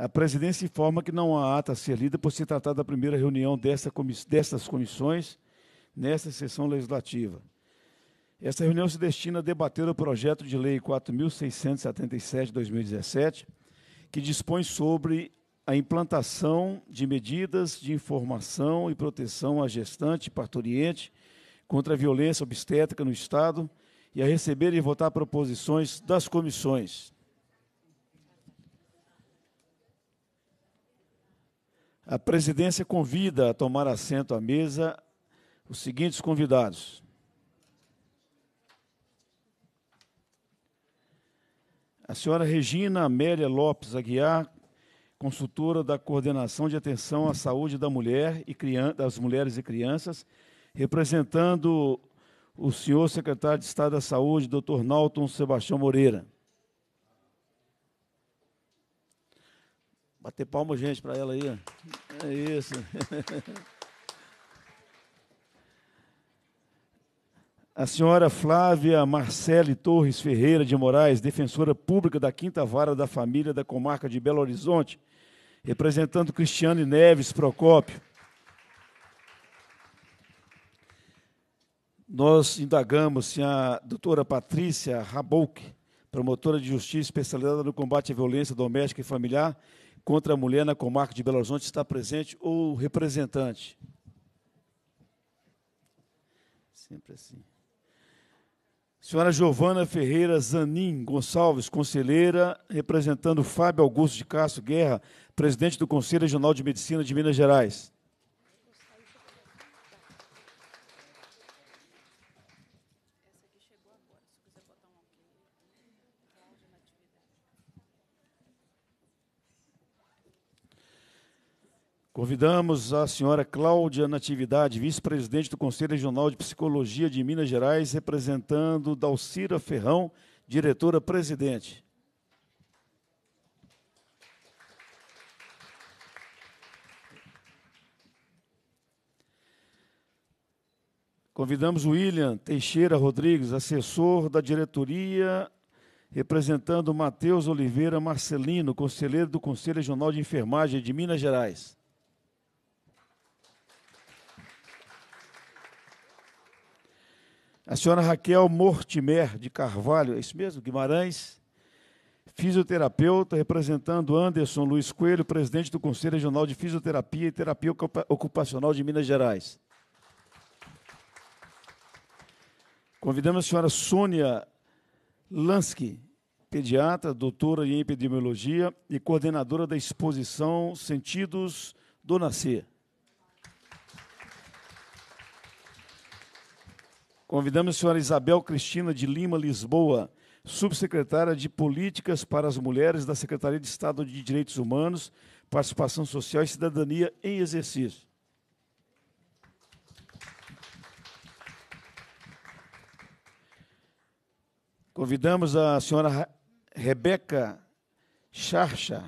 A presidência informa que não há ata a ser lida por se tratar da primeira reunião desta destas comissões nesta sessão legislativa. Esta reunião se destina a debater o projeto de lei 4.677-2017, que dispõe sobre a implantação de medidas de informação e proteção à gestante e parturiente contra a violência obstétrica no Estado e a receber e votar proposições das comissões. A presidência convida a tomar assento à mesa os seguintes convidados. A senhora Regina Amélia Lopes Aguiar, consultora da Coordenação de Atenção à Saúde da Mulher e das Mulheres e Crianças, representando o senhor secretário de Estado da Saúde, Dr. Nalton Sebastião Moreira. Bater palma, gente, para ela aí. É isso. A senhora Flávia Marcele Torres Ferreira de Moraes, defensora pública da Quinta Vara da Família da Comarca de Belo Horizonte, representando Cristiane Neves Procópio. Nós indagamos se a doutora Patrícia Rabouk, promotora de justiça especializada no combate à violência doméstica e familiar, contra a mulher na comarca de Belo Horizonte está presente ou representante? Sempre assim. Senhora Giovana Ferreira Zanin Gonçalves, conselheira, representando Fábio Augusto de Castro Guerra, presidente do Conselho Regional de Medicina de Minas Gerais. Convidamos a senhora Cláudia Natividade, vice-presidente do Conselho Regional de Psicologia de Minas Gerais, representando Dalcira Ferrão, diretora-presidente. Convidamos William Teixeira Rodrigues, assessor da diretoria, representando Matheus Oliveira Marcelino, conselheiro do Conselho Regional de Enfermagem de Minas Gerais. A senhora Raquel Mortimer de Carvalho, é isso mesmo? Guimarães, fisioterapeuta, representando Anderson Luiz Coelho, presidente do Conselho Regional de Fisioterapia e Terapia Ocupacional de Minas Gerais. Convidamos a senhora Sônia Lansky, pediatra, doutora em epidemiologia e coordenadora da exposição Sentidos do Nascer. Convidamos a senhora Isabel Cristina de Lima Lisboa, subsecretária de Políticas para as Mulheres da Secretaria de Estado de Direitos Humanos, Participação Social e Cidadania em Exercício. Convidamos a senhora Rebeca Charcha,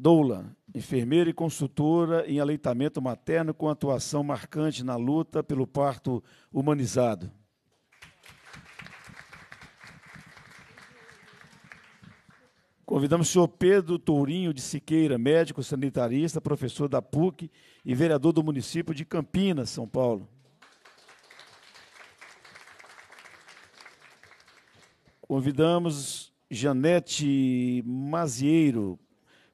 doula, enfermeira e consultora em aleitamento materno com atuação marcante na luta pelo parto humanizado. Convidamos o senhor Pedro Tourinho de Siqueira, médico sanitarista, professor da PUC e vereador do município de Campinas, São Paulo. Convidamos Janete Mazieiro,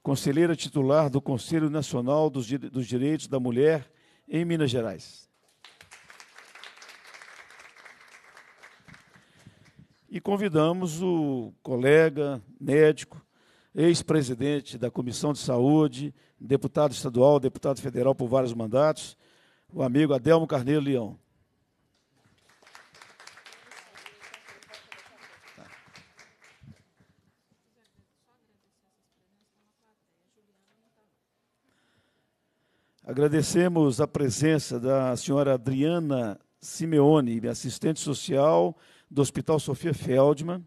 conselheira titular do Conselho Nacional dos, dos Direitos da Mulher em Minas Gerais. E convidamos o colega médico, ex-presidente da Comissão de Saúde, deputado estadual, deputado federal por vários mandatos, o amigo Adelmo Carneiro Leão. Agradecemos a presença da senhora Adriana Simeone, assistente social do Hospital Sofia Feldman,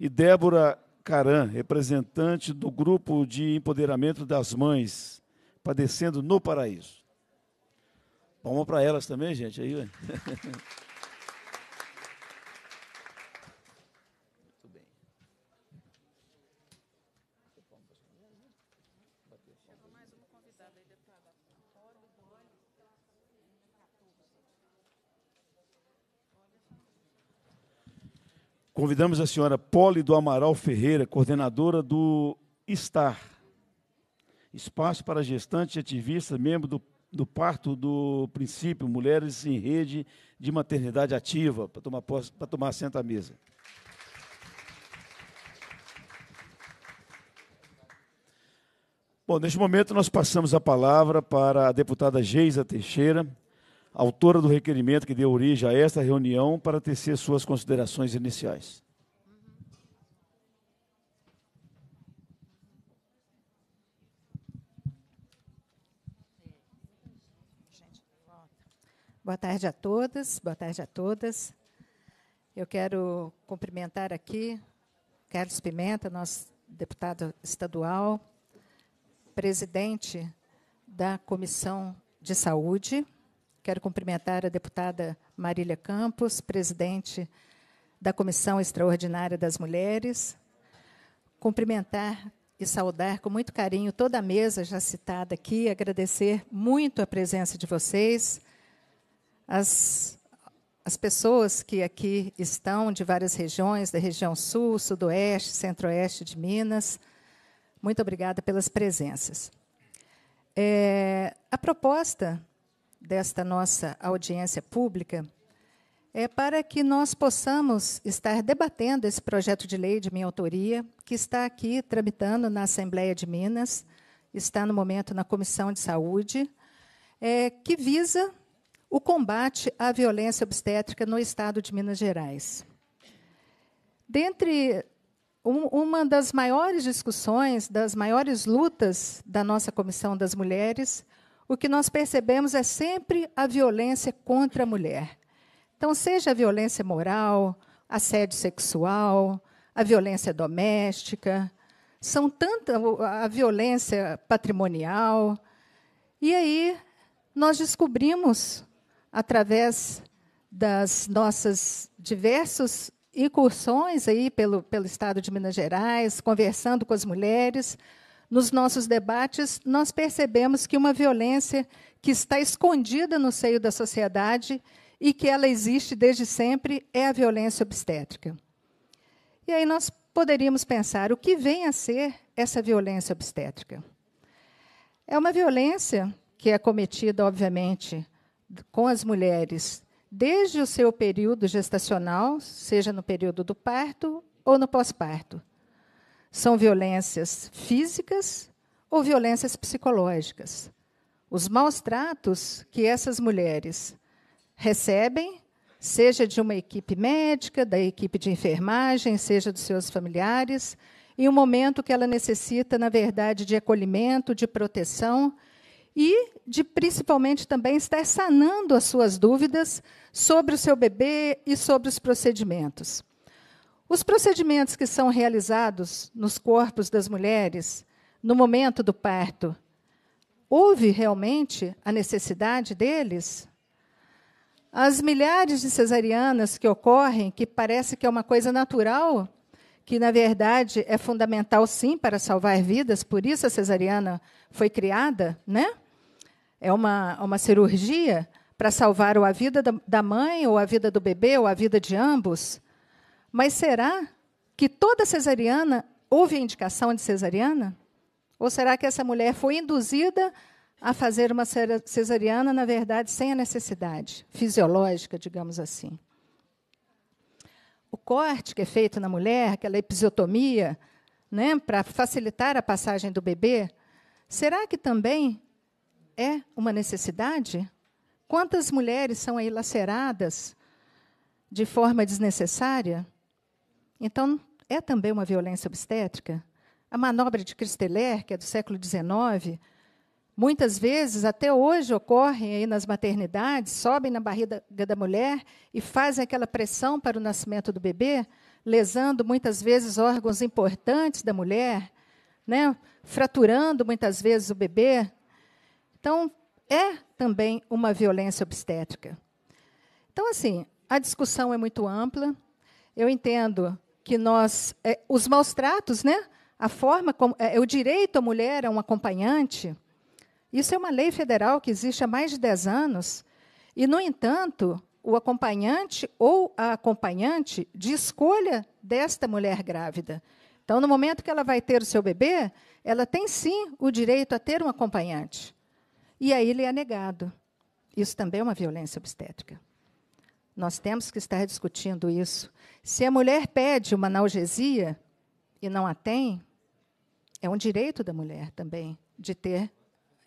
e Débora Caran, representante do Grupo de Empoderamento das Mães, padecendo no Paraíso. Palma para elas também, gente. Aí, Convidamos a senhora Poli do Amaral Ferreira, coordenadora do STAR, Espaço para Gestantes e Ativistas, membro do, do Parto do Princípio, Mulheres em Rede de Maternidade Ativa, para tomar, posse, para tomar assento à mesa. Bom, neste momento nós passamos a palavra para a deputada Geisa Teixeira, autora do requerimento que deu origem a esta reunião, para tecer suas considerações iniciais. Boa tarde a todos, boa tarde a todas. Eu quero cumprimentar aqui Carlos Pimenta, nosso deputado estadual, presidente da Comissão de Saúde, Quero cumprimentar a deputada Marília Campos, presidente da Comissão Extraordinária das Mulheres. Cumprimentar e saudar com muito carinho toda a mesa já citada aqui, agradecer muito a presença de vocês, as, as pessoas que aqui estão de várias regiões, da região sul, sudoeste, centro-oeste de Minas. Muito obrigada pelas presenças. É, a proposta desta nossa audiência pública é para que nós possamos estar debatendo esse projeto de lei de minha autoria, que está aqui tramitando na Assembleia de Minas, está no momento na Comissão de Saúde, é, que visa o combate à violência obstétrica no estado de Minas Gerais. Dentre um, uma das maiores discussões, das maiores lutas da nossa Comissão das Mulheres, o que nós percebemos é sempre a violência contra a mulher. Então, seja a violência moral, assédio sexual, a violência doméstica, são tanta a violência patrimonial. E aí nós descobrimos através das nossas diversas incursões aí pelo, pelo estado de Minas Gerais, conversando com as mulheres, nos nossos debates, nós percebemos que uma violência que está escondida no seio da sociedade e que ela existe desde sempre é a violência obstétrica. E aí nós poderíamos pensar o que vem a ser essa violência obstétrica. É uma violência que é cometida, obviamente, com as mulheres desde o seu período gestacional, seja no período do parto ou no pós-parto. São violências físicas ou violências psicológicas. Os maus tratos que essas mulheres recebem, seja de uma equipe médica, da equipe de enfermagem, seja dos seus familiares, em um momento que ela necessita, na verdade, de acolhimento, de proteção e de principalmente também estar sanando as suas dúvidas sobre o seu bebê e sobre os procedimentos. Os procedimentos que são realizados nos corpos das mulheres no momento do parto, houve realmente a necessidade deles? As milhares de cesarianas que ocorrem, que parece que é uma coisa natural, que na verdade é fundamental sim para salvar vidas, por isso a cesariana foi criada, né? É uma, uma cirurgia para salvar ou a vida da, da mãe, ou a vida do bebê, ou a vida de ambos. Mas será que toda cesariana houve a indicação de cesariana? Ou será que essa mulher foi induzida a fazer uma cesariana, na verdade, sem a necessidade fisiológica, digamos assim? O corte que é feito na mulher, aquela episiotomia, né, para facilitar a passagem do bebê, será que também é uma necessidade? Quantas mulheres são aí laceradas de forma desnecessária? Então, é também uma violência obstétrica? A manobra de Christeller, que é do século XIX, muitas vezes, até hoje, ocorrem aí nas maternidades, sobem na barriga da mulher e fazem aquela pressão para o nascimento do bebê, lesando muitas vezes órgãos importantes da mulher, né? fraturando muitas vezes o bebê. Então, é também uma violência obstétrica. Então, assim, a discussão é muito ampla. Eu entendo que nós. É, os maus tratos, né? A forma como. É, é, o direito à mulher a um acompanhante. Isso é uma lei federal que existe há mais de 10 anos. E, no entanto, o acompanhante ou a acompanhante de escolha desta mulher grávida. Então, no momento que ela vai ter o seu bebê, ela tem sim o direito a ter um acompanhante. E aí ele é negado. Isso também é uma violência obstétrica. Nós temos que estar discutindo isso. Se a mulher pede uma analgesia e não a tem, é um direito da mulher também de ter,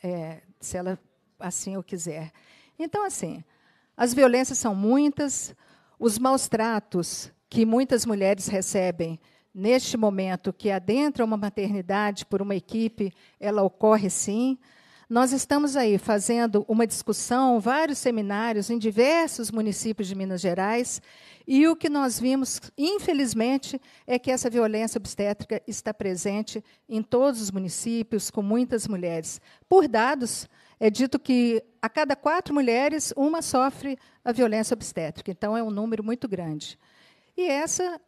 é, se ela assim o quiser. Então, assim, as violências são muitas, os maus tratos que muitas mulheres recebem neste momento que adentra uma maternidade por uma equipe, ela ocorre sim. Nós estamos aí fazendo uma discussão, vários seminários em diversos municípios de Minas Gerais, e o que nós vimos, infelizmente, é que essa violência obstétrica está presente em todos os municípios, com muitas mulheres. Por dados, é dito que a cada quatro mulheres, uma sofre a violência obstétrica. Então, é um número muito grande. E essa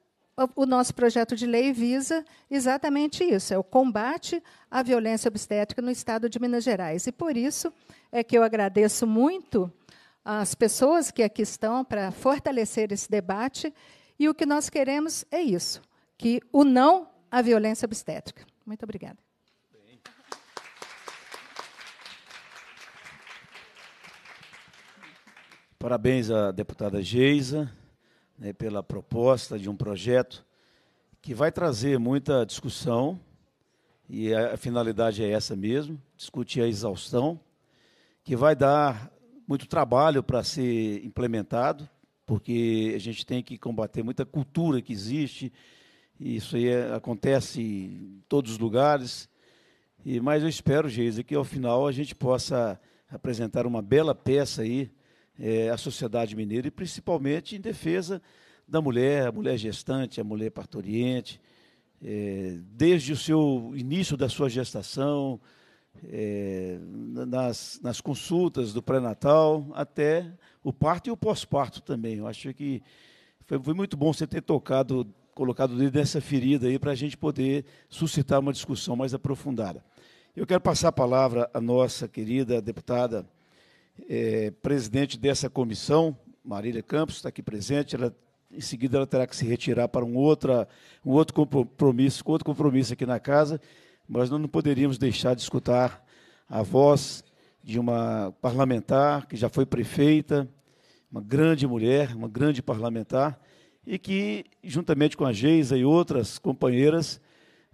o nosso projeto de lei visa exatamente isso, é o combate à violência obstétrica no estado de Minas Gerais. E por isso é que eu agradeço muito as pessoas que aqui estão para fortalecer esse debate, e o que nós queremos é isso, que o não à violência obstétrica. Muito obrigada. Parabéns à deputada Geisa né, pela proposta de um projeto que vai trazer muita discussão, e a finalidade é essa mesmo: discutir a exaustão, que vai dar muito trabalho para ser implementado, porque a gente tem que combater muita cultura que existe, e isso aí é, acontece em todos os lugares. E, mas eu espero, Geisa, que ao final a gente possa apresentar uma bela peça aí é, a sociedade mineira e principalmente em defesa da mulher, a mulher gestante, a mulher partoriente, é, desde o seu início da sua gestação, é, nas, nas consultas do pré-natal até o parto e o pós-parto também. Eu acho que foi, foi, muito bom você ter tocado, colocado o dedo nessa ferida aí para a gente poder suscitar uma discussão mais aprofundada. Eu quero passar a palavra à nossa querida deputada é, presidente dessa comissão, Marília Campos, está aqui presente, ela, em seguida ela terá que se retirar para um, outra, um outro compromisso, outro compromisso aqui na casa, mas nós não poderíamos deixar de escutar a voz de uma parlamentar que já foi prefeita, uma grande mulher, uma grande parlamentar, e que, juntamente com a Geisa e outras companheiras,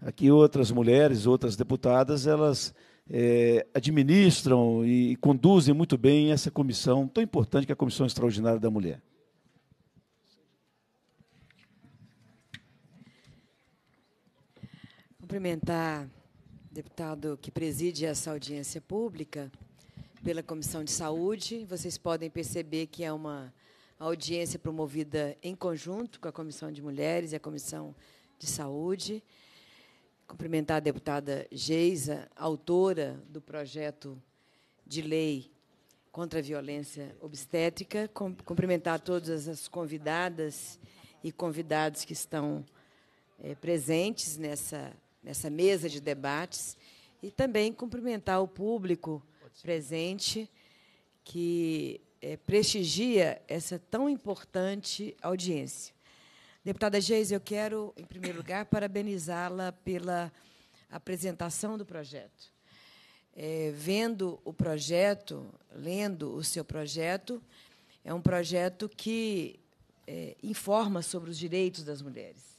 aqui outras mulheres, outras deputadas, elas é, administram e conduzem muito bem essa comissão tão importante que é a Comissão Extraordinária da Mulher. Cumprimentar o deputado que preside essa audiência pública pela Comissão de Saúde. Vocês podem perceber que é uma audiência promovida em conjunto com a Comissão de Mulheres e a Comissão de Saúde cumprimentar a deputada Geisa, autora do projeto de lei contra a violência obstétrica, cumprimentar todas as convidadas e convidados que estão é, presentes nessa, nessa mesa de debates e também cumprimentar o público presente que é, prestigia essa tão importante audiência. Deputada Geis, eu quero, em primeiro lugar, parabenizá-la pela apresentação do projeto. É, vendo o projeto, lendo o seu projeto, é um projeto que é, informa sobre os direitos das mulheres.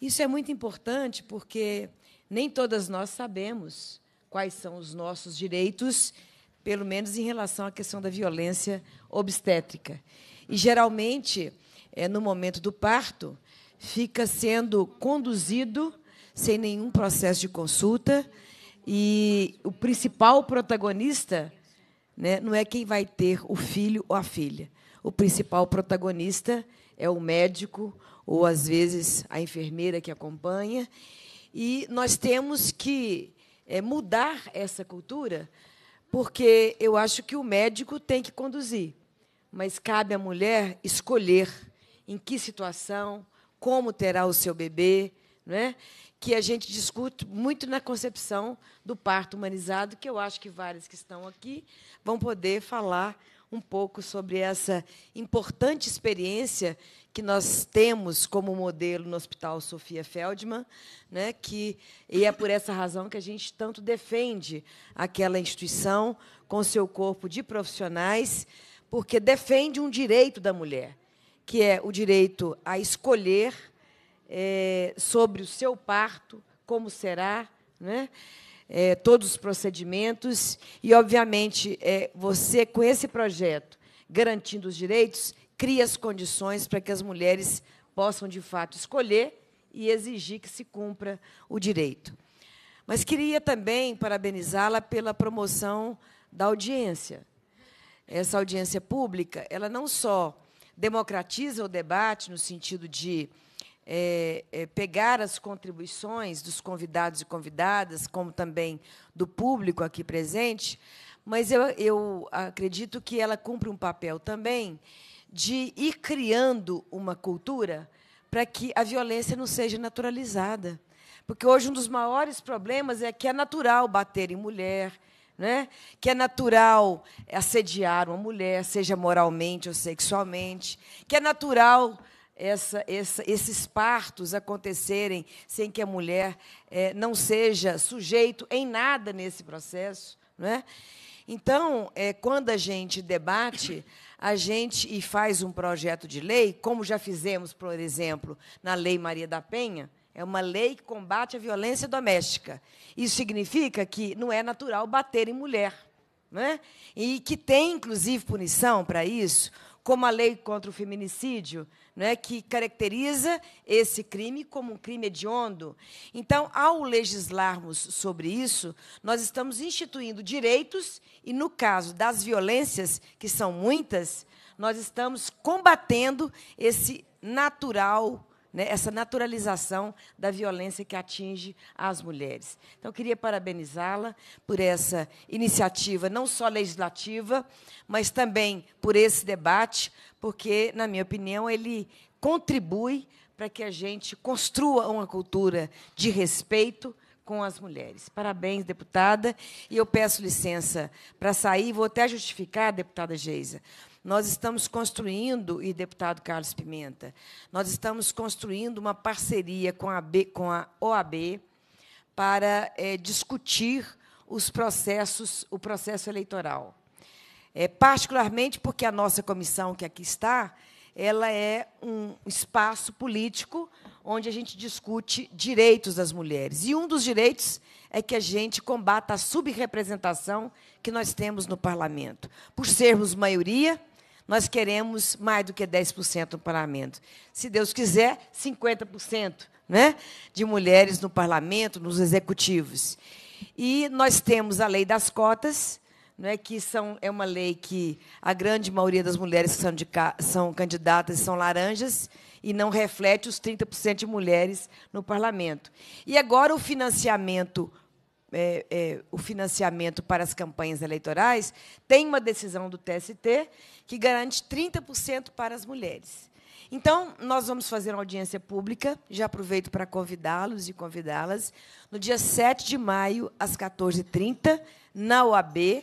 Isso é muito importante porque nem todas nós sabemos quais são os nossos direitos, pelo menos em relação à questão da violência obstétrica. E geralmente é, no momento do parto, fica sendo conduzido sem nenhum processo de consulta e o principal protagonista né, não é quem vai ter o filho ou a filha. O principal protagonista é o médico ou, às vezes, a enfermeira que acompanha. E nós temos que é, mudar essa cultura, porque eu acho que o médico tem que conduzir, mas cabe à mulher escolher em que situação, como terá o seu bebê, né? que a gente discute muito na concepção do parto humanizado, que eu acho que várias que estão aqui vão poder falar um pouco sobre essa importante experiência que nós temos como modelo no Hospital Sofia Feldman, né, que e é por essa razão que a gente tanto defende aquela instituição com seu corpo de profissionais, porque defende um direito da mulher que é o direito a escolher é, sobre o seu parto, como será, né? É, todos os procedimentos e, obviamente, é, você, com esse projeto, garantindo os direitos, cria as condições para que as mulheres possam, de fato, escolher e exigir que se cumpra o direito. Mas queria também parabenizá-la pela promoção da audiência. Essa audiência pública, ela não só democratiza o debate no sentido de é, é, pegar as contribuições dos convidados e convidadas, como também do público aqui presente, mas eu, eu acredito que ela cumpre um papel também de ir criando uma cultura para que a violência não seja naturalizada. Porque hoje um dos maiores problemas é que é natural bater em mulher, né? que é natural assediar uma mulher, seja moralmente ou sexualmente, que é natural essa, essa, esses partos acontecerem sem que a mulher é, não seja sujeito em nada nesse processo. Né? Então, é, quando a gente debate, a gente e faz um projeto de lei, como já fizemos, por exemplo, na Lei Maria da Penha, é uma lei que combate a violência doméstica. Isso significa que não é natural bater em mulher. Né? E que tem, inclusive, punição para isso, como a lei contra o feminicídio, né, que caracteriza esse crime como um crime hediondo. Então, ao legislarmos sobre isso, nós estamos instituindo direitos e, no caso das violências, que são muitas, nós estamos combatendo esse natural né, essa naturalização da violência que atinge as mulheres. Então, queria parabenizá-la por essa iniciativa, não só legislativa, mas também por esse debate, porque, na minha opinião, ele contribui para que a gente construa uma cultura de respeito com as mulheres. Parabéns, deputada. E eu peço licença para sair, vou até justificar, deputada Geisa nós estamos construindo, e deputado Carlos Pimenta, nós estamos construindo uma parceria com a, B, com a OAB para é, discutir os processos, o processo eleitoral. É, particularmente porque a nossa comissão que aqui está, ela é um espaço político onde a gente discute direitos das mulheres. E um dos direitos é que a gente combata a subrepresentação que nós temos no parlamento. Por sermos maioria, nós queremos mais do que 10% no parlamento. Se Deus quiser, 50% né, de mulheres no parlamento, nos executivos. E nós temos a lei das cotas, né, que são, é uma lei que a grande maioria das mulheres que são, de, são candidatas são laranjas e não reflete os 30% de mulheres no parlamento. E agora o financiamento é, é, o financiamento para as campanhas eleitorais, tem uma decisão do TST que garante 30% para as mulheres. Então, nós vamos fazer uma audiência pública, já aproveito para convidá-los e convidá-las, no dia 7 de maio, às 14h30, na OAB,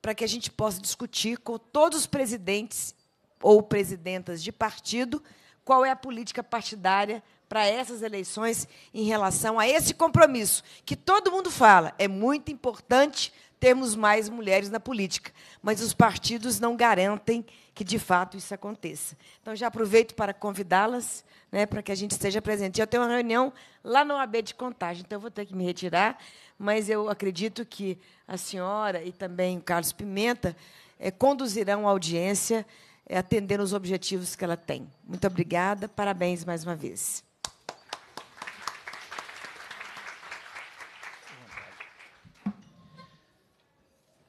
para que a gente possa discutir com todos os presidentes ou presidentas de partido qual é a política partidária para essas eleições em relação a esse compromisso, que todo mundo fala, é muito importante termos mais mulheres na política, mas os partidos não garantem que de fato isso aconteça. Então já aproveito para convidá-las, né, para que a gente esteja presente. Eu tenho uma reunião lá no AB de Contagem, então eu vou ter que me retirar, mas eu acredito que a senhora e também o Carlos Pimenta é, conduzirão a audiência é, atendendo os objetivos que ela tem. Muito obrigada, parabéns mais uma vez.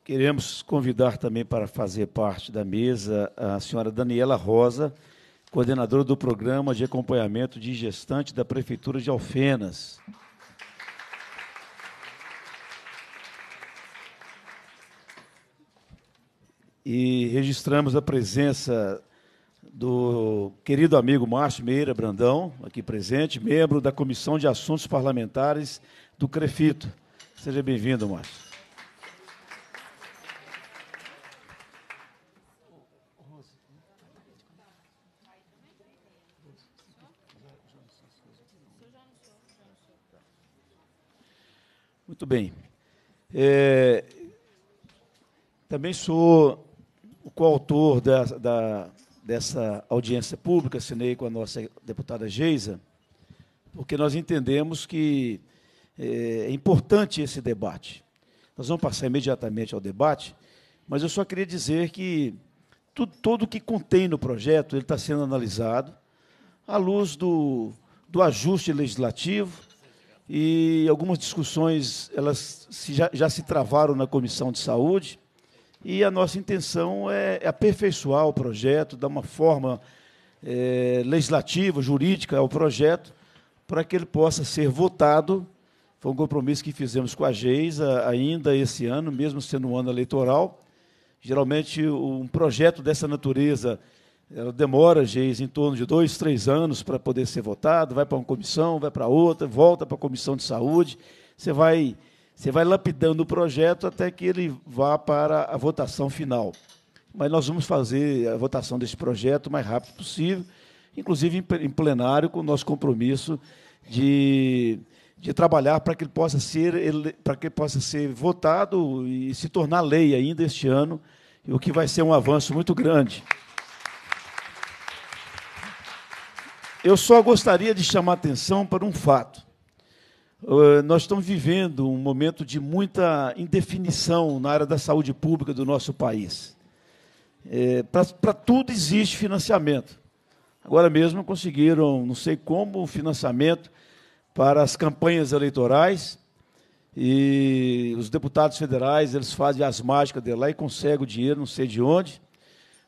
Queremos convidar também para fazer parte da mesa a senhora Daniela Rosa, coordenadora do Programa de Acompanhamento de Gestante da Prefeitura de Alfenas. E registramos a presença do querido amigo Márcio Meira Brandão, aqui presente, membro da Comissão de Assuntos Parlamentares do CREFITO. Seja bem-vindo, Márcio. Muito bem. É, também sou o coautor da, da, dessa audiência pública, assinei com a nossa deputada Geisa, porque nós entendemos que é, é importante esse debate. Nós vamos passar imediatamente ao debate, mas eu só queria dizer que tudo, todo o que contém no projeto ele está sendo analisado à luz do, do ajuste legislativo, e algumas discussões elas se, já, já, se travaram na comissão de saúde e a nossa intenção é, é aperfeiçoar o projeto, dar uma forma é, legislativa, jurídica ao projeto, para que ele possa ser votado. Foi um compromisso que fizemos com a Geisa ainda esse ano, mesmo sendo um ano eleitoral. Geralmente, um projeto dessa natureza ela demora, às vezes, em torno de dois, três anos para poder ser votado, vai para uma comissão, vai para outra, volta para a comissão de saúde. Você vai, você vai lapidando o projeto até que ele vá para a votação final. Mas nós vamos fazer a votação desse projeto o mais rápido possível, inclusive em plenário, com o nosso compromisso de, de trabalhar para que ele possa ser, para que possa ser votado e se tornar lei ainda este ano, o que vai ser um avanço muito grande. Eu só gostaria de chamar atenção para um fato. Eh, nós estamos vivendo um momento de muita indefinição na área da saúde pública do nosso país. É, eh, para tudo existe financiamento. Agora mesmo conseguiram, não sei como, financiamento para as campanhas eleitorais e os deputados federais eles fazem as mágicas de lá e conseguem o dinheiro, não sei de onde.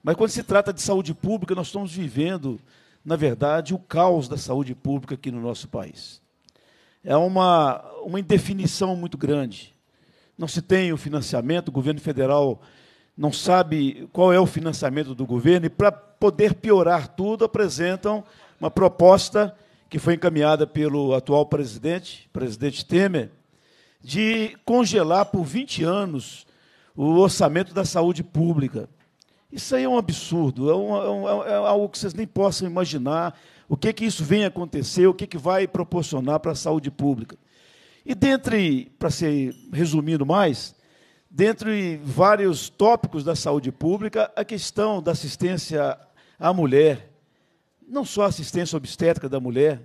Mas quando se trata de saúde pública, nós estamos vivendo na verdade, o caos da saúde pública aqui no nosso país. É uma, uma indefinição muito grande. Não se tem o financiamento, o governo federal não sabe qual é o financiamento do governo, e para poder piorar tudo, apresentam uma proposta que foi encaminhada pelo atual presidente, presidente Temer, de congelar por 20 anos o orçamento da saúde pública. Isso aí é um absurdo, é, um, é, é, é algo que vocês nem possam imaginar o que, que isso vem acontecer, o que, que vai proporcionar para a saúde pública. E dentre, para ser resumindo mais, dentre vários tópicos da saúde pública, a questão da assistência à mulher, não só a assistência obstétrica da mulher,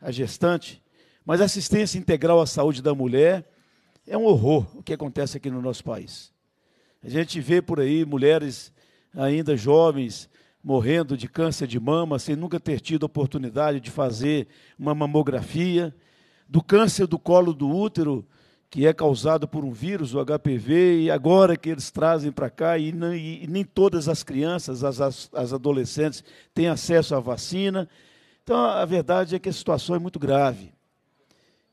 a gestante, mas a assistência integral à saúde da mulher é um horror o que acontece aqui no nosso país. A gente vê por aí mulheres ainda jovens morrendo de câncer de mama sem nunca ter tido oportunidade de fazer uma mamografia, do câncer do colo do útero que é causado por um vírus, o HPV, e agora que eles trazem para cá, e, não, e, nem todas as crianças, as, as, as adolescentes, têm acesso à vacina. Então, a verdade é que a situação é muito grave.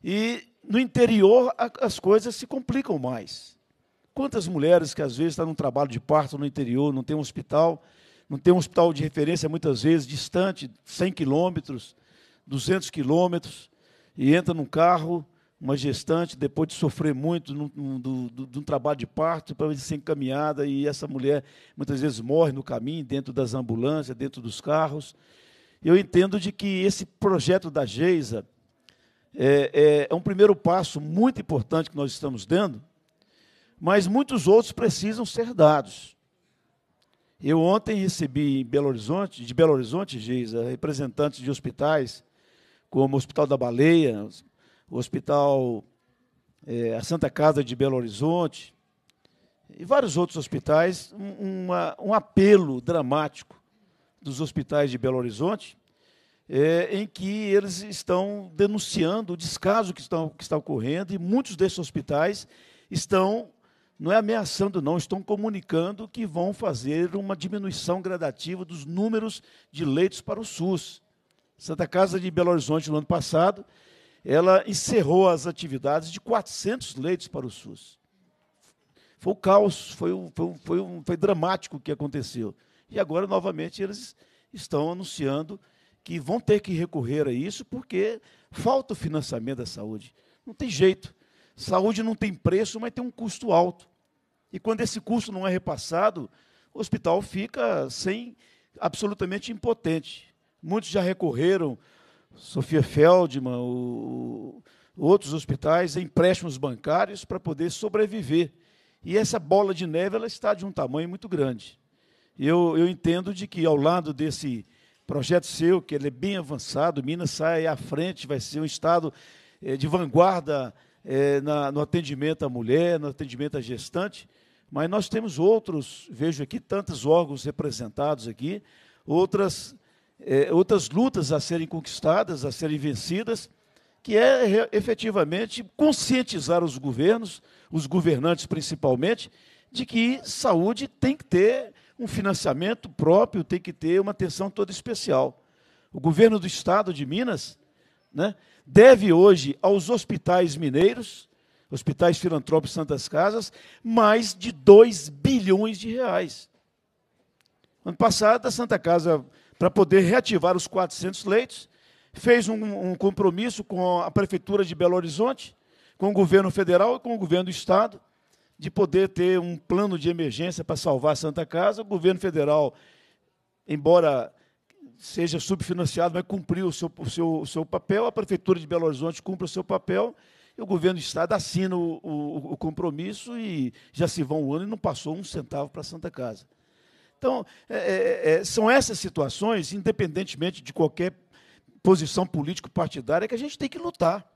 E no interior, a, as coisas se complicam mais. Quantas mulheres que às vezes estão tá num trabalho de parto no interior, não tem um hospital, não tem um hospital de referência muitas vezes, distante, 100 quilômetros, 200 quilômetros, e entra num carro, uma gestante, depois de sofrer muito num, de um trabalho de parto, para ser encaminhada, e essa mulher muitas vezes morre no caminho, dentro das ambulâncias, dentro dos carros. Eu entendo de que esse projeto da Geisa é, é, é um primeiro passo muito importante que nós estamos dando, mas muitos outros precisam ser dados. Eu ontem recebi em Belo Horizonte, de Belo Horizonte, diz, eh, representantes de hospitais, como o Hospital da Baleia, o Hospital, é, a Santa Casa de Belo Horizonte, e vários outros hospitais, um, uma, um apelo dramático dos hospitais de Belo Horizonte, é, em que eles estão denunciando o descaso que, estão, que está ocorrendo, e muitos desses hospitais estão não é ameaçando, não, estão comunicando que vão fazer uma diminuição gradativa dos números de leitos para o SUS. Santa Casa de Belo Horizonte, no ano passado, ela encerrou as atividades de 400 leitos para o SUS. Foi o caos, foi, um, foi, um, foi, um, foi dramático o que aconteceu. E agora, novamente, eles estão anunciando que vão ter que recorrer a isso porque falta o financiamento da saúde. Não tem jeito. Saúde não tem preço, mas tem um custo alto. E quando esse custo não é repassado, o hospital fica sem absolutamente impotente. Muitos já recorreram, Sofia Feldman, o, outros hospitais, empréstimos bancários para poder sobreviver. E essa bola de neve ela está de um tamanho muito grande. Eu, eu entendo de que, ao lado desse projeto seu, que ele é bem avançado, Minas sai à frente, vai ser um estado eh, de vanguarda é, na, no atendimento à mulher, no atendimento à gestante, mas nós temos outros, vejo aqui tantos órgãos representados aqui, outras, é, outras lutas a serem conquistadas, a serem vencidas, que é efetivamente conscientizar os governos, os governantes principalmente, de que saúde tem que ter um financiamento próprio, tem que ter uma atenção toda especial. O governo do estado de Minas, né, deve hoje aos hospitais mineiros, hospitais filantrópicos Santas Casas, mais de 2 bilhões de reais. Ano passado, a Santa Casa, para poder reativar os 400 leitos, fez um, um compromisso com a Prefeitura de Belo Horizonte, com o governo federal e com o governo do Estado, de poder ter um plano de emergência para salvar a Santa Casa. O governo federal, embora seja subfinanciado, mas cumprir o seu, o, seu, o seu papel, a Prefeitura de Belo Horizonte cumpre o seu papel, e o governo do Estado assina o, o, o compromisso e já se vão um ano e não passou um centavo para a Santa Casa. Então, é, é, é, são essas situações, independentemente de qualquer posição político-partidária, que a gente tem que lutar.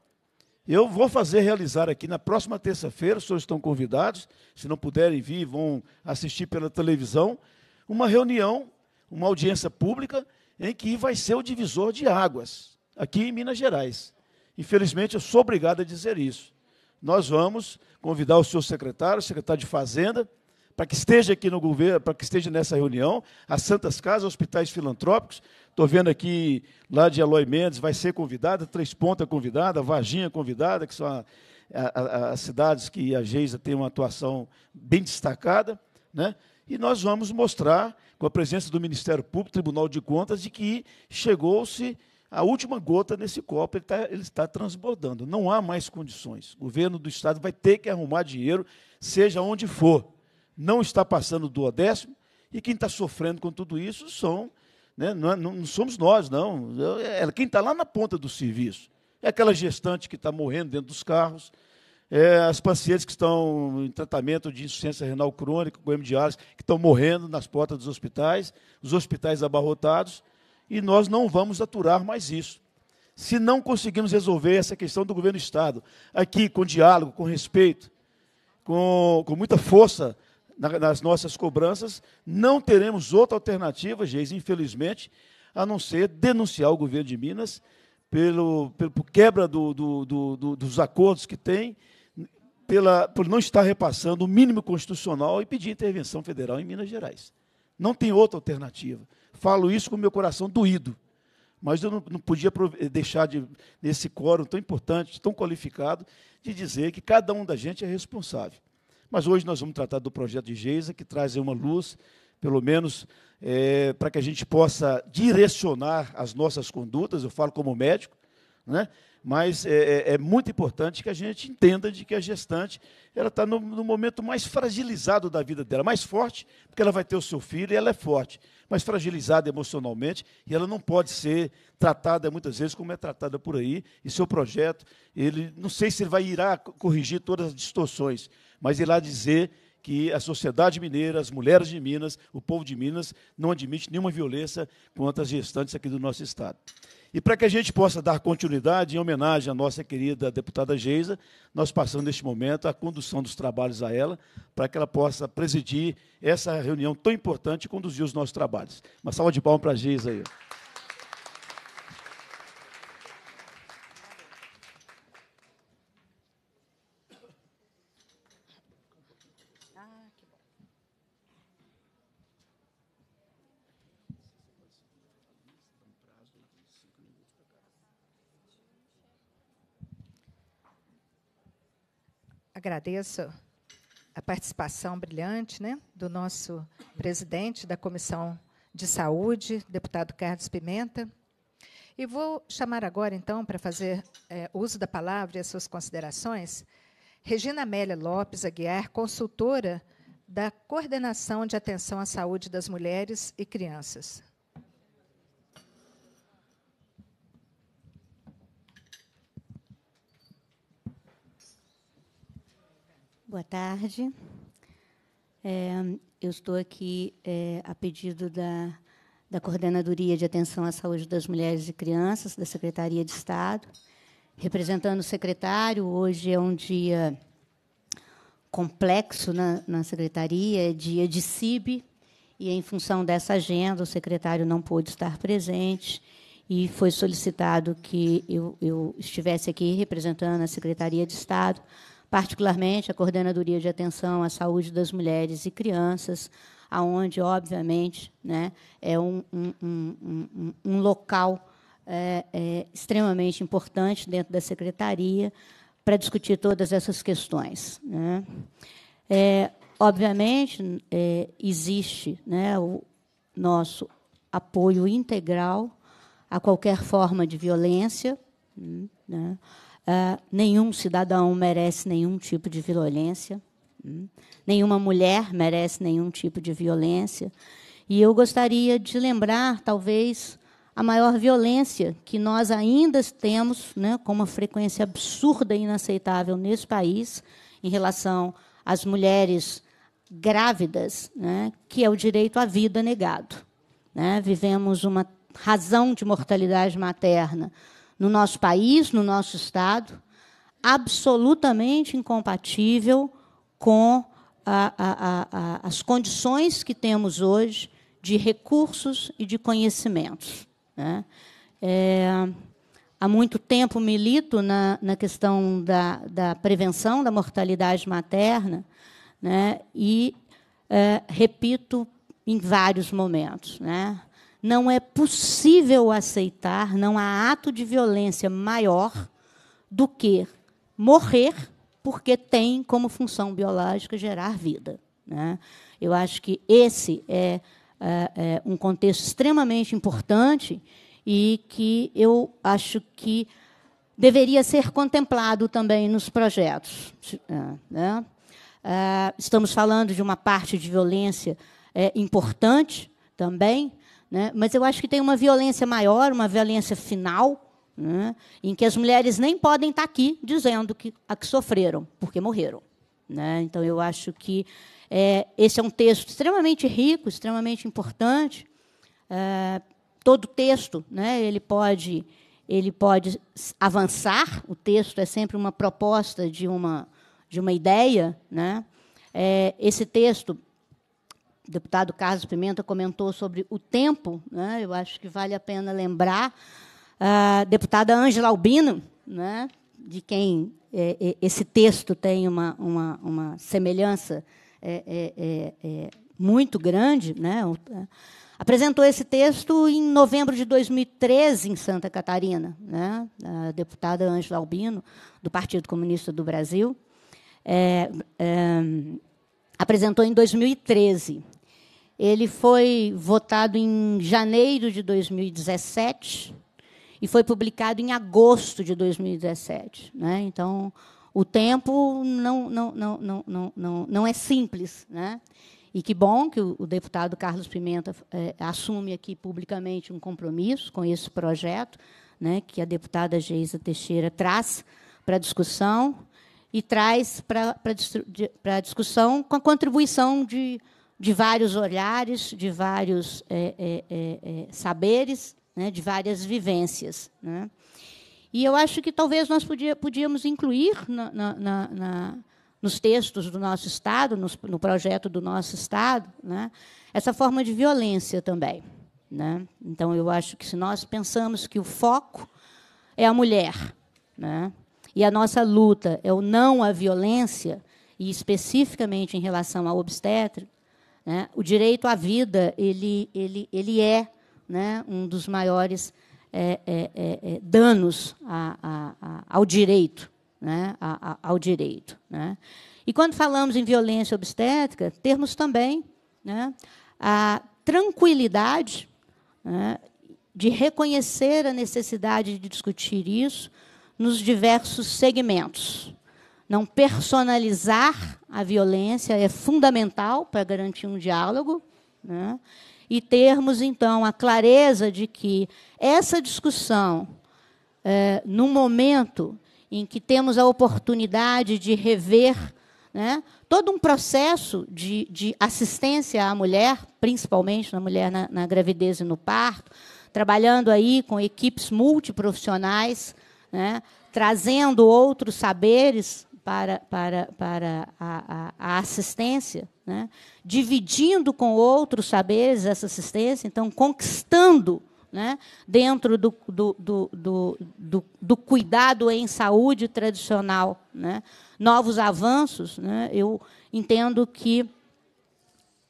Eu vou fazer realizar aqui na próxima terça-feira, os senhores estão convidados, se não puderem vir, vão assistir pela televisão, uma reunião, uma audiência pública, em que vai ser o divisor de águas, aqui em Minas Gerais. Infelizmente, eu sou obrigado a dizer isso. Nós vamos convidar o seu secretário, o secretário de Fazenda, para que esteja aqui no governo, para que esteja nessa reunião, as Santas Casas, hospitais filantrópicos. Estou vendo aqui lá de Aloy Mendes, vai ser convidada, Três Pontas convidada, Varginha convidada, que são as cidades que a Geisa tem uma atuação bem destacada. Né? E nós vamos mostrar, com a presença do Ministério Público, Tribunal de Contas, de que chegou-se a última gota nesse copo, ele tá, está, ele transbordando. Não há mais condições. O governo do Estado vai ter que arrumar dinheiro, seja onde for. Não está passando do décimo, e quem está sofrendo com tudo isso são. Né, não, é, não somos nós, não. É, é quem está lá na ponta do serviço. É aquela gestante que está morrendo dentro dos carros, é, as pacientes que estão em tratamento de insuficiência renal crônica, com hemodiálise, que estão morrendo nas portas dos hospitais, os hospitais abarrotados, e nós não vamos aturar mais isso. Se não conseguimos resolver essa questão do governo do Estado, aqui com diálogo, com respeito, com, com muita força na, nas nossas cobranças, não teremos outra alternativa, Geis, infelizmente, a não ser denunciar o governo de Minas pelo, pelo por quebra do, do, do, dos acordos que tem pela, por não estar repassando o mínimo constitucional e pedir intervenção federal em Minas Gerais. Não tem outra alternativa. Falo isso com meu coração doído, mas eu não, não podia eh, deixar de, nesse quórum tão importante, tão qualificado, de dizer que cada um da gente é responsável. Mas hoje nós vamos tratar do projeto de Geisa, que traz uma luz, pelo menos é, para que a gente possa direcionar as nossas condutas, eu falo como médico, né? mas é, é, é, muito importante que a gente entenda de que a gestante ela está no, no, momento mais fragilizado da vida dela, mais forte, porque ela vai ter o seu filho e ela é forte, mas fragilizada emocionalmente e ela não pode ser tratada muitas vezes como é tratada por aí. E seu projeto, ele não sei se ele vai irá corrigir todas as distorções, mas irá dizer que a sociedade mineira, as mulheres de Minas, o povo de Minas não admite nenhuma violência contra as gestantes aqui do nosso estado. E para que a gente possa dar continuidade, em homenagem à nossa querida deputada Geisa, nós passamos neste momento a condução dos trabalhos a ela, para que ela possa presidir essa reunião tão importante e conduzir os nossos trabalhos. Uma salva de palmas para a Geisa aí. agradeço a participação brilhante né, do nosso presidente da Comissão de Saúde, deputado Carlos Pimenta. E vou chamar agora, então, para fazer é, uso da palavra e as suas considerações, Regina Amélia Lopes Aguiar, consultora da Coordenação de Atenção à Saúde das Mulheres e Crianças. Boa tarde. É, eu estou aqui é, a pedido da, da Coordenadoria de Atenção à Saúde das Mulheres e Crianças, da Secretaria de Estado, representando o secretário. Hoje é um dia complexo na, na secretaria, é dia de CIB, e em função dessa agenda, o secretário não pôde estar presente e foi solicitado que eu, eu estivesse aqui representando a Secretaria de Estado particularmente a Coordenadoria de Atenção à Saúde das Mulheres e Crianças, aonde, obviamente, né, é um, um, um, um local é, é, extremamente importante dentro da Secretaria para discutir todas essas questões. Né. É, obviamente, é, existe né, o nosso apoio integral a qualquer forma de violência, né, Uh, nenhum cidadão merece nenhum tipo de violência, hum. nenhuma mulher merece nenhum tipo de violência. E eu gostaria de lembrar, talvez, a maior violência que nós ainda temos, né, com uma frequência absurda e inaceitável nesse país, em relação às mulheres grávidas, né, que é o direito à vida negado. Né? Vivemos uma razão de mortalidade materna no nosso país, no nosso Estado, absolutamente incompatível com a, a, a, as condições que temos hoje de recursos e de conhecimentos. Né? É, há muito tempo milito na, na questão da, da, prevenção da mortalidade materna, né? e é, repito em vários momentos. Né? não é possível aceitar, não há ato de violência maior do que morrer porque tem como função biológica gerar vida. Né? Eu acho que esse é, é, é, um contexto extremamente importante e que eu acho que deveria ser contemplado também nos projetos. É, né? É, estamos falando de uma parte de violência é, importante também, né? Mas eu acho que tem uma violência maior, uma violência final, né? em que as mulheres nem podem estar tá aqui dizendo que, a que sofreram, porque morreram. Né? Então, eu acho que é, esse é um texto extremamente rico, extremamente importante. É, todo texto né, ele pode ele pode avançar o texto é sempre uma proposta de uma de uma ideia né é, esse texto o deputado Carlos Pimenta comentou sobre o tempo, né? eu acho que vale a pena lembrar. A deputada Ângela Albino, né? de quem é, é esse texto tem uma, uma, uma semelhança é, é, é, é muito grande, né? apresentou esse texto em novembro de 2013 em Santa Catarina, né? a deputada Ângela Albino, do Partido Comunista do Brasil, apresentou em 2013. Ele foi votado em janeiro de 2017 e foi publicado em agosto de 2017. Né? Então, o tempo não, não, não, não, não, não, é simples. Né? E que bom que o, deputado Carlos Pimenta é, assume aqui publicamente um compromisso com esse projeto, né, que a deputada Geisa Teixeira traz para discussão e traz para a discussão com a contribuição de de vários olhares, de vários é é, é, é, saberes, né, de várias vivências. Né? E eu acho que talvez nós podia, podíamos incluir na, na, na, nos textos do nosso Estado, nos, no projeto do nosso Estado, né, essa forma de violência também. Né? Então, eu acho que se nós pensamos que o foco é a mulher, né, e a nossa luta é o não à violência, e especificamente em relação à obstétrica, né? O direito à vida ele, ele, ele é né, um dos maiores é, é, é, é danos a, a, a, ao direito, né, ao direito. Né? E quando falamos em violência obstétrica, temos também né, a tranquilidade né, de reconhecer a necessidade de discutir isso nos diversos segmentos. Não personalizar a violência é fundamental para garantir um diálogo. Né? E termos, então, a clareza de que essa discussão, é, no momento em que temos a oportunidade de rever né, todo um processo de, de, assistência à mulher, principalmente na mulher na, na, gravidez e no parto, trabalhando aí com equipes multiprofissionais, né, trazendo outros saberes para, para, para a, a, a assistência, né? dividindo com outros saberes essa assistência, então conquistando né? dentro do, do, do, do, do, cuidado em saúde tradicional, né? novos avanços. Né? Eu entendo que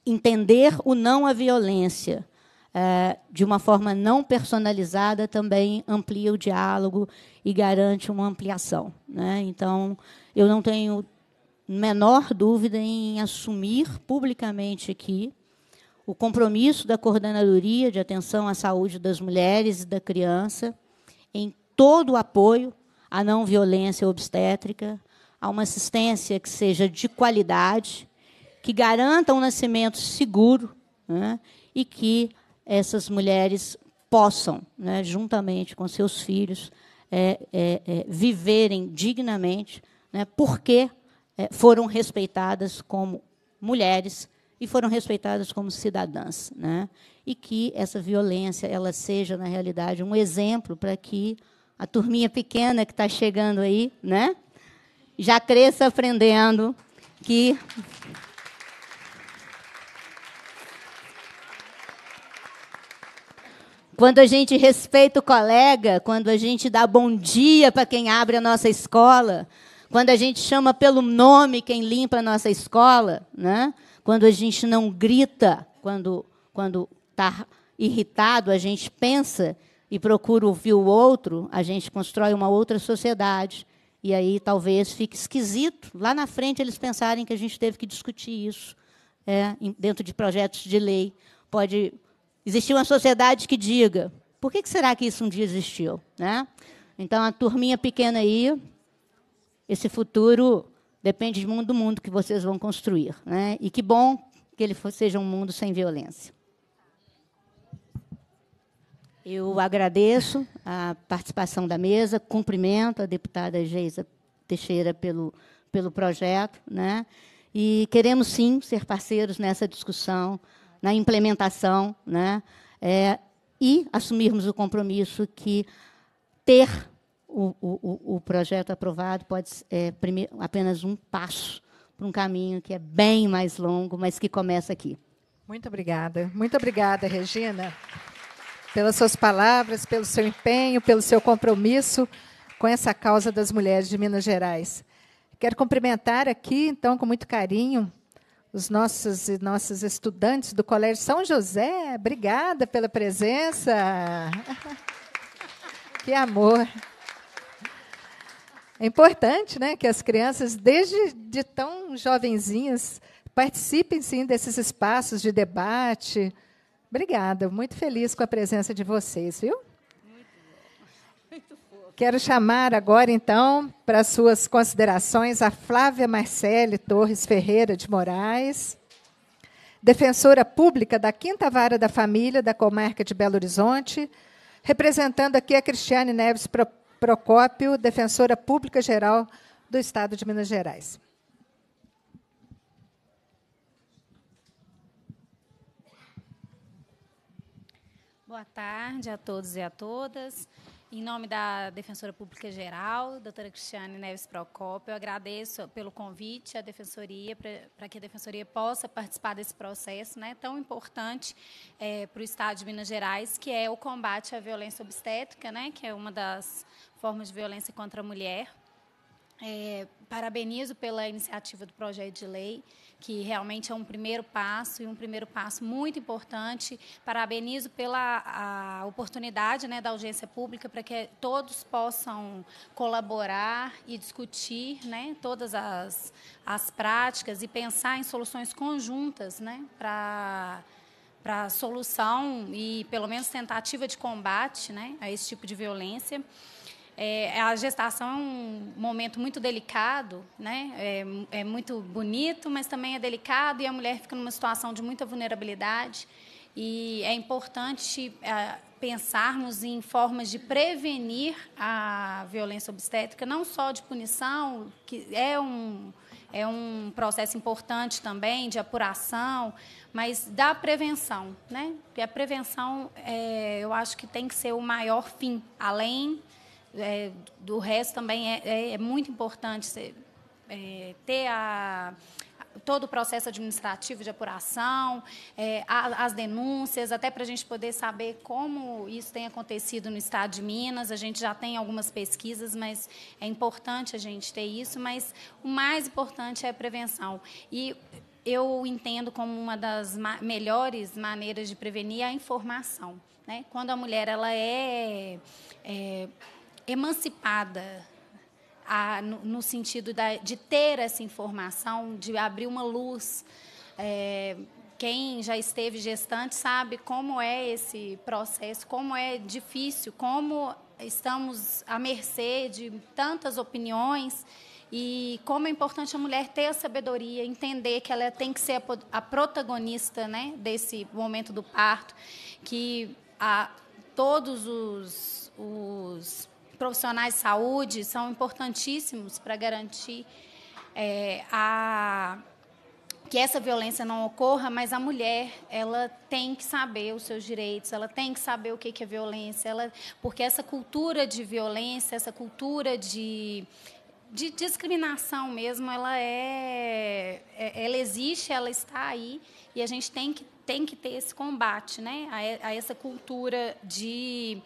entender o não à violência é, de uma forma não personalizada também amplia o diálogo e garante uma ampliação. Né? Então, eu não tenho menor dúvida em assumir publicamente aqui o compromisso da coordenadoria de atenção à saúde das mulheres e da criança em todo o apoio à não violência obstétrica, a uma assistência que seja de qualidade, que garanta um nascimento seguro né, e que essas mulheres possam, né, juntamente com seus filhos, é, é, é, viverem dignamente, né, porque é, foram respeitadas como mulheres e foram respeitadas como cidadãs, né? E que essa violência ela seja na realidade um exemplo para que a turminha pequena que está chegando aí, né, já cresça aprendendo que Quando a gente respeita o colega, quando a gente dá bom dia para quem abre a nossa escola, quando a gente chama pelo nome quem limpa a nossa escola, né? quando a gente não grita, quando quando está irritado, a gente pensa e procura ouvir o outro, a gente constrói uma outra sociedade. E aí talvez fique esquisito lá na frente eles pensarem que a gente teve que discutir isso é, dentro de projetos de lei. Pode existir uma sociedade que diga por que, será que isso um dia existiu? Né? Então, a turminha pequena aí, esse futuro depende do mundo que vocês vão construir. Né? E que bom que ele seja um mundo sem violência. Eu agradeço a participação da mesa, cumprimento a deputada Geisa Teixeira pelo, pelo projeto, né? e queremos sim ser parceiros nessa discussão na implementação, né? É, e assumirmos o compromisso que ter o, o, o projeto aprovado pode ser é, apenas um passo para um caminho que é bem mais longo, mas que começa aqui. Muito obrigada. Muito obrigada, Regina, pelas suas palavras, pelo seu empenho, pelo seu compromisso com essa causa das mulheres de Minas Gerais. Quero cumprimentar aqui, então, com muito carinho, os nossos e nossas estudantes do Colégio São José. Obrigada pela presença. Que amor. É importante, né, que as crianças desde de tão jovenzinhas participem sim desses espaços de debate. Obrigada, muito feliz com a presença de vocês, viu? Quero chamar agora, então, para suas considerações a Flávia Marcele Torres Ferreira de Moraes, defensora pública da Quinta Vara da Família da Comarca de Belo Horizonte, representando aqui a Cristiane Neves Procópio, defensora pública geral do Estado de Minas Gerais. Boa tarde a todos e a todas. Em nome da Defensora Pública Geral, doutora Cristiane Neves Procópio, eu agradeço pelo convite à Defensoria, para que a Defensoria possa participar desse processo né, tão importante é, para o Estado de Minas Gerais, que é o combate à violência obstétrica, né, que é uma das formas de violência contra a mulher. É, parabenizo pela iniciativa do projeto de lei que realmente é um primeiro passo e um primeiro passo muito importante. Parabenizo pela oportunidade né, da audiência pública para que todos possam colaborar e discutir né, todas as, as práticas e pensar em soluções conjuntas né, para para solução e pelo menos tentativa de combate né, a esse tipo de violência. É, a gestação é um momento muito delicado, né? É, é, muito bonito, mas também é delicado e a mulher fica numa situação de muita vulnerabilidade. E é importante é, pensarmos em formas de prevenir a violência obstétrica, não só de punição, que é um, é um processo importante também de apuração, mas da prevenção. Né? E a prevenção, é, eu acho que tem que ser o maior fim, além é, do resto também é, é, é muito importante ser, é, ter a todo o processo administrativo de apuração, é, as denúncias, até para a gente poder saber como isso tem acontecido no estado de Minas. A gente já tem algumas pesquisas, mas é importante a gente ter isso. Mas o mais importante é a prevenção. E eu entendo como uma das ma melhores maneiras de prevenir é a informação. Né? Quando a mulher ela é, é emancipada a, no, no, sentido da, de ter essa informação, de abrir uma luz. É, quem já esteve gestante sabe como é esse processo, como é difícil, como estamos à mercê de tantas opiniões e como é importante a mulher ter a sabedoria, entender que ela tem que ser a, a protagonista né, desse momento do parto, que a, todos os, os profissionais de saúde são importantíssimos para garantir é, a, que essa violência não ocorra, mas a mulher ela tem que saber os seus direitos, ela tem que saber o que é violência, ela, porque essa cultura de violência, essa cultura de, de discriminação mesmo, ela é, é, ela existe, ela está aí e a gente tem que tem que ter esse combate, né, a, a essa cultura de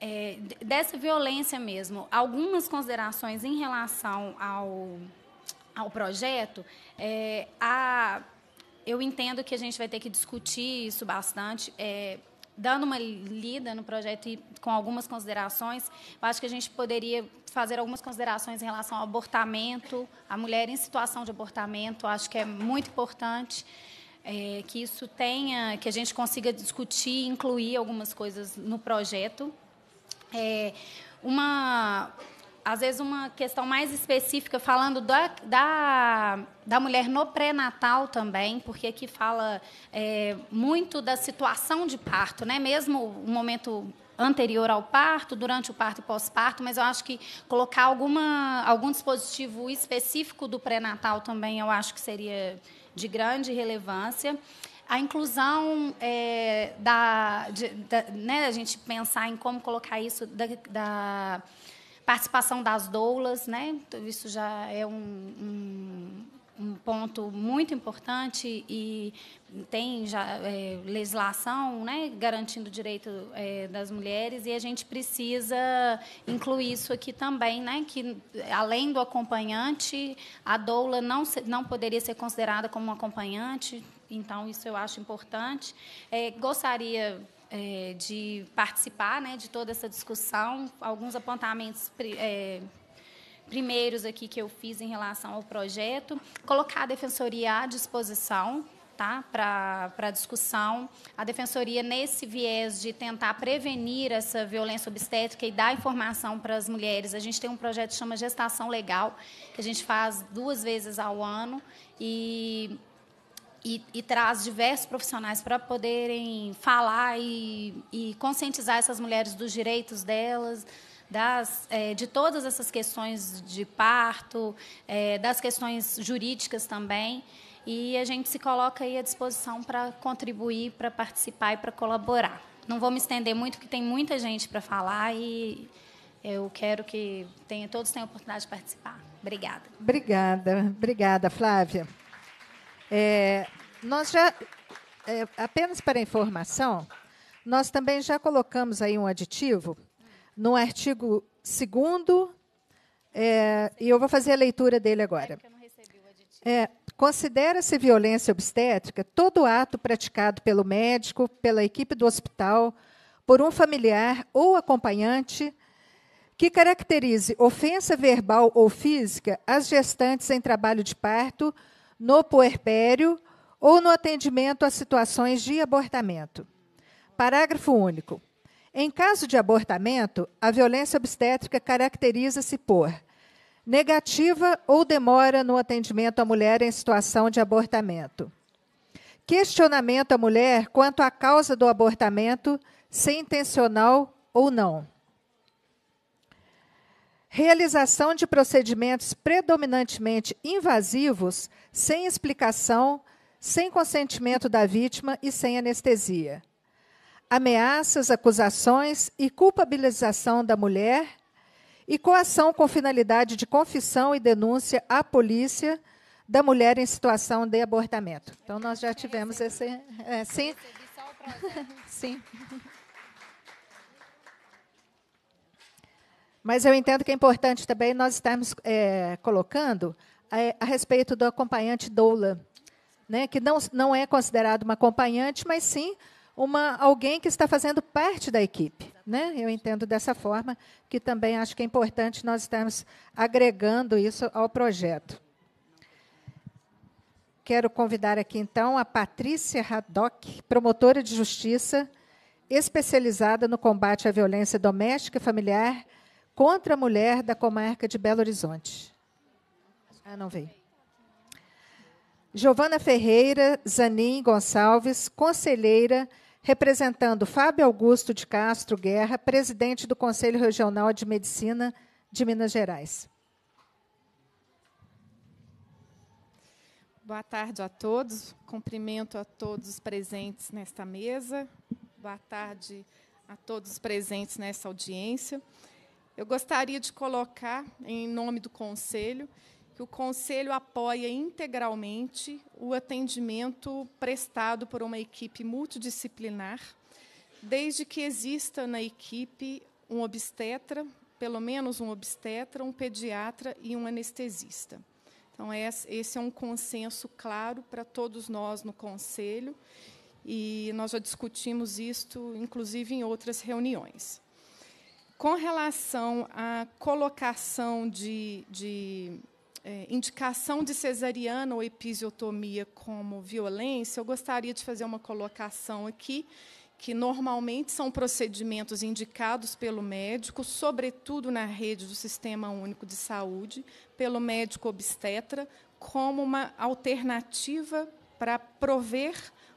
é, dessa violência mesmo. Algumas considerações em relação ao, ao projeto. É, a, eu entendo que a gente vai ter que discutir isso bastante. É, dando uma lida no projeto e com algumas considerações, eu acho que a gente poderia fazer algumas considerações em relação ao abortamento, a mulher em situação de abortamento, acho que é muito importante. É, que isso tenha, que a gente consiga discutir, incluir algumas coisas no projeto, é, uma às vezes uma questão mais específica falando da, da, da mulher no pré-natal também, porque aqui fala é, muito da situação de parto, né? Mesmo o momento anterior ao parto, durante o parto e pós-parto, mas eu acho que colocar alguma, algum dispositivo específico do pré-natal também eu acho que seria de grande relevância a inclusão é, da, de, da né, a gente pensar em como colocar isso da, da participação das doulas, né? Então, isso já é um, um um ponto muito importante e tem já é, legislação né, garantindo o direito é, das mulheres e a gente precisa incluir isso aqui também, né, que além do acompanhante, a doula não, se, não poderia ser considerada como um acompanhante, então, isso eu acho importante. É, gostaria é, de participar né, de toda essa discussão, alguns apontamentos é, primeiros aqui que eu fiz em relação ao projeto, colocar a defensoria à disposição tá, para discussão. A defensoria, nesse viés de tentar prevenir essa violência obstétrica e dar informação para as mulheres, a gente tem um projeto que chama Gestação Legal, que a gente faz duas vezes ao ano. E e, e, traz diversos profissionais para poderem falar e, e, conscientizar essas mulheres dos direitos delas, das, é, de todas essas questões de parto, é, das questões jurídicas também. E a gente se coloca aí à disposição para contribuir, para participar e para colaborar. Não vou me estender muito, porque tem muita gente para falar e eu quero que tenha, todos tenham a oportunidade de participar. Obrigada. Obrigada, obrigada, Flávia. É, nós já, é, apenas para informação, nós também já colocamos aí um aditivo no artigo 2 é, e eu vou fazer a leitura dele agora. É, é, Considera-se violência obstétrica todo ato praticado pelo médico, pela equipe do hospital, por um familiar ou acompanhante que caracterize ofensa verbal ou física às gestantes em trabalho de parto no puerpério ou no atendimento a situações de abortamento. Parágrafo único. Em caso de abortamento, a violência obstétrica caracteriza-se por negativa ou demora no atendimento à mulher em situação de abortamento. Questionamento à mulher quanto à causa do abortamento, se intencional ou não realização de procedimentos predominantemente invasivos, sem explicação, sem consentimento da vítima e sem anestesia. Ameaças, acusações e culpabilização da mulher e coação com finalidade de confissão e denúncia à polícia da mulher em situação de abortamento. Então, nós já tivemos esse. É, sim. Sim. Mas eu entendo que é importante também nós estarmos é, colocando a, é, a, respeito do acompanhante doula, né? que não, não é considerado uma acompanhante, mas sim uma, alguém que está fazendo parte da equipe. Né? Eu entendo dessa forma, que também acho que é importante nós estarmos agregando isso ao projeto. Quero convidar aqui, então, a Patrícia Haddock, promotora de justiça, especializada no combate à violência doméstica e familiar contra a mulher da comarca de Belo Horizonte. Ah, não veio. Giovana Ferreira Zanin Gonçalves, conselheira, representando Fábio Augusto de Castro Guerra, presidente do Conselho Regional de Medicina de Minas Gerais. Boa tarde a todos. Cumprimento a todos os presentes nesta mesa. Boa tarde a todos os presentes nessa audiência. Eu gostaria de colocar, em nome do Conselho, que o Conselho apoia integralmente o atendimento prestado por uma equipe multidisciplinar, desde que exista na equipe um obstetra, pelo menos um obstetra, um pediatra e um anestesista. Então, é, esse é um consenso claro para todos nós no Conselho, e nós já discutimos isto, inclusive, em outras reuniões. Com relação à colocação de, de é, indicação de cesariana ou episiotomia como violência, eu gostaria de fazer uma colocação aqui, que normalmente são procedimentos indicados pelo médico, sobretudo na rede do Sistema Único de Saúde, pelo médico obstetra, como uma alternativa para prover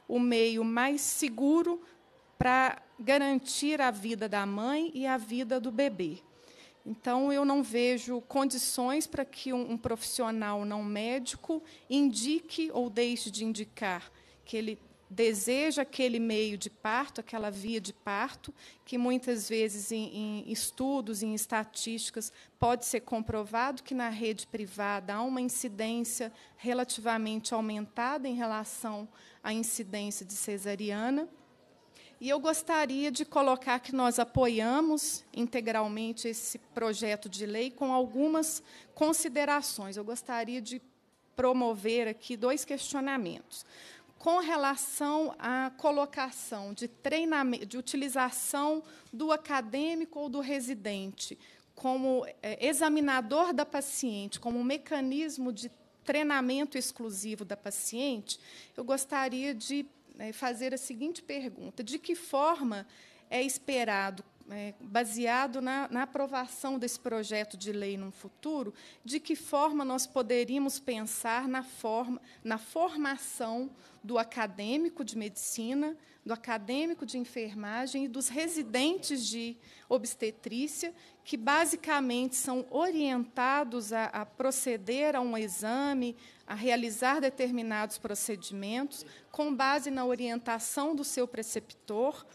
o meio mais seguro para garantir a vida da mãe e a vida do bebê. Então, eu não vejo condições para que um, um profissional não médico indique ou deixe de indicar que ele deseja aquele meio de parto, aquela via de parto, que muitas vezes em, em, estudos, em estatísticas, pode ser comprovado que na rede privada há uma incidência relativamente aumentada em relação à incidência de cesariana. E eu gostaria de colocar que nós apoiamos integralmente esse projeto de lei com algumas considerações. Eu gostaria de promover aqui dois questionamentos. Com relação à colocação de treinamento, de utilização do acadêmico ou do residente como eh, examinador da paciente, como um mecanismo de treinamento exclusivo da paciente, eu gostaria de né, fazer a seguinte pergunta: de que forma é esperado é, baseado na, na, aprovação desse projeto de lei no futuro, de que forma nós poderíamos pensar na, forma, na formação do acadêmico de medicina, do acadêmico de enfermagem e dos residentes de obstetrícia, que basicamente são orientados a, a proceder a um exame, a realizar determinados procedimentos, com base na orientação do seu preceptor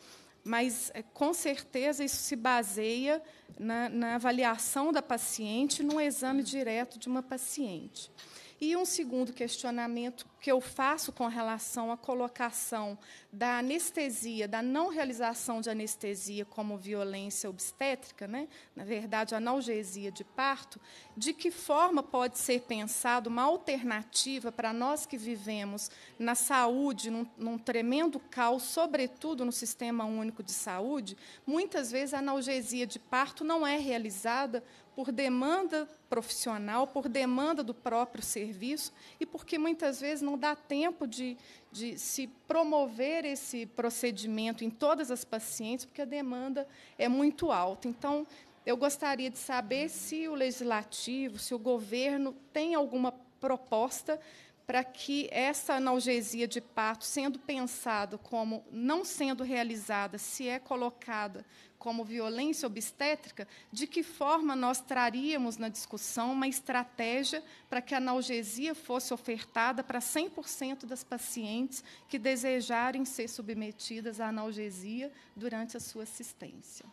mas é, com certeza isso se baseia na, na avaliação da paciente, num exame direto de uma paciente. E um segundo questionamento que eu faço com relação à colocação da anestesia, da não realização de anestesia como violência obstétrica, né? na verdade, analgesia de parto, de que forma pode ser pensada uma alternativa para nós que vivemos na saúde, num, num tremendo caos, sobretudo no sistema único de saúde, muitas vezes a analgesia de parto não é realizada por demanda profissional, por demanda do próprio serviço e porque muitas vezes não dá tempo de, de se promover esse procedimento em todas as pacientes, porque a demanda é muito alta. Então, eu gostaria de saber se o legislativo, se o governo tem alguma proposta para que essa analgesia de parto, sendo pensada como não sendo realizada, se é colocada como violência obstétrica, de que forma nós traríamos na discussão uma estratégia para que a analgesia fosse ofertada para 100% das pacientes que desejarem ser submetidas à analgesia durante a sua assistência.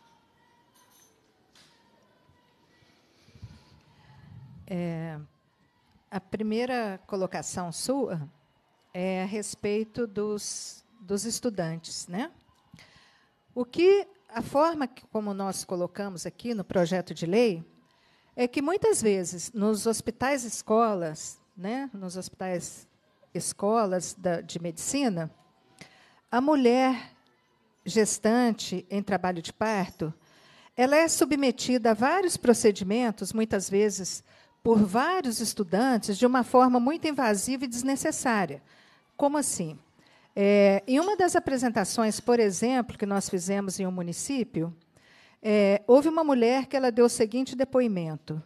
É, a primeira colocação sua é a respeito dos, dos estudantes. Né? O que a forma que, como nós colocamos aqui no projeto de lei é que muitas vezes nos hospitais escolas, né, nos hospitais escolas da, de medicina, a mulher gestante em trabalho de parto, ela é submetida a vários procedimentos, muitas vezes por vários estudantes de uma forma muito invasiva e desnecessária. Como assim? É, em uma das apresentações, por exemplo, que nós fizemos em um município, é, houve uma mulher que ela deu o seguinte depoimento: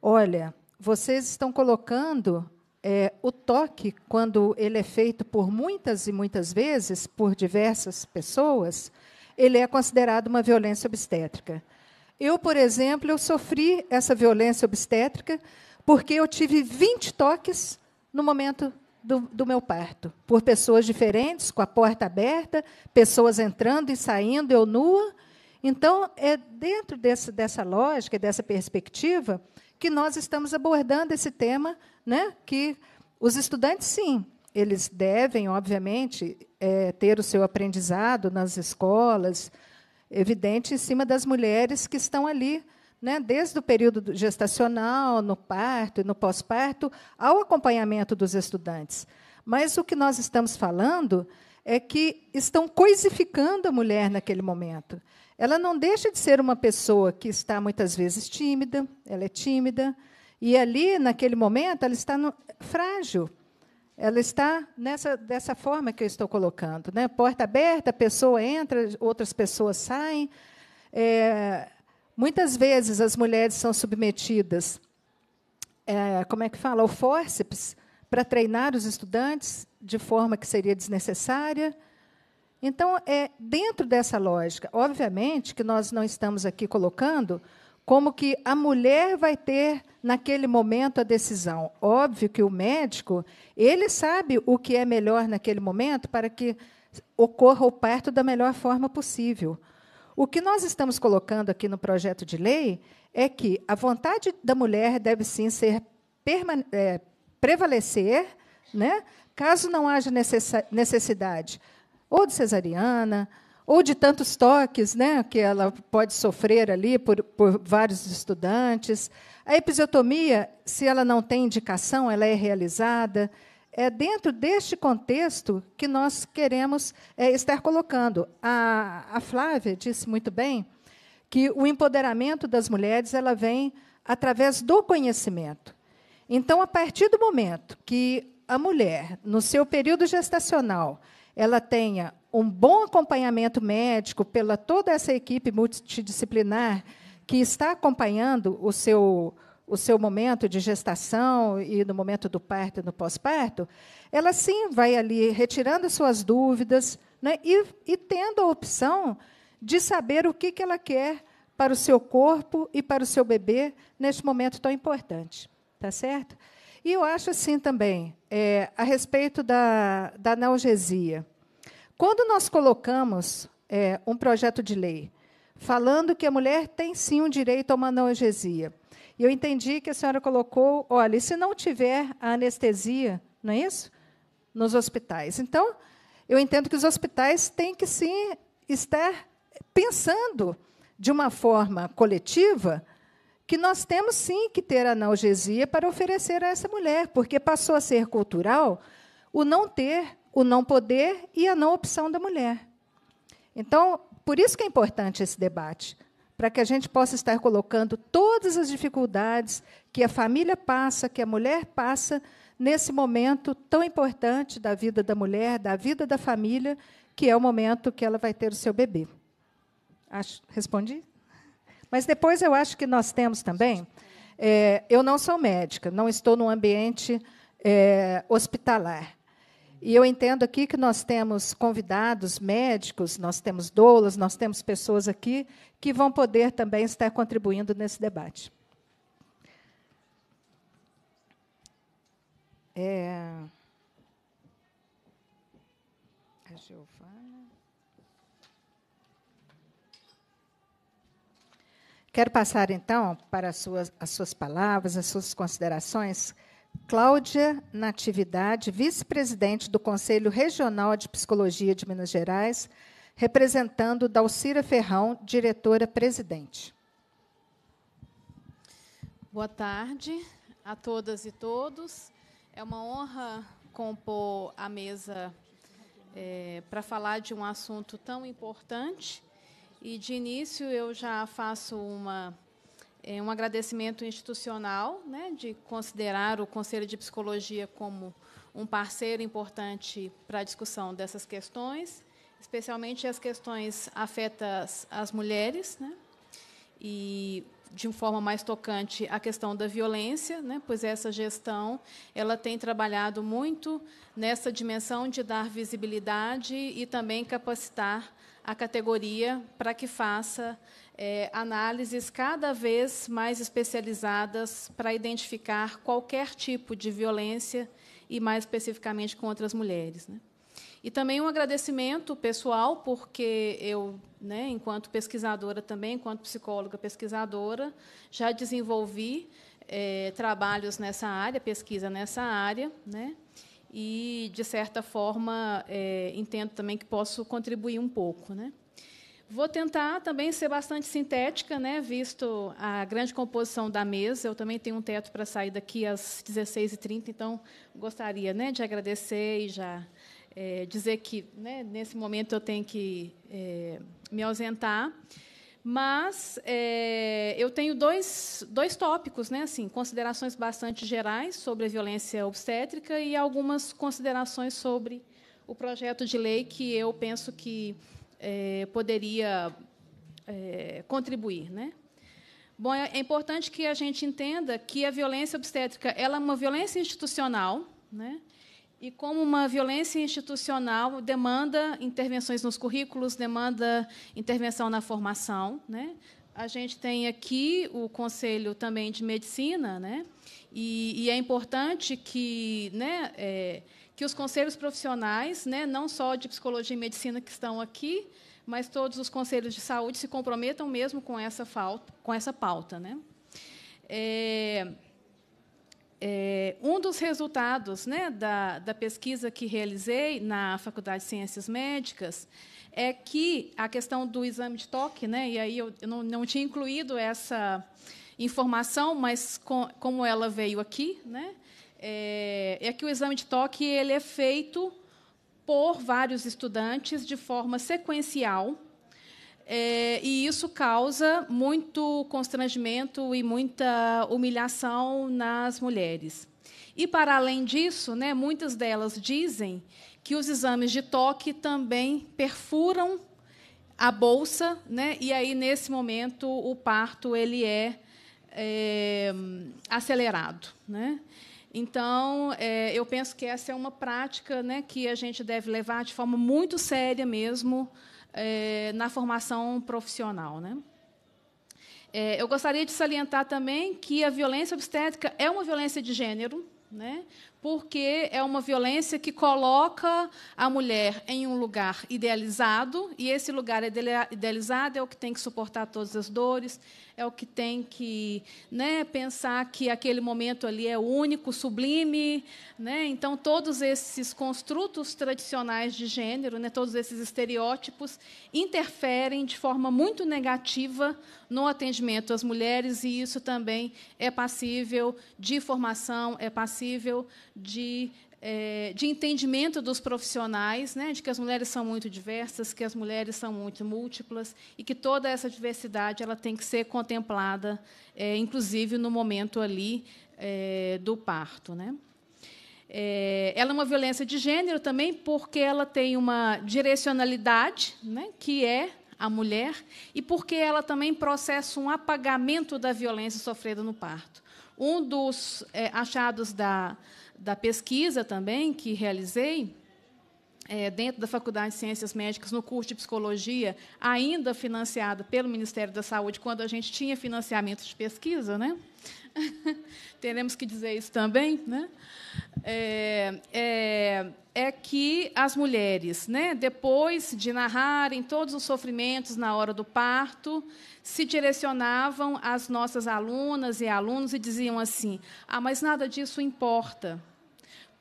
Olha, vocês estão colocando é, o toque, quando ele é feito por muitas e muitas vezes, por diversas pessoas, ele é considerado uma violência obstétrica. Eu, por exemplo, eu sofri essa violência obstétrica porque eu tive 20 toques no momento do, do, meu parto, por pessoas diferentes, com a porta aberta, pessoas entrando e saindo, eu nua. Então, é dentro desse, dessa lógica, dessa perspectiva, que nós estamos abordando esse tema, né? que os estudantes, sim, eles devem, obviamente, é, ter o seu aprendizado nas escolas, evidente em cima das mulheres que estão ali, né, desde o período gestacional, no parto e no pós-parto, ao acompanhamento dos estudantes. Mas o que nós estamos falando é que estão coisificando a mulher naquele momento. Ela não deixa de ser uma pessoa que está muitas vezes tímida, ela é tímida, e ali, naquele momento, ela está no, frágil. Ela está nessa, dessa forma que eu estou colocando. Né? Porta aberta, a pessoa entra, outras pessoas saem. É, muitas vezes as mulheres são submetidas, é, como é que fala, ao fórceps, para treinar os estudantes de forma que seria desnecessária. Então, é dentro dessa lógica, obviamente que nós não estamos aqui colocando como que a mulher vai ter naquele momento a decisão. Óbvio que o médico, ele sabe o que é melhor naquele momento para que ocorra o parto da melhor forma possível. O que nós estamos colocando aqui no projeto de lei é que a vontade da mulher deve sim ser é, prevalecer, né? caso não haja necessidade ou de cesariana, ou de tantos toques né, que ela pode sofrer ali por, por vários estudantes. A episiotomia, se ela não tem indicação, ela é realizada. É dentro deste contexto que nós queremos é, estar colocando. A, a Flávia disse muito bem que o empoderamento das mulheres ela vem através do conhecimento. Então, a partir do momento que a mulher, no seu período gestacional, ela tenha um bom acompanhamento médico pela toda essa equipe multidisciplinar que está acompanhando o seu o seu momento de gestação e no momento do parto e no pós-parto, ela sim vai ali retirando suas dúvidas né, e, e tendo a opção de saber o que, que ela quer para o seu corpo e para o seu bebê neste momento tão importante. Tá certo? E eu acho assim também, é, a respeito da, da analgesia. Quando nós colocamos é, um projeto de lei falando que a mulher tem sim um direito a uma analgesia, e eu entendi que a senhora colocou, olha, se não tiver a anestesia, não é isso? Nos hospitais. Então, eu entendo que os hospitais têm que sim estar pensando de uma forma coletiva que nós temos sim que ter analgesia para oferecer a essa mulher, porque passou a ser cultural o não ter o não poder e a não opção da mulher. Então, por isso que é importante esse debate, para que a gente possa estar colocando todas as dificuldades que a família passa, que a mulher passa, nesse momento tão importante da vida da mulher, da vida da família, que é o momento que ela vai ter o seu bebê. Acho, respondi? Mas depois eu acho que nós temos também. É, eu não sou médica, não estou no ambiente é, hospitalar, e eu entendo aqui que nós temos convidados médicos, nós temos doulas, nós temos pessoas aqui que vão poder também estar contribuindo nesse debate. É... A Giovana. Quero passar então para as suas, as suas palavras, as suas considerações Cláudia Natividade, vice-presidente do Conselho Regional de Psicologia de Minas Gerais, representando Dalcira Ferrão, diretora-presidente. Boa tarde a todas e todos. É uma honra compor a mesa é, para falar de um assunto tão importante. E, de início, eu já faço uma é um agradecimento institucional né, de considerar o Conselho de Psicologia como um parceiro importante para a discussão dessas questões, especialmente as questões afetas às mulheres, né? E de forma mais tocante a questão da violência, né, pois essa gestão ela tem trabalhado muito nessa dimensão de dar visibilidade e também capacitar a categoria para que faça é, análises cada vez mais especializadas para identificar qualquer tipo de violência e mais especificamente contra as mulheres. Né. E também um agradecimento pessoal, porque eu, né, enquanto pesquisadora também, enquanto psicóloga pesquisadora, já desenvolvi é, trabalhos nessa área, pesquisa nessa área, né? e, de certa forma, é, entendo também que posso contribuir um pouco. Né? Vou tentar também ser bastante sintética, né? visto a grande composição da mesa. Eu também tenho um teto para sair daqui às 16h30, então gostaria né, de agradecer e já é, dizer que né, nesse momento eu tenho que é, me ausentar, mas é, eu tenho dois, dois tópicos, né, assim, considerações bastante gerais sobre a violência obstétrica e algumas considerações sobre o projeto de lei que eu penso que é, poderia é, contribuir, né, Bom, é, é importante que a gente entenda que a violência obstétrica ela é uma violência institucional, né? E como uma violência institucional demanda intervenções nos currículos, demanda intervenção na formação, né? A gente tem aqui o Conselho também de Medicina, né? E, e é importante que, né, é, que os conselhos profissionais, né, não só de psicologia e medicina que estão aqui, mas todos os conselhos de saúde se comprometam mesmo com essa, falta, com essa pauta, né? É, é, um dos resultados né, da, da pesquisa que realizei na Faculdade de Ciências Médicas é que a questão do exame de toque, né, e aí eu não, não tinha incluído essa informação, mas com, como ela veio aqui, né, é, é que o exame de toque ele é feito por vários estudantes de forma sequencial, é, e isso causa muito constrangimento e muita humilhação nas mulheres. E, para além disso, né, muitas delas dizem que os exames de toque também perfuram a bolsa, né, e aí, nesse momento, o parto ele é, é acelerado. Né? Então, é, eu penso que essa é uma prática né, que a gente deve levar de forma muito séria mesmo é, na formação profissional. Né? É, eu gostaria de salientar também que a violência obstétrica é uma violência de gênero, né? porque é uma violência que coloca a mulher em um lugar idealizado, e esse lugar idealizado é o que tem que suportar todas as dores, é o que tem que né, pensar que aquele momento ali é único, sublime. Né? Então, todos esses construtos tradicionais de gênero, né, todos esses estereótipos, interferem de forma muito negativa no atendimento às mulheres, e isso também é passível de formação, é passível de é, de entendimento dos profissionais, né, de que as mulheres são muito diversas, que as mulheres são muito múltiplas e que toda essa diversidade ela tem que ser contemplada, é, inclusive no momento ali é, do parto, né? É, ela é uma violência de gênero também porque ela tem uma direcionalidade, né, que é a mulher e porque ela também processa um apagamento da violência sofrida no parto. Um dos é, achados da, da pesquisa também que realizei é, dentro da Faculdade de Ciências Médicas, no curso de psicologia, ainda financiado pelo Ministério da Saúde, quando a gente tinha financiamento de pesquisa, né? teremos que dizer isso também, né? É, é, é que as mulheres, né, depois de narrarem todos os sofrimentos na hora do parto, se direcionavam às nossas alunas e alunos e diziam assim: "Ah, mas nada disso importa.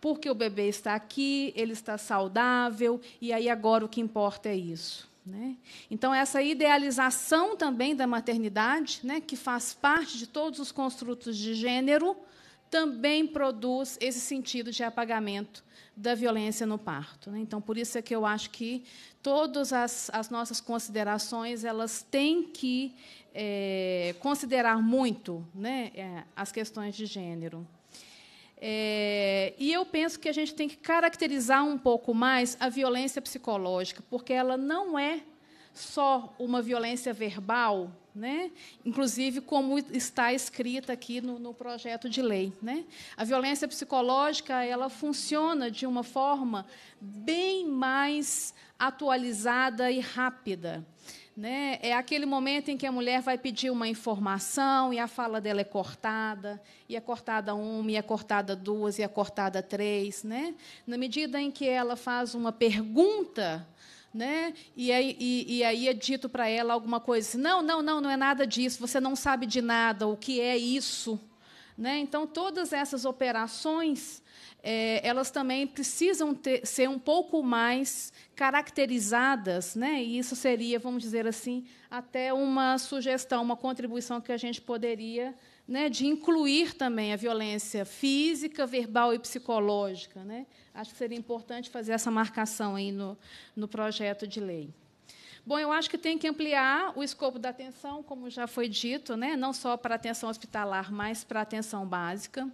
Porque o bebê está aqui, ele está saudável, e aí agora o que importa é isso." Né? Então, essa idealização também da maternidade, né, que faz parte de todos os construtos de gênero, também produz esse sentido de apagamento da violência no parto. Né? Então, por isso é que eu acho que todas as, as nossas considerações elas têm que é, considerar muito né, eh, as questões de gênero. É, e eu penso que a gente tem que caracterizar um pouco mais a violência psicológica, porque ela não é só uma violência verbal né? inclusive como está escrita aqui no, no projeto de lei. Né? A violência psicológica ela funciona de uma forma bem mais atualizada e rápida. Né? É aquele momento em que a mulher vai pedir uma informação e a fala dela é cortada, e é cortada uma, e é cortada duas, e é cortada três. Né? Na medida em que ela faz uma pergunta, né? E aí, e, e aí é dito para ela alguma coisa assim, não, não, não, não é nada disso, você não sabe de nada, o que é isso? Né? Então, todas essas operações, é, elas também precisam ter, ser um pouco mais caracterizadas, né? e isso seria, vamos dizer assim, até uma sugestão, uma contribuição que a gente poderia né, de incluir também a violência física, verbal e psicológica. Né? Acho que seria importante fazer essa marcação aí no, no projeto de lei. Bom, eu acho que tem que ampliar o escopo da atenção, como já foi dito, né? não só para a atenção hospitalar, mas para a atenção básica.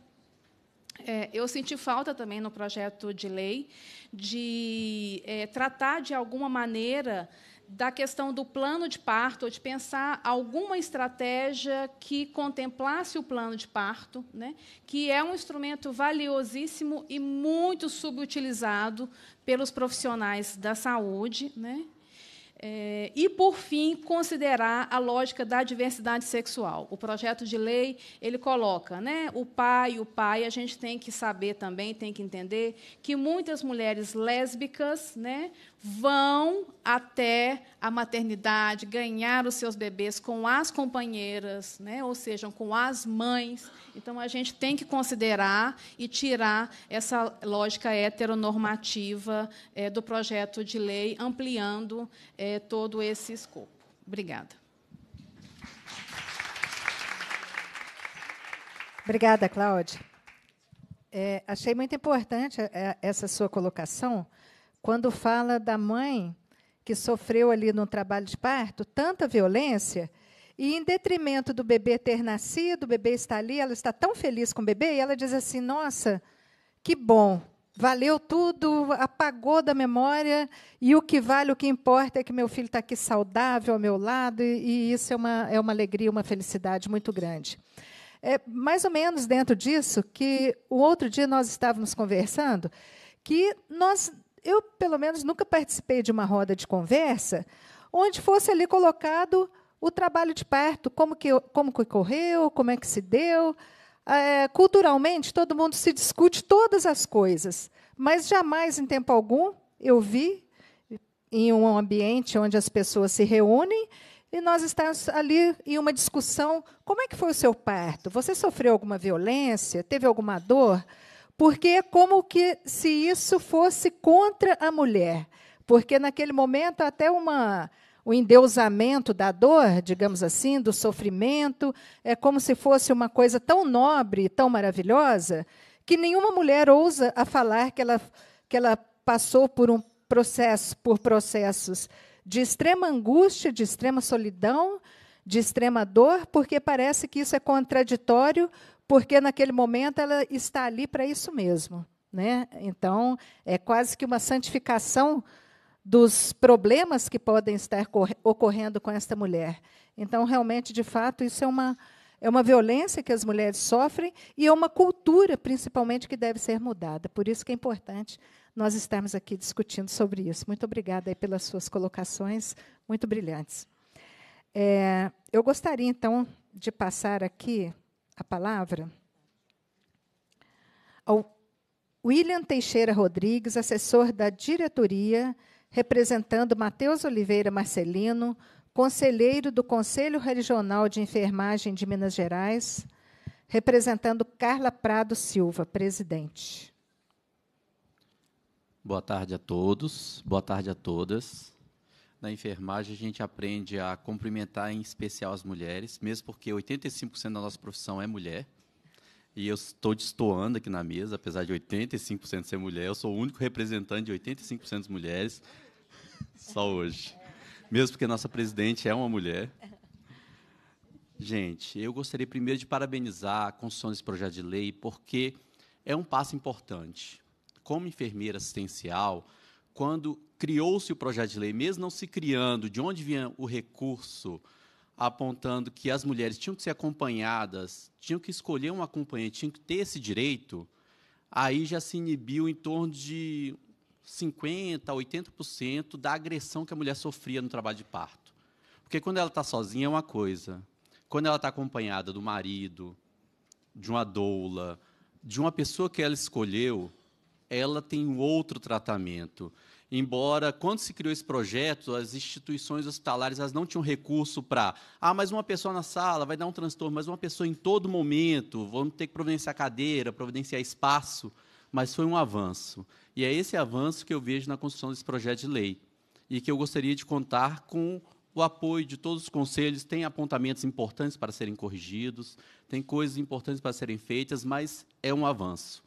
É, eu senti falta também no projeto de lei de é, tratar de alguma maneira da questão do plano de parto, ou de pensar alguma estratégia que contemplasse o plano de parto, né, que é um instrumento valiosíssimo e muito subutilizado pelos profissionais da saúde. Né, é, e, por fim, considerar a lógica da diversidade sexual. O projeto de lei ele coloca né, o pai, o pai, a gente tem que saber também, tem que entender que muitas mulheres lésbicas, né, vão até a maternidade ganhar os seus bebês com as companheiras, né? ou seja, com as mães. Então, a gente tem que considerar e tirar essa lógica heteronormativa é, do projeto de lei, ampliando é, todo esse escopo. Obrigada. Obrigada, Cláudia. É, achei muito importante é, essa sua colocação, quando fala da mãe que sofreu ali no trabalho de parto tanta violência, e em detrimento do bebê ter nascido, o bebê está ali, ela está tão feliz com o bebê, e ela diz assim: nossa, que bom, valeu tudo, apagou da memória, e o que vale, o que importa é que meu filho está aqui saudável ao meu lado, e, e isso é uma, é uma alegria, uma felicidade muito grande. É mais ou menos dentro disso que o outro dia nós estávamos conversando que nós eu, pelo menos, nunca participei de uma roda de conversa onde fosse ali colocado o trabalho de parto, como que, como que ocorreu, como é que se deu. É, culturalmente, todo mundo se discute todas as coisas, mas jamais, em tempo algum, eu vi em um ambiente onde as pessoas se reúnem e nós estamos ali em uma discussão: como é que foi o seu parto? Você sofreu alguma violência? Teve alguma dor? Porque é como que se isso fosse contra a mulher. Porque naquele momento até uma o endeusamento da dor, digamos assim, do sofrimento, é como se fosse uma coisa tão nobre, tão maravilhosa, que nenhuma mulher ousa a falar que ela, que ela passou por um processo, por processos de extrema angústia, de extrema solidão, de extrema dor, porque parece que isso é contraditório porque naquele momento ela está ali para isso mesmo. Né? Então, é quase que uma santificação dos problemas que podem estar ocorrendo com esta mulher. Então, realmente, de fato, isso é uma, é uma violência que as mulheres sofrem e é uma cultura, principalmente, que deve ser mudada. Por isso que é importante nós estarmos aqui discutindo sobre isso. Muito obrigada pelas suas colocações, muito brilhantes. É, eu gostaria, então, de passar aqui a palavra? Ao William Teixeira Rodrigues, assessor da diretoria, representando Matheus Oliveira Marcelino, conselheiro do Conselho Regional de Enfermagem de Minas Gerais, representando Carla Prado Silva, presidente. Boa tarde a todos, boa tarde a todas na enfermagem a gente aprende a cumprimentar em especial as mulheres, mesmo porque 85% da nossa profissão é mulher. E eu estou destoando aqui na mesa, apesar de 85% ser mulher, eu sou o único representante de 85% de mulheres só hoje. Mesmo porque nossa presidente é uma mulher. Gente, eu gostaria primeiro de parabenizar a construção desse projeto de lei, porque é um passo importante. Como enfermeira assistencial, quando criou-se o projeto de lei, mesmo não se criando, de onde vinha o recurso apontando que as mulheres tinham que ser acompanhadas, tinham que escolher um acompanhante, tinham que ter esse direito, aí já se inibiu em torno de 50%, 80% da agressão que a mulher sofria no trabalho de parto. Porque quando ela está sozinha é uma coisa, quando ela está acompanhada do marido, de uma doula, de uma pessoa que ela escolheu, ela tem um outro tratamento embora quando se criou esse projeto, as instituições hospitalares elas não tinham recurso para, ah, mais uma pessoa na sala vai dar um transtorno, mais uma pessoa em todo momento, vamos ter que providenciar cadeira, providenciar espaço, mas foi um avanço. E é esse avanço que eu vejo na construção desse projeto de lei e que eu gostaria de contar com o apoio de todos os conselhos, tem apontamentos importantes para serem corrigidos, tem coisas importantes para serem feitas, mas é um avanço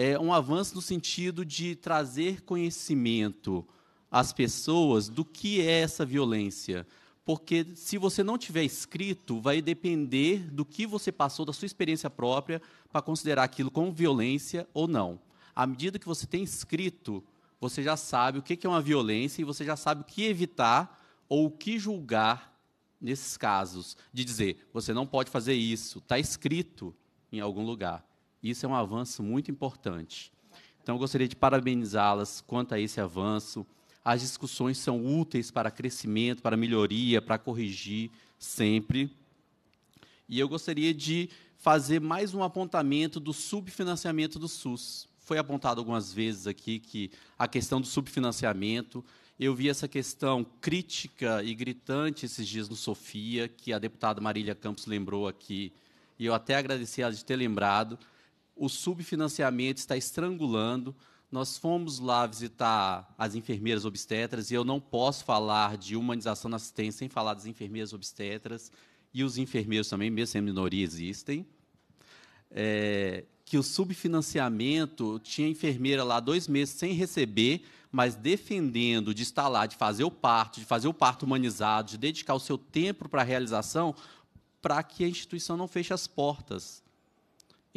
é, um avanço no sentido de trazer conhecimento às pessoas do que é essa violência. Porque se você não tiver escrito, vai depender do que você passou, da sua experiência própria, para considerar aquilo como violência ou não. À medida que você tem escrito, você já sabe o que é uma violência e você já sabe o que evitar ou o que julgar nesses casos. De dizer, você não pode fazer isso, está escrito em algum lugar. Isso é um avanço muito importante. Então, eu gostaria de parabenizá-las quanto a esse avanço. As discussões são úteis para crescimento, para melhoria, para corrigir sempre. E eu gostaria de fazer mais um apontamento do subfinanciamento do SUS. Foi apontado algumas vezes aqui que a questão do subfinanciamento, eu vi essa questão crítica e gritante esses dias no Sofia, que a deputada Marília Campos lembrou aqui, e eu até agradeci ela de ter lembrado, o subfinanciamento está estrangulando. Nós fomos lá visitar as enfermeiras obstetras e eu não posso falar de humanização na assistência sem falar das enfermeiras obstetras e os enfermeiros também, mesmo sem minoria, existem. É, que o subfinanciamento tinha enfermeira lá dois meses sem receber, mas defendendo de estar lá, de fazer o parto, de fazer o parto humanizado, de dedicar o seu tempo para a realização, para que a instituição não feche as portas.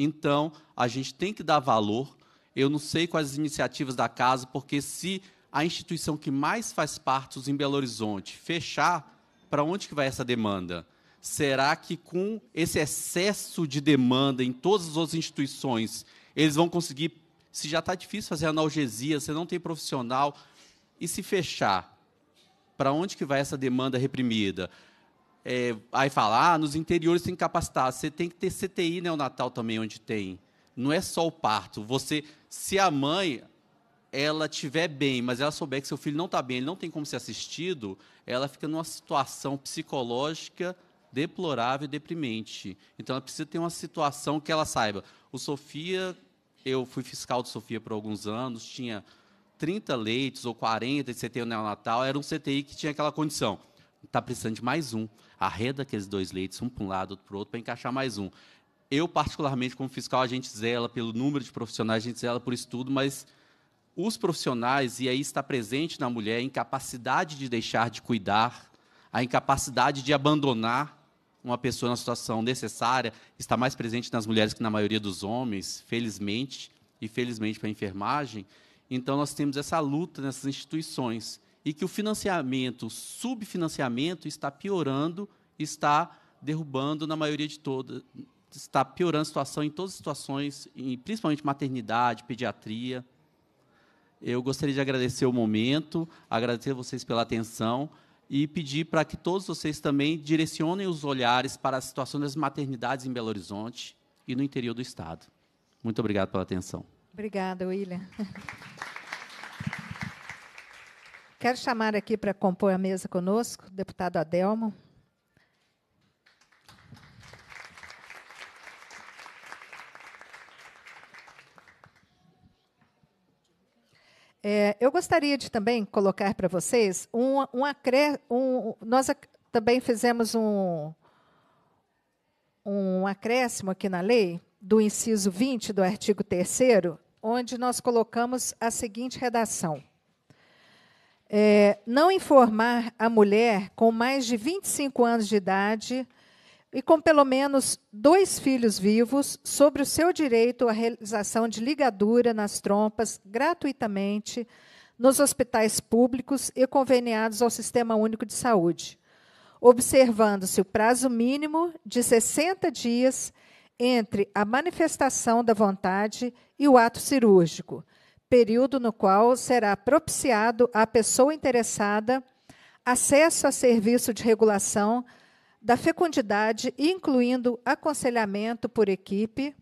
Então, a gente tem que dar valor. Eu não sei quais as iniciativas da casa, porque se a instituição que mais faz partos em Belo Horizonte fechar, para onde que vai essa demanda? Será que com esse excesso de demanda em todas as outras instituições, eles vão conseguir? Se já está difícil fazer analgesia, você não tem profissional, e se fechar, para onde que vai essa demanda reprimida? É, aí fala, ah, nos interiores tem que capacitar. Você tem que ter CTI neonatal também, onde tem. Não é só o parto. Você, se a mãe ela tiver bem, mas ela souber que seu filho não está bem, ele não tem como ser assistido, ela fica numa situação psicológica deplorável e deprimente. Então ela precisa ter uma situação que ela saiba. O Sofia, eu fui fiscal do Sofia por alguns anos, tinha 30 leitos ou 40 de CTI neonatal, era um CTI que tinha aquela condição. Está precisando de mais um arreda aqueles dois leitos, um para um lado, outro para o outro, para encaixar mais um. Eu, particularmente, como fiscal, a gente zela pelo número de profissionais, a gente zela por isso tudo, mas os profissionais, e aí está presente na mulher a incapacidade de deixar de cuidar, a incapacidade de abandonar uma pessoa na situação necessária, está mais presente nas mulheres que na maioria dos homens, felizmente, e felizmente para a enfermagem. Então, nós temos essa luta nessas instituições e que o financiamento, o subfinanciamento, está piorando, está derrubando na maioria de todas, está piorando a situação em todas as situações, principalmente maternidade, pediatria. Eu gostaria de agradecer o momento, agradecer vocês pela atenção e pedir para que todos vocês também direcionem os olhares para a situação das maternidades em Belo Horizonte e no interior do Estado. Muito obrigado pela atenção. Obrigada, William. Quero chamar aqui para compor a mesa conosco, o deputado Adelmo. É, eu gostaria de também colocar para vocês um, um, um nós também fizemos um, um acréscimo aqui na lei do inciso 20 do artigo 3 onde nós colocamos a seguinte redação é, não informar a mulher com mais de 25 anos de idade e com pelo menos dois filhos vivos sobre o seu direito à realização de ligadura nas trompas gratuitamente nos hospitais públicos e conveniados ao Sistema Único de Saúde, observando-se o prazo mínimo de 60 dias entre a manifestação da vontade e o ato cirúrgico, período no qual será propiciado à pessoa interessada acesso a serviço de regulação da fecundidade, incluindo aconselhamento por equipe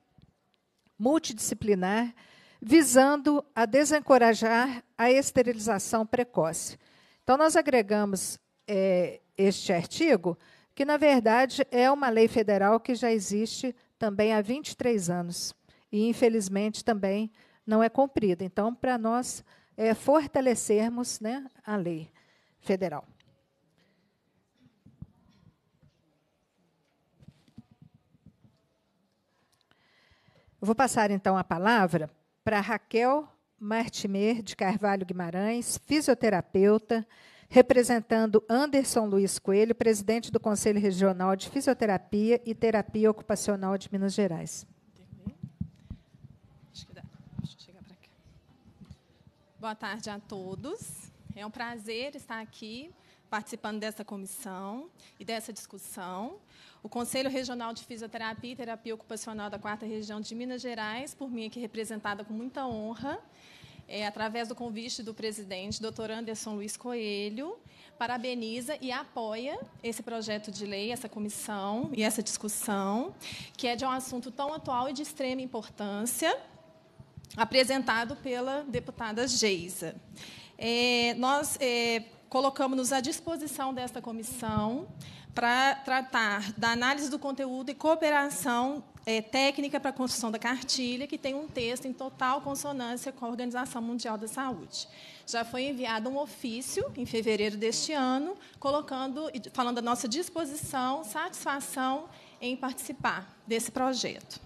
multidisciplinar, visando a desencorajar a esterilização precoce. Então, nós agregamos é, este artigo, que, na verdade, é uma lei federal que já existe também há 23 anos. E, infelizmente, também não é cumprida. Então, para nós é, fortalecermos né, a lei federal. Eu vou passar então a palavra para Raquel Martimer de Carvalho Guimarães, fisioterapeuta, representando Anderson Luiz Coelho, presidente do Conselho Regional de Fisioterapia e Terapia Ocupacional de Minas Gerais. Boa tarde a todos. É um prazer estar aqui participando dessa comissão e dessa discussão. O Conselho Regional de Fisioterapia e Terapia Ocupacional da Quarta Região de Minas Gerais, por mim aqui representada com muita honra, é, através do convite do presidente, doutor Anderson Luiz Coelho, parabeniza e apoia esse projeto de lei, essa comissão e essa discussão, que é de um assunto tão atual e de extrema importância apresentado pela deputada Geisa. É, nós é, colocamos-nos à disposição desta comissão para tratar da análise do conteúdo e cooperação é, técnica para a construção da cartilha, que tem um texto em total consonância com a Organização Mundial da Saúde. Já foi enviado um ofício em fevereiro deste ano, colocando, falando da nossa disposição, satisfação em participar desse projeto.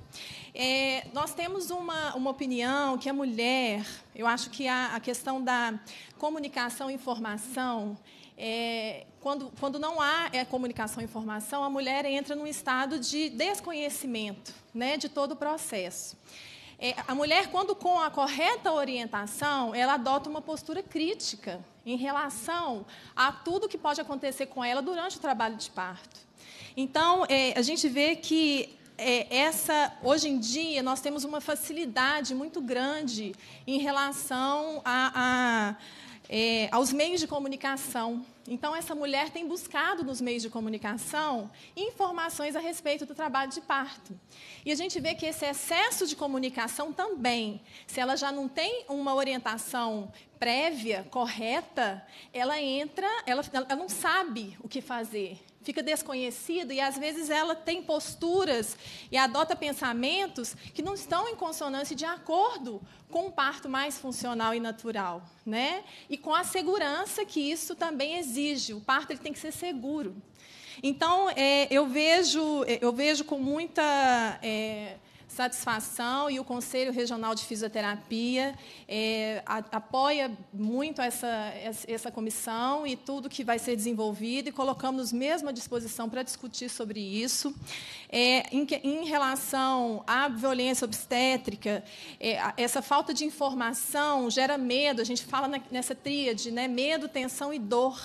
É, nós temos uma, uma opinião que a mulher, eu acho que a, a questão da comunicação e informação, é, quando, quando não há é, comunicação e informação, a mulher entra num estado de desconhecimento né, de todo o processo. É, a mulher, quando com a correta orientação, ela adota uma postura crítica em relação a tudo que pode acontecer com ela durante o trabalho de parto. Então, é, a gente vê que é, essa hoje em dia nós temos uma facilidade muito grande em relação a, a é, aos meios de comunicação. Então, essa mulher tem buscado nos meios de comunicação informações a respeito do trabalho de parto. E a gente vê que esse excesso de comunicação também, se ela já não tem uma orientação prévia, correta, ela entra, ela, ela não sabe o que fazer fica desconhecido e às vezes ela tem posturas e adota pensamentos que não estão em consonância de acordo com o um parto mais funcional e natural, né? E com a segurança que isso também exige. O parto ele tem que ser seguro. Então é, eu vejo é, eu vejo com muita é, satisfação e o Conselho Regional de Fisioterapia é, a, apoia muito essa, essa comissão e tudo que vai ser desenvolvido e colocamos mesmo à disposição para discutir sobre isso. É, em, em, relação à violência obstétrica, é, essa falta de informação gera medo, a gente fala na, nessa tríade, né? medo, tensão e dor.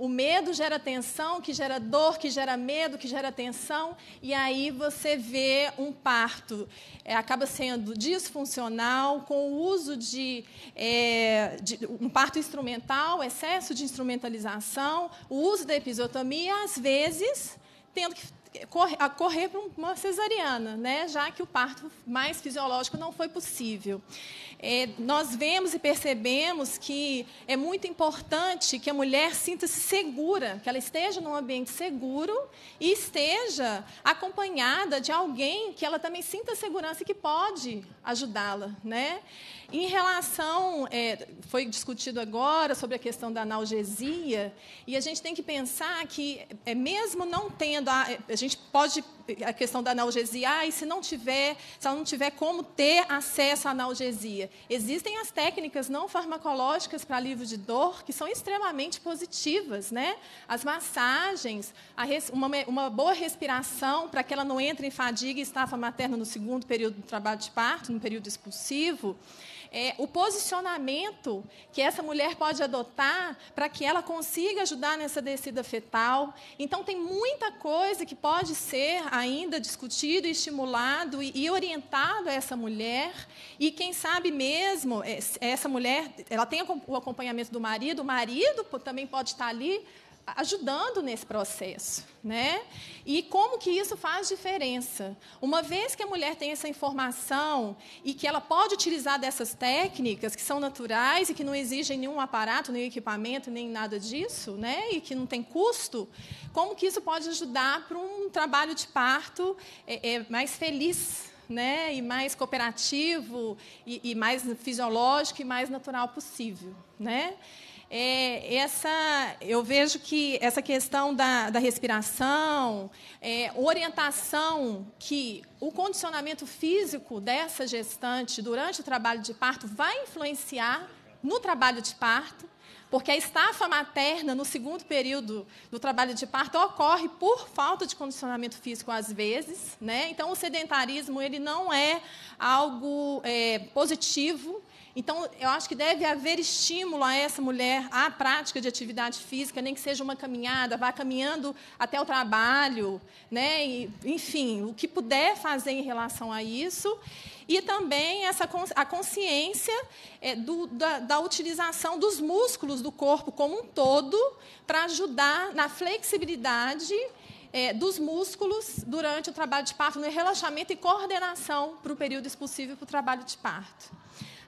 O medo gera tensão, que gera dor, que gera medo, que gera tensão, e aí você vê um parto. É, acaba sendo disfuncional, com o uso de, é, de, um parto instrumental, excesso de instrumentalização, o uso da episiotomia, às vezes, tendo que correr, correr para uma cesariana, né? já que o parto mais fisiológico não foi possível. É, nós vemos e percebemos que é muito importante que a mulher sinta-se segura, que ela esteja num ambiente seguro e esteja acompanhada de alguém que ela também sinta segurança e que pode ajudá-la. Né? Em relação, é, foi discutido agora sobre a questão da analgesia, e a gente tem que pensar que, é, mesmo não tendo, a, é, a gente pode a questão da analgesia, ah, e se não tiver, se ela não tiver como ter acesso à analgesia. Existem as técnicas não farmacológicas para alívio de dor que são extremamente positivas, né? As massagens, res, uma, uma boa respiração para que ela não entre em fadiga e estafa materna no segundo período do trabalho de parto, no período expulsivo é, o posicionamento que essa mulher pode adotar para que ela consiga ajudar nessa descida fetal. Então, tem muita coisa que pode ser ainda discutido, estimulado e, e orientado a essa mulher. E quem sabe mesmo, é, essa mulher, ela tem o acompanhamento do marido, o marido também pode estar ali ajudando nesse processo, né? E como que isso faz diferença? Uma vez que a mulher tem essa informação e que ela pode utilizar dessas técnicas que são naturais e que não exigem nenhum aparato, nenhum equipamento, nem nada disso, né? E que não tem custo, como que isso pode ajudar para um trabalho de parto é, é, mais feliz? Né, e mais cooperativo, e, e mais fisiológico e mais natural possível. Né? é, essa, eu vejo que essa questão da, da respiração, é, orientação que o condicionamento físico dessa gestante durante o trabalho de parto vai influenciar no trabalho de parto, porque a estafa materna no segundo período do trabalho de parto ocorre por falta de condicionamento físico às vezes, né? Então o sedentarismo ele não é algo é, positivo então, eu acho que deve haver estímulo a essa mulher à prática de atividade física, nem que seja uma caminhada, vá caminhando até o trabalho, né? E, enfim, o que puder fazer em relação a isso. E também essa, a consciência é, do, da, da utilização dos músculos do corpo como um todo para ajudar na flexibilidade é, dos músculos durante o trabalho de parto, no relaxamento e coordenação para o período expulsivo e para o trabalho de parto.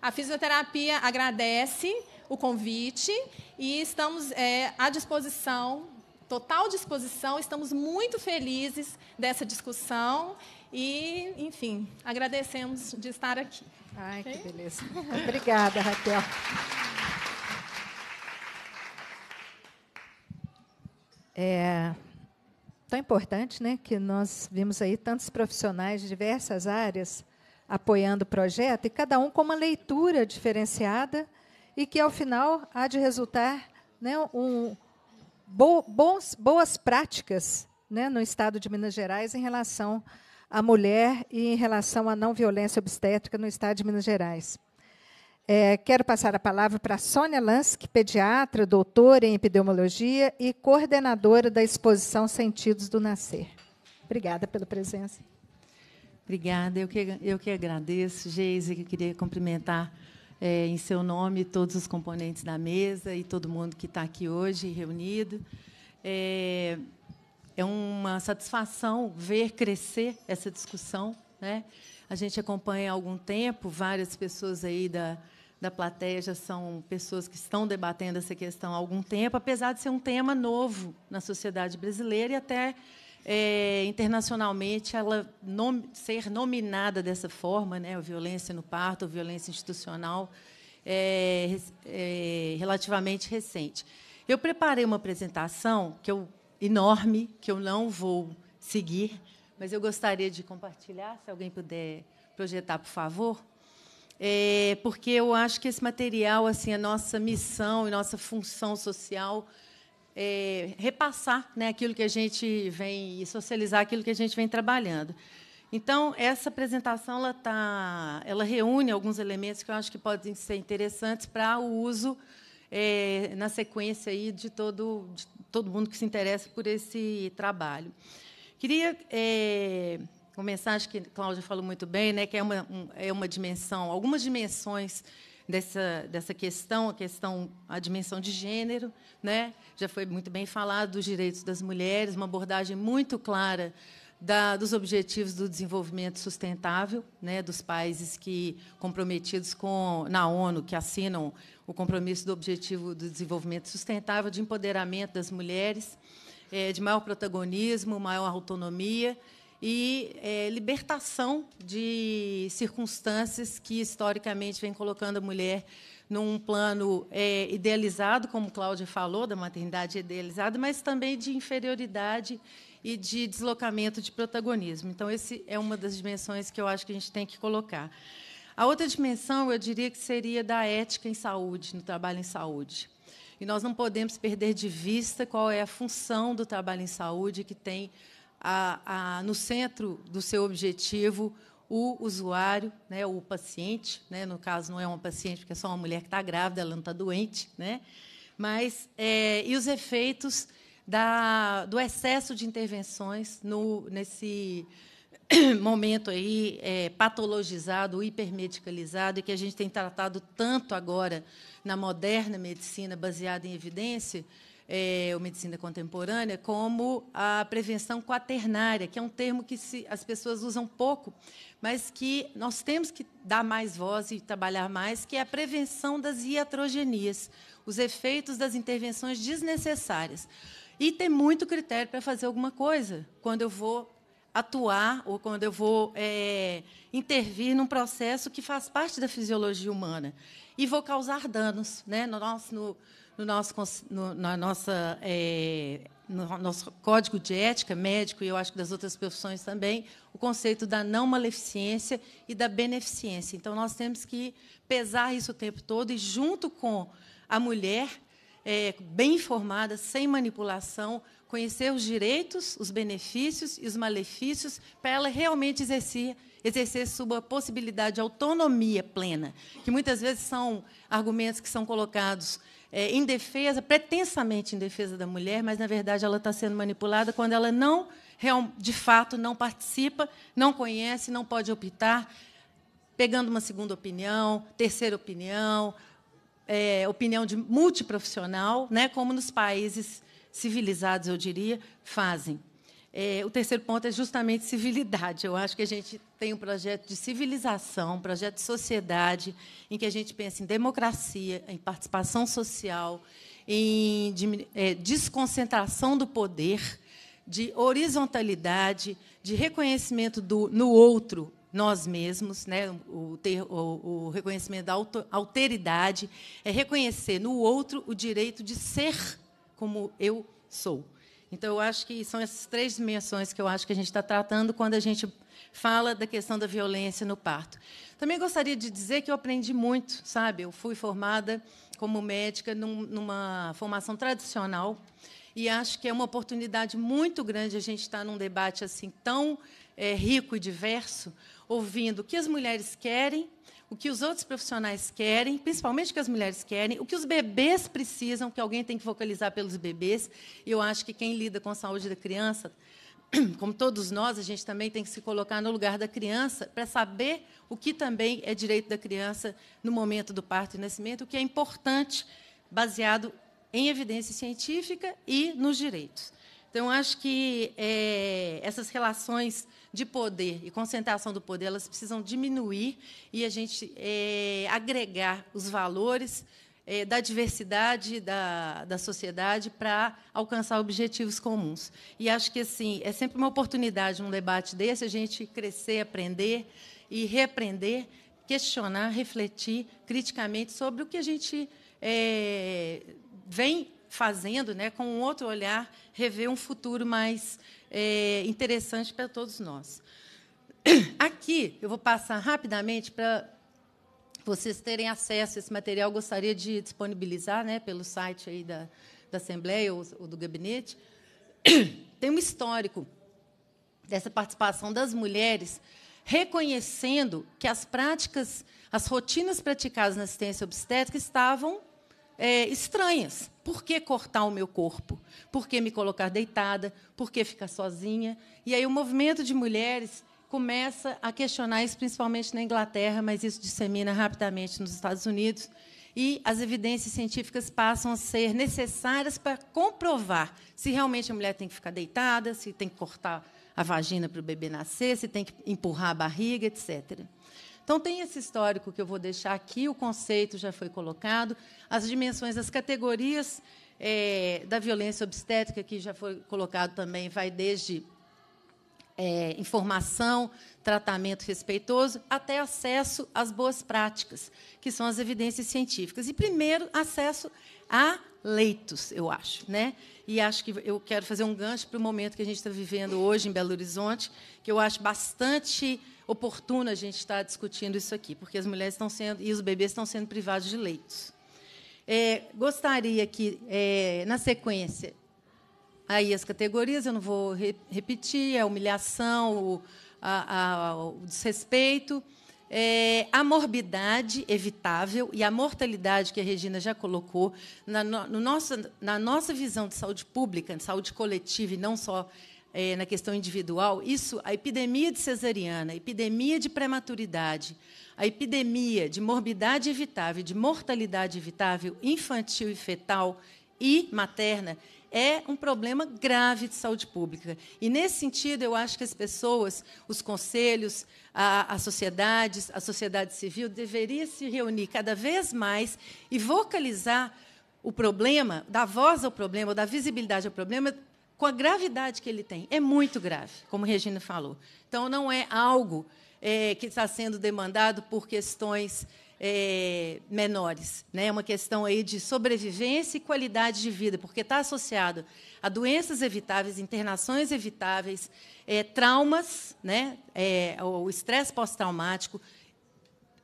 A fisioterapia agradece o convite e estamos é, à disposição, total disposição, estamos muito felizes dessa discussão e, enfim, agradecemos de estar aqui. Ai, que beleza. Obrigada, Raquel. É tão importante, né, que nós vimos aí tantos profissionais de diversas áreas apoiando o projeto, e cada um com uma leitura diferenciada e que, ao final, há de resultar né, um, bo, bons, boas práticas né, no Estado de Minas Gerais em relação à mulher e em relação à não violência obstétrica no Estado de Minas Gerais. É, quero passar a palavra para Sônia Lansky, pediatra, doutora em epidemiologia e coordenadora da exposição Sentidos do Nascer. Obrigada pela presença. Obrigada. Eu que, eu que agradeço, Geise, que queria cumprimentar é, em seu nome todos os componentes da mesa e todo mundo que está aqui hoje reunido. É, é uma satisfação ver crescer essa discussão. Né? A gente acompanha há algum tempo, várias pessoas aí da, da plateia já são pessoas que estão debatendo essa questão há algum tempo, apesar de ser um tema novo na sociedade brasileira e até é, internacionalmente ela nom ser nominada dessa forma, né, a violência no parto, a violência institucional, é, é, relativamente recente. Eu preparei uma apresentação que eu, enorme, que eu não vou seguir, mas eu gostaria de compartilhar, se alguém puder projetar, por favor. É, porque eu acho que esse material, assim, a nossa missão e nossa função social é, repassar né, aquilo que a gente vem socializar aquilo que a gente vem trabalhando. Então, essa apresentação ela, tá, ela reúne alguns elementos que eu acho que podem ser interessantes para o uso é, na sequência aí de todo, de todo mundo que se interessa por esse trabalho. Queria é, começar, acho que a Cláudia falou muito bem, né, que é uma, um, é uma dimensão, algumas dimensões dessa, dessa questão, a questão, a dimensão de gênero, né? Já foi muito bem falado dos direitos das mulheres, uma abordagem muito clara da, dos objetivos do desenvolvimento sustentável, né, dos países que comprometidos com na ONU que assinam o compromisso do objetivo do desenvolvimento sustentável, de empoderamento das mulheres, é, de maior protagonismo, maior autonomia e é, libertação de circunstâncias que historicamente vem colocando a mulher num plano é, idealizado, como Cláudia falou, da maternidade idealizada, mas também de inferioridade e de deslocamento de protagonismo. Então, essa é uma das dimensões que eu acho que a gente tem que colocar. A outra dimensão, eu diria que seria da ética em saúde, no trabalho em saúde. E nós não podemos perder de vista qual é a função do trabalho em saúde que tem a, a, no centro do seu objetivo o usuário, né, o paciente, né, no caso não é uma paciente, porque é só uma mulher que está grávida, ela não está doente, né, mas é, e os efeitos da, do excesso de intervenções no, nesse momento aí é, patologizado, hipermedicalizado, e que a gente tem tratado tanto agora na moderna medicina baseada em evidência, é, o medicina contemporânea como a prevenção quaternária, que é um termo que se, as pessoas usam pouco, mas que nós temos que dar mais voz e trabalhar mais, que é a prevenção das iatrogenias, os efeitos das intervenções desnecessárias. E tem muito critério para fazer alguma coisa quando eu vou atuar ou quando eu vou é, intervir num processo que faz parte da fisiologia humana e vou causar danos, né? no no nosso, no, na nossa, é, no nosso código de ética médico, e eu acho que das outras profissões também, o conceito da não maleficência e da beneficência. Então, nós temos que pesar isso o tempo todo e, junto com a mulher, é, bem informada, sem manipulação, conhecer os direitos, os benefícios e os malefícios, para ela realmente exercer, exercer sua possibilidade de autonomia plena, que muitas vezes são argumentos que são colocados é, em defesa, pretensamente em defesa da mulher, mas na verdade ela está sendo manipulada quando ela não, de fato, não participa, não conhece, não pode optar, pegando uma segunda opinião, terceira opinião, é, opinião de multiprofissional, né, como nos países civilizados, eu diria, fazem. É, o terceiro ponto é justamente civilidade. Eu acho que a gente tem um projeto de civilização, um projeto de sociedade, em que a gente pensa em democracia, em participação social, em é, desconcentração do poder, de horizontalidade, de reconhecimento do, no outro, nós mesmos, né? o, ter, o, o reconhecimento da auto, alteridade, é reconhecer no outro o direito de ser como eu sou. Então, eu acho que são essas três dimensões que eu acho que a gente está tratando quando a gente fala da questão da violência no parto. Também gostaria de dizer que eu aprendi muito, sabe? Eu fui formada como médica numa formação tradicional e acho que é uma oportunidade muito grande a gente estar num debate assim tão é, rico e diverso, ouvindo o que as mulheres querem o que os outros profissionais querem, principalmente o que as mulheres querem, o que os bebês precisam, que alguém tem que focalizar pelos bebês. E eu acho que quem lida com a saúde da criança, como todos nós, a gente também tem que se colocar no lugar da criança para saber o que também é direito da criança no momento do parto e nascimento, o que é importante, baseado em evidência científica e nos direitos. Então, acho que é, essas relações de poder e concentração do poder, elas precisam diminuir e a gente é, agregar os valores é, da diversidade da, da sociedade para alcançar objetivos comuns. E acho que assim é sempre uma oportunidade, um debate desse, a gente crescer, aprender e reaprender, questionar, refletir criticamente sobre o que a gente é, vem fazendo, né, com um outro olhar, rever um futuro mais é, interessante para todos nós. Aqui, eu vou passar rapidamente para vocês terem acesso a esse material. Eu gostaria de disponibilizar né, pelo site aí da, da Assembleia ou, ou do gabinete. Tem um histórico dessa participação das mulheres reconhecendo que as práticas, as rotinas praticadas na assistência obstétrica estavam é, estranhas. Por que cortar o meu corpo? Por que me colocar deitada? Por que ficar sozinha? E aí o movimento de mulheres começa a questionar isso, principalmente na Inglaterra, mas isso dissemina rapidamente nos Estados Unidos. E as evidências científicas passam a ser necessárias para comprovar se realmente a mulher tem que ficar deitada, se tem que cortar a vagina para o bebê nascer, se tem que empurrar a barriga, etc. Então, tem esse histórico que eu vou deixar aqui, o conceito já foi colocado, as dimensões, as categorias é, da violência obstétrica, que já foi colocado também, vai desde é, informação, tratamento respeitoso, até acesso às boas práticas, que são as evidências científicas. E, primeiro, acesso à leitos, eu acho, né? E acho que eu quero fazer um gancho para o momento que a gente está vivendo hoje em Belo Horizonte, que eu acho bastante oportuno a gente estar tá discutindo isso aqui, porque as mulheres estão sendo e os bebês estão sendo privados de leitos. É, gostaria que, é, na sequência, aí as categorias, eu não vou re repetir, a humilhação, o, a, a, o desrespeito, é, a morbidade evitável e a mortalidade que a Regina já colocou na, no, no nossa, na nossa visão de saúde pública, de saúde coletiva e não só é, na questão individual, isso, a epidemia de cesariana, a epidemia de prematuridade, a epidemia de morbidade evitável, de mortalidade evitável infantil e fetal e materna, é um problema grave de saúde pública. E, nesse sentido, eu acho que as pessoas, os conselhos, as sociedades, a sociedade civil, deveriam se reunir cada vez mais e vocalizar o problema, dar voz ao problema, dar visibilidade ao problema, com a gravidade que ele tem. É muito grave, como a Regina falou. Então, não é algo é, que está sendo demandado por questões é, menores. Né? É uma questão aí de sobrevivência e qualidade de vida, porque está associado a doenças evitáveis, internações evitáveis, é, traumas, né? É, o estresse pós-traumático,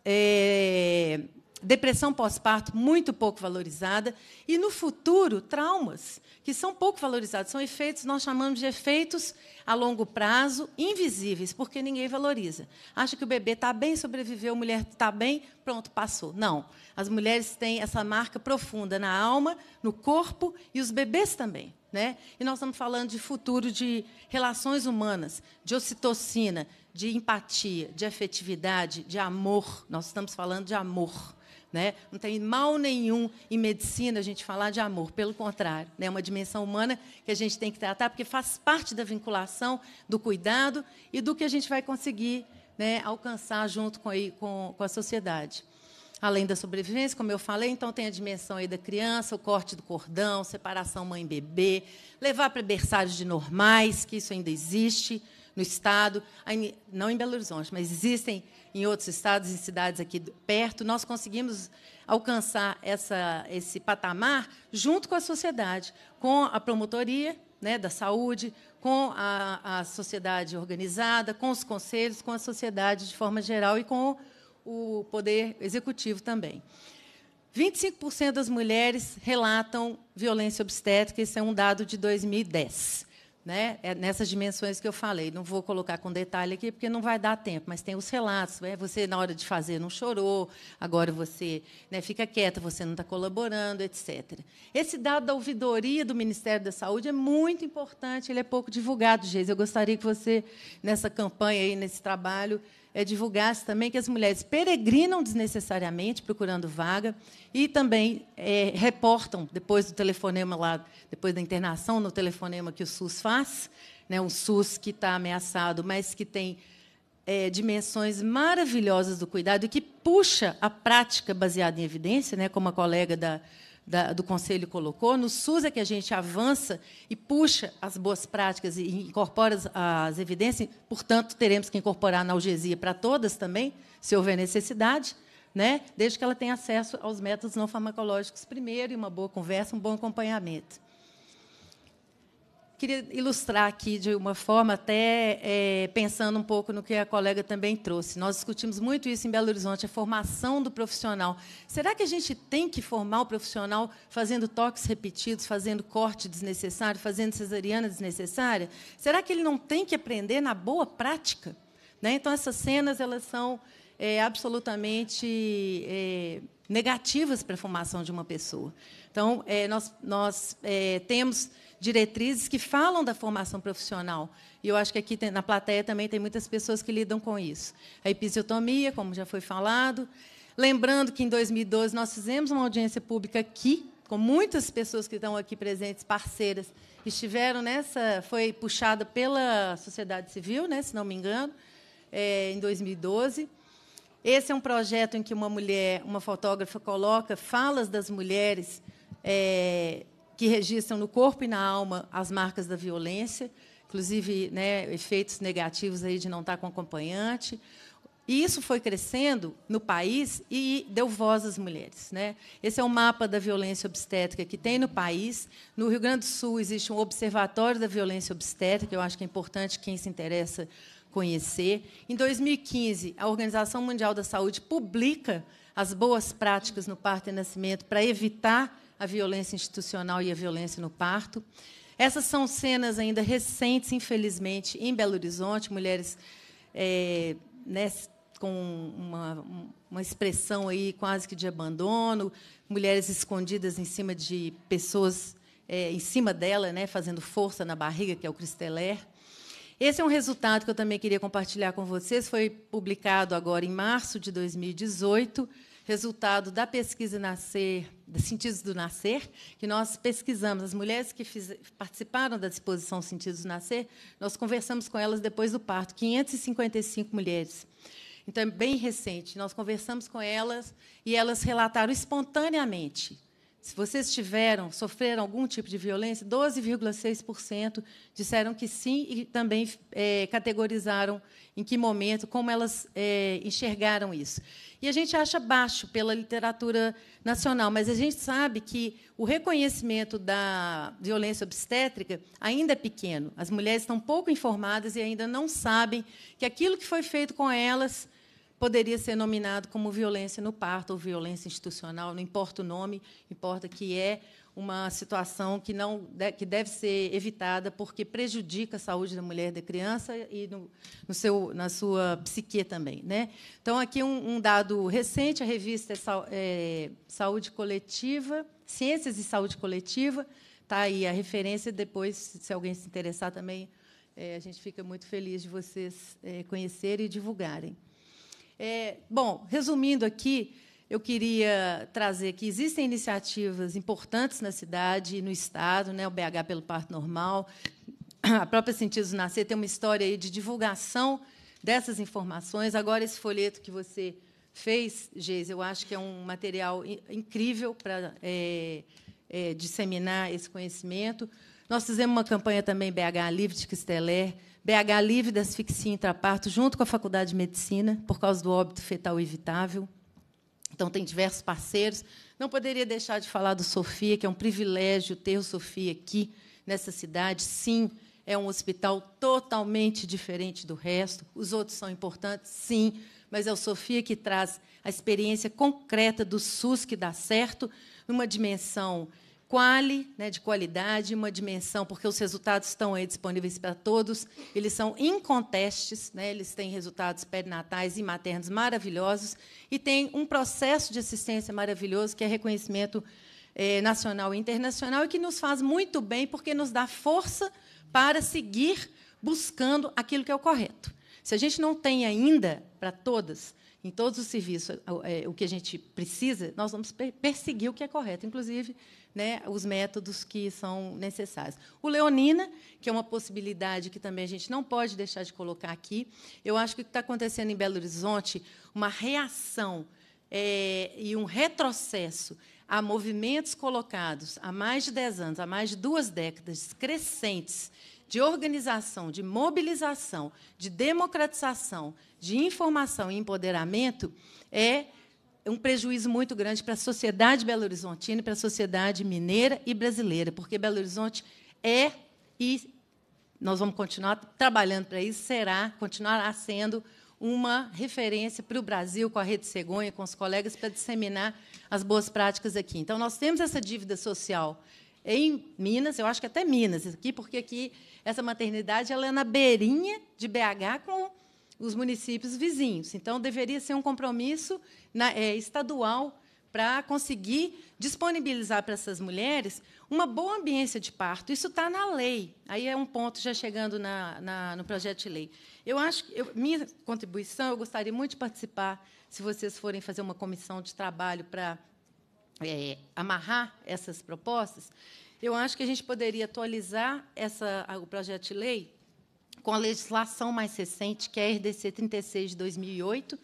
é, depressão pós-parto muito pouco valorizada, e no futuro, traumas que são pouco valorizados, são efeitos, nós chamamos de efeitos a longo prazo, invisíveis, porque ninguém valoriza. Acha que o bebê está bem, sobreviveu, a mulher está bem, pronto, passou. Não. As mulheres têm essa marca profunda na alma, no corpo e os bebês também. Né? E nós estamos falando de futuro de relações humanas, de ocitocina, de empatia, de afetividade, de amor. Nós estamos falando de amor. Né? Não tem mal nenhum em medicina a gente falar de amor, pelo contrário, né? é né? uma dimensão humana que a gente tem que tratar, porque faz parte da vinculação, do cuidado e do que a gente vai conseguir né, alcançar junto com, com, com a sociedade. Além da sobrevivência, como eu falei, então tem a dimensão aí da criança, o corte do cordão, separação mãe-bebê, levar para berçários de normais, que isso ainda existe no Estado, não em Belo Horizonte, mas existem em outros estados, e cidades aqui perto, nós conseguimos alcançar essa, esse patamar junto com a sociedade, com a promotoria né, da saúde, com a, a, sociedade organizada, com os conselhos, com a sociedade de forma geral e com o poder executivo também. 25% das mulheres relatam violência obstétrica, isso é um dado de 2010. Né? É nessas dimensões que eu falei. Não vou colocar com detalhe aqui, porque não vai dar tempo, mas tem os relatos. Né? Você, na hora de fazer, não chorou, agora você né, fica quieta, você não está colaborando, etc. Esse dado da ouvidoria do Ministério da Saúde é muito importante, ele é pouco divulgado, Geis. Eu gostaria que você, nessa campanha, aí, nesse trabalho, é, divulgasse também que as mulheres peregrinam desnecessariamente procurando vaga e também é, reportam, depois do telefonema lá, depois da internação, no telefonema que o SUS faz, né, um SUS que está ameaçado, mas que tem é, dimensões maravilhosas do cuidado e que puxa a prática baseada em evidência, né, como a colega da da, do Conselho colocou. No SUS é que a gente avança e puxa as boas práticas e incorpora as, as evidências. Portanto, teremos que incorporar analgesia para todas também, se houver necessidade, né? desde que ela tenha acesso aos métodos não farmacológicos primeiro e uma boa conversa, um bom acompanhamento queria ilustrar aqui de uma forma, até é, pensando um pouco no que a colega também trouxe. Nós discutimos muito isso em Belo Horizonte, a formação do profissional. Será que a gente tem que formar o profissional fazendo toques repetidos, fazendo corte desnecessário, fazendo cesariana desnecessária? Será que ele não tem que aprender na boa prática? Né? Então, essas cenas elas são é, absolutamente é, negativas para a formação de uma pessoa. Então, é, nós, nós é, temos diretrizes que falam da formação profissional. E eu acho que aqui tem, na plateia também tem muitas pessoas que lidam com isso. A episiotomia, como já foi falado. Lembrando que em 2012 nós fizemos uma audiência pública aqui, com muitas pessoas que estão aqui presentes, parceiras, estiveram nessa, foi puxada pela sociedade civil, né, se não me engano, é, em 2012. Esse é um projeto em que uma mulher, uma fotógrafa, coloca falas das mulheres é, que registram no corpo e na alma as marcas da violência, inclusive né, efeitos negativos aí de não estar com acompanhante. E isso foi crescendo no país e deu voz às mulheres. Né? Esse é o mapa da violência obstétrica que tem no país. No Rio Grande do Sul existe um observatório da violência obstétrica, eu acho que é importante quem se interessa conhecer. Em 2015, a Organização Mundial da Saúde publica as boas práticas no parto e nascimento para evitar a violência institucional e a violência no parto. Essas são cenas ainda recentes, infelizmente, em Belo Horizonte, mulheres é, né, com uma, uma expressão aí quase que de abandono, mulheres escondidas em cima de pessoas, é, em cima dela, né, fazendo força na barriga, que é o Cristeler. Esse é um resultado que eu também queria compartilhar com vocês. Foi publicado agora em março de 2018, resultado da pesquisa Nascer Sentidos do Nascer, que nós pesquisamos. As mulheres que fiz, participaram da exposição Sentidos do Nascer, nós conversamos com elas depois do parto, 555 mulheres. Então, é bem recente. Nós conversamos com elas e elas relataram espontaneamente se vocês tiveram, sofreram algum tipo de violência, 12,6% disseram que sim e também é, categorizaram em que momento, como elas é, enxergaram isso. E a gente acha baixo pela literatura nacional, mas a gente sabe que o reconhecimento da violência obstétrica ainda é pequeno. As mulheres estão pouco informadas e ainda não sabem que aquilo que foi feito com elas poderia ser nominado como violência no parto ou violência institucional, não importa o nome, importa que é uma situação que não que deve ser evitada porque prejudica a saúde da mulher, da criança e no, no seu na sua psique também, né? Então aqui um, um dado recente, a revista é, é Saúde Coletiva, Ciências e Saúde Coletiva, tá aí a referência. Depois, se alguém se interessar também, é, a gente fica muito feliz de vocês é, conhecerem e divulgarem. É, bom, resumindo aqui, eu queria trazer que existem iniciativas importantes na cidade e no Estado, né, o BH pelo Parto Normal. A própria Sentidos Nascer tem uma história aí de divulgação dessas informações. Agora, esse folheto que você fez, Geis, eu acho que é um material incrível para é, é, disseminar esse conhecimento. Nós fizemos uma campanha também BH Livre de Cristeler, BH livre da asfixia intraparto, junto com a Faculdade de Medicina, por causa do óbito fetal evitável. Então, tem diversos parceiros. Não poderia deixar de falar do Sofia, que é um privilégio ter o Sofia aqui, nessa cidade. Sim, é um hospital totalmente diferente do resto. Os outros são importantes, sim, mas é o Sofia que traz a experiência concreta do SUS que dá certo, numa dimensão quali, né, de qualidade, uma dimensão, porque os resultados estão aí disponíveis para todos, eles são incontestes, né, eles têm resultados perinatais e maternos maravilhosos, e tem um processo de assistência maravilhoso, que é reconhecimento eh, nacional e internacional, e que nos faz muito bem, porque nos dá força para seguir buscando aquilo que é o correto. Se a gente não tem ainda, para todas, em todos os serviços é, o que a gente precisa, nós vamos perseguir o que é correto, inclusive né, os métodos que são necessários. O Leonina, que é uma possibilidade que também a gente não pode deixar de colocar aqui, eu acho que o que está acontecendo em Belo Horizonte, uma reação é, e um retrocesso a movimentos colocados há mais de 10 anos, há mais de duas décadas, crescentes, de organização, de mobilização, de democratização, de informação e empoderamento é um prejuízo muito grande para a sociedade belo-horizontina, para a sociedade mineira e brasileira, porque Belo Horizonte é e nós vamos continuar trabalhando para isso, será, continuará sendo uma referência para o Brasil, com a Rede Cegonha, com os colegas, para disseminar as boas práticas aqui. Então, nós temos essa dívida social em Minas, eu acho que até Minas aqui, porque aqui essa maternidade ela é na beirinha de BH com os municípios vizinhos. Então, deveria ser um compromisso na, é, estadual para conseguir disponibilizar para essas mulheres uma boa ambiência de parto. Isso está na lei. Aí é um ponto já chegando na, na, no projeto de lei. Eu acho que eu, minha contribuição, eu gostaria muito de participar, se vocês forem fazer uma comissão de trabalho para é, amarrar essas propostas, eu acho que a gente poderia atualizar essa, o projeto de lei com a legislação mais recente, que é a RDC 36 de 2008,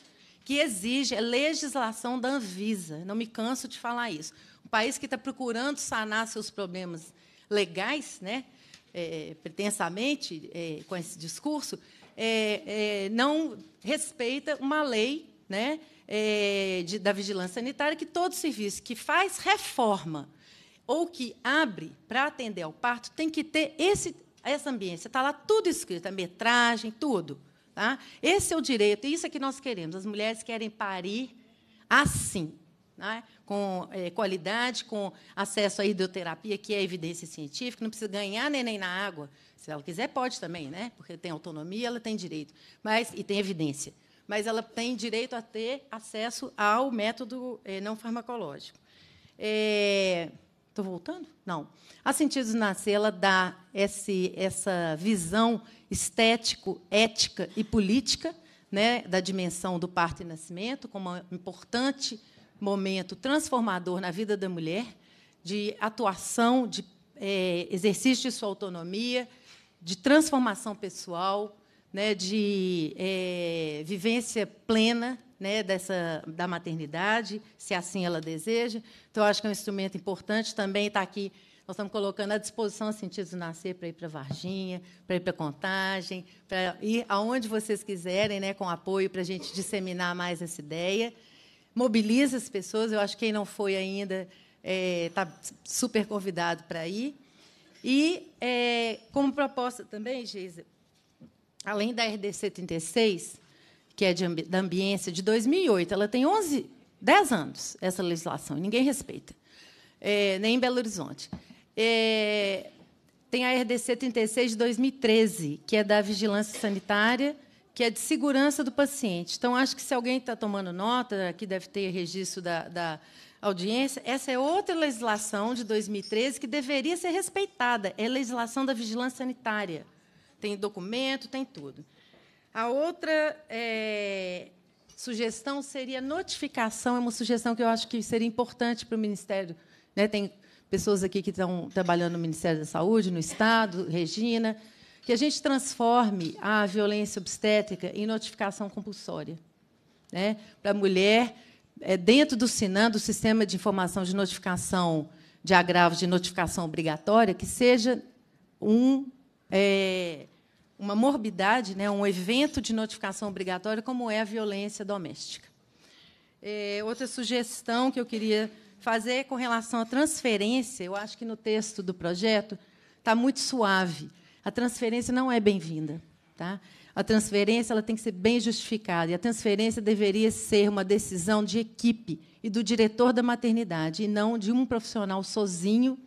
que exige a legislação da Anvisa. Não me canso de falar isso. Um país que está procurando sanar seus problemas legais, né, é, pretensamente, é, com esse discurso, é, é não respeita uma lei né, é, de, da vigilância sanitária que todo serviço que faz reforma ou que abre para atender ao parto tem que ter esse, essa ambiência. Está lá tudo escrito, a metragem, tudo. Tá? Esse é o direito, isso é que nós queremos. As mulheres querem parir assim, né? com é, qualidade, com acesso à hidroterapia, que é evidência científica, não precisa ganhar neném na água. Se ela quiser, pode também, né? porque tem autonomia, ela tem direito, mas e tem evidência mas ela tem direito a ter acesso ao método eh, não farmacológico. Estou é... voltando? Não. A Sentidos Nascer ela dá esse, essa visão estético, ética e política né, da dimensão do parto e nascimento como um importante momento transformador na vida da mulher, de atuação, de é, exercício de sua autonomia, de transformação pessoal, né, de é, vivência plena né, dessa, da maternidade, se assim ela deseja. Então, acho que é um instrumento importante também está aqui. Nós estamos colocando à disposição Sentidos do Nascer para ir para Varginha, para ir para Contagem, para ir aonde vocês quiserem, né, com apoio, para a gente disseminar mais essa ideia. Mobiliza as pessoas, eu acho que quem não foi ainda está eh, é, super convidado para ir. E, é, como proposta também, Geisa, além da RDC 36, que é de, da ambiência de 2008, ela tem 11, 10 anos, essa legislação, e ninguém respeita, é, nem em Belo Horizonte. É, tem a RDC 36 de 2013, que é da vigilância sanitária, que é de segurança do paciente. Então, acho que se alguém está tomando nota, aqui deve ter registro da, da audiência, essa é outra legislação de 2013 que deveria ser respeitada, é a legislação da vigilância sanitária. Tem documento, tem tudo. A outra é, sugestão seria notificação, é uma sugestão que eu acho que seria importante para o Ministério. Né? Tem pessoas aqui que estão trabalhando no Ministério da Saúde, no Estado, Regina, que a gente transforme a violência obstétrica em notificação compulsória. Né? Para a mulher, é, dentro do SINAM, do Sistema de Informação de Notificação de Agravos de Notificação Obrigatória, que seja um. É, uma morbidade, né, um evento de notificação obrigatória, como é a violência doméstica. É, outra sugestão que eu queria fazer com relação à transferência, eu acho que no texto do projeto está muito suave. A transferência não é bem-vinda. Tá? A transferência ela tem que ser bem justificada. E a transferência deveria ser uma decisão de equipe e do diretor da maternidade, e não de um profissional sozinho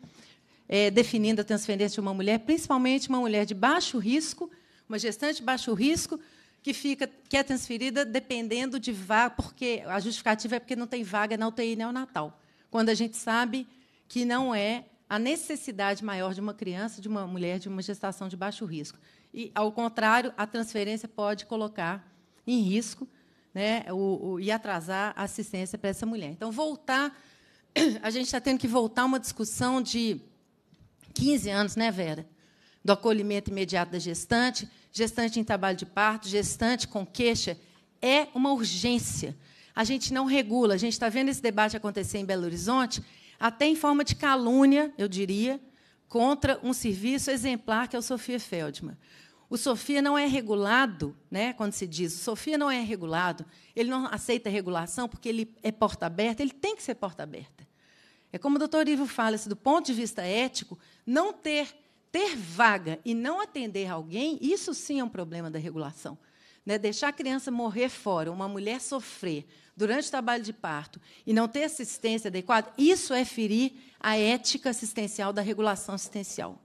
é, definindo a transferência de uma mulher, principalmente uma mulher de baixo risco, uma gestante de baixo risco, que fica que é transferida dependendo de vaga, porque a justificativa é porque não tem vaga na UTI neonatal. Quando a gente sabe que não é a necessidade maior de uma criança, de uma mulher, de uma gestação de baixo risco. E, ao contrário, a transferência pode colocar em risco né, o, o, e atrasar a assistência para essa mulher. Então, voltar, a gente está tendo que voltar a uma discussão de 15 anos, né, Vera? Do acolhimento imediato da gestante, gestante em trabalho de parto, gestante com queixa, é uma urgência. A gente não regula, a gente está vendo esse debate acontecer em Belo Horizonte, até em forma de calúnia, eu diria, contra um serviço exemplar que é o Sofia Feldman. O Sofia não é regulado, né? Quando se diz o Sofia não é regulado, ele não aceita regulação porque ele é porta aberta, ele tem que ser porta aberta. É como o doutor Ivo fala, se do ponto de vista ético, não ter, ter vaga e não atender alguém, isso sim é um problema da regulação. Né? Deixar a criança morrer fora, uma mulher sofrer durante o trabalho de parto e não ter assistência adequada, isso é ferir a ética assistencial da regulação assistencial.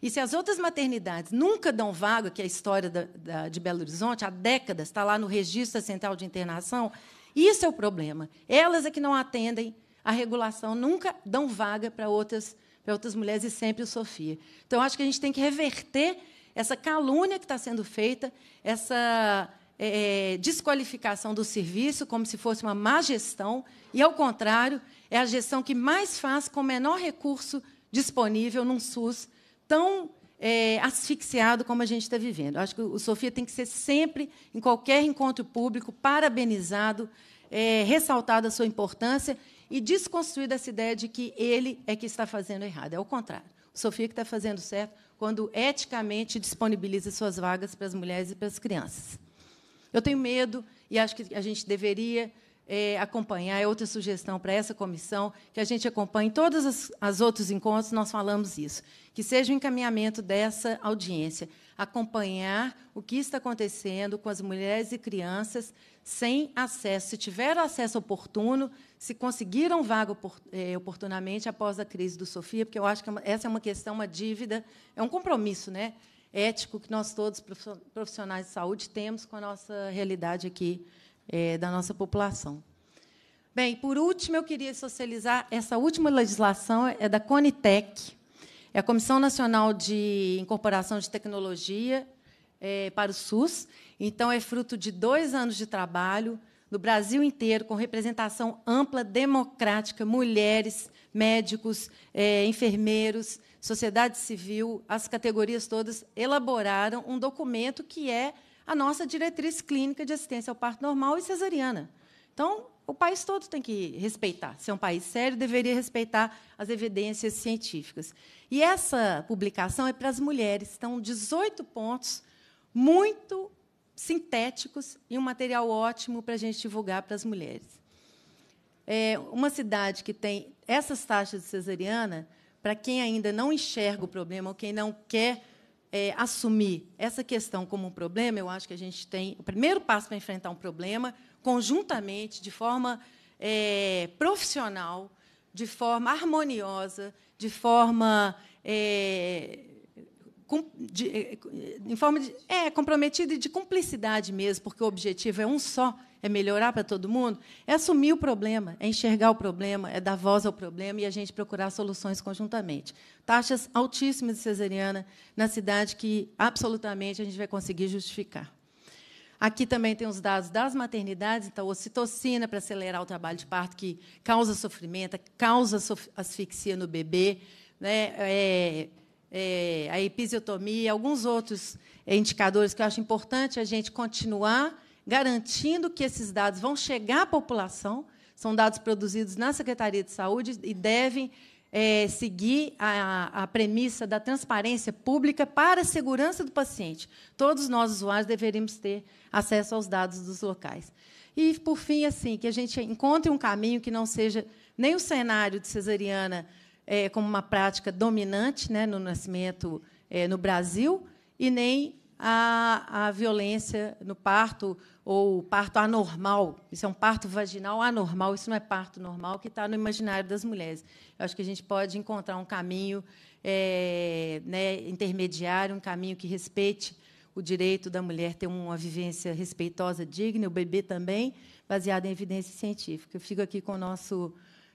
E se as outras maternidades nunca dão vaga, que é a história da, da, de Belo Horizonte, há décadas está lá no Registro Central de Internação, isso é o problema. Elas é que não atendem a regulação nunca dão vaga para outras, para outras mulheres e sempre o Sofia. Então, acho que a gente tem que reverter essa calúnia que está sendo feita, essa é, é, desqualificação do serviço como se fosse uma má gestão, e, ao contrário, é a gestão que mais faz com o menor recurso disponível num SUS tão é, asfixiado como a gente está vivendo. Acho que o Sofia tem que ser sempre, em qualquer encontro público, parabenizado, é, ressaltado a sua importância e desconstruído essa ideia de que ele é que está fazendo errado. É o contrário. O Sofia que está fazendo certo quando eticamente disponibiliza suas vagas para as mulheres e para as crianças. Eu tenho medo e acho que a gente deveria é, acompanhar. É outra sugestão para essa comissão, que a gente acompanhe todos as, as outros encontros, nós falamos isso. Que seja o encaminhamento dessa audiência, acompanhar o que está acontecendo com as mulheres e crianças sem acesso. Se tiver acesso oportuno, se conseguiram vaga é, oportunamente após a crise do Sofia, porque eu acho que é essa é uma questão, uma dívida, é um compromisso né, ético que nós todos, profissionais de saúde, temos com a nossa realidade aqui é, da nossa população. Bem, por último, eu queria socializar essa última legislação, é da Conitec, é a Comissão Nacional de Incorporação de Tecnologia é, para o SUS. Então, é fruto de dois anos de trabalho, no Brasil inteiro, com representação ampla, democrática, mulheres, médicos, é, enfermeiros, sociedade civil, as categorias todas elaboraram um documento que é a nossa diretriz clínica de assistência ao parto normal e cesariana. Então, o país todo tem que respeitar. Se é um país sério, deveria respeitar as evidências científicas. E essa publicação é para as mulheres. Estão 18 pontos muito sintéticos e um material ótimo para a gente divulgar para as mulheres. É uma cidade que tem essas taxas de cesariana, para quem ainda não enxerga o problema ou quem não quer é, assumir essa questão como um problema, eu acho que a gente tem o primeiro passo para enfrentar um problema conjuntamente, de forma é, profissional, de forma harmoniosa, de forma é, de, eh, em forma de, é comprometida e de cumplicidade mesmo, porque o objetivo é um só, é melhorar para todo mundo, é assumir o problema, é enxergar o problema, é dar voz ao problema e a gente procurar soluções conjuntamente. Taxas altíssimas de cesariana na cidade que absolutamente a gente vai conseguir justificar. Aqui também tem os dados das maternidades, então, ocitocina para acelerar o trabalho de parto, que causa sofrimento, causa asfixia no bebê, né? É, é, a episiotomia, e alguns outros indicadores que eu acho importante a gente continuar garantindo que esses dados vão chegar à população. São dados produzidos na Secretaria de Saúde e devem é, seguir a, a, premissa da transparência pública para a segurança do paciente. Todos nós, usuários, deveríamos ter acesso aos dados dos locais. E, por fim, assim, que a gente encontre um caminho que não seja nem o cenário de cesariana é, como uma prática dominante né, no nascimento é, no Brasil, e nem a, a violência no parto ou parto anormal. Isso é um parto vaginal anormal, isso não é parto normal, que está no imaginário das mulheres. Eu acho que a gente pode encontrar um caminho é, né, intermediário, um caminho que respeite o direito da mulher ter uma vivência respeitosa, digna, o bebê também, baseado em evidência científica. Eu fico aqui com o nosso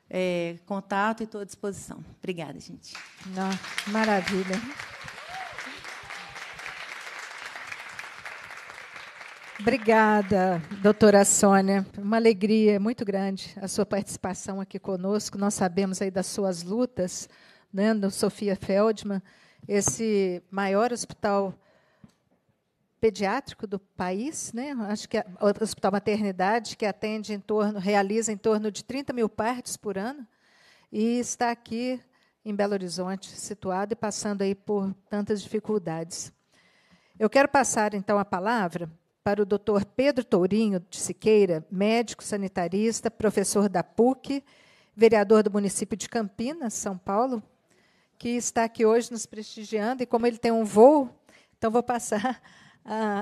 é, contato e estou à disposição. Obrigada, gente. Nossa, maravilha. Obrigada, doutora Sônia. Uma alegria muito grande a sua participação aqui conosco. Nós sabemos aí das suas lutas, né, Do Sofia Feldman, esse maior hospital pediátrico do país, né? acho que é o Hospital Maternidade, que atende em torno, realiza em torno de 30 mil partos por ano, e está aqui em Belo Horizonte, situado e passando aí por tantas dificuldades. Eu quero passar então a palavra para o Dr. Pedro Tourinho de Siqueira, médico sanitarista, professor da PUC, vereador do município de Campinas, São Paulo, que está aqui hoje nos prestigiando e como ele tem um voo, então vou passar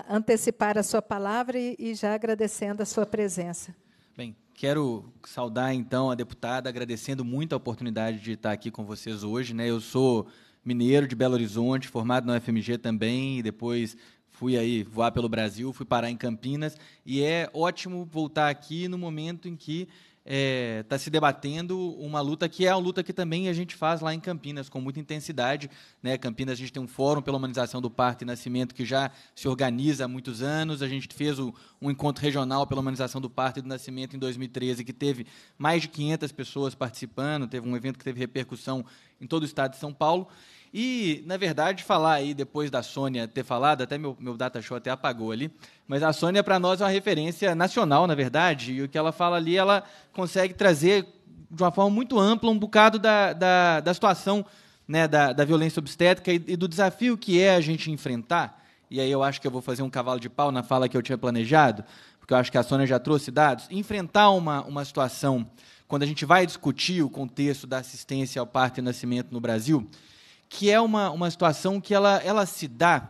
antecipar a sua palavra e, e já agradecendo a sua presença. Bem, quero saudar então a deputada, agradecendo muito a oportunidade de estar aqui com vocês hoje. Né? Eu sou mineiro de Belo Horizonte, formado na UFMG também, e depois fui aí voar pelo Brasil, fui parar em Campinas, e é ótimo voltar aqui no momento em que está é, tá se debatendo uma luta que é uma luta que também a gente faz lá em Campinas com muita intensidade. Né? Campinas, a gente tem um fórum pela humanização do parto e nascimento que já se organiza há muitos anos. A gente fez o, um encontro regional pela humanização do parto e do nascimento em 2013, que teve mais de 500 pessoas participando, teve um evento que teve repercussão em todo o estado de São Paulo. E, na verdade, falar aí, depois da Sônia ter falado, até meu, meu data show até apagou ali, mas a Sônia, para nós, é uma referência nacional, na verdade, e o que ela fala ali, ela consegue trazer de uma forma muito ampla um bocado da, da, da situação né, da, da violência obstétrica e, e do desafio que é a gente enfrentar. E aí eu acho que eu vou fazer um cavalo de pau na fala que eu tinha planejado, porque eu acho que a Sônia já trouxe dados. Enfrentar uma, uma situação, quando a gente vai discutir o contexto da assistência ao parto e nascimento no Brasil, que é uma, uma situação que ela, ela se dá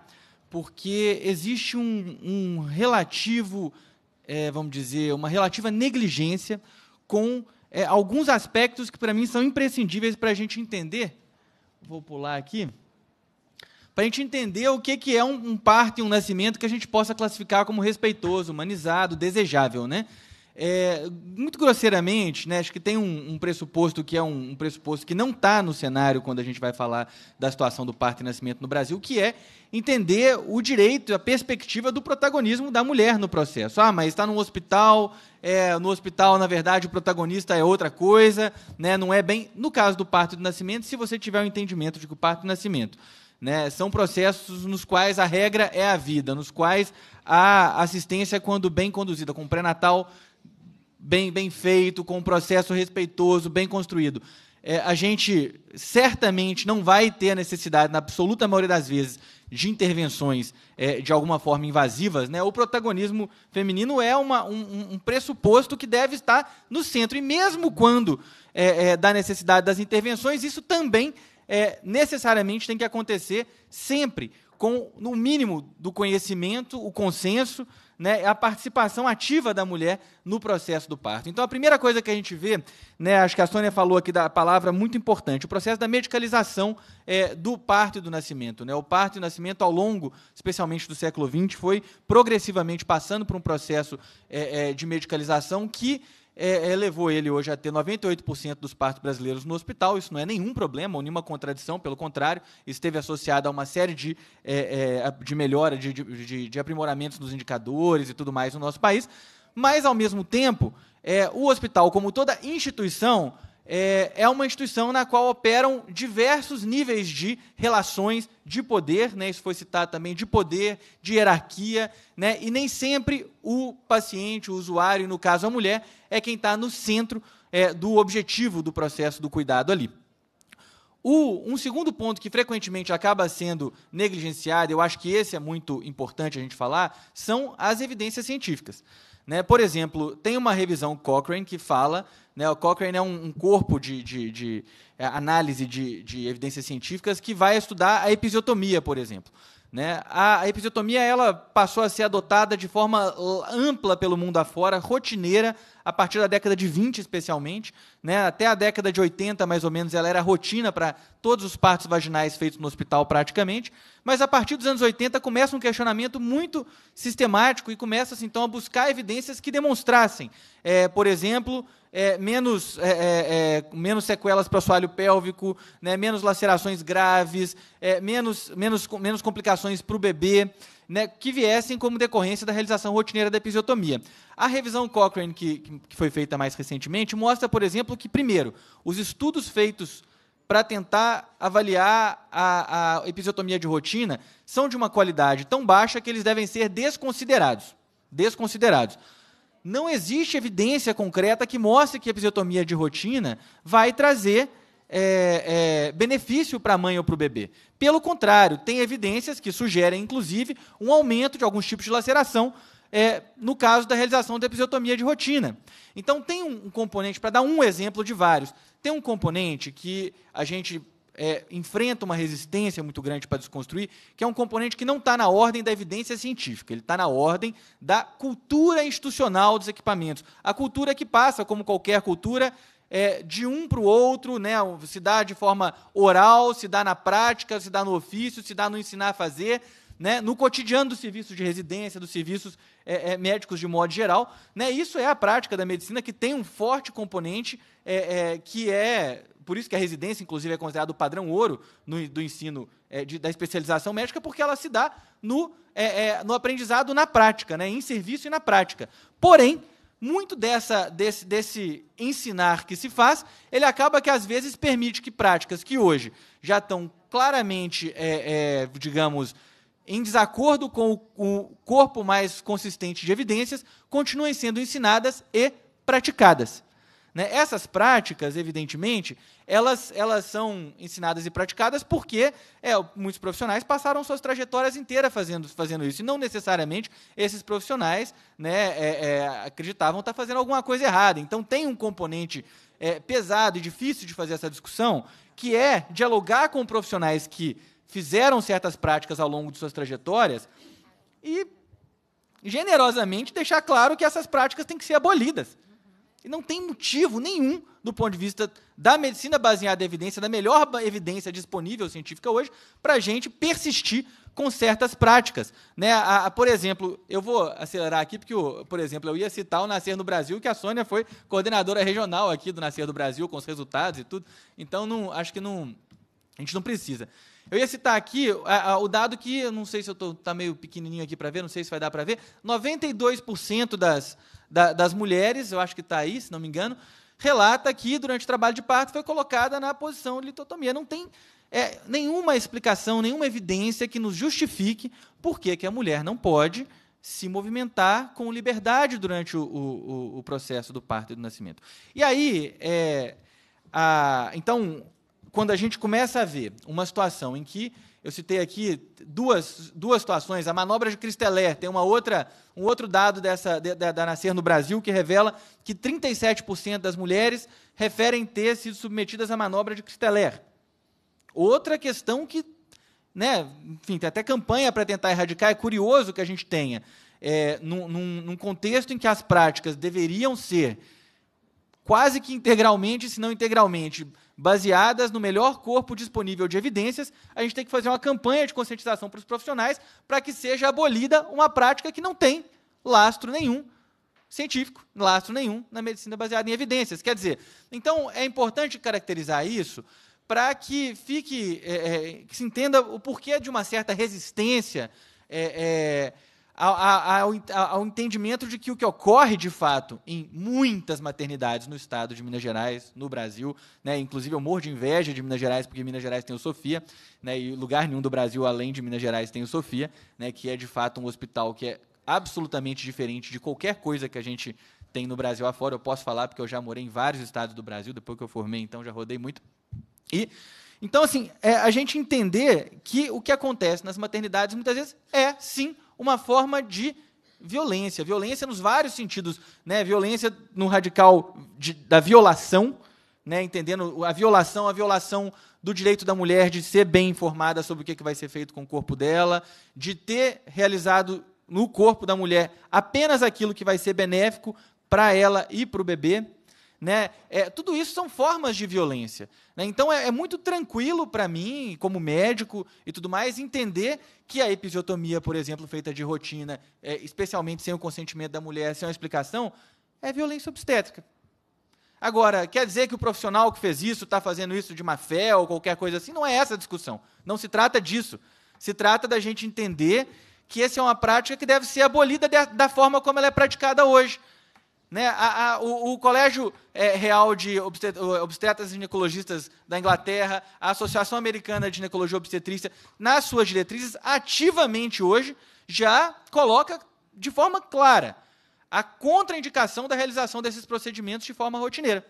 porque existe um, um relativo, é, vamos dizer, uma relativa negligência com é, alguns aspectos que, para mim, são imprescindíveis para a gente entender. Vou pular aqui. Para a gente entender o que, que é um, um parto e um nascimento que a gente possa classificar como respeitoso, humanizado, desejável. Né? É, muito grosseiramente, né, acho que tem um, um pressuposto que é um, um pressuposto que não está no cenário quando a gente vai falar da situação do parto e nascimento no Brasil, que é entender o direito, a perspectiva do protagonismo da mulher no processo. Ah, mas está num hospital, é, no hospital, na verdade, o protagonista é outra coisa, né, não é bem. No caso do parto e do nascimento, se você tiver o um entendimento de que o parto e o nascimento né, são processos nos quais a regra é a vida, nos quais a assistência, é quando bem conduzida, com pré-natal bem, bem feito, com um processo respeitoso, bem construído. É, a gente certamente não vai ter a necessidade, na absoluta maioria das vezes, de intervenções é, de alguma forma invasivas, né? o protagonismo feminino é uma, um, um, pressuposto que deve estar no centro. E mesmo quando é, é da necessidade das intervenções, isso também é, necessariamente tem que acontecer sempre com, no mínimo, do conhecimento, o consenso, né, a participação ativa da mulher no processo do parto. Então, a primeira coisa que a gente vê, né, acho que a Sônia falou aqui da palavra muito importante, o processo da medicalização é, do parto e do nascimento. Né? O parto e o nascimento, ao longo, especialmente do século XX, foi progressivamente passando por um processo é, é, de medicalização que é, é, levou ele hoje a ter 98% dos partos brasileiros no hospital. Isso não é nenhum problema ou nenhuma contradição, pelo contrário, esteve associado a uma série de, é, é de melhora, de, de, de aprimoramentos nos indicadores e tudo mais no nosso país. Mas, ao mesmo tempo, é, o hospital, como toda instituição, é, é uma instituição na qual operam diversos níveis de relações de poder, né? isso foi citado também, de poder, de hierarquia, né? e nem sempre o paciente, o usuário, no caso a mulher, é quem está no centro é, do objetivo do processo do cuidado ali. O, um segundo ponto que frequentemente acaba sendo negligenciado, eu acho que esse é muito importante a gente falar, são as evidências científicas. Né? Por exemplo, tem uma revisão Cochrane que fala. Né, o Cochrane é um, um corpo de, de, de é, análise de, de, evidências científicas que vai estudar a episiotomia, por exemplo. Né? A, a episiotomia ela passou a ser adotada de forma ampla pelo mundo afora, rotineira, a partir da década de 20 especialmente, né? até a década de 80 mais ou menos, ela era rotina para todos os partos vaginais feitos no hospital praticamente, mas a partir dos anos 80 começa um questionamento muito sistemático e começa-se assim, então a buscar evidências que demonstrassem, é, por exemplo, é, menos, é, é, é menos sequelas para o assoalho pélvico, né, menos lacerações graves, é, menos, menos, menos complicações para o bebê né, que viessem como decorrência da realização rotineira da episiotomia. A revisão Cochrane, que, que foi feita mais recentemente, mostra, por exemplo, que, primeiro, os estudos feitos para tentar avaliar a, a episiotomia de rotina são de uma qualidade tão baixa que eles devem ser desconsiderados. Desconsiderados não existe evidência concreta que mostre que a episiotomia de rotina vai trazer é, é, benefício para a mãe ou para o bebê. Pelo contrário, tem evidências que sugerem, inclusive, um aumento de alguns tipos de laceração é, no caso da realização da episiotomia de rotina. Então, tem um componente, para dar um exemplo de vários, tem um componente que a gente é, enfrenta uma resistência muito grande para desconstruir, que é um componente que não está na ordem da evidência científica, ele está na ordem da cultura institucional dos equipamentos. A cultura que passa, como qualquer cultura, é, de um para o outro, né? se dá de forma oral, se dá na prática, se dá no ofício, se dá no ensinar a fazer, né? no cotidiano dos serviços de residência, dos serviços é, é, médicos de modo geral. Né? Isso é a prática da medicina que tem um forte componente é, é que é. Por isso que a residência, inclusive, é considerada o padrão ouro no, do ensino é, de, da especialização médica, porque ela se dá no, é, no aprendizado na prática, né? em serviço e na prática. Porém, muito dessa, desse, desse ensinar que se faz, ele acaba que às vezes permite que práticas que hoje já estão claramente, é, é, digamos, em desacordo com o, o corpo mais consistente de evidências, continuem sendo ensinadas e praticadas. Né? Essas práticas, evidentemente, elas, elas são ensinadas e praticadas porque é, muitos profissionais passaram suas trajetórias inteiras fazendo, fazendo isso. E não necessariamente esses profissionais né, é, é, acreditavam estar fazendo alguma coisa errada. Então tem um componente é, pesado e difícil de fazer essa discussão, que é dialogar com profissionais que fizeram certas práticas ao longo de suas trajetórias e generosamente deixar claro que essas práticas têm que ser abolidas. E não tem motivo nenhum, do ponto de vista da medicina baseada em evidência, da melhor evidência disponível científica hoje, para a gente persistir com certas práticas. Né? A, a, por exemplo, eu vou acelerar aqui, porque, o, por exemplo, eu ia citar o Nascer no Brasil, que a Sônia foi coordenadora regional aqui do Nascer do Brasil, com os resultados e tudo. Então, não, acho que não, a gente não precisa. Eu ia citar aqui a, a, o dado que, eu não sei se eu estou tá meio pequenininho aqui para ver, não sei se vai dar para ver, 92% das da, das mulheres, eu acho que está aí, se não me engano, relata que durante o trabalho de parto foi colocada na posição de litotomia. Não tem é, nenhuma explicação, nenhuma evidência que nos justifique por que, a mulher não pode se movimentar com liberdade durante o, o, o processo do parto e do nascimento. E aí, é, a, então, quando a gente começa a ver uma situação em que eu citei aqui duas, duas situações. A manobra de Cristelé tem uma outra, um outro dado dessa, da, da Nascer no Brasil que revela que 37% das mulheres referem ter sido submetidas à manobra de Cristelé. Outra questão que, né, enfim, tem até campanha para tentar erradicar, é curioso que a gente tenha, é, num, num, num contexto em que as práticas deveriam ser quase que integralmente, se não integralmente, baseadas no melhor corpo disponível de evidências, a gente tem que fazer uma campanha de conscientização para os profissionais para que seja abolida uma prática que não tem lastro nenhum científico, lastro nenhum na medicina baseada em evidências. Quer dizer, então é importante caracterizar isso para que fique, é, é que se entenda o porquê de uma certa resistência. É, é, ao, ao, ao, entendimento de que o que ocorre de fato em muitas maternidades no estado de Minas Gerais, no Brasil, né, inclusive eu morro de inveja de Minas Gerais, porque Minas Gerais tem o Sofia, né, e lugar nenhum do Brasil além de Minas Gerais tem o Sofia, né, que é de fato um hospital que é absolutamente diferente de qualquer coisa que a gente tem no Brasil afora. Eu posso falar porque eu já morei em vários estados do Brasil, depois que eu formei, então já rodei muito. E. Então, assim, é, a gente entender que o que acontece nas maternidades muitas vezes é, sim, uma forma de violência. Violência nos vários sentidos. Né? Violência no radical de, da violação, né? entendendo a violação, a violação do direito da mulher de ser bem informada sobre o que, que vai ser feito com o corpo dela, de ter realizado no corpo da mulher apenas aquilo que vai ser benéfico para ela e para o bebê. Né? É, tudo isso são formas de violência. Né? Então é, é muito tranquilo para mim, como médico e tudo mais, entender que a episiotomia, por exemplo, feita de rotina, é, especialmente sem o consentimento da mulher, sem uma explicação, é violência obstétrica. Agora, quer dizer que o profissional que fez isso está fazendo isso de má fé ou qualquer coisa assim? Não é essa a discussão. Não se trata disso. Se trata da gente entender que essa é uma prática que deve ser abolida da forma como ela é praticada hoje. Né, a, a, o, o, Colégio é, Real de Obstetras e Ginecologistas da Inglaterra, a Associação Americana de Ginecologia Obstetrícia, nas suas diretrizes, ativamente hoje, já coloca de forma clara a contraindicação da realização desses procedimentos de forma rotineira.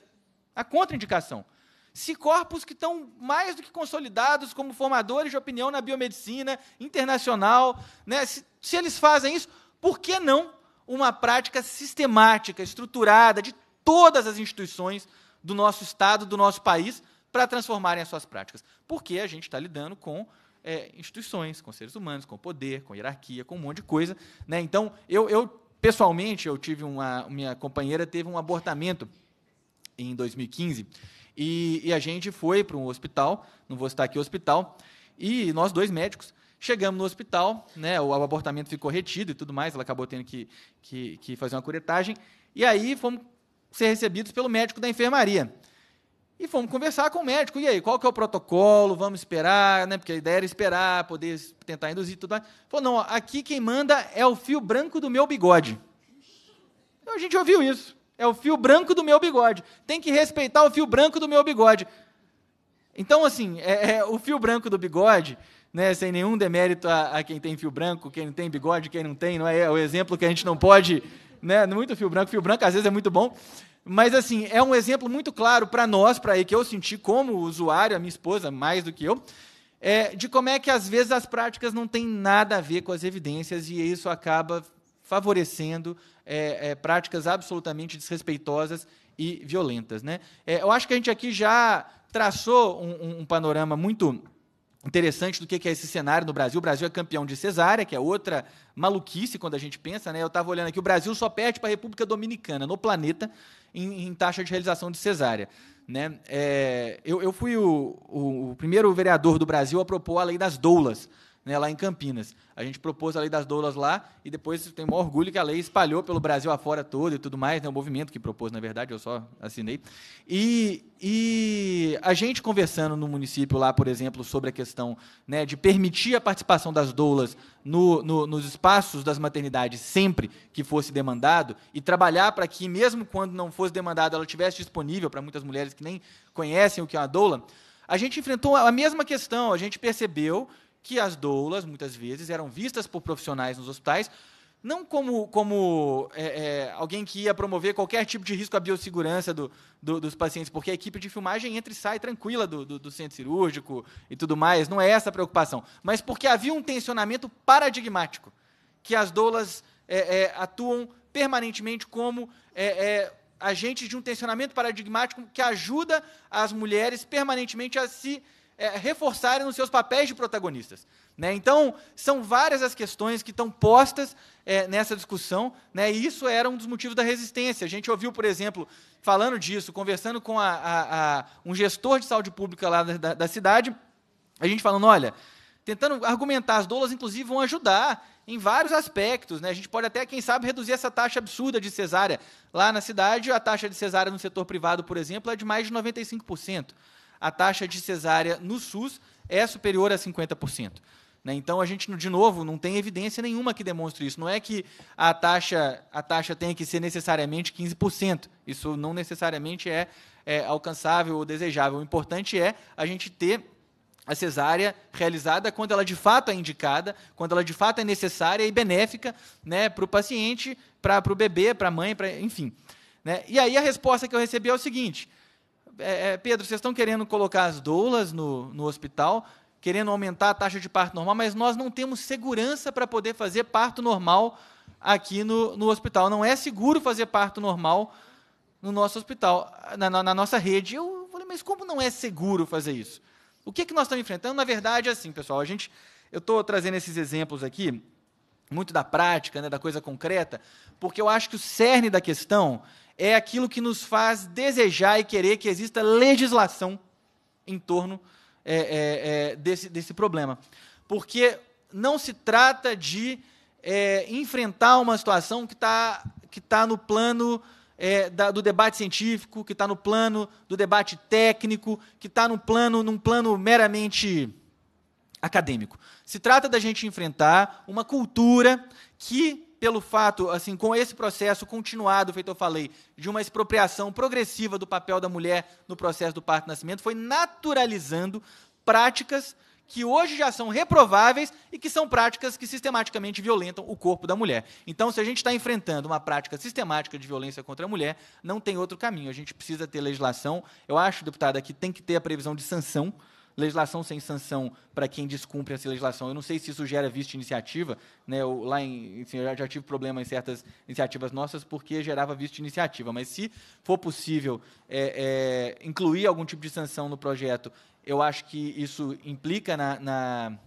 A contraindicação. Se corpos que estão mais do que consolidados como formadores de opinião na biomedicina internacional, né, se, se eles fazem isso, por que não uma prática sistemática, estruturada de todas as instituições do nosso Estado, do nosso país, para transformarem as suas práticas. Porque a gente está lidando com é, instituições, com seres humanos, com poder, com hierarquia, com um monte de coisa. Né? Então, eu, eu, pessoalmente, eu tive uma. Minha companheira teve um abortamento em 2015. E, e a gente foi para um hospital, não vou citar aqui o hospital, e nós dois médicos. Chegamos no hospital, né? O abortamento ficou retido e tudo mais, ela acabou tendo que, que, que fazer uma curetagem. E aí fomos ser recebidos pelo médico da enfermaria. E fomos conversar com o médico. E aí, qual que é o protocolo? Vamos esperar, né? Porque a ideia era esperar, poder tentar induzir tudo mais. Falou, não, aqui quem manda é o fio branco do meu bigode. Então a gente ouviu isso. É o fio branco do meu bigode. Tem que respeitar o fio branco do meu bigode. Então, assim, é, é, o fio branco do bigode né, sem nenhum demérito a, a, quem tem fio branco, quem não tem bigode, quem não tem, não é? é, o exemplo que a gente não pode, né, muito fio branco, fio branco às vezes é muito bom, mas assim, é um exemplo muito claro para nós, para aí que eu senti como usuário, a minha esposa mais do que eu, é, de como é que às vezes as práticas não têm nada a ver com as evidências e isso acaba favorecendo é, é, práticas absolutamente desrespeitosas e violentas. Né? É, eu acho que a gente aqui já traçou um, um panorama muito interessante do que é esse cenário no Brasil. O Brasil é campeão de cesárea, que é outra maluquice quando a gente pensa, né? Eu estava olhando aqui, o Brasil só perde para a República Dominicana no planeta em, em, taxa de realização de cesárea. Né? É, eu, eu, fui o, o, o, primeiro vereador do Brasil a propor a lei das doulas né, lá em Campinas. A gente propôs a lei das doulas lá e depois tem o maior orgulho que a lei espalhou pelo Brasil afora todo e tudo mais, né, o movimento que propôs, na verdade, eu só assinei. E, e a gente conversando no município lá, por exemplo, sobre a questão né, de permitir a participação das doulas no, no, nos espaços das maternidades sempre que fosse demandado e trabalhar para que, mesmo quando não fosse demandado, ela estivesse disponível para muitas mulheres que nem conhecem o que é uma doula, a gente enfrentou a mesma questão, a gente percebeu que as doulas, muitas vezes, eram vistas por profissionais nos hospitais não como, como é, é, alguém que ia promover qualquer tipo de risco à biossegurança do, do, dos pacientes, porque a equipe de filmagem entra e sai tranquila do, do, centro cirúrgico e tudo mais, não é essa a preocupação, mas porque havia um tensionamento paradigmático, que as doulas é, é atuam permanentemente como é, é, agentes de um tensionamento paradigmático que ajuda as mulheres permanentemente a se é, reforçarem nos seus papéis de protagonistas. Né? Então, são várias as questões que estão postas é, nessa discussão, né? e isso era um dos motivos da resistência. A gente ouviu, por exemplo, falando disso, conversando com a, a, a, um gestor de saúde pública lá da, da cidade, a gente falando: olha, tentando argumentar, as doulas, inclusive, vão ajudar em vários aspectos. Né? A gente pode até, quem sabe, reduzir essa taxa absurda de cesárea. Lá na cidade, a taxa de cesárea no setor privado, por exemplo, é de mais de 95% a taxa de cesárea no SUS é superior a 50%. Né? Então, a gente, de novo, não tem evidência nenhuma que demonstre isso. Não é que a taxa, a taxa tenha que ser necessariamente 15%. Isso não necessariamente é, é alcançável ou desejável. O importante é a gente ter a cesárea realizada quando ela de fato é indicada, quando ela de fato é necessária e benéfica né, para o paciente, para o bebê, para a mãe, pra, enfim. Né? E aí a resposta que eu recebi é o seguinte: é, é, Pedro, vocês estão querendo colocar as doulas no, no hospital, querendo aumentar a taxa de parto normal, mas nós não temos segurança para poder fazer parto normal aqui no, no hospital. Não é seguro fazer parto normal no nosso hospital, na, na, na nossa rede. Eu falei, mas como não é seguro fazer isso? O que, é que nós estamos enfrentando? Na verdade, é assim, pessoal, a gente, eu estou trazendo esses exemplos aqui, muito da prática, né, da coisa concreta, porque eu acho que o cerne da questão é aquilo que nos faz desejar e querer que exista legislação em torno é, é, é desse, desse problema. Porque não se trata de é, enfrentar uma situação que está que tá no plano é, da, do debate científico, que está no plano do debate técnico, que está no plano, num plano meramente acadêmico. Se trata da gente enfrentar uma cultura que pelo fato, assim, com esse processo continuado, feito eu falei, de uma expropriação progressiva do papel da mulher no processo do parto e nascimento, foi naturalizando práticas que hoje já são reprováveis e que são práticas que sistematicamente violentam o corpo da mulher. Então, se a gente está enfrentando uma prática sistemática de violência contra a mulher, não tem outro caminho. A gente precisa ter legislação. Eu acho, deputada, que tem que ter a previsão de sanção legislação sem sanção para quem descumpre essa legislação. Eu não sei se isso gera visto de iniciativa, né? Eu, lá em, assim, eu já tive problema em certas iniciativas nossas porque gerava visto de iniciativa, mas se for possível é, é, incluir algum tipo de sanção no projeto, eu acho que isso implica na, na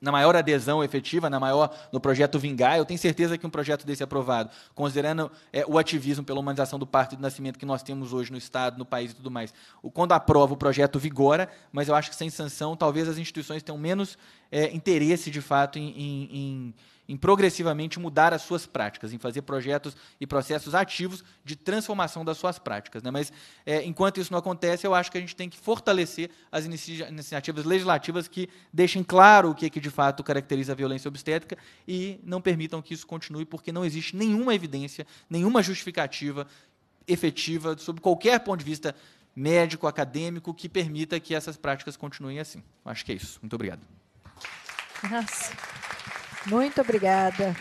na maior adesão efetiva, na maior no projeto Vingar. Eu tenho certeza que um projeto desse é aprovado, considerando é, o ativismo pela humanização do parto e do nascimento que nós temos hoje no Estado, no país e tudo mais, o, quando aprova o projeto vigora, mas eu acho que sem sanção talvez as instituições tenham menos é, interesse de fato em, em, em em progressivamente mudar as suas práticas, em fazer projetos e processos ativos de transformação das suas práticas. Né? Mas, é, enquanto isso não acontece, eu acho que a gente tem que fortalecer as iniciativas legislativas que deixem claro o que, é que de fato caracteriza a violência obstétrica e não permitam que isso continue, porque não existe nenhuma evidência, nenhuma justificativa efetiva, sob qualquer ponto de vista médico, acadêmico, que permita que essas práticas continuem assim. Acho que é isso. Muito obrigado. Nossa. Muito obrigada.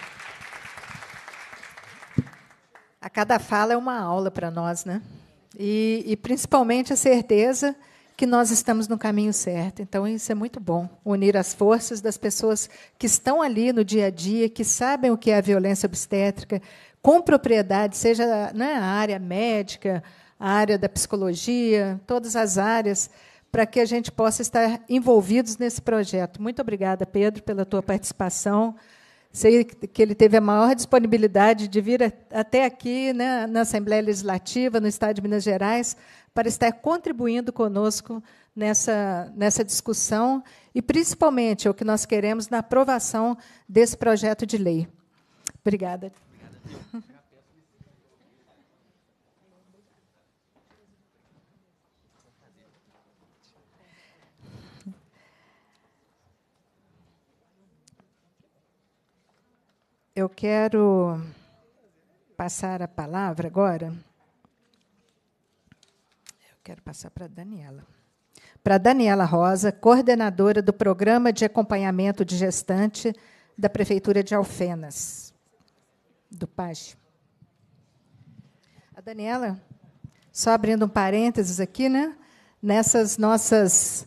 A cada fala é uma aula para nós, né? E, e, principalmente a certeza que nós estamos no caminho certo. Então, isso é muito bom, unir as forças das pessoas que estão ali no dia a dia, que sabem o que é a violência obstétrica, com propriedade, seja né, a área médica, a área da psicologia, todas as áreas para que a gente possa estar envolvidos nesse projeto. Muito obrigada, Pedro, pela tua participação. Sei que ele teve a maior disponibilidade de vir até aqui, né, na Assembleia Legislativa, no Estado de Minas Gerais, para estar contribuindo conosco nessa, nessa discussão e, principalmente, é o que nós queremos na aprovação desse projeto de lei. Obrigada. Obrigada Eu quero passar a palavra agora. Eu quero passar para a Daniela. Para Daniela Rosa, coordenadora do Programa de Acompanhamento de Gestante da Prefeitura de Alfenas, do PAGE. A Daniela, só abrindo um parênteses aqui, né? Nessas nossas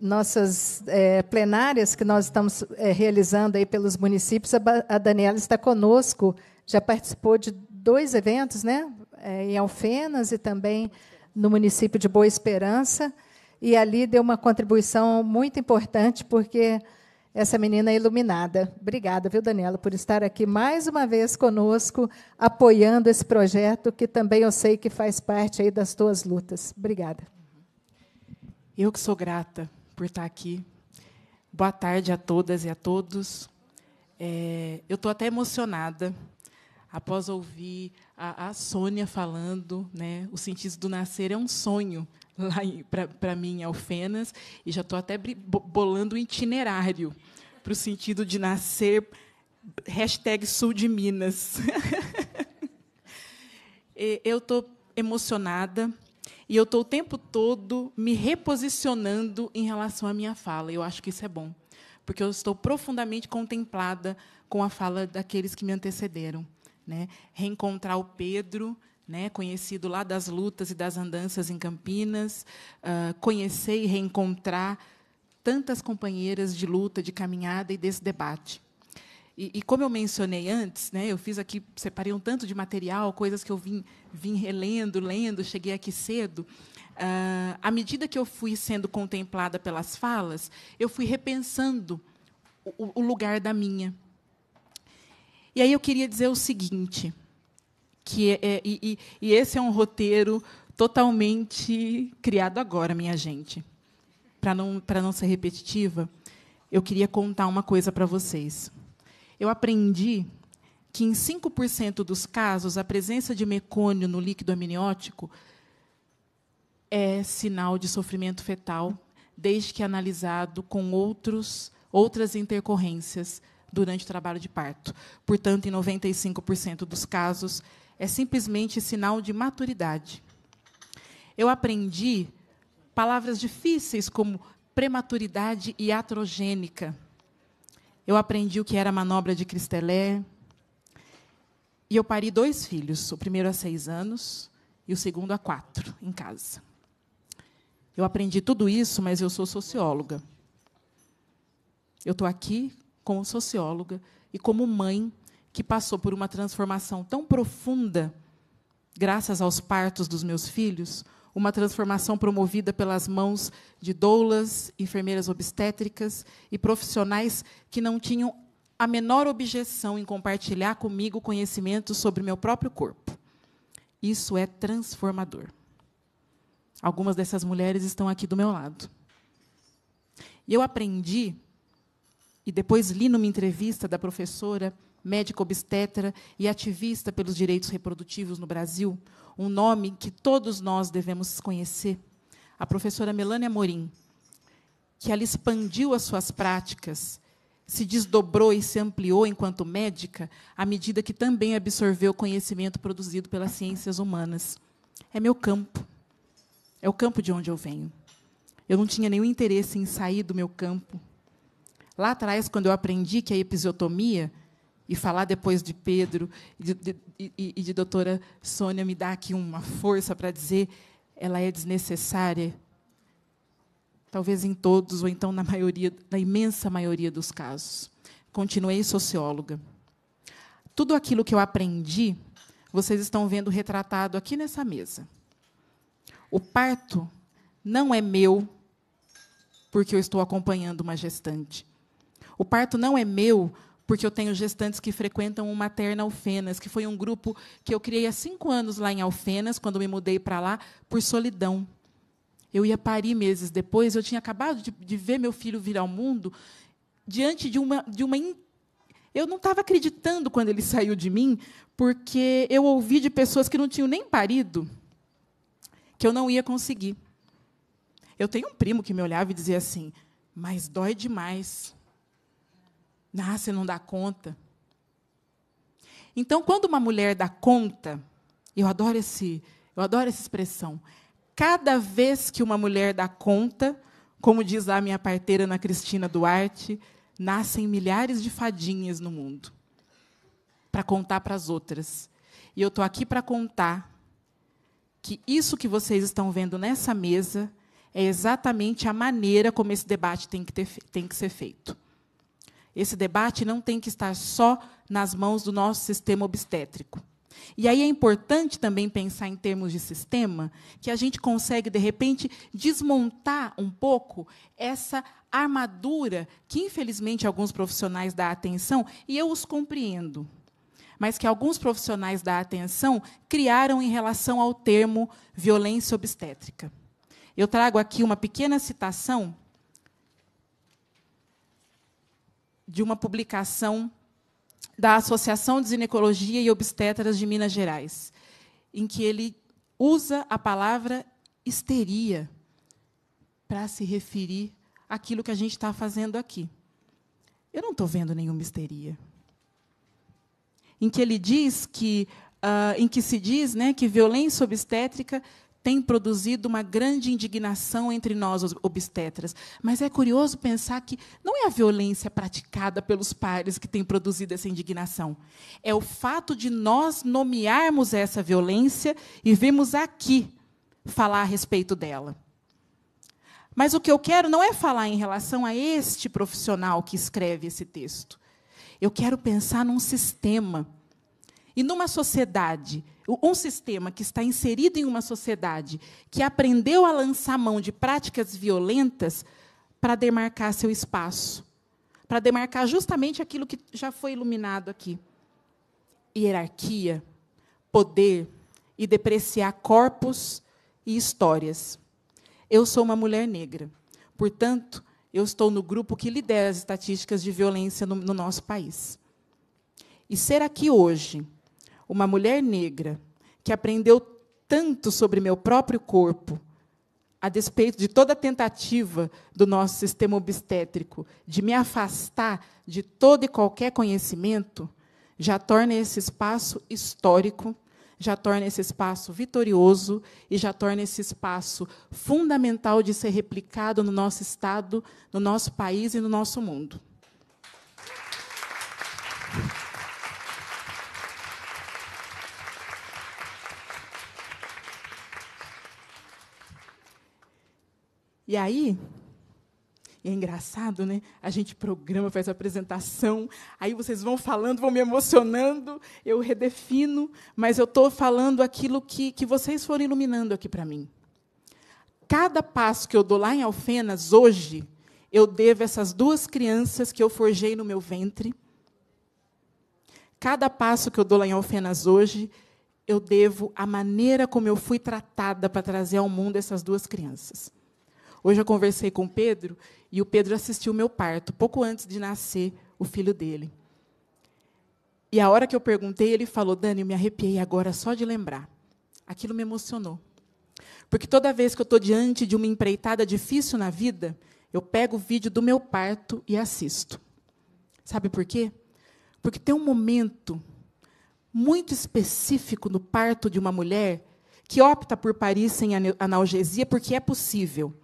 nossas é, plenárias que nós estamos é, realizando aí pelos municípios, a, a, Daniela está conosco, já participou de dois eventos, né? É, em Alfenas e também no município de Boa Esperança, e ali deu uma contribuição muito importante, porque essa menina é iluminada. Obrigada, viu, Daniela, por estar aqui mais uma vez conosco, apoiando esse projeto, que também eu sei que faz parte aí das tuas lutas. Obrigada. Eu que sou grata por estar aqui. Boa tarde a todas e a todos. É, eu estou até emocionada após ouvir a, a, Sônia falando, né? O sentido do nascer é um sonho lá para mim, em Alfenas, e já estou até bolando um itinerário para o sentido de nascer. Hashtag Sul de Minas. eu estou emocionada e eu estou o tempo todo me reposicionando em relação à minha fala. Eu acho que isso é bom, porque eu estou profundamente contemplada com a fala daqueles que me antecederam. Né? Reencontrar o Pedro, né, conhecido lá das lutas e das andanças em Campinas, uh, conhecer e reencontrar tantas companheiras de luta, de caminhada e desse debate. E, e, como eu mencionei antes, né, eu fiz aqui, separei um tanto de material, coisas que eu vim, vim relendo, lendo, cheguei aqui cedo. Ah, à medida que eu fui sendo contemplada pelas falas, eu fui repensando o, o lugar da minha. E aí eu queria dizer o seguinte, que é, é e, e esse é um roteiro totalmente criado agora, minha gente. Para não, não ser repetitiva, eu queria contar uma coisa para vocês. Eu aprendi que em 5% dos casos a presença de mecônio no líquido amniótico é sinal de sofrimento fetal, desde que analisado com outros, outras intercorrências durante o trabalho de parto. Portanto, em 95% dos casos, é simplesmente sinal de maturidade. Eu aprendi palavras difíceis como prematuridade e atrogênica. Eu aprendi o que era manobra de Cristelé. E eu pari dois filhos, o primeiro há seis anos e o segundo há quatro, em casa. Eu aprendi tudo isso, mas eu sou socióloga. Eu estou aqui como socióloga e como mãe que passou por uma transformação tão profunda, graças aos partos dos meus filhos, uma transformação promovida pelas mãos de doulas, enfermeiras obstétricas e profissionais que não tinham a menor objeção em compartilhar comigo conhecimento sobre meu próprio corpo. Isso é transformador. Algumas dessas mulheres estão aqui do meu lado. E eu aprendi, e depois li numa entrevista da professora médica obstetra e ativista pelos direitos reprodutivos no Brasil, um nome que todos nós devemos conhecer, a professora Melânia Morim, que ela expandiu as suas práticas, se desdobrou e se ampliou enquanto médica, à medida que também absorveu conhecimento produzido pelas ciências humanas. É meu campo. É o campo de onde eu venho. Eu não tinha nenhum interesse em sair do meu campo. Lá atrás, quando eu aprendi que a episiotomia e falar depois de Pedro e de, de, de doutora Sônia me dá aqui uma força para dizer ela é desnecessária. Talvez em todos, ou então na maioria, na imensa maioria dos casos. Continuei socióloga. Tudo aquilo que eu aprendi, vocês estão vendo retratado aqui nessa mesa. O parto não é meu porque eu estou acompanhando uma gestante. O parto não é meu porque eu tenho gestantes que frequentam o Materna Alfenas, que foi um grupo que eu criei há cinco anos lá em Alfenas, quando me mudei para lá, por solidão. Eu ia parir meses depois, eu tinha acabado de, de ver meu filho vir ao mundo, diante de uma, de uma eu não estava acreditando quando ele saiu de mim, porque eu ouvi de pessoas que não tinham nem parido que eu não ia conseguir. Eu tenho um primo que me olhava e dizia assim: Mas dói demais. Ah, você não dá conta. Então, quando uma mulher dá conta, eu adoro esse, eu adoro essa expressão. Cada vez que uma mulher dá conta, como diz lá minha parteira Ana Cristina Duarte, nascem milhares de fadinhas no mundo para contar para as outras. E eu estou aqui para contar que isso que vocês estão vendo nessa mesa é exatamente a maneira como esse debate tem que, ter, tem que ser feito. Esse debate não tem que estar só nas mãos do nosso sistema obstétrico. E aí é importante também pensar em termos de sistema, que a gente consegue, de repente, desmontar um pouco essa armadura que, infelizmente, alguns profissionais da atenção, e eu os compreendo, mas que alguns profissionais da atenção criaram em relação ao termo violência obstétrica. Eu trago aqui uma pequena citação de uma publicação da Associação de Ginecologia e Obstetras de Minas Gerais, em que ele usa a palavra histeria para se referir àquilo que a gente está fazendo aqui. Eu não estou vendo nenhuma histeria. Em que ele diz que, uh, em que se diz, né, que violência obstétrica tem produzido uma grande indignação entre nós, os obstetras. Mas é curioso pensar que não é a violência praticada pelos pares que tem produzido essa indignação. É o fato de nós nomearmos essa violência e virmos aqui falar a respeito dela. Mas o que eu quero não é falar em relação a este profissional que escreve esse texto. Eu quero pensar num sistema e numa sociedade, um sistema que está inserido em uma sociedade que aprendeu a lançar mão de práticas violentas para demarcar seu espaço, para demarcar justamente aquilo que já foi iluminado aqui: hierarquia, poder e depreciar corpos e histórias. Eu sou uma mulher negra, portanto, eu estou no grupo que lidera as estatísticas de violência no, no nosso país. E ser aqui hoje uma mulher negra que aprendeu tanto sobre meu próprio corpo, a despeito de toda tentativa do nosso sistema obstétrico de me afastar de todo e qualquer conhecimento, já torna esse espaço histórico, já torna esse espaço vitorioso e já torna esse espaço fundamental de ser replicado no nosso Estado, no nosso país e no nosso mundo. E aí, é engraçado, né? A gente programa, faz a apresentação, aí vocês vão falando, vão me emocionando, eu redefino, mas eu estou falando aquilo que, que vocês foram iluminando aqui para mim. Cada passo que eu dou lá em Alfenas, hoje, eu devo essas duas crianças que eu forjei no meu ventre. Cada passo que eu dou lá em Alfenas hoje, eu devo a maneira como eu fui tratada para trazer ao mundo essas duas crianças. Hoje eu conversei com o Pedro e o Pedro assistiu o meu parto, pouco antes de nascer o filho dele. E a hora que eu perguntei, ele falou: Dani, eu me arrepiei agora só de lembrar. Aquilo me emocionou. Porque toda vez que eu estou diante de uma empreitada difícil na vida, eu pego o vídeo do meu parto e assisto. Sabe por quê? Porque tem um momento muito específico no parto de uma mulher que opta por parir sem analgesia porque é possível.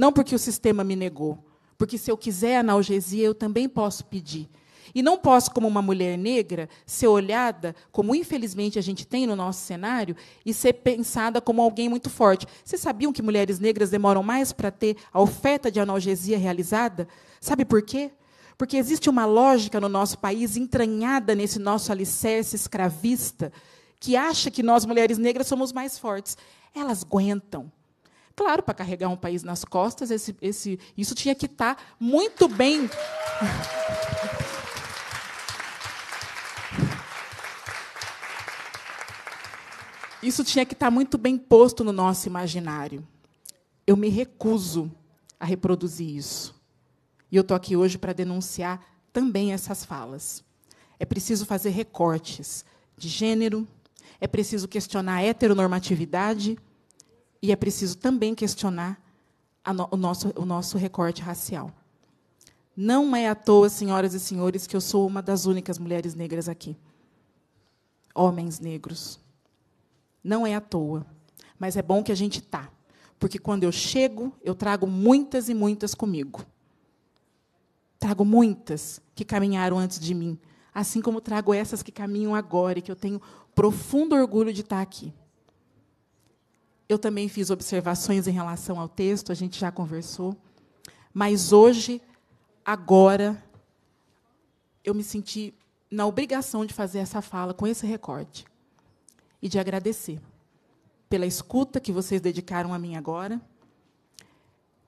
Não porque o sistema me negou, porque se eu quiser analgesia, eu também posso pedir. E não posso, como uma mulher negra, ser olhada, como infelizmente a gente tem no nosso cenário, e ser pensada como alguém muito forte. Vocês sabiam que mulheres negras demoram mais para ter a oferta de analgesia realizada? Sabe por quê? Porque existe uma lógica no nosso país entranhada nesse nosso alicerce escravista, que acha que nós, mulheres negras, somos mais fortes. Elas aguentam. Claro, para carregar um país nas costas, esse, esse, isso tinha que estar tá muito bem. Isso tinha que estar tá muito bem posto no nosso imaginário. Eu me recuso a reproduzir isso. E eu estou aqui hoje para denunciar também essas falas. É preciso fazer recortes de gênero, é preciso questionar a heteronormatividade e é preciso também questionar no, o, nosso, o nosso recorte racial. Não é à toa, senhoras e senhores, que eu sou uma das únicas mulheres negras aqui. Homens negros. Não é à toa. Mas é bom que a gente tá, porque quando eu chego, eu trago muitas e muitas comigo. Trago muitas que caminharam antes de mim, assim como trago essas que caminham agora e que eu tenho profundo orgulho de estar tá aqui. Eu também fiz observações em relação ao texto, a gente já conversou. Mas hoje, agora, eu me senti na obrigação de fazer essa fala com esse recorte e de agradecer pela escuta que vocês dedicaram a mim agora,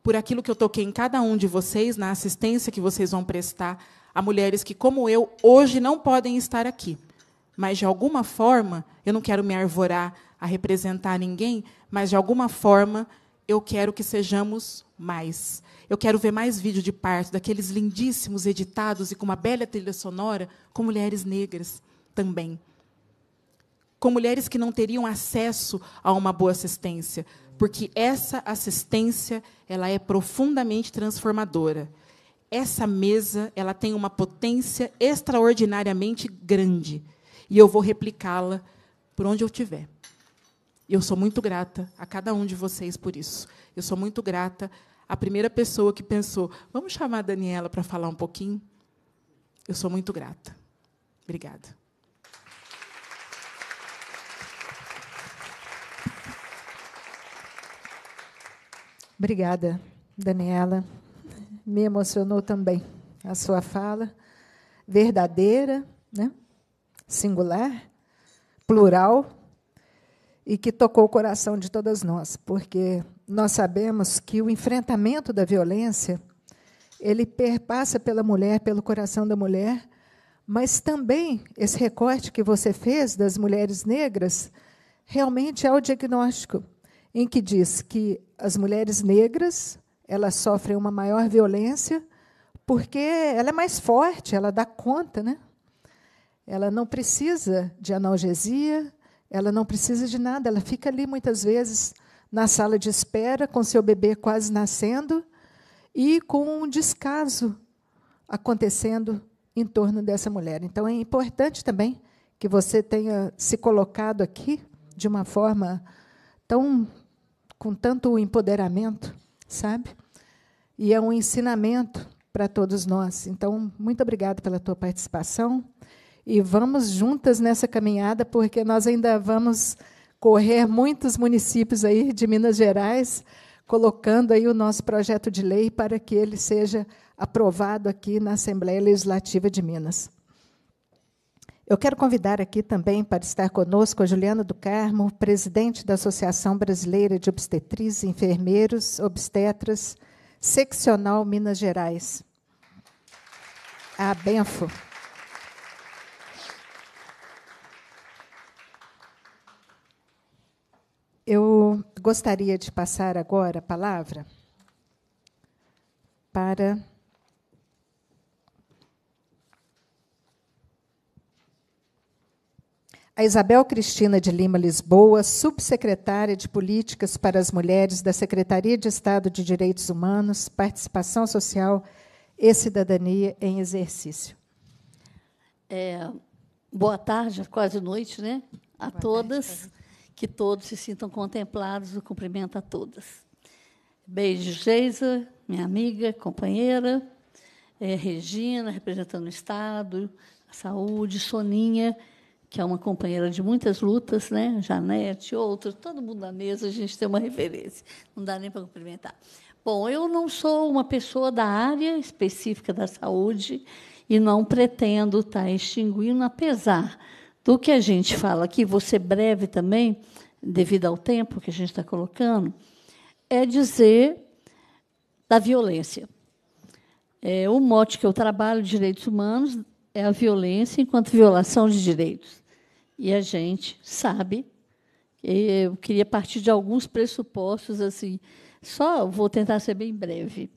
por aquilo que eu toquei em cada um de vocês, na assistência que vocês vão prestar a mulheres que, como eu, hoje não podem estar aqui. Mas, de alguma forma, eu não quero me arvorar a representar ninguém, mas de alguma forma eu quero que sejamos mais. Eu quero ver mais vídeo de parto daqueles lindíssimos editados e com uma bela trilha sonora com mulheres negras também. Com mulheres que não teriam acesso a uma boa assistência, porque essa assistência ela é profundamente transformadora. Essa mesa ela tem uma potência extraordinariamente grande e eu vou replicá-la por onde eu estiver. E eu sou muito grata a cada um de vocês por isso. Eu sou muito grata à primeira pessoa que pensou: vamos chamar a Daniela para falar um pouquinho? Eu sou muito grata. Obrigada. Obrigada, Daniela. Me emocionou também a sua fala, verdadeira, né? singular, plural e que tocou o coração de todas nós, porque nós sabemos que o enfrentamento da violência ele perpassa pela mulher, pelo coração da mulher, mas também esse recorte que você fez das mulheres negras realmente é o diagnóstico em que diz que as mulheres negras elas sofrem uma maior violência porque ela é mais forte, ela dá conta, né? Ela não precisa de analgesia, ela não precisa de nada, ela fica ali muitas vezes na sala de espera, com seu bebê quase nascendo e com um descaso acontecendo em torno dessa mulher. Então é importante também que você tenha se colocado aqui de uma forma tão com tanto empoderamento, sabe? E é um ensinamento para todos nós. Então, muito obrigada pela tua participação e vamos juntas nessa caminhada, porque nós ainda vamos correr muitos municípios aí de Minas Gerais, colocando aí o nosso projeto de lei para que ele seja aprovado aqui na Assembleia Legislativa de Minas. Eu quero convidar aqui também para estar conosco a Juliana do Carmo, presidente da Associação Brasileira de Obstetrizes, Enfermeiros, Obstetras, Seccional Minas Gerais. A ah, Benfo. Eu gostaria de passar agora a palavra para a Isabel Cristina de Lima Lisboa, subsecretária de Políticas para as Mulheres da Secretaria de Estado de Direitos Humanos, Participação Social e Cidadania em Exercício. É, boa tarde, quase noite, né? A boa todas. Tarde que todos se sintam contemplados. O cumprimento a todas. Beijo, Geisa, minha amiga, companheira, é, Regina, representando o Estado, a saúde, Soninha, que é uma companheira de muitas lutas, né? Janete, outros, todo mundo na mesa, a gente tem uma referência. Não dá nem para cumprimentar. Bom, eu não sou uma pessoa da área específica da saúde e não pretendo estar tá extinguindo, apesar do que a gente fala aqui, você breve também, devido ao tempo que a gente está colocando, é dizer da violência. É, o mote que eu trabalho, direitos humanos, é a violência enquanto violação de direitos. E a gente sabe, eu queria partir de alguns pressupostos assim, só vou tentar ser bem breve.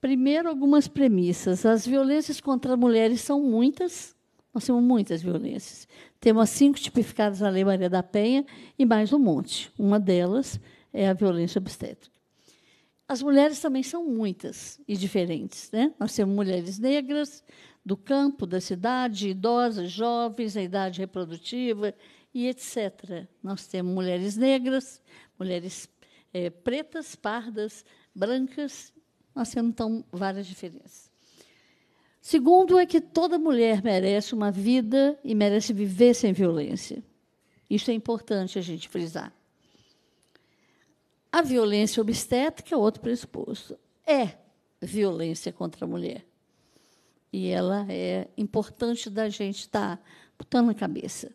Primeiro, algumas premissas. As violências contra mulheres são muitas, nós temos muitas violências. Temos as cinco tipificadas na Lei Maria da Penha e mais um monte. Uma delas é a violência obstétrica. As mulheres também são muitas e diferentes. Né? Nós temos mulheres negras, do campo, da cidade, idosas, jovens, na idade reprodutiva e etc. Nós temos mulheres negras, mulheres é, pretas, pardas, brancas. Nós temos então várias diferenças. Segundo é que toda mulher merece uma vida e merece viver sem violência. Isso é importante a gente frisar. A violência obstétrica é outro pressuposto. É violência contra a mulher. E ela é importante da gente estar tá botando na cabeça.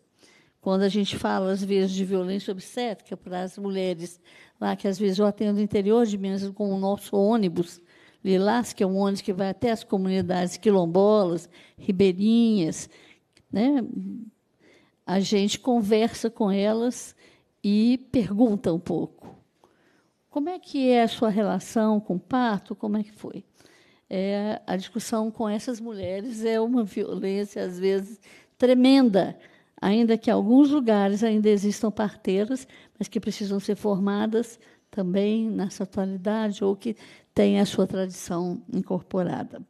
Quando a gente fala, às vezes, de violência obstétrica para as mulheres, lá que às vezes eu atendo interior de Minas com o nosso ônibus, Lilás, que é um ônibus que vai até as comunidades quilombolas, ribeirinhas. Né? A gente conversa com elas e pergunta um pouco. Como é que é a sua relação com o parto? Como é que foi? É, a discussão com essas mulheres é uma violência, às vezes, tremenda, ainda que em alguns lugares ainda existam parteiras, mas que precisam ser formadas também nessa atualidade, ou que tem a sua tradição incorporada.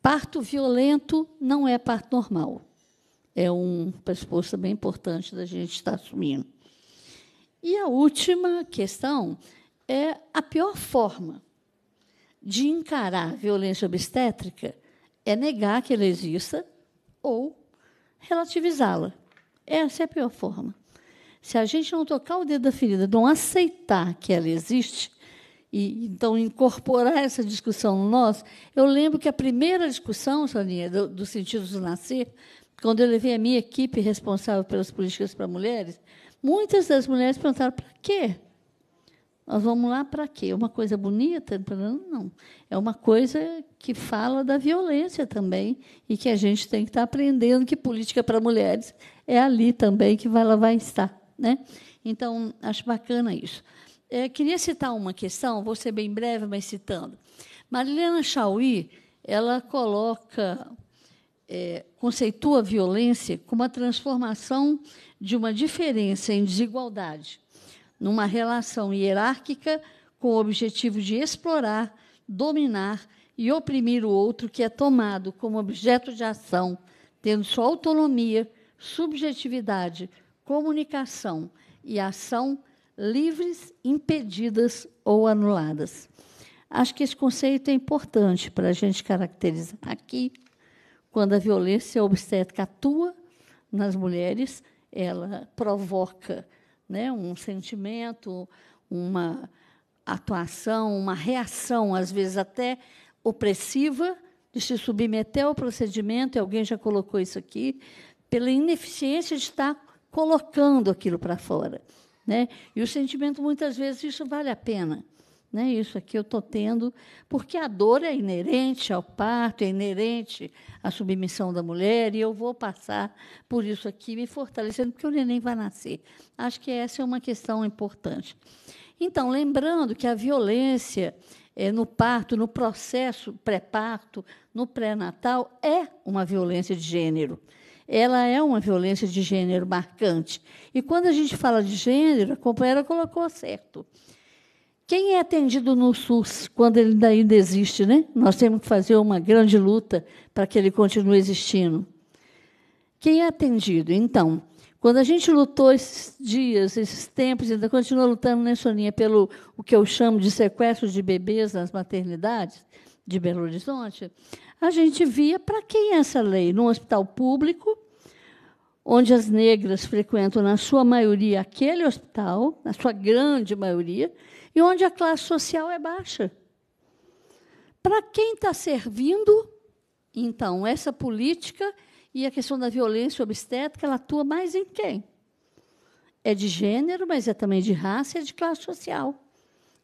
Parto violento não é parto normal. É um pressuposto bem importante da gente estar assumindo. E a última questão é a pior forma de encarar violência obstétrica é negar que ela exista ou relativizá-la. Essa é a pior forma. Se a gente não tocar o dedo da ferida, não aceitar que ela existe, e então incorporar essa discussão no nosso. Eu lembro que a primeira discussão, Soninha, do, do sentido do nascer, quando eu levei a minha equipe responsável pelas políticas para mulheres, muitas das mulheres perguntaram: para quê? Nós vamos lá para quê? É uma coisa bonita? Não. É uma coisa que fala da violência também e que a gente tem que estar tá aprendendo que política para mulheres é ali também que ela vai estar. Né? Então, acho bacana isso é, queria citar uma questão, vou ser bem breve, mas citando. Marilena Chauí, ela coloca, é, conceitua a violência como a transformação de uma diferença em desigualdade, numa relação hierárquica com o objetivo de explorar, dominar e oprimir o outro que é tomado como objeto de ação, tendo sua autonomia, subjetividade, comunicação e ação livres, impedidas ou anuladas. Acho que esse conceito é importante para a gente caracterizar aqui. Quando a violência obstétrica atua nas mulheres, ela provoca né, um sentimento, uma atuação, uma reação, às vezes até opressiva, de se submeter ao procedimento, e alguém já colocou isso aqui, pela ineficiência de estar colocando aquilo para fora. Né? E o sentimento, muitas vezes, isso vale a pena. Né? Isso aqui eu estou tendo, porque a dor é inerente ao parto, é inerente à submissão da mulher, e eu vou passar por isso aqui, me fortalecendo, porque o neném vai nascer. Acho que essa é uma questão importante. Então, lembrando que a violência é, no parto, no processo pré-parto, no pré-natal, é uma violência de gênero ela é uma violência de gênero marcante. E quando a gente fala de gênero, a companheira colocou certo. Quem é atendido no SUS quando ele ainda existe, né? Nós temos que fazer uma grande luta para que ele continue existindo. Quem é atendido? Então, quando a gente lutou esses dias, esses tempos, ainda continua lutando, né, Soninha, pelo o que eu chamo de sequestro de bebês nas maternidades de Belo Horizonte, a gente via para quem é essa lei? Num hospital público onde as negras frequentam, na sua maioria, aquele hospital, na sua grande maioria, e onde a classe social é baixa. Para quem está servindo, então, essa política e a questão da violência obstétrica, ela atua mais em quem? É de gênero, mas é também de raça e é de classe social.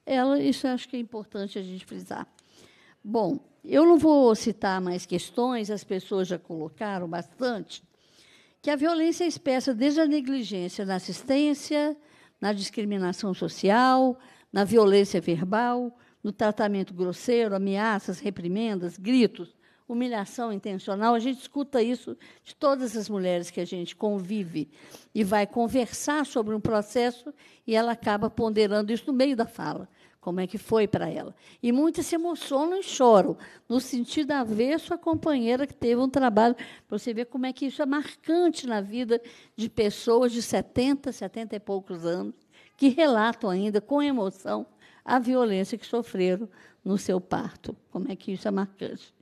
Ela, isso acho que é importante a gente frisar. Bom, eu não vou citar mais questões, as pessoas já colocaram bastante, que a violência é expressa desde a negligência na assistência, na discriminação social, na violência verbal, no tratamento grosseiro, ameaças, reprimendas, gritos, humilhação intencional. A gente escuta isso de todas as mulheres que a gente convive e vai conversar sobre um processo e ela acaba ponderando isso no meio da fala como é que foi para ela. E muitas se emocionam e choram, no sentido de ver sua companheira que teve um trabalho, para você ver como é que isso é marcante na vida de pessoas de 70, 70 e poucos anos, que relatam ainda com emoção a violência que sofreram no seu parto. Como é que isso é marcante.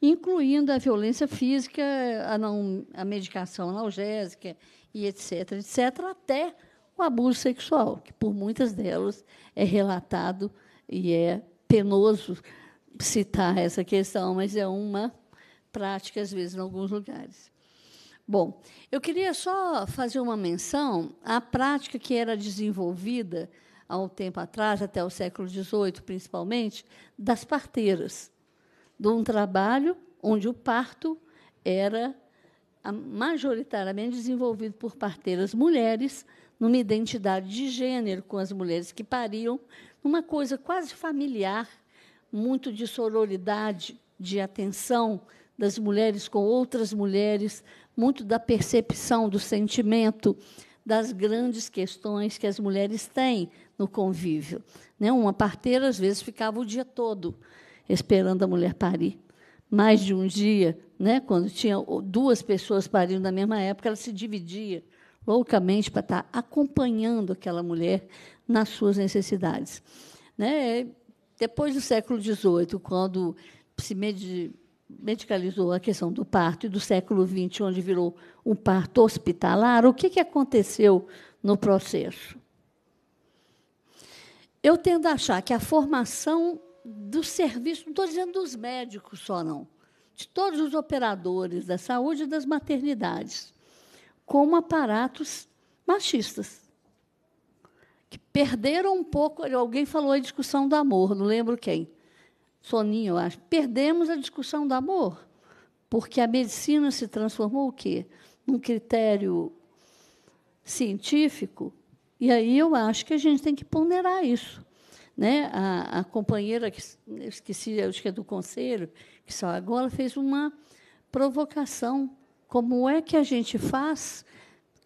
Incluindo a violência física, a, não, a medicação analgésica e etc, etc, até o abuso sexual, que por muitas delas é relatado e é penoso citar essa questão, mas é uma prática, às vezes, em alguns lugares. Bom, eu queria só fazer uma menção à prática que era desenvolvida há um tempo atrás, até o século XVIII, principalmente, das parteiras, de um trabalho onde o parto era majoritariamente desenvolvido por parteiras mulheres numa identidade de gênero com as mulheres que pariam, numa coisa quase familiar, muito de sororidade, de atenção das mulheres com outras mulheres, muito da percepção, do sentimento, das grandes questões que as mulheres têm no convívio. Né? Uma parteira, às vezes, ficava o dia todo esperando a mulher parir. Mais de um dia, né? quando tinha duas pessoas parindo na mesma época, ela se dividia loucamente para estar acompanhando aquela mulher nas suas necessidades. Né? Depois do século XVIII, quando se medicalizou a questão do parto, e do século XX, onde virou um parto hospitalar, o que, que aconteceu no processo? Eu tendo a achar que a formação do serviço, não estou dizendo dos médicos só, não, de todos os operadores da saúde e das maternidades, como aparatos machistas. Que perderam um pouco. Alguém falou a discussão do amor, não lembro quem. Soninho, eu acho. Perdemos a discussão do amor, porque a medicina se transformou o quê? Num critério científico. E aí eu acho que a gente tem que ponderar isso. Né? A, a companheira, que, esqueci, acho que é do conselho, que só agora, fez uma provocação como é que a gente faz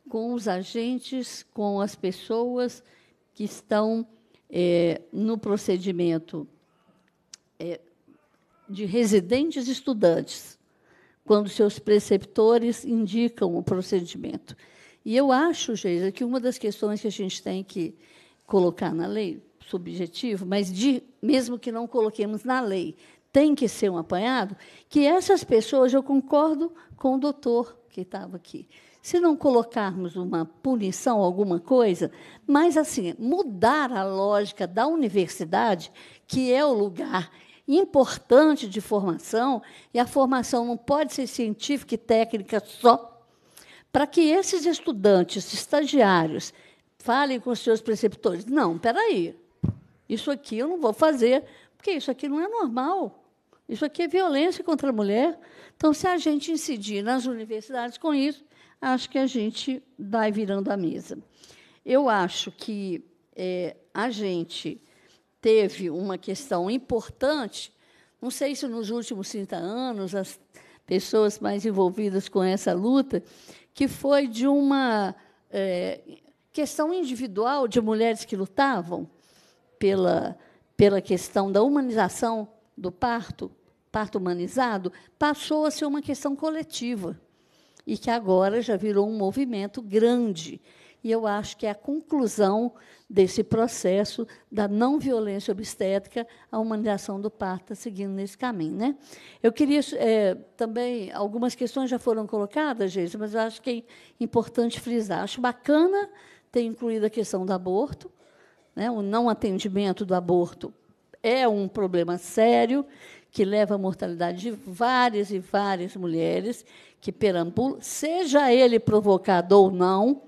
com os agentes, com as pessoas que estão é, no procedimento é, de residentes estudantes, quando seus preceptores indicam o procedimento. E eu acho, Geisa, que uma das questões que a gente tem que colocar na lei, subjetivo, mas de, mesmo que não coloquemos na lei, tem que ser um apanhado, que essas pessoas, eu concordo com o doutor que estava aqui. Se não colocarmos uma punição, alguma coisa, mas assim, mudar a lógica da universidade, que é o lugar importante de formação, e a formação não pode ser científica e técnica só, para que esses estudantes, estagiários, falem com os seus preceptores: não, espera aí, isso aqui eu não vou fazer, porque isso aqui não é normal. Isso aqui é violência contra a mulher. Então, se a gente incidir nas universidades com isso, acho que a gente vai virando a mesa. Eu acho que é, a gente teve uma questão importante, não sei se nos últimos 30 anos, as pessoas mais envolvidas com essa luta, que foi de uma é, questão individual de mulheres que lutavam pela, pela questão da humanização do parto parto humanizado passou a ser uma questão coletiva e que agora já virou um movimento grande. E eu acho que é a conclusão desse processo da não violência obstétrica, a humanização do parto está seguindo nesse caminho. Né? Eu queria é, também, algumas questões já foram colocadas, gente, mas eu acho que é importante frisar. Acho bacana ter incluído a questão do aborto, né? o não atendimento do aborto é um problema sério que leva à mortalidade de várias e várias mulheres que perambulam, seja ele provocado ou não,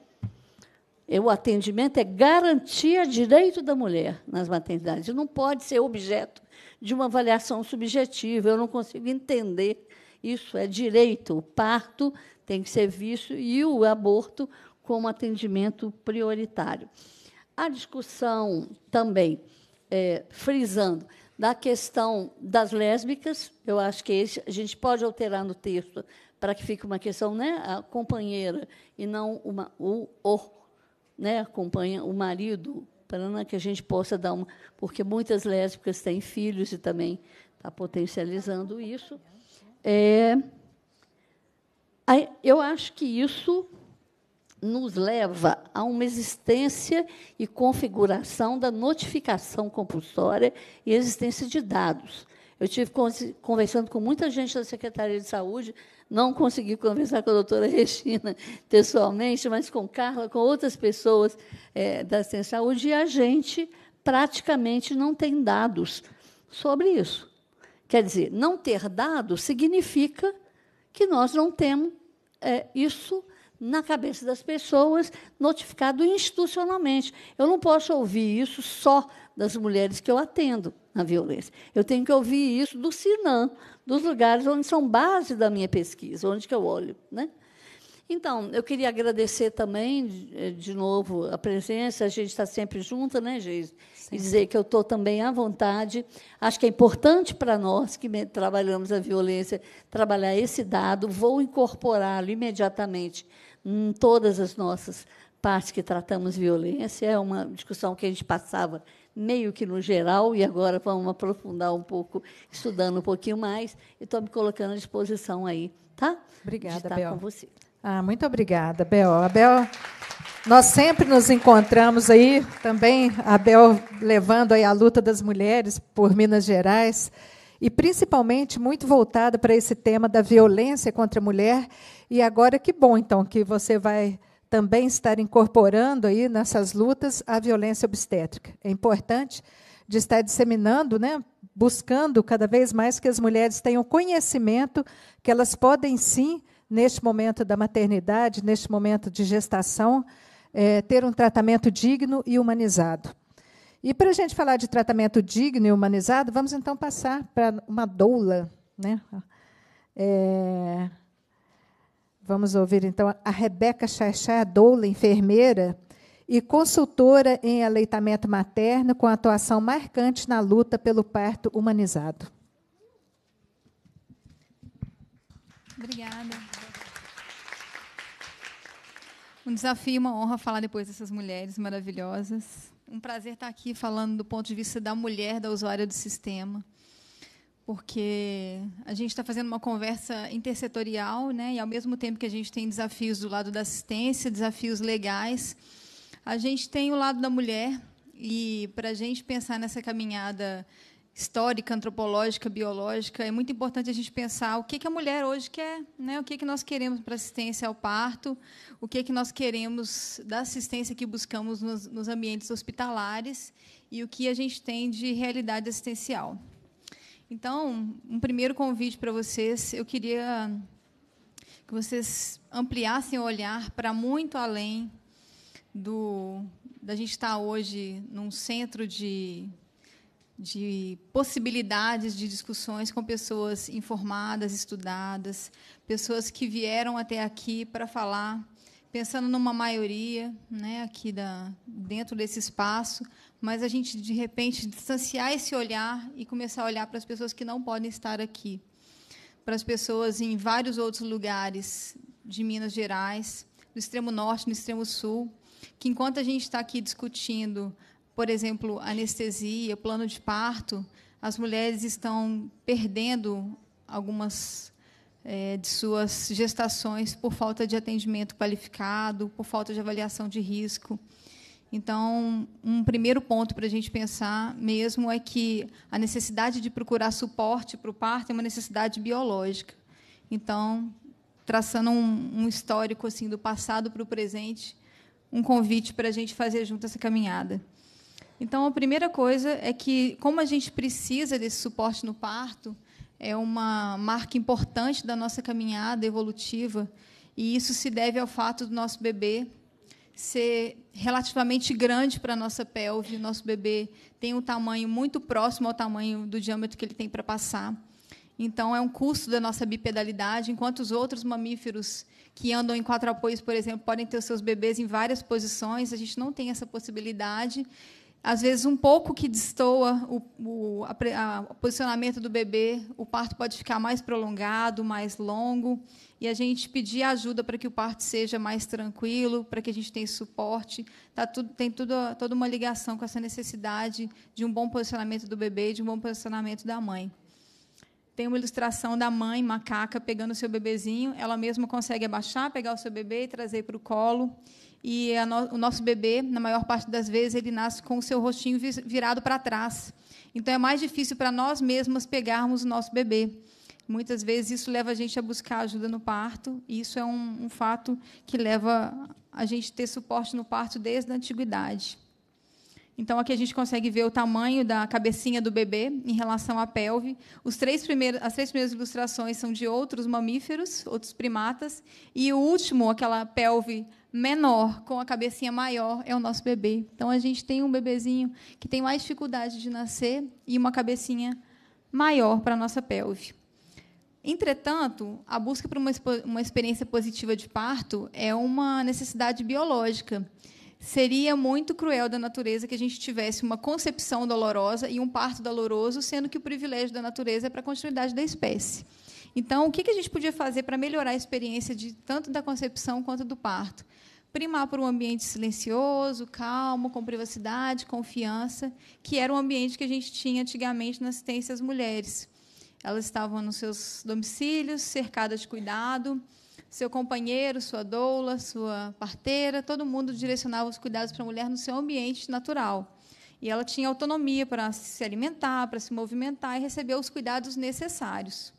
é, o atendimento é garantia direito da mulher nas maternidades. Não pode ser objeto de uma avaliação subjetiva. Eu não consigo entender. Isso é direito. O parto tem que ser visto e o aborto como atendimento prioritário. A discussão também, é, frisando, da questão das lésbicas, eu acho que esse, a gente pode alterar no texto para que fique uma questão, né, a companheira e não uma, o, o né, acompanha o marido, para que a gente possa dar uma, porque muitas lésbicas têm filhos e também está potencializando isso. É, eu acho que isso nos leva a uma existência e configuração da notificação compulsória e existência de dados. Eu tive conversando com muita gente da Secretaria de Saúde, não consegui conversar com a doutora Regina pessoalmente, mas com Carla, com outras pessoas é, da Assistência Saúde, e a gente praticamente não tem dados sobre isso. Quer dizer, não ter dados significa que nós não temos é, isso na cabeça das pessoas, notificado institucionalmente. Eu não posso ouvir isso só das mulheres que eu atendo na violência. Eu tenho que ouvir isso do Sinan, dos lugares onde são base da minha pesquisa, onde que eu olho, né? Então, eu queria agradecer também, eh, de novo, a presença. A gente está sempre junta né, Geise? E dizer que eu estou também à vontade. Acho que é importante para nós que trabalhamos a violência trabalhar esse dado. Vou incorporá-lo imediatamente em todas as nossas partes que tratamos violência. É uma discussão que a gente passava meio que no geral, e agora vamos aprofundar um pouco, estudando um pouquinho mais. E estou me colocando à disposição aí, tá? Obrigada, De estar Bel. com você. Ah, muito obrigada, Bel. A nós sempre nos encontramos aí, também a Bel levando aí a luta das mulheres por Minas Gerais, e principalmente muito voltada para esse tema da violência contra a mulher e agora que bom, então, que você vai também estar incorporando aí nessas lutas a violência obstétrica. É importante de estar disseminando, né, buscando cada vez mais que as mulheres tenham conhecimento que elas podem sim, neste momento da maternidade, neste momento de gestação, é, ter um tratamento digno e humanizado. E para a gente falar de tratamento digno e humanizado, vamos então passar para uma doula, né? É Vamos ouvir então a Rebeca Chachá Doula, enfermeira e consultora em aleitamento materno, com atuação marcante na luta pelo parto humanizado. Obrigada. Um desafio, uma honra falar depois dessas mulheres maravilhosas. Um prazer estar aqui falando do ponto de vista da mulher, da usuária do sistema porque a gente está fazendo uma conversa intersetorial, né? E ao mesmo tempo que a gente tem desafios do lado da assistência, desafios legais, a gente tem o lado da mulher e para a gente pensar nessa caminhada histórica, antropológica, biológica, é muito importante a gente pensar o que, que a mulher hoje quer, né? o que, que nós queremos para assistência ao parto, o que, que nós queremos da assistência que buscamos nos, nos ambientes hospitalares e o que a gente tem de realidade assistencial. Então, um primeiro convite para vocês, eu queria que vocês ampliassem o olhar para muito além do da gente estar tá hoje num centro de de possibilidades de discussões com pessoas informadas, estudadas, pessoas que vieram até aqui para falar, pensando numa maioria, né, aqui da, dentro desse espaço, mas a gente, de repente, distanciar esse olhar e começar a olhar para as pessoas que não podem estar aqui, para as pessoas em vários outros lugares de Minas Gerais, no extremo norte, no extremo sul, que enquanto a gente está aqui discutindo, por exemplo, anestesia, plano de parto, as mulheres estão perdendo algumas é, de suas gestações por falta de atendimento qualificado, por falta de avaliação de risco. Então, um primeiro ponto para a gente pensar mesmo é que a necessidade de procurar suporte para o parto é uma necessidade biológica. Então, traçando um, um histórico assim do passado para o presente, um convite para a gente fazer junto essa caminhada. Então, a primeira coisa é que, como a gente precisa desse suporte no parto, é uma marca importante da nossa caminhada evolutiva, e isso se deve ao fato do nosso bebê ser relativamente grande para a nossa pelve. O nosso bebê tem um tamanho muito próximo ao tamanho do diâmetro que ele tem para passar. Então, é um custo da nossa bipedalidade, enquanto os outros mamíferos que andam em quatro apoios, por exemplo, podem ter os seus bebês em várias posições, a gente não tem essa possibilidade. Às vezes, um pouco que destoa o, o a, a, o posicionamento do bebê, o parto pode ficar mais prolongado, mais longo e a gente pedir ajuda para que o parto seja mais tranquilo, para que a gente tenha suporte. Tá tudo, tem tudo, toda uma ligação com essa necessidade de um bom posicionamento do bebê e de um bom posicionamento da mãe. Tem uma ilustração da mãe macaca pegando o seu bebezinho. Ela mesma consegue abaixar, pegar o seu bebê e trazer para o colo. E no, o nosso bebê, na maior parte das vezes, ele nasce com o seu rostinho virado para trás. Então é mais difícil para nós mesmas pegarmos o nosso bebê. Muitas vezes isso leva a gente a buscar ajuda no parto, e isso é um, um fato que leva a gente a ter suporte no parto desde a antiguidade. Então, aqui a gente consegue ver o tamanho da cabecinha do bebê em relação à pelve. Três as três primeiras ilustrações são de outros mamíferos, outros primatas. E o último, aquela pelve menor, com a cabecinha maior, é o nosso bebê. Então, a gente tem um bebezinho que tem mais dificuldade de nascer e uma cabecinha maior para a nossa pelve. Entretanto, a busca por uma, uma experiência positiva de parto é uma necessidade biológica. Seria muito cruel da natureza que a gente tivesse uma concepção dolorosa e um parto doloroso, sendo que o privilégio da natureza é para a continuidade da espécie. Então, o que a gente podia fazer para melhorar a experiência de tanto da concepção quanto do parto? Primar por um ambiente silencioso, calmo, com privacidade, confiança, que era um ambiente que a gente tinha antigamente na assistência às mulheres, elas estavam nos seus domicílios, cercadas de cuidado. Seu companheiro, sua doula, sua parteira, todo mundo direcionava os cuidados para a mulher no seu ambiente natural. E ela tinha autonomia para se alimentar, para se movimentar e receber os cuidados necessários.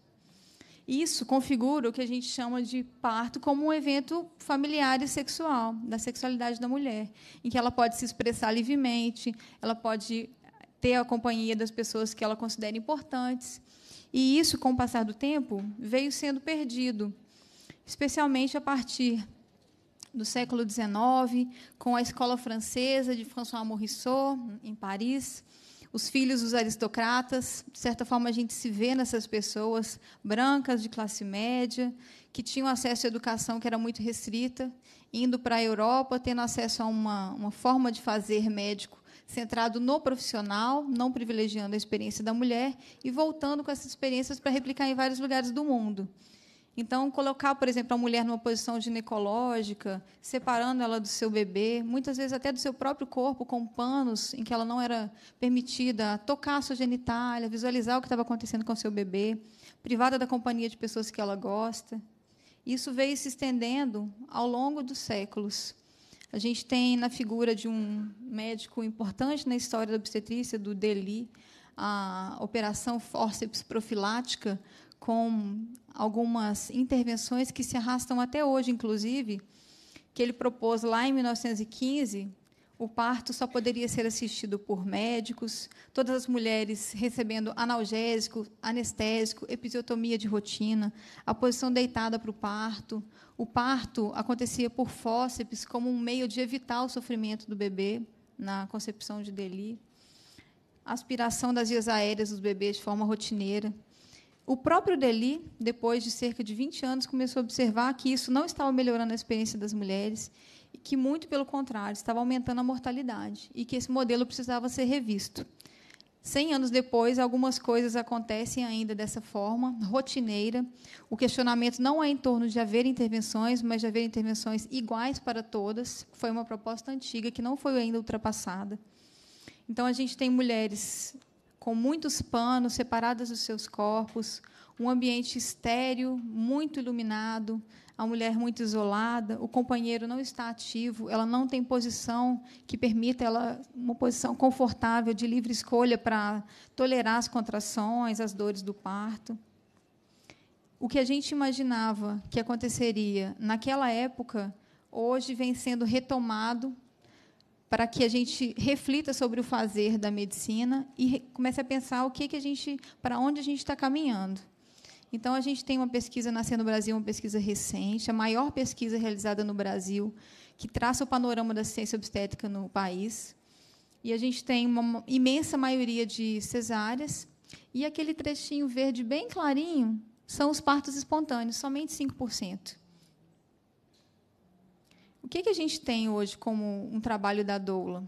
Isso configura o que a gente chama de parto como um evento familiar e sexual, da sexualidade da mulher, em que ela pode se expressar livremente, ela pode ter a companhia das pessoas que ela considera importantes. E isso, com o passar do tempo, veio sendo perdido, especialmente a partir do século XIX, com a escola francesa de François Morisseau, em Paris, os filhos dos aristocratas. De certa forma, a gente se vê nessas pessoas brancas, de classe média, que tinham acesso à educação que era muito restrita, indo para a Europa, tendo acesso a uma, uma forma de fazer médico centrado no profissional, não privilegiando a experiência da mulher e voltando com essas experiências para replicar em vários lugares do mundo. Então, colocar, por exemplo, a mulher numa posição ginecológica, separando ela do seu bebê, muitas vezes até do seu próprio corpo, com panos em que ela não era permitida tocar a sua genitália, visualizar o que estava acontecendo com o seu bebê, privada da companhia de pessoas que ela gosta. Isso veio se estendendo ao longo dos séculos. A gente tem na figura de um médico importante na história da obstetrícia, do Deli, a operação fórceps profilática, com algumas intervenções que se arrastam até hoje, inclusive, que ele propôs lá em 1915. O parto só poderia ser assistido por médicos, todas as mulheres recebendo analgésico, anestésico, episiotomia de rotina, a posição deitada para o parto, o parto acontecia por fósseis como um meio de evitar o sofrimento do bebê na concepção de Deli. aspiração das vias aéreas dos bebês de forma rotineira. O próprio Deli, depois de cerca de 20 anos, começou a observar que isso não estava melhorando a experiência das mulheres e que, muito pelo contrário, estava aumentando a mortalidade e que esse modelo precisava ser revisto. 100 anos depois, algumas coisas acontecem ainda dessa forma, rotineira. O questionamento não é em torno de haver intervenções, mas de haver intervenções iguais para todas. Foi uma proposta antiga que não foi ainda ultrapassada. Então, a gente tem mulheres com muitos panos separadas dos seus corpos, um ambiente estéreo, muito iluminado, a mulher muito isolada, o companheiro não está ativo, ela não tem posição que permita ela uma posição confortável de livre escolha para tolerar as contrações, as dores do parto. O que a gente imaginava que aconteceria naquela época, hoje vem sendo retomado para que a gente reflita sobre o fazer da medicina e comece a pensar o que, que a gente, para onde a gente está caminhando. Então, a gente tem uma pesquisa nascendo no Brasil, uma pesquisa recente, a maior pesquisa realizada no Brasil, que traça o panorama da assistência obstétrica no país. E a gente tem uma imensa maioria de cesáreas. E aquele trechinho verde bem clarinho são os partos espontâneos, somente 5%. O que, que a gente tem hoje como um trabalho da doula?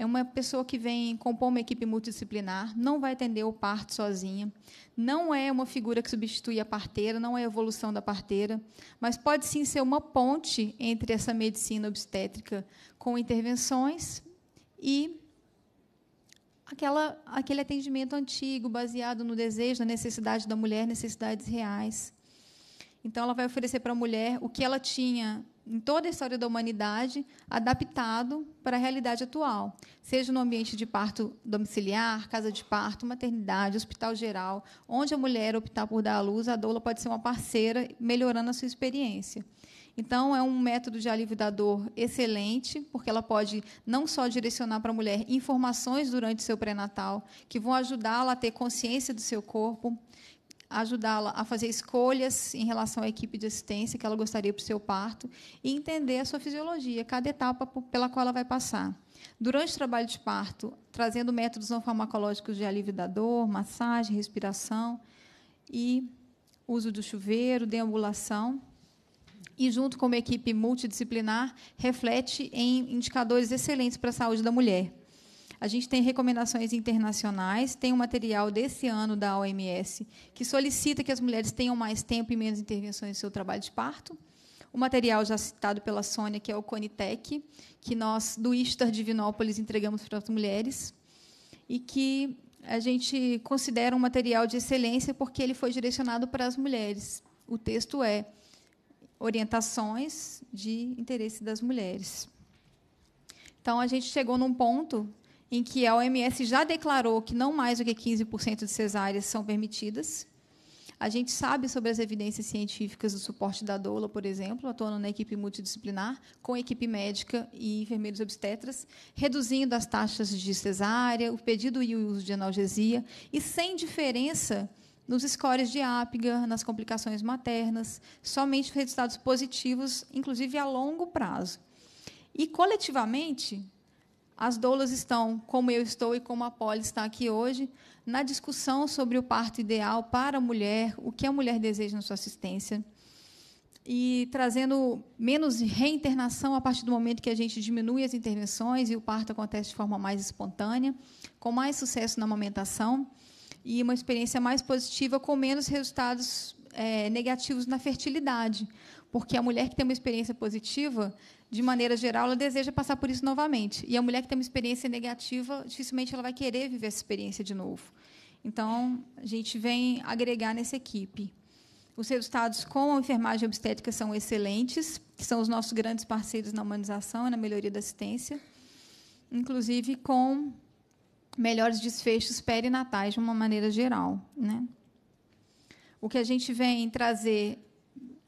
É uma pessoa que vem compor uma equipe multidisciplinar, não vai atender o parto sozinha, não é uma figura que substitui a parteira, não é a evolução da parteira, mas pode sim ser uma ponte entre essa medicina obstétrica com intervenções e aquela, aquele atendimento antigo, baseado no desejo, na necessidade da mulher, necessidades reais. Então, ela vai oferecer para a mulher o que ela tinha em toda a história da humanidade, adaptado para a realidade atual, seja no ambiente de parto domiciliar, casa de parto, maternidade, hospital geral, onde a mulher optar por dar à luz, a doula pode ser uma parceira, melhorando a sua experiência. Então, é um método de alívio da dor excelente, porque ela pode não só direcionar para a mulher informações durante seu pré-natal, que vão ajudá-la a ter consciência do seu corpo, ajudá-la a fazer escolhas em relação à equipe de assistência que ela gostaria para o seu parto e entender a sua fisiologia, cada etapa pela qual ela vai passar. Durante o trabalho de parto, trazendo métodos não farmacológicos de alívio da dor, massagem, respiração e uso do chuveiro, deambulação. E, junto com uma equipe multidisciplinar, reflete em indicadores excelentes para a saúde da mulher. A gente tem recomendações internacionais, tem um material desse ano da OMS que solicita que as mulheres tenham mais tempo e menos intervenções no seu trabalho de parto. O material já citado pela Sônia, que é o Conitec, que nós, do ISTAR de Vinópolis, entregamos para as mulheres, e que a gente considera um material de excelência porque ele foi direcionado para as mulheres. O texto é Orientações de Interesse das Mulheres. Então, a gente chegou num ponto em que a OMS já declarou que não mais do que 15% de cesáreas são permitidas. A gente sabe sobre as evidências científicas do suporte da doula, por exemplo, atuando na equipe multidisciplinar, com equipe médica e enfermeiros obstetras, reduzindo as taxas de cesárea, o pedido e o uso de analgesia, e sem diferença nos scores de Apgar, nas complicações maternas, somente resultados positivos, inclusive a longo prazo. E, coletivamente, as doulas estão, como eu estou e como a Polly está aqui hoje, na discussão sobre o parto ideal para a mulher, o que a mulher deseja na sua assistência, e trazendo menos reinternação a partir do momento que a gente diminui as intervenções e o parto acontece de forma mais espontânea, com mais sucesso na amamentação e uma experiência mais positiva, com menos resultados é, negativos na fertilidade. Porque a mulher que tem uma experiência positiva de maneira geral, ela deseja passar por isso novamente. E a mulher que tem uma experiência negativa, dificilmente ela vai querer viver essa experiência de novo. Então, a gente vem agregar nessa equipe. Os resultados com a enfermagem obstétrica são excelentes, que são os nossos grandes parceiros na humanização e na melhoria da assistência, inclusive com melhores desfechos perinatais de uma maneira geral, né? O que a gente vem trazer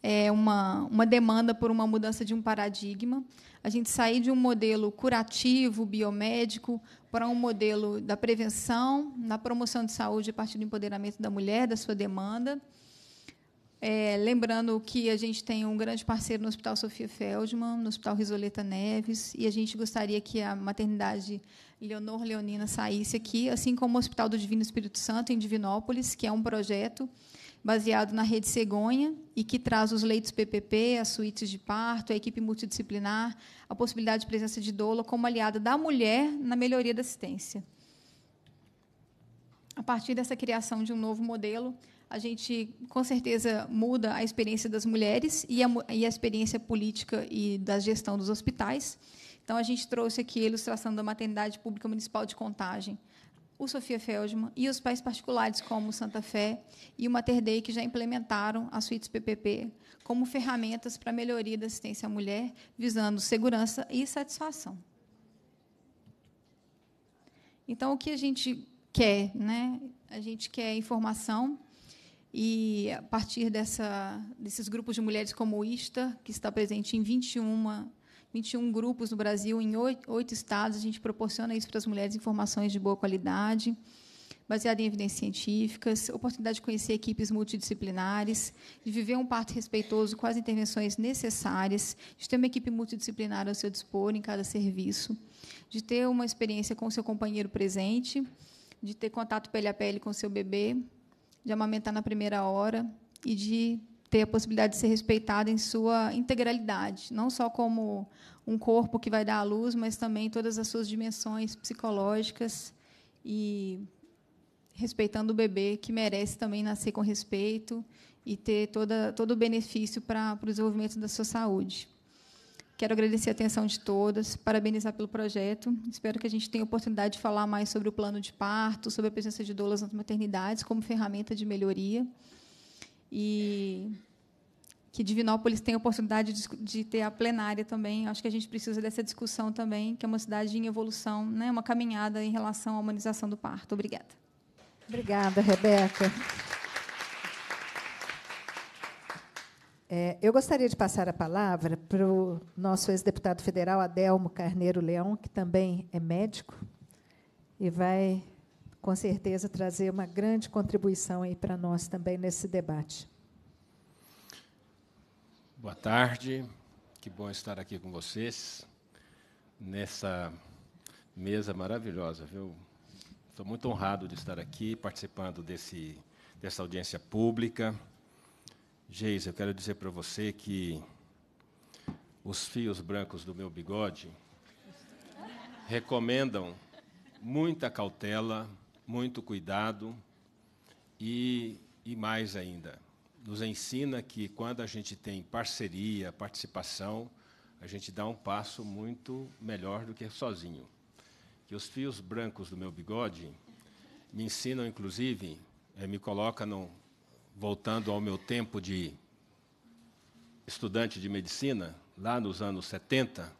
é, uma, uma demanda por uma mudança de um paradigma. A gente sair de um modelo curativo, biomédico, para um modelo da prevenção, na promoção de saúde a partir do empoderamento da mulher, da sua demanda. É, lembrando que a gente tem um grande parceiro no Hospital Sofia Feldman, no Hospital Risoleta Neves, e a gente gostaria que a maternidade Leonor Leonina saísse aqui, assim como o Hospital do Divino Espírito Santo, em Divinópolis, que é um projeto baseado na rede Cegonha e que traz os leitos PPP, as suítes de parto, a equipe multidisciplinar, a possibilidade de presença de doula como aliada da mulher na melhoria da assistência. A partir dessa criação de um novo modelo, a gente com certeza muda a experiência das mulheres e a, e a experiência política e da gestão dos hospitais. Então, a gente trouxe aqui a ilustração da maternidade pública municipal de Contagem, o Sofia Feldman e os pais particulares como Santa Fé e o Mater Dei que já implementaram as suítes PPP como ferramentas para melhoria da assistência à mulher, visando segurança e satisfação. Então, o que a gente quer, né? A gente quer informação e a partir dessa, desses grupos de mulheres como o ISTA, que está presente em 21 21 grupos no Brasil, em oito estados. A gente proporciona isso para as mulheres, informações de boa qualidade, baseada em evidências científicas, oportunidade de conhecer equipes multidisciplinares, de viver um parto respeitoso com as intervenções necessárias, de ter uma equipe multidisciplinar ao seu dispor em cada serviço, de ter uma experiência com o seu companheiro presente, de ter contato pele a pele com o seu bebê, de amamentar na primeira hora e de ter a possibilidade de ser respeitado em sua integralidade, não só como um corpo que vai dar à luz, mas também todas as suas dimensões psicológicas e respeitando o bebê que merece também nascer com respeito e ter toda, todo o benefício para, para o desenvolvimento da sua saúde. Quero agradecer a atenção de todas, parabenizar pelo projeto. Espero que a gente tenha a oportunidade de falar mais sobre o plano de parto, sobre a presença de doulas nas maternidades como ferramenta de melhoria e que Divinópolis tem a oportunidade de, de, ter a plenária também. Acho que a gente precisa dessa discussão também, que é uma cidade em evolução, né? uma caminhada em relação à humanização do parto. Obrigada. Obrigada, Rebeca. É, eu gostaria de passar a palavra para o nosso ex-deputado federal, Adelmo Carneiro Leão, que também é médico e vai com certeza trazer uma grande contribuição aí para nós também nesse debate. Boa tarde. Que bom estar aqui com vocês nessa mesa maravilhosa, viu? Estou muito honrado de estar aqui participando desse dessa audiência pública. Geis, eu quero dizer para você que os fios brancos do meu bigode recomendam muita cautela, muito cuidado e, e mais ainda, nos ensina que quando a gente tem parceria, participação, a gente dá um passo muito melhor do que sozinho. Que os fios brancos do meu bigode me ensinam, inclusive, eh, me coloca no, voltando ao meu tempo de estudante de medicina, lá nos anos 70,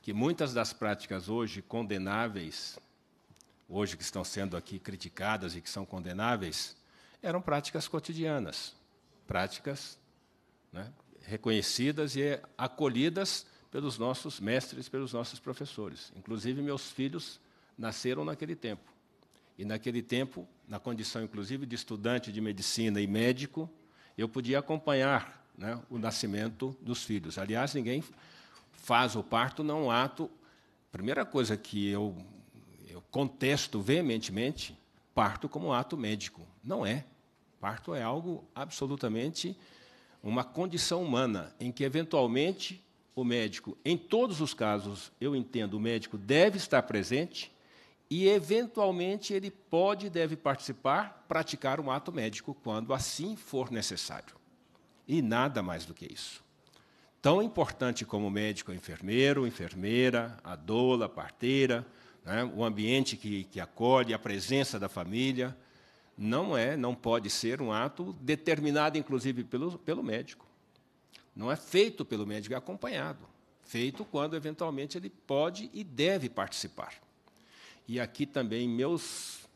que muitas das práticas hoje condenáveis hoje que estão sendo aqui criticadas e que são condenáveis, eram práticas cotidianas, práticas né, reconhecidas e acolhidas pelos nossos mestres, pelos nossos professores. Inclusive, meus filhos nasceram naquele tempo. E naquele tempo, na condição inclusive de estudante de medicina e médico, eu podia acompanhar né, o nascimento dos filhos. Aliás, ninguém faz o parto não ato. Primeira coisa que eu contesto veementemente parto como ato médico. Não é. Parto é algo absolutamente uma condição humana em que eventualmente o médico, em todos os casos, eu entendo, o médico deve estar presente e eventualmente ele pode e deve participar, praticar um ato médico quando assim for necessário. E nada mais do que isso. Tão importante como o médico, o enfermeiro, a enfermeira, a doula, a parteira, né? o ambiente que, que acolhe, a presença da família, não é, não pode ser um ato determinado, inclusive, pelo, pelo médico. Não é feito pelo médico, é acompanhado. Feito quando, eventualmente, ele pode e deve participar. E aqui também meus,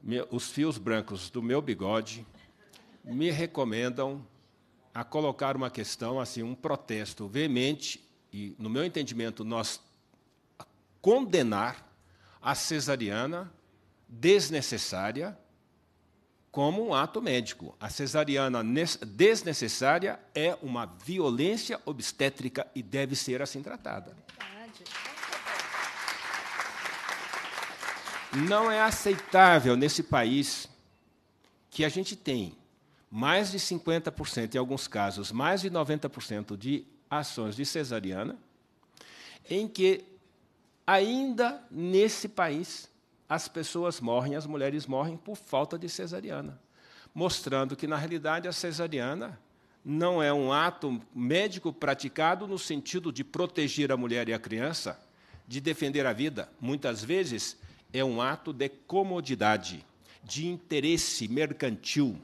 meus os fios brancos do meu bigode me recomendam a colocar uma questão, assim, um protesto veemente, e, no meu entendimento, nós condenar a cesariana desnecessária como um ato médico. A cesariana desnecessária é uma violência obstétrica e deve ser assim tratada. Não é aceitável nesse país que a gente tem mais de 50%, em alguns casos, mais de 90% de ações de cesariana, em que ainda nesse país, as pessoas morrem, as mulheres morrem por falta de cesariana, mostrando que, na realidade, a cesariana não é um ato médico praticado no sentido de proteger a mulher e a criança, de defender a vida. Muitas vezes é um ato de comodidade, de interesse mercantil,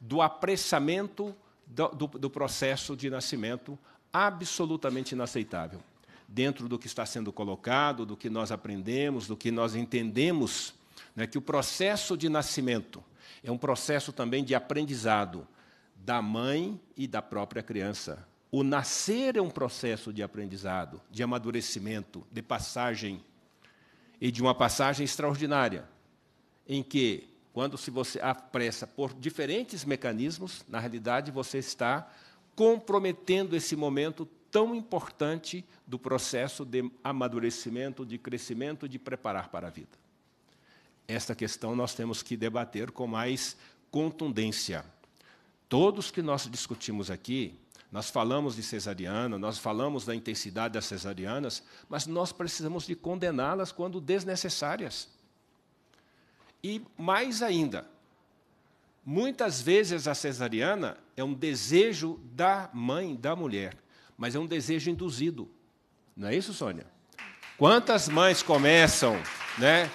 do apressamento do, do, do processo de nascimento absolutamente inaceitável dentro do que está sendo colocado, do que nós aprendemos, do que nós entendemos, né, que o processo de nascimento é um processo também de aprendizado da mãe e da própria criança. O nascer é um processo de aprendizado, de amadurecimento, de passagem e de uma passagem extraordinária, em que quando se você apressa por diferentes mecanismos, na realidade você está comprometendo esse momento tão importante do processo de amadurecimento, de crescimento, de preparar para a vida. Esta questão nós temos que debater com mais contundência. Todos que nós discutimos aqui, nós falamos de cesariana, nós falamos da intensidade das cesarianas, mas nós precisamos de condená-las quando desnecessárias. E mais ainda, muitas vezes a cesariana é um desejo da mãe da mulher mas é um desejo induzido. Não é isso, Sônia? Quantas mães começam né,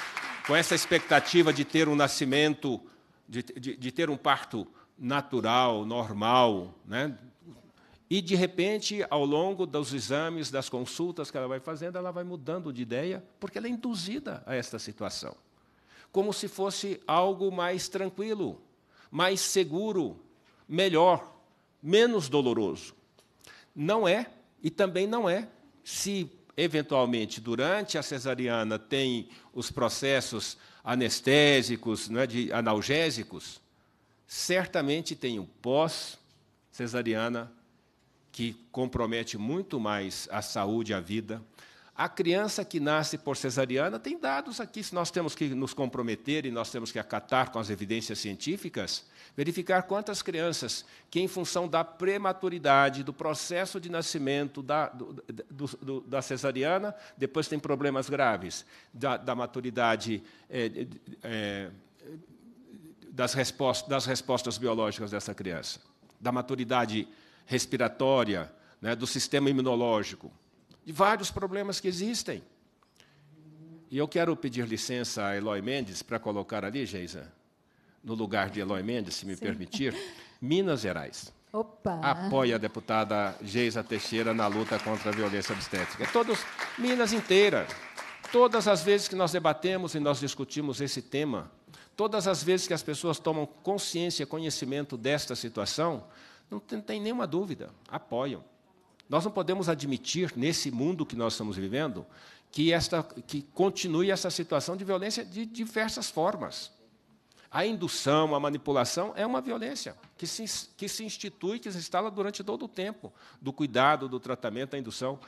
com essa expectativa de ter um nascimento, de, de, de ter um parto natural, normal, né? e de repente, ao longo dos exames, das consultas que ela vai fazendo, ela vai mudando de ideia, porque ela é induzida a esta situação. Como se fosse algo mais tranquilo, mais seguro, melhor, menos doloroso. Não é, e também não é, se eventualmente durante a cesariana tem os processos anestésicos, não é, de analgésicos, certamente tem o um pós-cesariana que compromete muito mais a saúde, a vida a criança que nasce por cesariana tem dados aqui, se nós temos que nos comprometer e nós temos que acatar com as evidências científicas, verificar quantas crianças que, em função da prematuridade, do processo de nascimento da, do, do, do, da cesariana, depois tem problemas graves, da, da maturidade é, é, das, respostas, das respostas biológicas dessa criança, da maturidade respiratória, né, do sistema imunológico de vários problemas que existem. E eu quero pedir licença a Eloy Mendes para colocar ali, Geisa, no lugar de Eloy Mendes, se me Sim. permitir, Minas Gerais. Opa. Apoia a deputada Geisa Teixeira na luta contra a violência obstétrica. É todos, Minas inteira. Todas as vezes que nós debatemos e nós discutimos esse tema, todas as vezes que as pessoas tomam consciência, conhecimento desta situação, não tem, não tem nenhuma dúvida, apoiam. Nós não podemos admitir, nesse mundo que nós estamos vivendo, que, esta, que continue essa situação de violência de diversas formas. A indução, a manipulação é uma violência que se, que se institui, que se instala durante todo o tempo, do cuidado, do tratamento, da indução.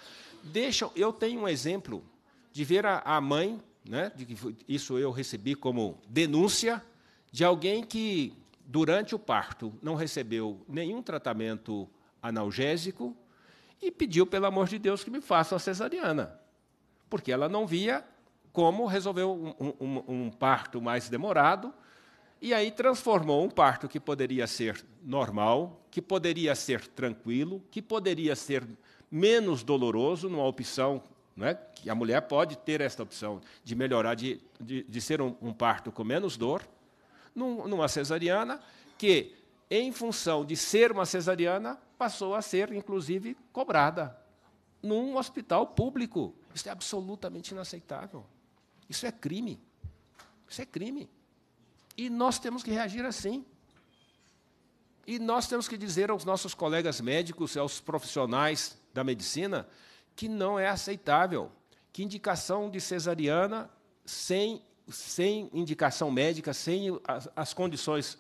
Deixa, eu tenho um exemplo de ver a, a mãe, né, de, isso eu recebi como denúncia, de alguém que, durante o parto, não recebeu nenhum tratamento analgésico, e pediu, pelo amor de Deus, que me faça uma cesariana, porque ela não via como resolver um, um, um parto mais demorado, e aí transformou um parto que poderia ser normal, que poderia ser tranquilo, que poderia ser menos doloroso, numa opção é? que a mulher pode ter esta opção de melhorar, de, de, de ser um, um, parto com menos dor, num, numa cesariana, que em função de ser uma cesariana, passou a ser, inclusive, cobrada num hospital público. Isso é absolutamente inaceitável. Isso é crime. Isso é crime. E nós temos que reagir assim. E nós temos que dizer aos nossos colegas médicos, aos profissionais da medicina, que não é aceitável que indicação de cesariana sem, sem indicação médica, sem as, as condições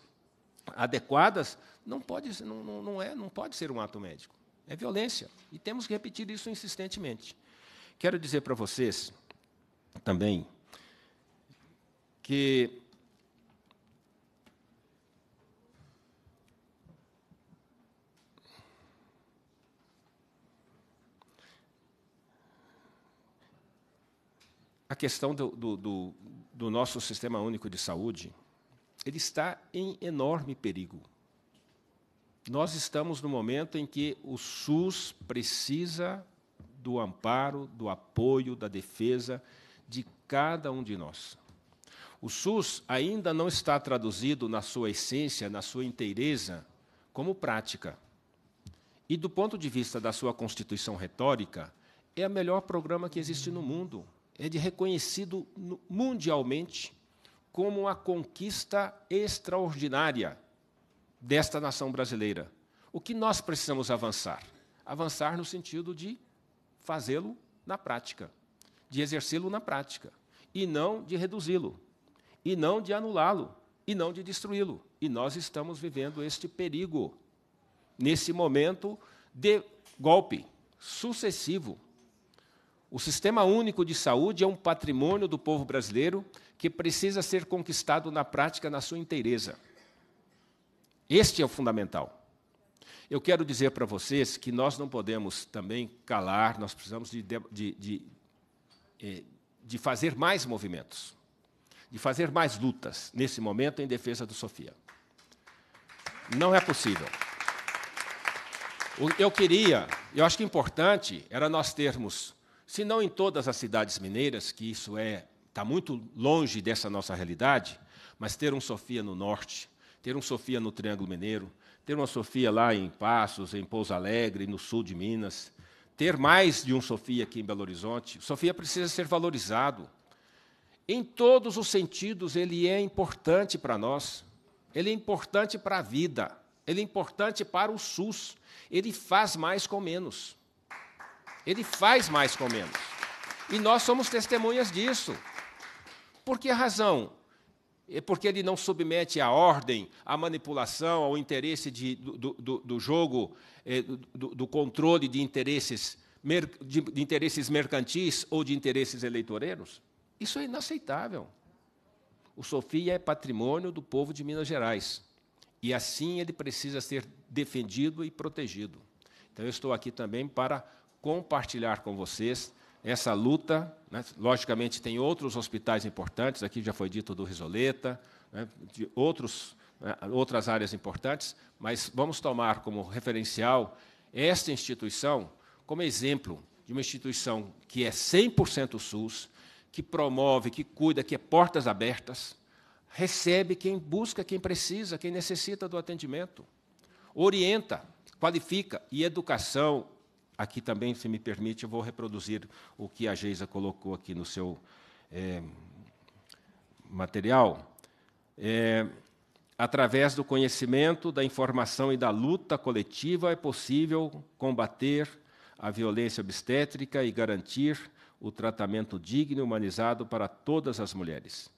adequadas, não pode, não, não, é, não pode ser um ato médico. É violência. E temos que repetir isso insistentemente. Quero dizer para vocês também que a questão do, do, do, do nosso sistema único de saúde ele está em enorme perigo. Nós estamos no momento em que o SUS precisa do amparo, do apoio, da defesa de cada um de nós. O SUS ainda não está traduzido na sua essência, na sua inteireza, como prática. E do ponto de vista da sua constituição retórica, é o melhor programa que existe no mundo. É de reconhecido mundialmente como a conquista extraordinária desta nação brasileira. O que nós precisamos avançar? Avançar no sentido de fazê-lo na prática, de exercê-lo na prática, e não de reduzi-lo, e não de anulá-lo, e não de destruí-lo. E nós estamos vivendo este perigo, nesse momento de golpe sucessivo. O Sistema Único de Saúde é um patrimônio do povo brasileiro que precisa ser conquistado na prática na sua inteireza. Este é o fundamental. Eu quero dizer para vocês que nós não podemos também calar, nós precisamos de, de, de, de eh, fazer mais movimentos, de fazer mais lutas nesse momento em defesa do Sofia. Não é possível. Eu queria, eu acho que é importante era nós termos, se não em todas as cidades mineiras, que isso é está muito longe dessa nossa realidade, mas ter um Sofia no norte, ter um Sofia no Triângulo Mineiro, ter uma Sofia lá em Passos, em Pouso Alegre, no sul de Minas, ter mais de um Sofia aqui em Belo Horizonte. Sofia precisa ser valorizado. Em todos os sentidos, ele é importante para nós, ele é importante para a vida, ele é importante para o SUS. Ele faz mais com menos. Ele faz mais com menos. E nós somos testemunhas disso. Por que razão? É porque ele não submete à ordem, à manipulação, ao interesse de, do, do, do, jogo, eh, do, do controle de interesses, de, de interesses mercantis ou de interesses eleitoreiros? Isso é inaceitável. O Sofia é patrimônio do povo de Minas Gerais. E assim ele precisa ser defendido e protegido. Então, eu estou aqui também para compartilhar com vocês essa luta. Né? Logicamente, tem outros hospitais importantes, aqui já foi dito do Risoleta, né? de outros, né? outras áreas importantes, mas vamos tomar como referencial esta instituição como exemplo de uma instituição que é 100% SUS, que promove, que cuida, que é portas abertas, recebe quem busca, quem precisa, quem necessita do atendimento, orienta, qualifica. E educação Aqui também, se me permite, eu vou reproduzir o que a Geisa colocou aqui no seu é, material. É, através do conhecimento, da informação e da luta coletiva, é possível combater a violência obstétrica e garantir o tratamento digno e humanizado para todas as mulheres.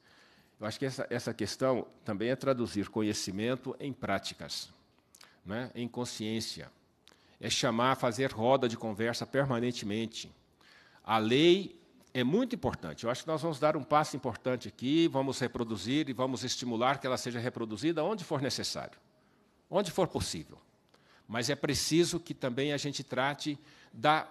Eu acho que essa, essa questão também é traduzir conhecimento em práticas, né, em consciência é chamar, fazer roda de conversa permanentemente. A lei é muito importante. Eu acho que nós vamos dar um passo importante aqui, vamos reproduzir e vamos estimular que ela seja reproduzida onde for necessário, onde for possível. Mas é preciso que também a gente trate da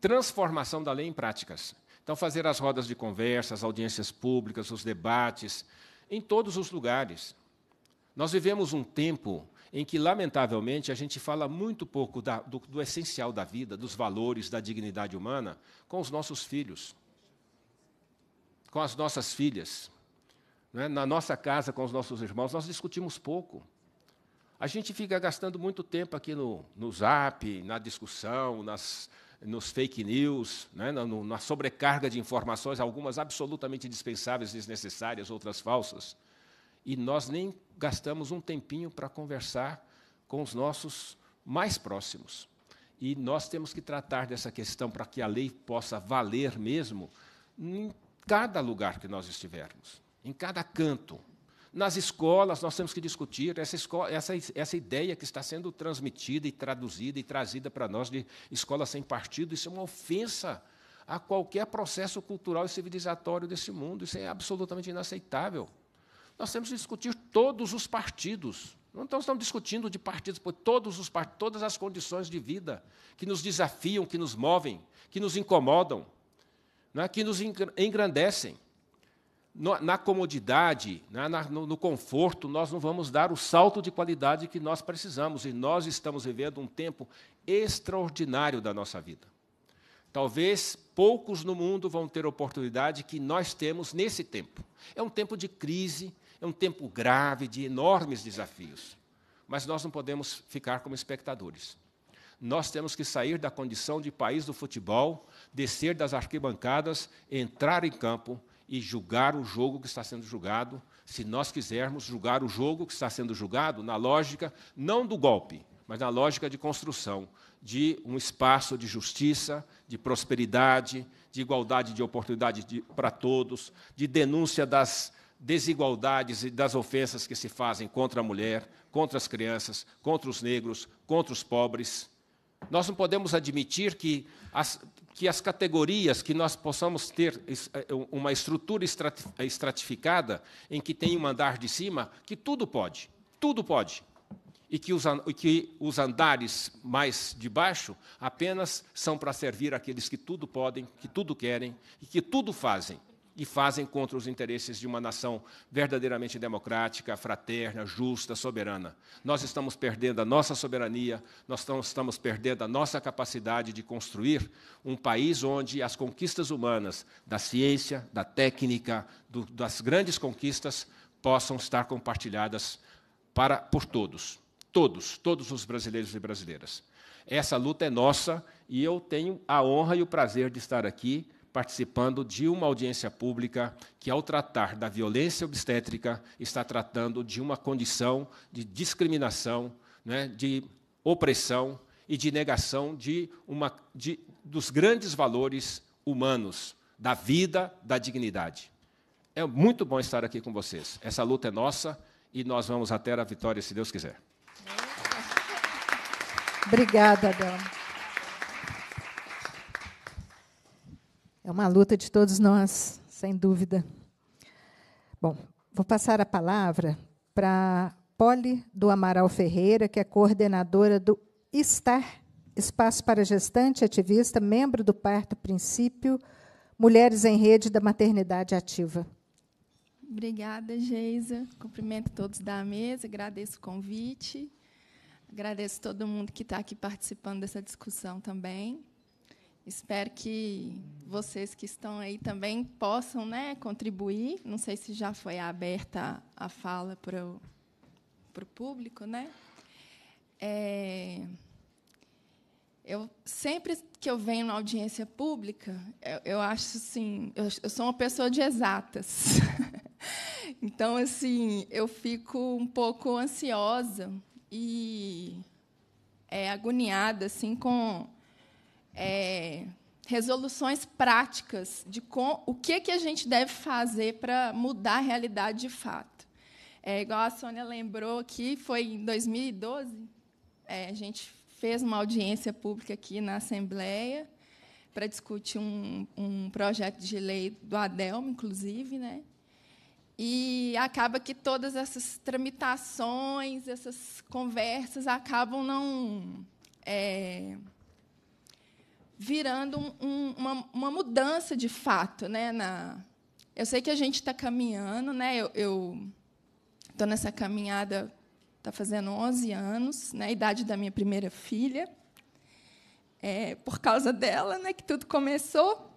transformação da lei em práticas. Então, fazer as rodas de conversa, as audiências públicas, os debates, em todos os lugares. Nós vivemos um tempo em que, lamentavelmente, a gente fala muito pouco da, do, do essencial da vida, dos valores, da dignidade humana, com os nossos filhos, com as nossas filhas. Né? Na nossa casa, com os nossos irmãos, nós discutimos pouco. A gente fica gastando muito tempo aqui no, no zap, na discussão, nas, nos fake news, né, na, na, sobrecarga de informações, algumas absolutamente dispensáveis, desnecessárias, outras falsas. E nós nem gastamos um tempinho para conversar com os nossos mais próximos. E nós temos que tratar dessa questão para que a lei possa valer mesmo em cada lugar que nós estivermos, em cada canto. Nas escolas, nós temos que discutir essa, escola, essa, essa ideia que está sendo transmitida e traduzida e trazida para nós de escola sem partido. Isso é uma ofensa a qualquer processo cultural e civilizatório desse mundo. Isso é absolutamente inaceitável. Nós temos que discutir todos os partidos. Não estamos discutindo de partidos, por todos os partidos, todas as condições de vida que nos desafiam, que nos movem, que nos incomodam, né, que nos engrandecem. No, na comodidade, né, na, no, no conforto, nós não vamos dar o salto de qualidade que nós precisamos. E nós estamos vivendo um tempo extraordinário da nossa vida. Talvez poucos no mundo vão ter oportunidade que nós temos nesse tempo. É um tempo de crise, é um tempo grave de enormes desafios. Mas nós não podemos ficar como espectadores. Nós temos que sair da condição de país do futebol, descer das arquibancadas, entrar em campo e julgar o jogo que está sendo julgado, se nós quisermos julgar o jogo que está sendo julgado na lógica não do golpe, mas na lógica de construção de um espaço de justiça, de prosperidade, de igualdade de oportunidade para todos, de denúncia das desigualdades e das ofensas que se fazem contra a mulher, contra as crianças, contra os negros, contra os pobres. Nós não podemos admitir que as, que as categorias que nós possamos ter eh, eh, uma estrutura eh, estratificada em que tem um andar de cima, que tudo pode, tudo pode. E que os, que os andares mais de baixo apenas são para servir aqueles que tudo podem, que tudo querem e que tudo fazem e fazem contra os interesses de uma nação verdadeiramente democrática, fraterna, justa, soberana. Nós estamos perdendo a nossa soberania, nós estamos perdendo a nossa capacidade de construir um país onde as conquistas humanas, da ciência, da técnica, do, das grandes conquistas, possam estar compartilhadas para, por todos. Todos, todos os brasileiros e brasileiras. Essa luta é nossa e eu tenho a honra e o prazer de estar aqui participando de uma audiência pública que, ao tratar da violência obstétrica, está tratando de uma condição de discriminação, né, de opressão e de negação de uma, de, dos grandes valores humanos, da vida, da dignidade. É muito bom estar aqui com vocês. Essa luta é nossa e nós vamos até a vitória, se Deus quiser. Obrigada, Adão. É uma luta de todos nós, sem dúvida. Bom, vou passar a palavra para Poli do Amaral Ferreira, que é coordenadora do Estar, Espaço para Gestante Ativista, membro do Parto Princípio, Mulheres em Rede da Maternidade Ativa. Obrigada, Geisa. Cumprimento todos da mesa, agradeço o convite, agradeço todo mundo que está aqui participando dessa discussão também. Espero que vocês que estão aí também possam né, contribuir. Não sei se já foi aberta a fala para o, para o público. Né? É, eu Sempre que eu venho na audiência pública, eu, eu acho assim, eu, eu sou uma pessoa de exatas. então, assim, eu fico um pouco ansiosa e é, agoniada assim com é, resoluções práticas de com, o que, que a gente deve fazer para mudar a realidade de fato. É, igual a Sônia lembrou aqui, foi em 2012, é, a gente fez uma audiência pública aqui na Assembleia para discutir um, um projeto de lei do Adelmo, inclusive, né? E acaba que todas essas tramitações, essas conversas acabam não é, virando um, uma, uma, mudança de fato, né? Na, eu sei que a gente está caminhando, né? Eu estou nessa caminhada, está fazendo 11 anos, né? A idade da minha primeira filha. É, por causa dela, né? Que tudo começou.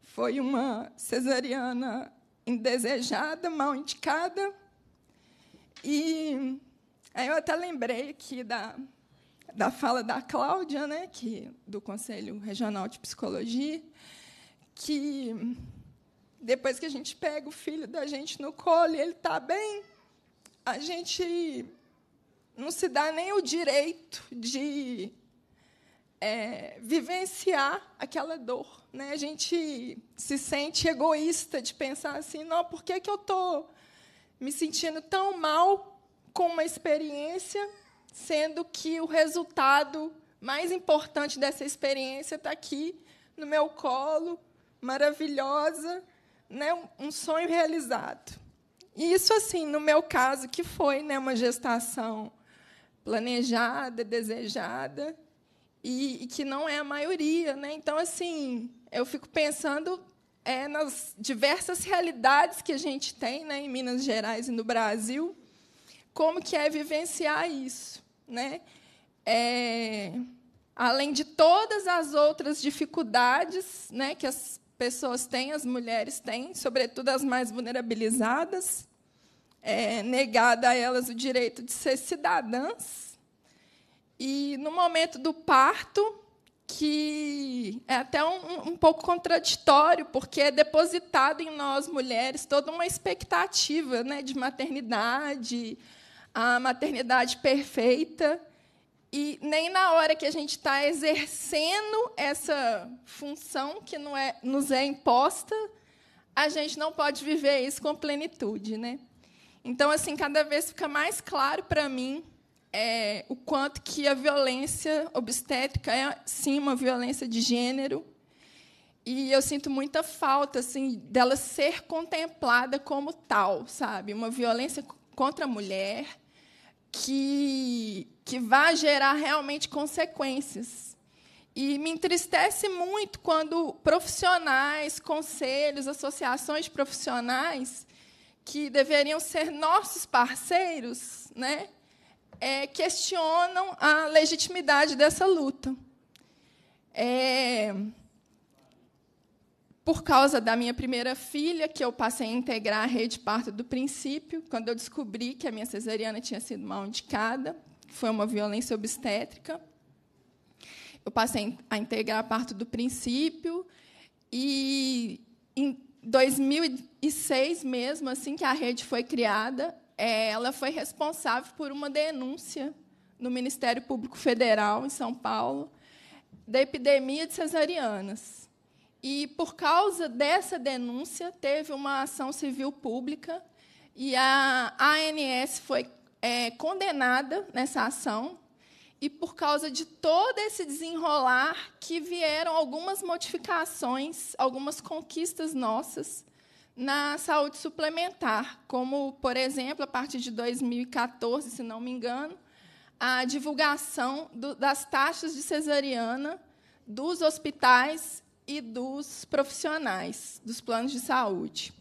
Foi uma cesariana indesejada, mal indicada. E aí eu até lembrei aqui da da fala da Cláudia, né, que, do Conselho Regional de Psicologia, que depois que a gente pega o filho da gente no colo e ele está bem, a gente não se dá nem o direito de é, vivenciar aquela dor. Né? A gente se sente egoísta de pensar assim: não, por que, que eu estou me sentindo tão mal com uma experiência sendo que o resultado mais importante dessa experiência está aqui no meu colo, maravilhosa, né, um sonho realizado. E isso assim, no meu caso, que foi né, uma gestação planejada, desejada, e, e, que não é a maioria, né? Então assim, eu fico pensando é, nas diversas realidades que a gente tem, né, em Minas Gerais e no Brasil, como que é vivenciar isso né? É, além de todas as outras dificuldades né, que as pessoas têm, as mulheres têm, sobretudo as mais vulnerabilizadas, é, negada a elas o direito de ser cidadãs. E no momento do parto, que é até um, um pouco contraditório, porque é depositado em nós mulheres toda uma expectativa né, de maternidade, a maternidade perfeita. E nem na hora que a gente está exercendo essa função que não é, nos é imposta, a gente não pode viver isso com plenitude. Né? Então, assim, cada vez fica mais claro para mim é, o quanto que a violência obstétrica é, sim, uma violência de gênero. E eu sinto muita falta assim dela ser contemplada como tal, sabe? Uma violência contra a mulher, que, que vá gerar realmente consequências. E me entristece muito quando profissionais, conselhos, associações profissionais, que deveriam ser nossos parceiros, né, é, questionam a legitimidade dessa luta. É, por causa da minha primeira filha, que eu passei a integrar a rede parto do princípio, quando eu descobri que a minha cesariana tinha sido mal indicada, foi uma violência obstétrica. Eu passei a integrar a parto do princípio e em 2006 mesmo, assim que a rede foi criada, é, ela foi responsável por uma denúncia no Ministério Público Federal em São Paulo da epidemia de cesarianas e, por causa dessa denúncia, teve uma ação civil pública e a ANS foi é, condenada nessa ação. E, por causa de todo esse desenrolar, que vieram algumas modificações, algumas conquistas nossas na saúde suplementar, como, por exemplo, a partir de 2014, se não me engano, a divulgação do, das taxas de cesariana dos hospitais e dos profissionais dos planos de saúde.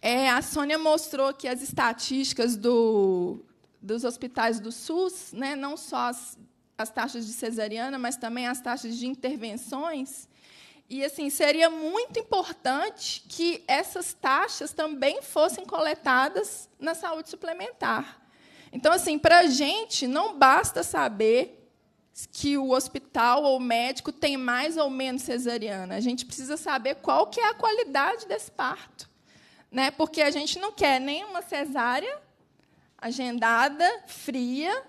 É, a Sônia mostrou que as estatísticas do, dos hospitais do SUS, né, não só as, as taxas de cesariana, mas também as taxas de intervenções. E assim seria muito importante que essas taxas também fossem coletadas na saúde suplementar. Então, assim, para a gente não basta saber que o hospital ou o médico tem mais ou menos cesariana. A gente precisa saber qual que é a qualidade desse parto, né? Porque a gente não quer nem uma cesárea agendada, fria,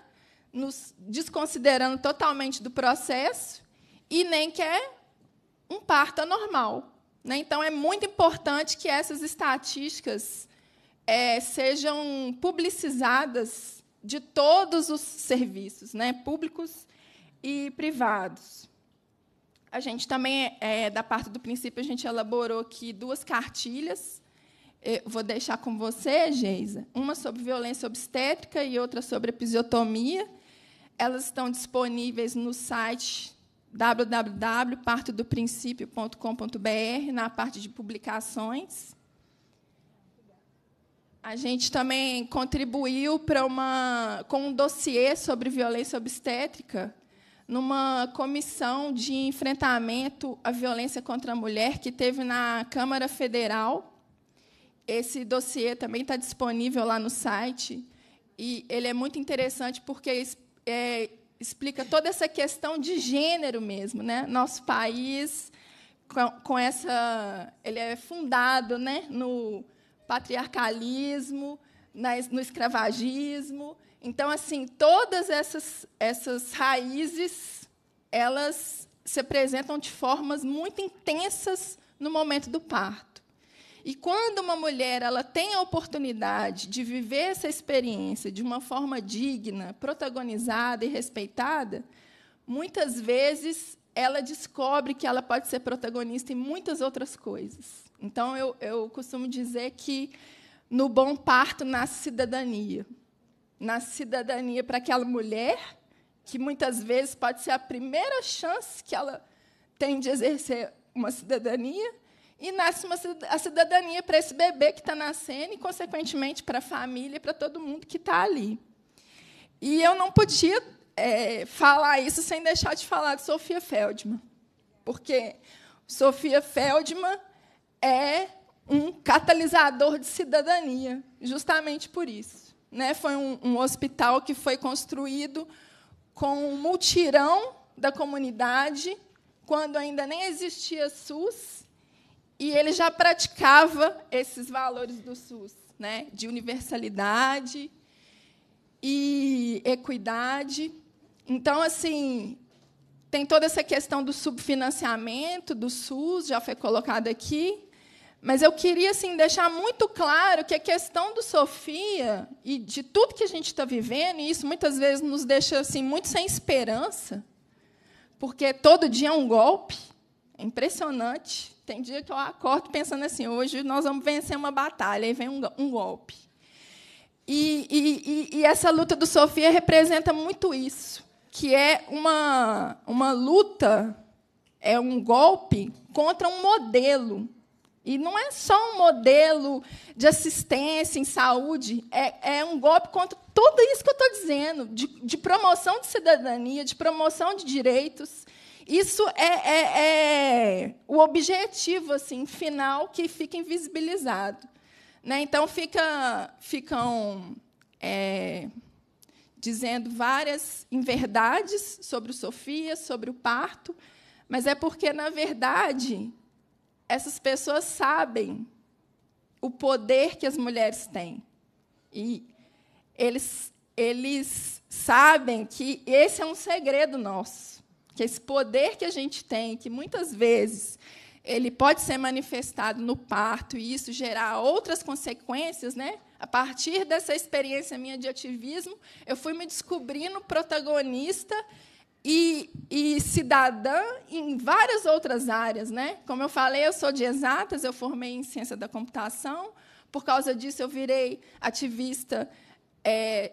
nos desconsiderando totalmente do processo e nem quer um parto anormal. Né? Então é muito importante que essas estatísticas é, sejam publicizadas de todos os serviços, né? públicos e privados. A gente também, é, é, da parte do princípio, a gente elaborou aqui duas cartilhas. Eu vou deixar com você, Geisa, uma sobre violência obstétrica e outra sobre episiotomia. Elas estão disponíveis no site www.partodoprincipio.com.br, na parte de publicações. A gente também contribuiu para uma, com um dossiê sobre violência obstétrica, numa comissão de enfrentamento à violência contra a mulher que teve na Câmara Federal. Esse dossiê também está disponível lá no site e ele é muito interessante porque é, explica toda essa questão de gênero mesmo, né? Nosso país com, com essa, ele é fundado, né, no patriarcalismo, na, no escravagismo então, assim, todas essas, essas raízes, elas se apresentam de formas muito intensas no momento do parto. E quando uma mulher ela tem a oportunidade de viver essa experiência de uma forma digna, protagonizada e respeitada, muitas vezes ela descobre que ela pode ser protagonista em muitas outras coisas. Então, eu, eu costumo dizer que no bom parto nasce cidadania na cidadania para aquela mulher, que muitas vezes pode ser a primeira chance que ela tem de exercer uma cidadania, e nasce uma, a cidadania para esse bebê que está nascendo e, consequentemente, para a família, para todo mundo que está ali. E eu não podia é, falar isso sem deixar de falar de Sofia Feldman, porque Sofia Feldman é um catalisador de cidadania, justamente por isso. Né? Foi um, um hospital que foi construído com um multirão da comunidade, quando ainda nem existia SUS, e ele já praticava esses valores do SUS, né? de universalidade e equidade. Então, assim, tem toda essa questão do subfinanciamento do SUS, já foi colocado aqui, mas eu queria assim, deixar muito claro que a questão do Sofia e de tudo que a gente está vivendo, e isso muitas vezes nos deixa assim, muito sem esperança, porque todo dia é um golpe, é impressionante. Tem dia que eu acordo pensando assim: hoje nós vamos vencer uma batalha, e vem um, um golpe. E, e, e, e essa luta do Sofia representa muito isso, que é uma, uma luta, é um golpe contra um modelo e não é só um modelo de assistência em saúde, é, é um golpe contra tudo isso que eu estou dizendo, de, de, promoção de cidadania, de promoção de direitos. Isso é, é, é o objetivo assim final que fica invisibilizado. Né? Então, fica, ficam é, dizendo várias inverdades sobre o Sofia, sobre o parto, mas é porque, na verdade, essas pessoas sabem o poder que as mulheres têm. E eles, eles sabem que esse é um segredo nosso, que esse poder que a gente tem, que muitas vezes ele pode ser manifestado no parto e isso gerar outras consequências, né? A partir dessa experiência minha de ativismo, eu fui me descobrindo protagonista e, e, cidadã em várias outras áreas. Né? Como eu falei, eu sou de exatas, eu formei em ciência da computação. Por causa disso, eu virei ativista é,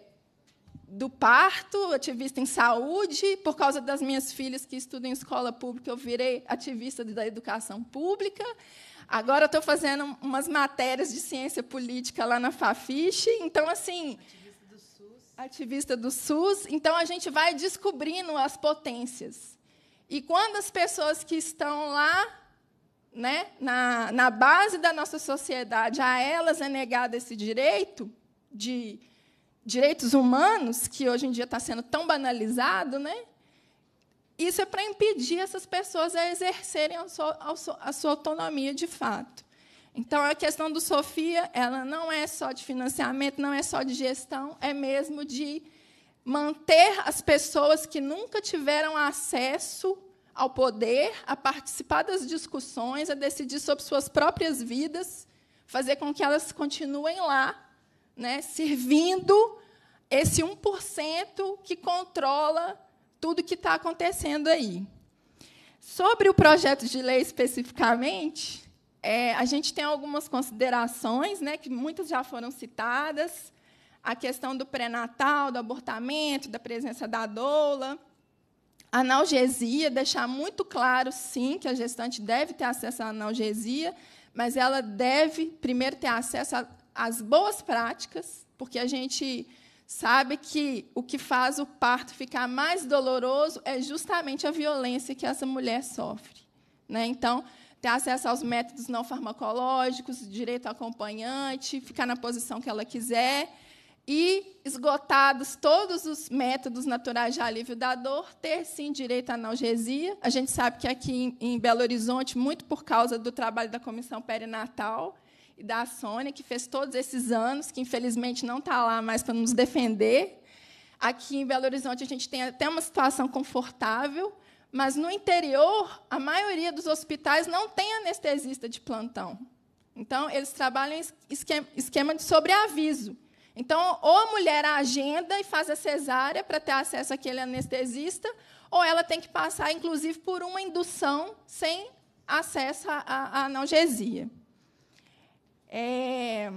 do parto, ativista em saúde. Por causa das minhas filhas que estudam em escola pública, eu virei ativista da educação pública. Agora estou fazendo umas matérias de ciência política lá na Fafiche. Então, assim ativista do SUS, então a gente vai descobrindo as potências. E quando as pessoas que estão lá, né, na, na base da nossa sociedade, a elas é negado esse direito de direitos humanos, que hoje em dia está sendo tão banalizado, né? Isso é para impedir essas pessoas a exercerem a sua, a sua autonomia de fato. Então, a questão do Sofia, ela não é só de financiamento, não é só de gestão, é mesmo de manter as pessoas que nunca tiveram acesso ao poder, a participar das discussões, a decidir sobre suas próprias vidas, fazer com que elas continuem lá, né, servindo esse 1% que controla tudo que está acontecendo aí. Sobre o projeto de lei especificamente, é, a gente tem algumas considerações, né, que muitas já foram citadas, a questão do pré-natal, do abortamento, da presença da doula, analgesia, deixar muito claro, sim, que a gestante deve ter acesso à analgesia, mas ela deve primeiro ter acesso às boas práticas, porque a gente sabe que o que faz o parto ficar mais doloroso é justamente a violência que essa mulher sofre. Né? Então, ter acesso aos métodos não farmacológicos, direito ao acompanhante, ficar na posição que ela quiser. E, esgotados todos os métodos naturais de alívio da dor, ter sim direito à analgesia. A gente sabe que aqui em Belo Horizonte, muito por causa do trabalho da comissão perinatal e da Sônia, que fez todos esses anos, que infelizmente não está lá mais para nos defender. Aqui em Belo Horizonte, a gente tem até uma situação confortável, mas no interior, a maioria dos hospitais não tem anestesista de plantão. Então, eles trabalham em esquema de sobreaviso. Então, ou a mulher agenda e faz a cesárea para ter acesso àquele anestesista, ou ela tem que passar, inclusive, por uma indução sem acesso à, analgesia. É...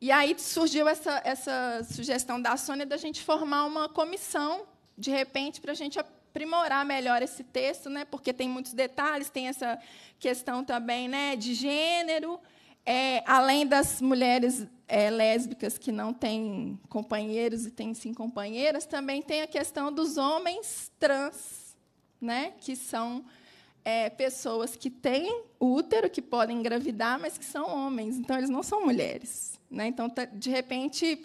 E aí surgiu essa, essa sugestão da Sônia da gente formar uma comissão, de repente, para a gente aprimorar melhor esse texto, né? Porque tem muitos detalhes, tem essa questão também, né? De gênero, é, além das mulheres é, lésbicas que não têm companheiros e têm sim companheiras, também tem a questão dos homens trans, né? Que são é, pessoas que têm útero, que podem engravidar, mas que são homens. Então, eles não são mulheres. Né? Então, tá, de repente,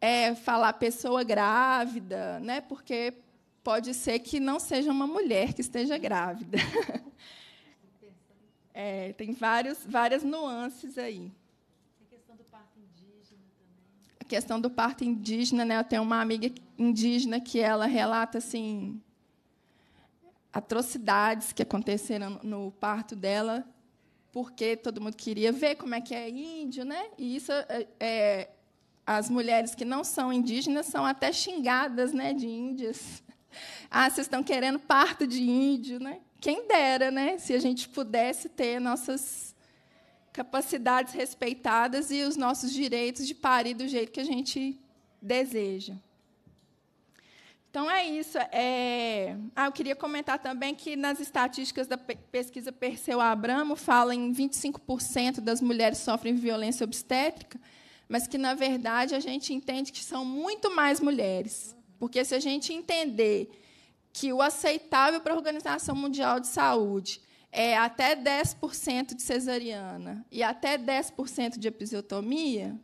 é, falar pessoa grávida, né? porque pode ser que não seja uma mulher que esteja grávida. É, tem vários, várias nuances aí. A questão do parto indígena também. A questão do parto indígena, né? Eu tenho uma amiga indígena que ela relata assim atrocidades que aconteceram no parto dela, porque todo mundo queria ver como é que é índio, né? E isso é, é as mulheres que não são indígenas são até xingadas né, de índias. Ah, vocês estão querendo parto de índio, né? Quem dera, né? Se a gente pudesse ter nossas capacidades respeitadas e os nossos direitos de parir do jeito que a gente deseja. Então é isso. É... Ah, eu queria comentar também que nas estatísticas da pesquisa Perseu Abramo fala em 25% das mulheres sofrem violência obstétrica, mas que na verdade a gente entende que são muito mais mulheres. Porque se a gente entender que o aceitável para a Organização Mundial de Saúde é até 10% de cesariana e até 10% de episiotomia,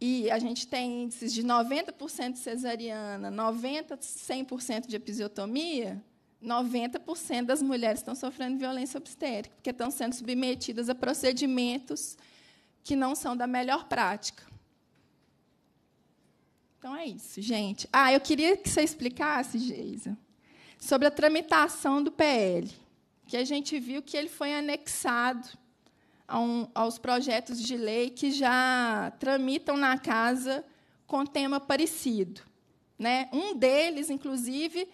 e a gente tem índices de 90% de cesariana, 90%, 100% de episiotomia, 90% das mulheres estão sofrendo violência obstétrica, porque estão sendo submetidas a procedimentos que não são da melhor prática. Então é isso, gente. Ah, eu queria que você explicasse, Geisa, sobre a tramitação do PL, que a gente viu que ele foi anexado um, aos projetos de lei que já tramitam na casa com tema parecido. Né? Um deles, inclusive,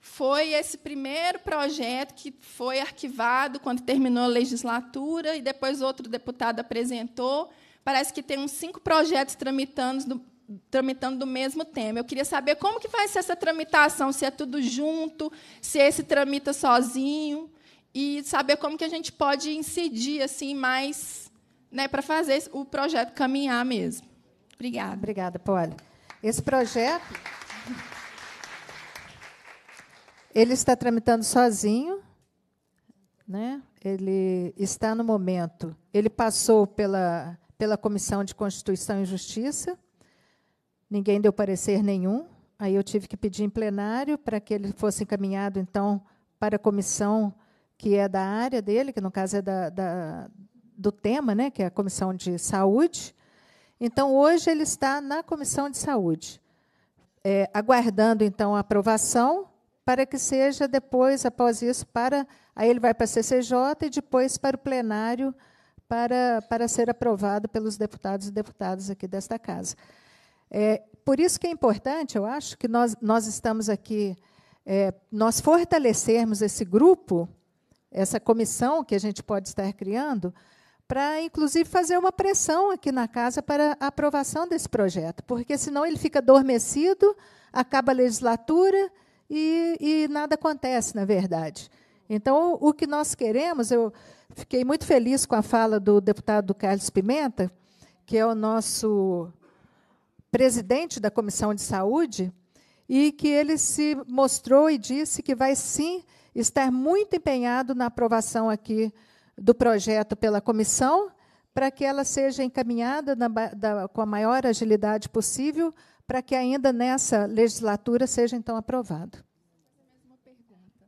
foi esse primeiro projeto que foi arquivado quando terminou a legislatura e depois outro deputado apresentou. Parece que tem uns cinco projetos tramitando, tramitando do mesmo tema. Eu queria saber como que vai ser essa tramitação, se é tudo junto, se esse tramita sozinho, e saber como que a gente pode incidir assim mais né, para fazer o projeto caminhar mesmo. Obrigada. Obrigada, Poli. Esse projeto ele está tramitando sozinho, né? Ele está no momento. Ele passou pela pela Comissão de Constituição e Justiça, Ninguém deu parecer nenhum. Aí eu tive que pedir em plenário para que ele fosse encaminhado, então, para a comissão que é da área dele, que no caso é da, da do tema, né, que é a comissão de saúde. Então, hoje ele está na comissão de saúde, é, aguardando, então, a aprovação para que seja depois, após isso, para aí ele vai para a CCJ e depois para o plenário para, para ser aprovado pelos deputados e deputadas aqui desta casa. É, por isso que é importante, eu acho, que nós, nós estamos aqui, é, nós fortalecermos esse grupo, essa comissão que a gente pode estar criando, para, inclusive, fazer uma pressão aqui na casa para a aprovação desse projeto, porque senão ele fica adormecido, acaba a legislatura e, e nada acontece, na verdade. Então, o que nós queremos, eu fiquei muito feliz com a fala do deputado Carlos Pimenta, que é o nosso presidente da Comissão de Saúde, e que ele se mostrou e disse que vai sim estar muito empenhado na aprovação aqui do projeto pela comissão, para que ela seja encaminhada na, da, com a maior agilidade possível, para que ainda nessa legislatura seja então aprovado. Uma pergunta.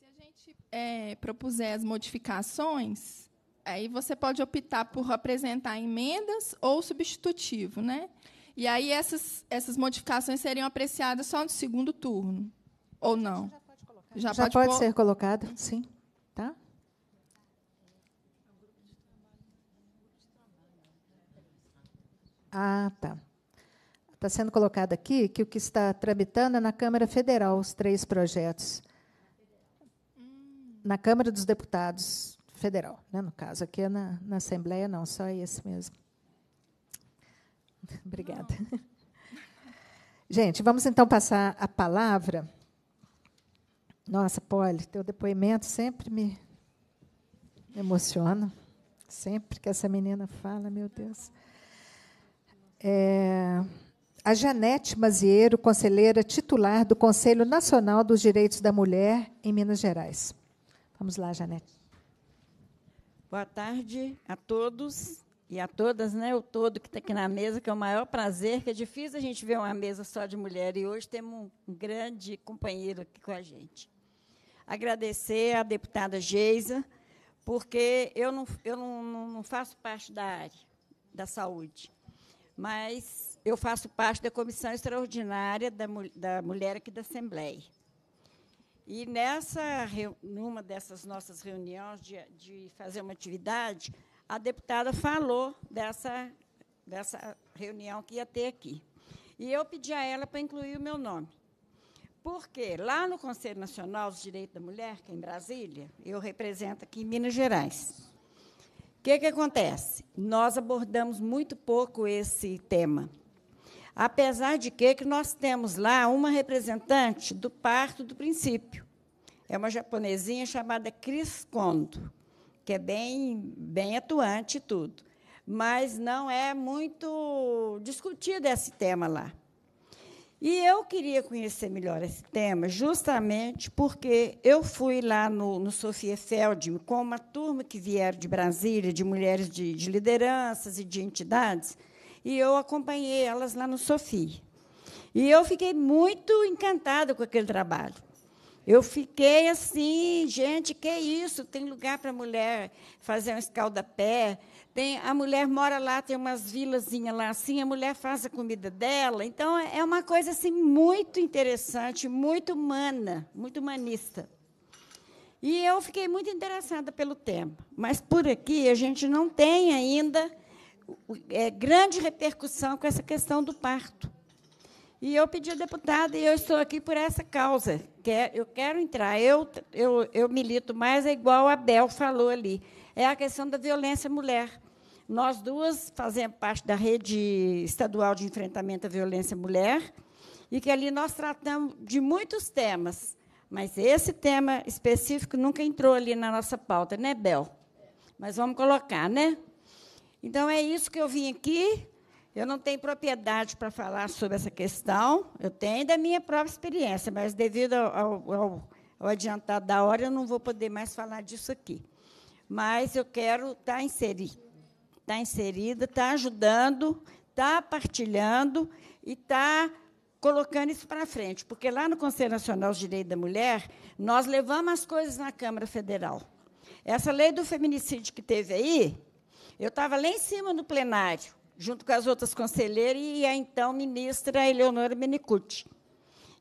Se a gente é, propuser as modificações, aí você pode optar por apresentar emendas ou substitutivo, né? E aí essas, essas modificações seriam apreciadas só no segundo turno, ou não? Já pode, já pode, pode ser colocado, sim. Tá? Ah, tá. Está sendo colocado aqui que o que está tramitando é na Câmara Federal os três projetos. Hum. Na Câmara dos Deputados Federal, né, no caso. Aqui é na, na Assembleia, não, só esse mesmo. Obrigada. Gente, vamos então passar a palavra. Nossa, Polly, teu depoimento sempre me emociona. Sempre que essa menina fala, meu Deus. É, a Janete Mazieiro, conselheira titular do Conselho Nacional dos Direitos da Mulher em Minas Gerais. Vamos lá, Janete. Boa tarde a todos e a todas, né, o todo que está aqui na mesa, que é o maior prazer, que é difícil a gente ver uma mesa só de mulher, e hoje temos um grande companheiro aqui com a gente. Agradecer à deputada Geisa, porque eu não, eu não, não faço parte da área da saúde, mas eu faço parte da comissão extraordinária da, da mulher aqui da Assembleia. E nessa, numa dessas nossas reuniões de, de fazer uma atividade, a deputada falou dessa, dessa reunião que ia ter aqui. E eu pedi a ela para incluir o meu nome. Porque lá no Conselho Nacional dos Direitos da Mulher, que é em Brasília, eu represento aqui em Minas Gerais. O que, que acontece? Nós abordamos muito pouco esse tema. Apesar de que, que nós temos lá uma representante do parto do princípio. É uma japonesinha chamada Cris Kondo que é bem, bem atuante e tudo. Mas não é muito discutido esse tema lá. E eu queria conhecer melhor esse tema, justamente porque eu fui lá no, no Sofia Feldman com uma turma que vieram de Brasília, de mulheres de, de lideranças e de entidades, e eu acompanhei elas lá no Sofia. E eu fiquei muito encantada com aquele trabalho. Eu fiquei assim, gente, que isso? Tem lugar para a mulher fazer um escaldapé. Tem, a mulher mora lá, tem umas vilazinhas lá assim, a mulher faz a comida dela. Então, é, é uma coisa assim muito interessante, muito humana, muito humanista. E eu fiquei muito interessada pelo tema. Mas por aqui a gente não tem ainda é, grande repercussão com essa questão do parto. E eu pedi ao deputado, e eu estou aqui por essa causa, quer, eu quero entrar. Eu, eu, eu milito mais, é igual a Bel falou ali. É a questão da violência mulher. Nós duas fazemos parte da rede estadual de enfrentamento à violência mulher e que ali nós tratamos de muitos temas, mas esse tema específico nunca entrou ali na nossa pauta, né, Bel? Mas vamos colocar, né? Então é isso que eu vim aqui eu não tenho propriedade para falar sobre essa questão, eu tenho da minha própria experiência, mas devido ao, ao, ao adiantado da hora, eu não vou poder mais falar disso aqui. Mas eu quero tá estar tá inserida, estar tá inserida, estar ajudando, estar partilhando e estar colocando isso para frente, porque lá no Conselho Nacional de Direito da Mulher, nós levamos as coisas na Câmara Federal. Essa lei do feminicídio que teve aí, eu estava lá em cima no plenário, junto com as outras conselheiras e a então ministra Eleonora Menicucci.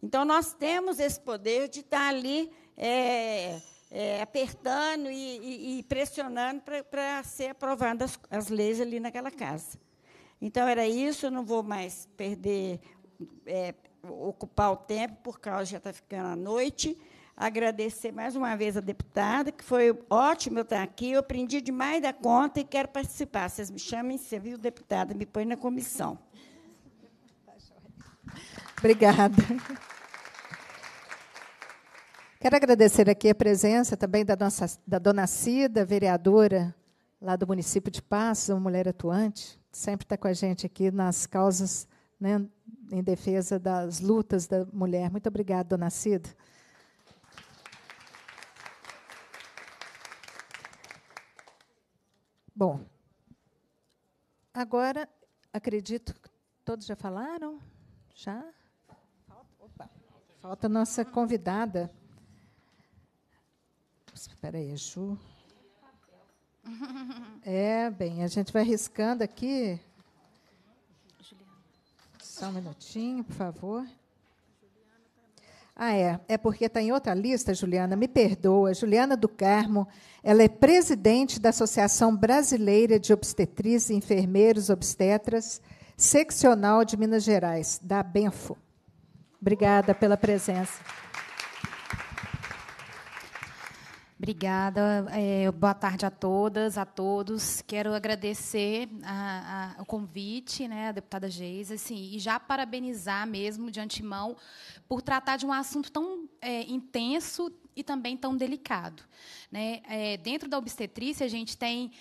Então, nós temos esse poder de estar ali é, é, apertando e, e, e pressionando para ser aprovadas as, leis ali naquela casa. Então, era isso, eu não vou mais perder, é, ocupar o tempo, por causa já está ficando a noite agradecer mais uma vez a deputada, que foi ótimo eu estar aqui. Eu aprendi demais da conta e quero participar. Vocês me chamem, você viu, deputada, me põe na comissão. Obrigada. Quero agradecer aqui a presença também da, nossa, da dona Cida, vereadora lá do município de Passos, uma mulher atuante, sempre está com a gente aqui nas causas né, em defesa das lutas da mulher. Muito obrigada, dona Cida. Bom, agora acredito que todos já falaram? Já? Opa, falta a nossa convidada. Espera aí, Ju. É, bem, a gente vai riscando aqui. Só um minutinho, por favor. Ah, é. É porque está em outra lista, Juliana. Me perdoa. Juliana do Carmo, ela é presidente da Associação Brasileira de Obstetrizes e Enfermeiros Obstetras, seccional de Minas Gerais, da Benfo. Obrigada pela presença. Obrigada. É, boa tarde a todas, a todos. Quero agradecer a, a, o convite, né, a deputada Geisa, assim, e já parabenizar mesmo de antemão por tratar de um assunto tão é, intenso e também tão delicado. Né? É, dentro da obstetrícia, a gente tem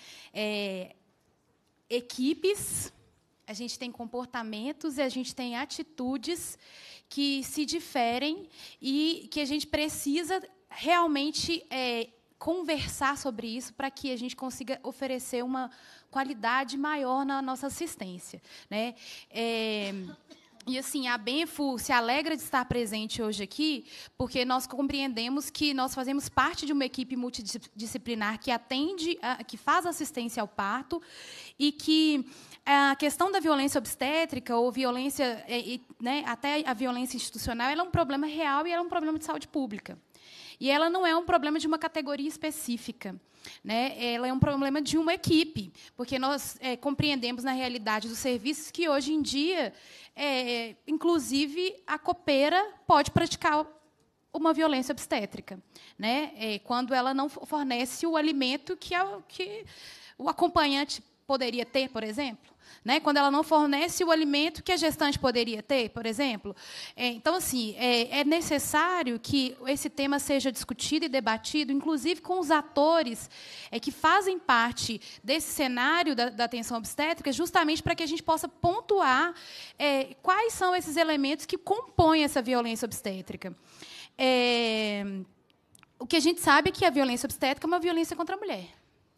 equipes, a gente tem comportamentos e a gente tem atitudes que se diferem e que a gente precisa realmente é, conversar sobre isso para que a gente consiga oferecer uma qualidade maior na nossa assistência. Né? É... E assim, a Benfu se alegra de estar presente hoje aqui, porque nós compreendemos que nós fazemos parte de uma equipe multidisciplinar que atende, que faz assistência ao parto e que a questão da violência obstétrica ou violência, é, né, até a violência institucional, ela é um problema real e ela é um problema de saúde pública. E ela não é um problema de uma categoria específica. Né? Ela é um problema de uma equipe, porque nós é, compreendemos na realidade dos serviços que hoje em dia, é, inclusive, a copeira pode praticar uma violência obstétrica, né? É, quando ela não fornece o alimento que, a, que o acompanhante poderia ter, por exemplo. Né? Quando ela não fornece o alimento que a gestante poderia ter, por exemplo. É, então, assim, é, é necessário que esse tema seja discutido e debatido, inclusive com os atores é, que fazem parte desse cenário da, da atenção obstétrica, justamente para que a gente possa pontuar é, quais são esses elementos que compõem essa violência obstétrica. É, o que a gente sabe é que a violência obstétrica é uma violência contra a mulher.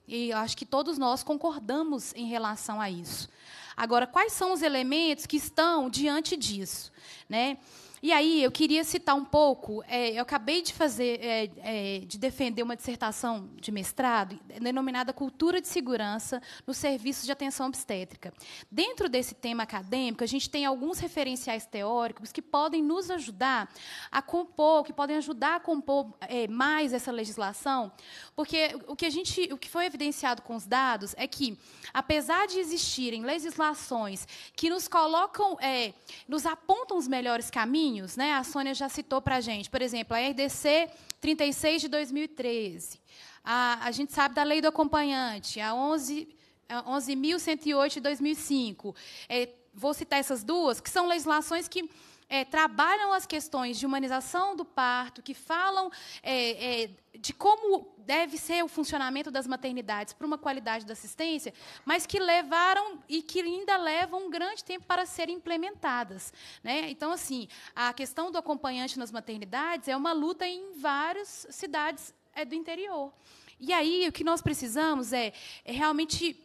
E acho que todos nós concordamos em relação a isso. Agora, quais são os elementos que estão diante disso? Né? E aí eu queria citar um pouco. É, eu acabei de fazer, é, é, de defender uma dissertação de mestrado denominada Cultura de Segurança no Serviço de Atenção Obstétrica. Dentro desse tema acadêmico, a gente tem alguns referenciais teóricos que podem nos ajudar a compor, que podem ajudar a compor é, mais essa legislação, porque o que a gente, o que foi evidenciado com os dados é que, apesar de existirem legislações que nos colocam, é, nos apontam os melhores caminhos caminhos, né? A Sônia já citou para a gente, por exemplo, a RDC 36 de 2013. A, a gente sabe da lei do acompanhante, a 11.108 de 2005. É, vou citar essas duas, que são legislações que é, trabalham as questões de humanização do parto, que falam é, é, de como deve ser o funcionamento das maternidades para uma qualidade da assistência, mas que levaram e que ainda levam um grande tempo para serem implementadas. Né? Então, assim, a questão do acompanhante nas maternidades é uma luta em várias cidades é, do interior. E aí, o que nós precisamos é, é realmente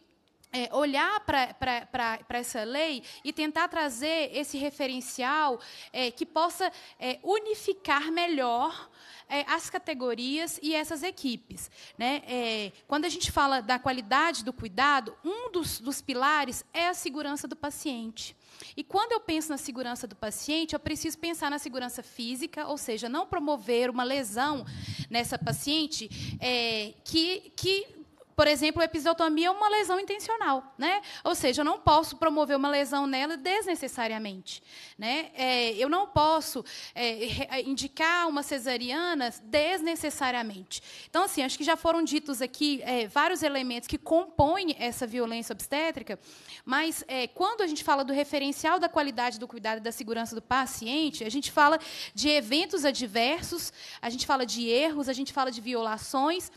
é, olhar para essa lei e tentar trazer esse referencial é, que possa é, unificar melhor é, as categorias e essas equipes. Né? É, quando a gente fala da qualidade do cuidado, um dos, dos pilares é a segurança do paciente. E quando eu penso na segurança do paciente, eu preciso pensar na segurança física, ou seja, não promover uma lesão nessa paciente é, que, que por exemplo, a episiotomia é uma lesão intencional, né? Ou seja, eu não posso promover uma lesão nela desnecessariamente, né? É, eu não posso é, é indicar uma cesariana desnecessariamente. Então, assim, acho que já foram ditos aqui é, vários elementos que compõem essa violência obstétrica, mas é, quando a gente fala do referencial da qualidade do cuidado e da segurança do paciente, a gente fala de eventos adversos, a gente fala de erros, a gente fala de violações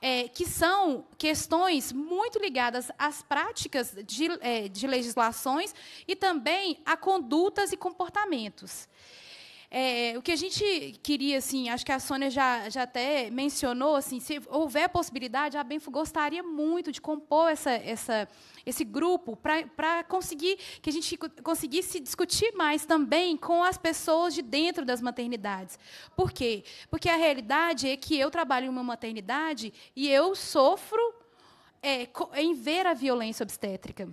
é, que são questões muito ligadas às práticas de, é, de legislações e também a condutas e comportamentos. É, é, o que a gente queria, assim, acho que a Sônia já, já até mencionou, assim, se houver possibilidade, a Benfo gostaria muito de compor essa, essa, esse grupo para conseguir que a gente conseguisse discutir mais também com as pessoas de dentro das maternidades. Por quê? Porque a realidade é que eu trabalho em uma maternidade e eu sofro é, em ver a violência obstétrica.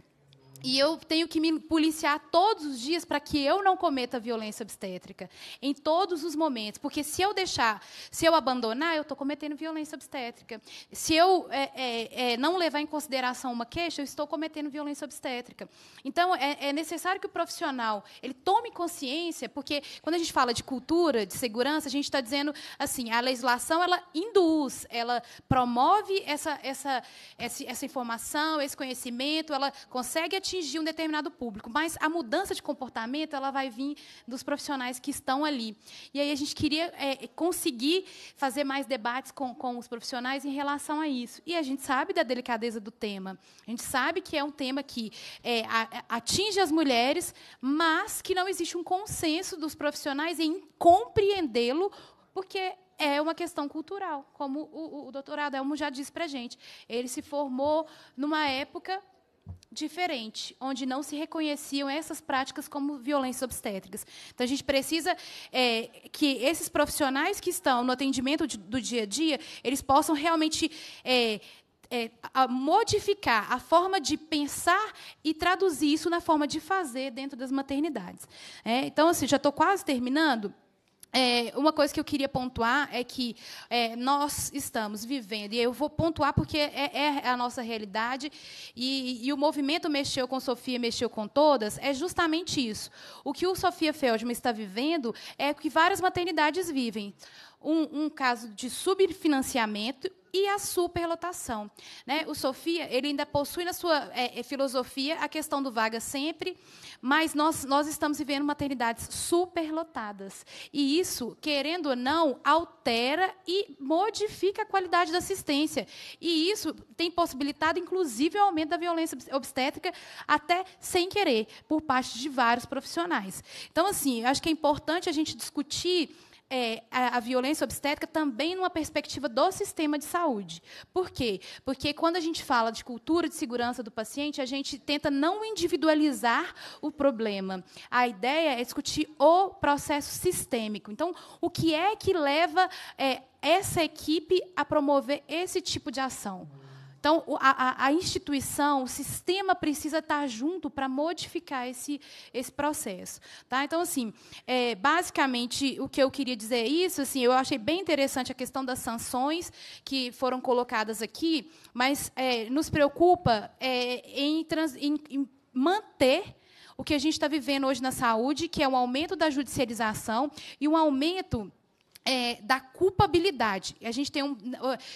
E eu tenho que me policiar todos os dias para que eu não cometa violência obstétrica, em todos os momentos. Porque se eu deixar, se eu abandonar, eu estou cometendo violência obstétrica. Se eu é, é, é, não levar em consideração uma queixa, eu estou cometendo violência obstétrica. Então, é, é necessário que o profissional ele tome consciência, porque quando a gente fala de cultura, de segurança, a gente está dizendo assim: a legislação ela induz, ela promove essa, essa, essa, essa informação, esse conhecimento, ela consegue atingir um determinado público, mas a mudança de comportamento ela vai vir dos profissionais que estão ali. E aí a gente queria é, conseguir fazer mais debates com, com os profissionais em relação a isso. E a gente sabe da delicadeza do tema. A gente sabe que é um tema que é, atinge as mulheres, mas que não existe um consenso dos profissionais em compreendê-lo, porque é uma questão cultural, como o, o, o doutor já disse para a gente. Ele se formou numa época diferente, onde não se reconheciam essas práticas como violências obstétricas. Então, a gente precisa é, que esses profissionais que estão no atendimento de, do dia a dia, eles possam realmente é, é, a modificar a forma de pensar e traduzir isso na forma de fazer dentro das maternidades. É, então, assim, já estou quase terminando. É, uma coisa que eu queria pontuar é que é, nós estamos vivendo, e eu vou pontuar porque é, é a nossa realidade, e, e, o movimento Mexeu com Sofia, Mexeu com Todas, é justamente isso. O que o Sofia Feldman está vivendo é o que várias maternidades vivem. Um, um caso de subfinanciamento e a superlotação. Né? O Sofia ele ainda possui na sua é, é, filosofia a questão do vaga sempre, mas nós, nós estamos vivendo maternidades superlotadas. E isso, querendo ou não, altera e modifica a qualidade da assistência. E isso tem possibilitado, inclusive, o aumento da violência obstétrica, até sem querer, por parte de vários profissionais. Então, assim, acho que é importante a gente discutir é, a, a, violência obstétrica também numa perspectiva do sistema de saúde. Por quê? Porque quando a gente fala de cultura de segurança do paciente, a gente tenta não individualizar o problema. A ideia é discutir o processo sistêmico. Então, o que é que leva é, essa equipe a promover esse tipo de ação? Então, a, a, instituição, o sistema precisa estar junto para modificar esse, esse processo. Tá? Então, assim, é, basicamente, o que eu queria dizer é isso. Assim, eu achei bem interessante a questão das sanções que foram colocadas aqui, mas é, nos preocupa é, em, trans, em, em manter o que a gente está vivendo hoje na saúde, que é um aumento da judicialização e um aumento é, da culpabilidade. A gente tem um,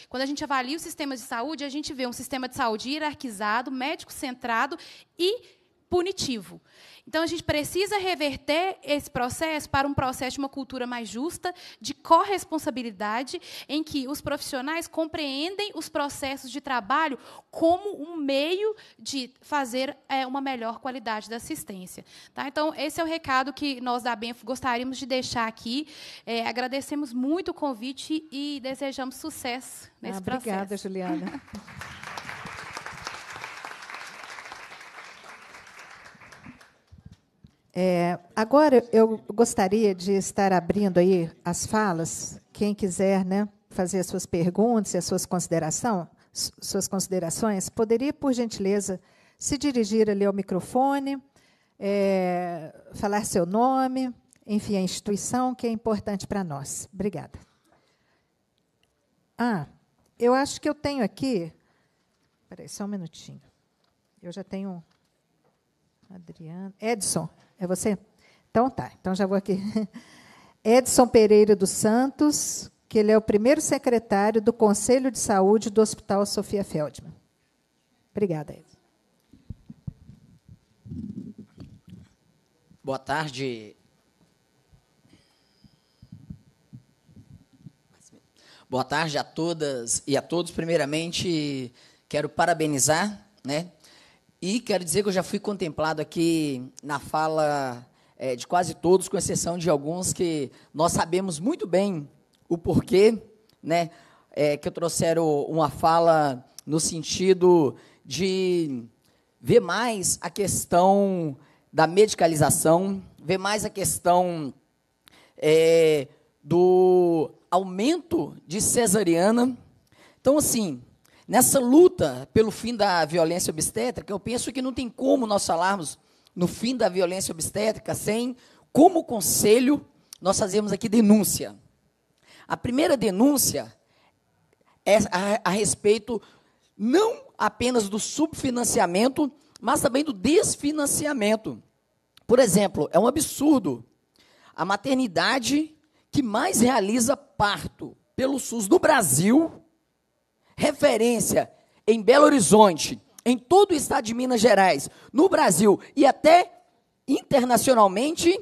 quando a gente avalia os sistemas de saúde, a gente vê um sistema de saúde hierarquizado, médico centrado e punitivo. Então, a gente precisa reverter esse processo para um processo de uma cultura mais justa, de corresponsabilidade, em que os profissionais compreendem os processos de trabalho como um meio de fazer é, uma melhor qualidade da assistência. Tá? Então, esse é o recado que nós da Benfo gostaríamos de deixar aqui. É, agradecemos muito o convite e desejamos sucesso nesse ah, obrigada, processo. Obrigada, Juliana. É, agora eu gostaria de estar abrindo aí as falas. Quem quiser, né, fazer as suas perguntas e as suas considerações, suas considerações, poderia, por gentileza, se dirigir ali ao microfone, é, falar seu nome, enfim, a instituição que é importante para nós. Obrigada. Ah, eu acho que eu tenho aqui. Espera só um minutinho. Eu já tenho. Adriano. Edson, é você? Então tá, então já vou aqui. Edson Pereira dos Santos, que ele é o primeiro secretário do Conselho de Saúde do Hospital Sofia Feldman. Obrigada, Edson. Boa tarde. Boa tarde a todas e a todos. Primeiramente, quero parabenizar né, e quero dizer que eu já fui contemplado aqui na fala é, de quase todos, com exceção de alguns que nós sabemos muito bem o porquê, né? É, que eu trouxeram uma fala no sentido de ver mais a questão da medicalização, ver mais a questão é, do aumento de cesariana. Então, assim, Nessa luta pelo fim da violência obstétrica, eu penso que não tem como nós falarmos no fim da violência obstétrica sem, como conselho, nós fazemos aqui denúncia. A primeira denúncia é a, a respeito não apenas do subfinanciamento, mas também do desfinanciamento. Por exemplo, é um absurdo a maternidade que mais realiza parto pelo SUS do Brasil referência em Belo Horizonte, em todo o estado de Minas Gerais, no Brasil e até internacionalmente,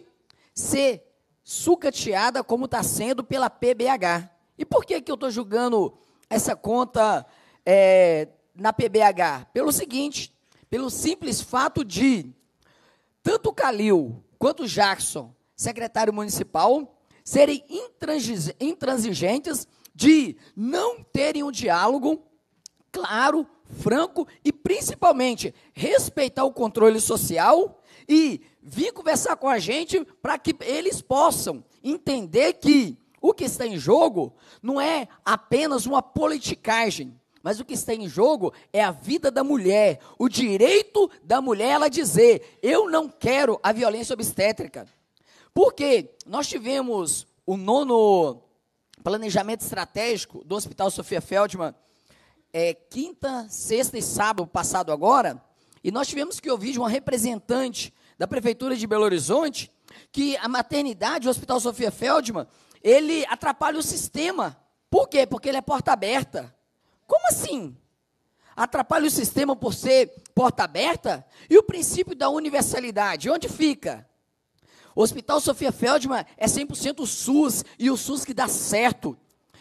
ser sucateada como está sendo pela PBH. E por que, que eu estou julgando essa conta é, na PBH? Pelo seguinte, pelo simples fato de tanto Calil quanto Jackson, secretário municipal, serem intransigentes de não terem um diálogo claro, franco e principalmente respeitar o controle social e vir conversar com a gente para que eles possam entender que o que está em jogo não é apenas uma politicagem, mas o que está em jogo é a vida da mulher, o direito da mulher ela dizer: eu não quero a violência obstétrica. Porque nós tivemos o nono planejamento estratégico do Hospital Sofia Feldman é, quinta, sexta e sábado passado agora, e nós tivemos que ouvir de uma representante da Prefeitura de Belo Horizonte que a maternidade, o Hospital Sofia Feldman, ele atrapalha o sistema. Por quê? Porque ele é porta aberta. Como assim? Atrapalha o sistema por ser porta aberta? E o princípio da universalidade, onde fica? O Hospital Sofia Feldman é 100% SUS e o SUS que dá certo.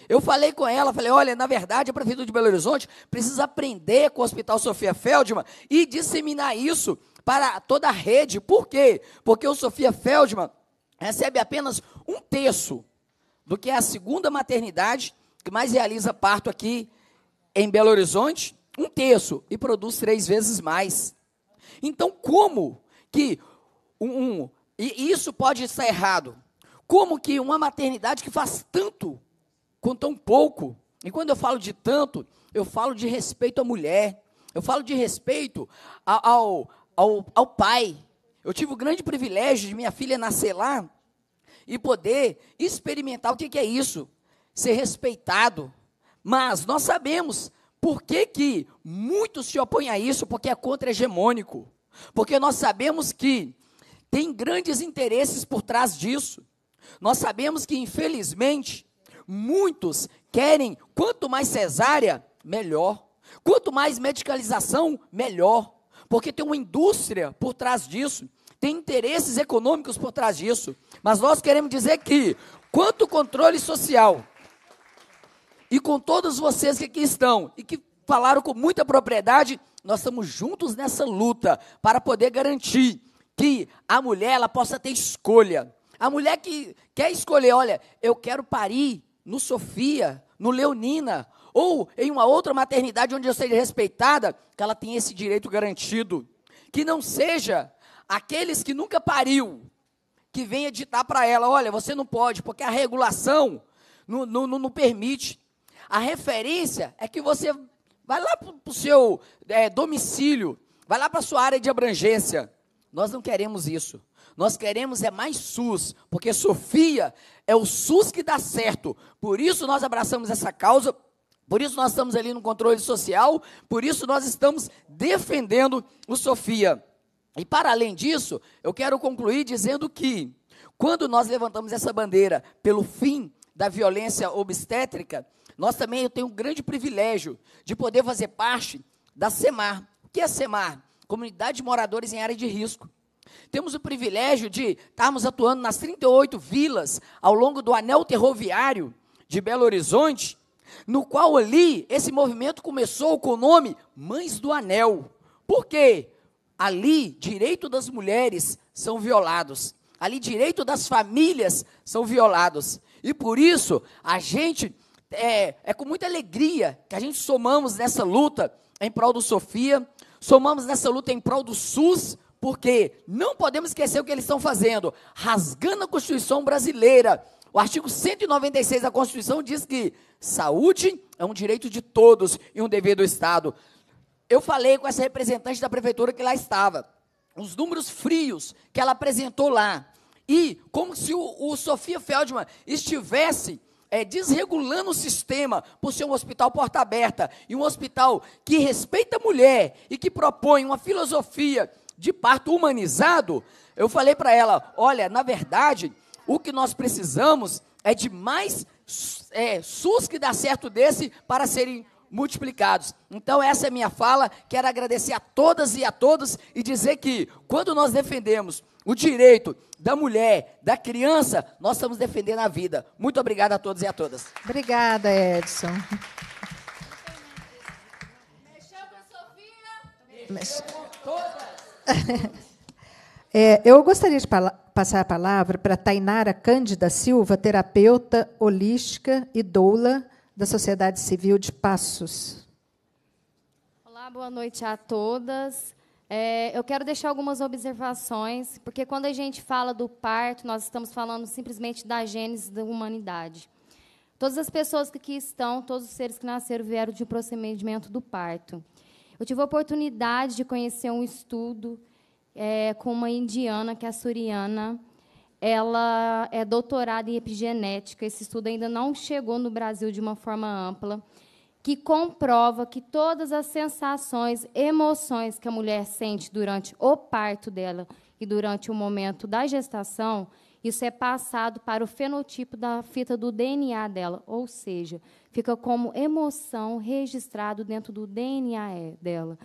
Eu falei com ela, falei, olha, na verdade a Prefeitura de Belo Horizonte precisa aprender com o Hospital Sofia Feldman e disseminar isso para toda a rede. Por quê? Porque o Sofia Feldman recebe apenas um terço do que é a segunda maternidade que mais realiza parto aqui em Belo Horizonte, um terço, e produz três vezes mais. Então, como que um, um e isso pode estar errado. Como que uma maternidade que faz tanto com tão pouco? E quando eu falo de tanto, eu falo de respeito à mulher, eu falo de respeito ao, ao, ao pai. Eu tive o grande privilégio de minha filha nascer lá e poder experimentar o que, que é isso, ser respeitado. Mas nós sabemos por que, que muitos se opõem a isso, porque é contra-hegemônico. Porque nós sabemos que tem grandes interesses por trás disso. Nós sabemos que, infelizmente, muitos querem quanto mais cesárea, melhor. Quanto mais medicalização, melhor. Porque tem uma indústria por trás disso, tem interesses econômicos por trás disso. Mas nós queremos dizer que, quanto controle social, e com todos vocês que aqui estão e que falaram com muita propriedade, nós estamos juntos nessa luta para poder garantir que a mulher ela possa ter escolha. A mulher que quer escolher, olha, eu quero parir no Sofia, no Leonina, ou em uma outra maternidade onde eu seja respeitada, que ela tenha esse direito garantido. Que não seja aqueles que nunca pariu, que venha ditar para ela, olha, você não pode, porque a regulação não, não, não permite. A referência é que você vai lá para o seu é, domicílio, vai lá para a sua área de abrangência, nós não queremos isso. Nós queremos é mais SUS, porque Sofia é o SUS que dá certo. Por isso nós abraçamos essa causa, por isso nós estamos ali no controle social, por isso nós estamos defendendo o Sofia. E para além disso, eu quero concluir dizendo que quando nós levantamos essa bandeira pelo fim da violência obstétrica, nós também eu tenho um grande privilégio de poder fazer parte da SEMAR. O que é SEMAR? comunidade de moradores em área de risco. Temos o privilégio de estarmos atuando nas 38 vilas ao longo do anel ferroviário de Belo Horizonte, no qual ali esse movimento começou com o nome Mães do Anel. Por quê? Ali, direito das mulheres são violados. Ali, direito das famílias são violados. E por isso, a gente é, é com muita alegria que a gente somamos nessa luta em prol do Sofia Somamos nessa luta em prol do SUS, porque não podemos esquecer o que eles estão fazendo, rasgando a Constituição brasileira. O artigo 196 da Constituição diz que saúde é um direito de todos e um dever do Estado. Eu falei com essa representante da prefeitura que lá estava, os números frios que ela apresentou lá, e como se o, o Sofia Feldman estivesse é, desregulando o sistema por ser um hospital porta aberta e um hospital que respeita a mulher e que propõe uma filosofia de parto humanizado, eu falei para ela: olha, na verdade, o que nós precisamos é de mais é, SUS que dá certo desse para serem multiplicados. Então, essa é minha fala. Quero agradecer a todas e a todos e dizer que, quando nós defendemos o direito da mulher, da criança, nós estamos defendendo a vida. Muito obrigado a todos e a todas. Obrigada, Edson. É, eu gostaria de passar a palavra para Tainara Cândida Silva, terapeuta holística e doula da sociedade civil de Passos. Olá, boa noite a todas. É, eu quero deixar algumas observações, porque quando a gente fala do parto, nós estamos falando simplesmente da gênese da humanidade. Todas as pessoas que aqui estão, todos os seres que nasceram vieram de um procedimento do parto. Eu tive a oportunidade de conhecer um estudo é, com uma indiana, que é a Suriana, ela é doutorada em epigenética. Esse estudo ainda não chegou no Brasil de uma forma ampla, que comprova que todas as sensações, emoções que a mulher sente durante o parto dela e durante o momento da gestação, isso é passado para o fenotipo da fita do DNA dela, ou seja, fica como emoção registrado dentro do DNA dela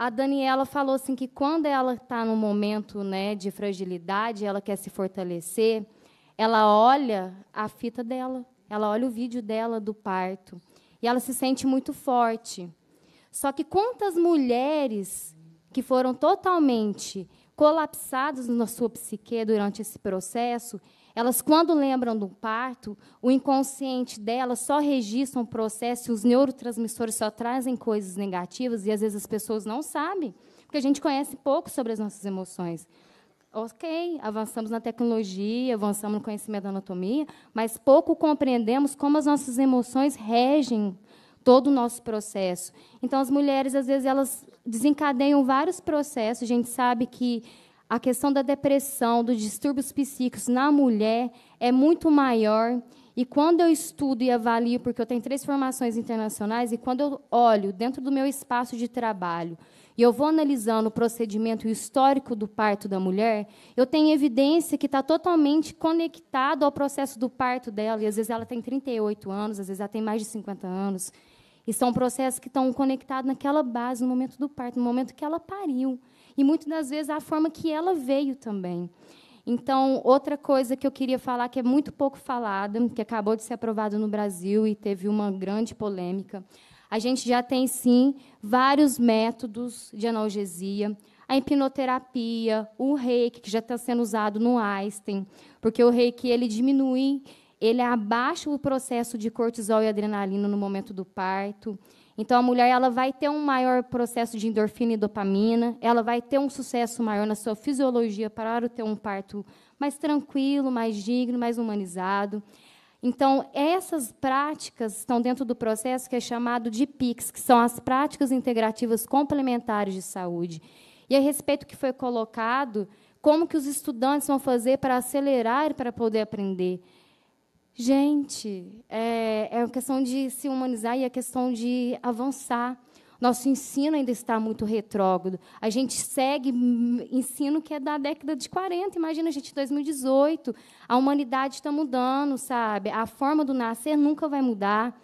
a Daniela falou assim que quando ela está num momento né, de fragilidade, ela quer se fortalecer, ela olha a fita dela, ela olha o vídeo dela do parto e ela se sente muito forte. Só que quantas mulheres que foram totalmente colapsadas na sua psique durante esse processo elas, quando lembram do parto, o inconsciente delas só registra um processo e os neurotransmissores só trazem coisas negativas e às vezes as pessoas não sabem, porque a gente conhece pouco sobre as nossas emoções. Ok, avançamos na tecnologia, avançamos no conhecimento da anatomia, mas pouco compreendemos como as nossas emoções regem todo o nosso processo. Então, as mulheres, às vezes, elas desencadeiam vários processos. A gente sabe que a questão da depressão, dos distúrbios psíquicos na mulher é muito maior. E quando eu estudo e avalio, porque eu tenho três formações internacionais, e quando eu olho dentro do meu espaço de trabalho e eu vou analisando o procedimento e o histórico do parto da mulher, eu tenho evidência que está totalmente conectado ao processo do parto dela. E às vezes ela tem 38 anos, às vezes ela tem mais de 50 anos. E são processos que estão conectados naquela base, no momento do parto, no momento que ela pariu e muitas das vezes a forma que ela veio também. Então, outra coisa que eu queria falar, que é muito pouco falada, que acabou de ser aprovado no Brasil e teve uma grande polêmica, a gente já tem, sim, vários métodos de analgesia, a hipnoterapia, o reiki, que já está sendo usado no Einstein, porque o reiki ele diminui, ele abaixa o processo de cortisol e adrenalina no momento do parto. Então a mulher ela vai ter um maior processo de endorfina e dopamina, ela vai ter um sucesso maior na sua fisiologia para ter um parto mais tranquilo, mais digno, mais humanizado. Então, essas práticas estão dentro do processo que é chamado de PICS, que são as práticas integrativas complementares de saúde. E é a respeito que foi colocado, como que os estudantes vão fazer para acelerar e para poder aprender? Gente, é, é uma questão de se humanizar e a é questão de avançar. Nosso ensino ainda está muito retrógrado. A gente segue ensino que é da década de 40. Imagina, a gente, 2018. A humanidade está mudando, sabe? A forma do nascer nunca vai mudar.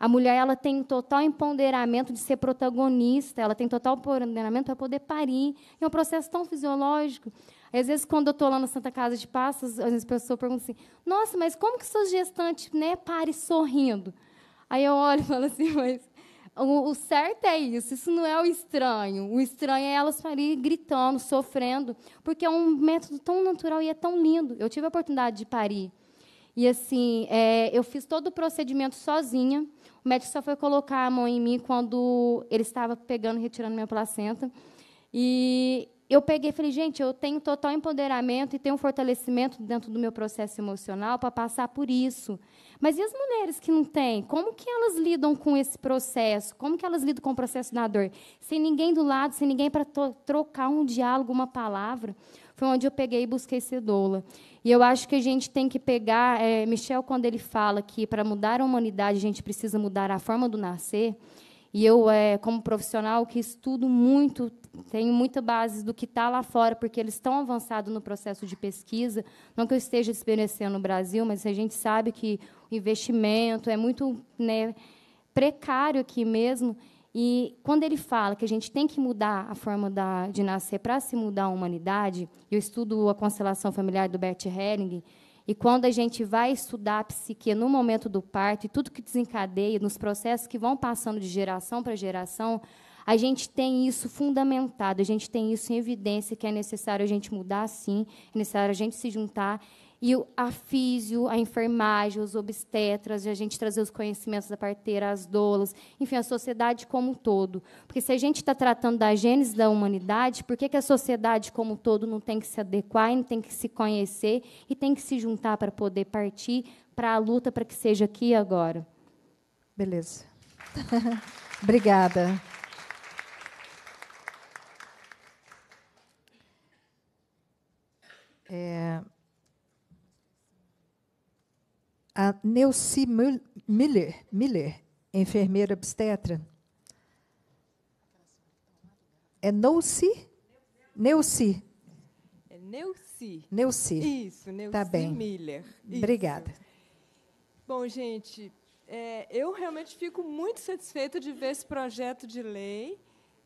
A mulher ela tem total empoderamento de ser protagonista, ela tem total empoderamento para poder parir. É um processo tão fisiológico. Às vezes, quando eu estou lá na Santa Casa de Passos, às vezes perguntam assim, nossa, mas como que sou gestante né, pare sorrindo? Aí eu olho e falo assim, mas o, o certo é isso, isso não é o estranho. O estranho é elas parir gritando, sofrendo, porque é um método tão natural e é tão lindo. Eu tive a oportunidade de parir. E assim, é, eu fiz todo o procedimento sozinha. O médico só foi colocar a mão em mim quando ele estava pegando e retirando minha placenta. E eu peguei e falei, gente, eu tenho total empoderamento e tenho um fortalecimento dentro do meu processo emocional para passar por isso. Mas e as mulheres que não têm? Como que elas lidam com esse processo? Como que elas lidam com o processo da dor? Sem ninguém do lado, sem ninguém para trocar um diálogo, uma palavra. Foi onde eu peguei e busquei ser E eu acho que a gente tem que pegar... É, Michel, quando ele fala que para mudar a humanidade a gente precisa mudar a forma do nascer... E eu, é, como profissional que estudo muito, tenho muita base do que está lá fora, porque eles estão avançados no processo de pesquisa. Não que eu esteja experienciando no Brasil, mas a gente sabe que o investimento é muito né, precário aqui mesmo. E quando ele fala que a gente tem que mudar a forma da, de nascer para se mudar a humanidade, eu estudo a constelação familiar do Bert Hellinger, e quando a gente vai estudar a psique no momento do parto e tudo que desencadeia, nos processos que vão passando de geração para geração, a gente tem isso fundamentado, a gente tem isso em evidência, que é necessário a gente mudar sim, é necessário a gente se juntar e a físio, a enfermagem, os obstetras, e a gente trazer os conhecimentos da parteira, as doulas, enfim, a sociedade como um todo. Porque se a gente está tratando da gênese da humanidade, por que, que a sociedade como um todo não tem que se adequar, não tem que se conhecer e tem que se juntar para poder partir para a luta para que seja aqui e agora? Beleza. Obrigada. É, a Neuci Miller, Miller, enfermeira obstetra. É Neuci? Neuci. É Neuci. Neuci. Isso, Neuci tá bem. Miller. Isso. Obrigada. Bom, gente, é, eu realmente fico muito satisfeita de ver esse projeto de lei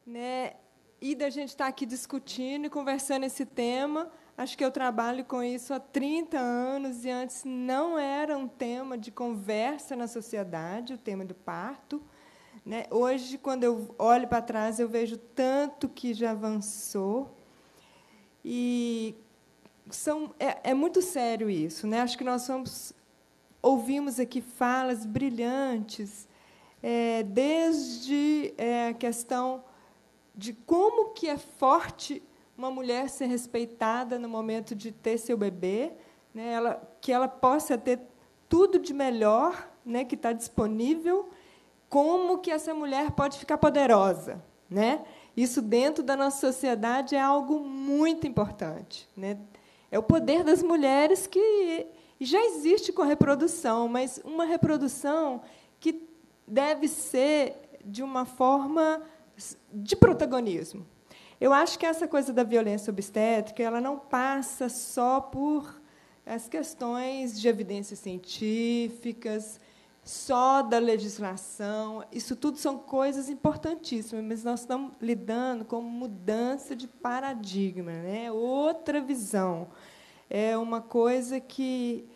né, e da gente estar tá aqui discutindo e conversando esse tema Acho que eu trabalho com isso há 30 anos e antes não era um tema de conversa na sociedade, o tema do parto. Né? Hoje, quando eu olho para trás, eu vejo tanto que já avançou. E são, é, é muito sério isso. Né? Acho que nós somos, ouvimos aqui falas brilhantes, é, desde é, a questão de como que é forte uma mulher ser respeitada no momento de ter seu bebê, né, ela, que ela possa ter tudo de melhor né, que está disponível, como que essa mulher pode ficar poderosa? Né? Isso, dentro da nossa sociedade, é algo muito importante. Né? É o poder das mulheres que já existe com a reprodução, mas uma reprodução que deve ser de uma forma de protagonismo. Eu acho que essa coisa da violência obstétrica ela não passa só por as questões de evidências científicas, só da legislação. Isso tudo são coisas importantíssimas, mas nós estamos lidando com mudança de paradigma, né? outra visão. É uma coisa que,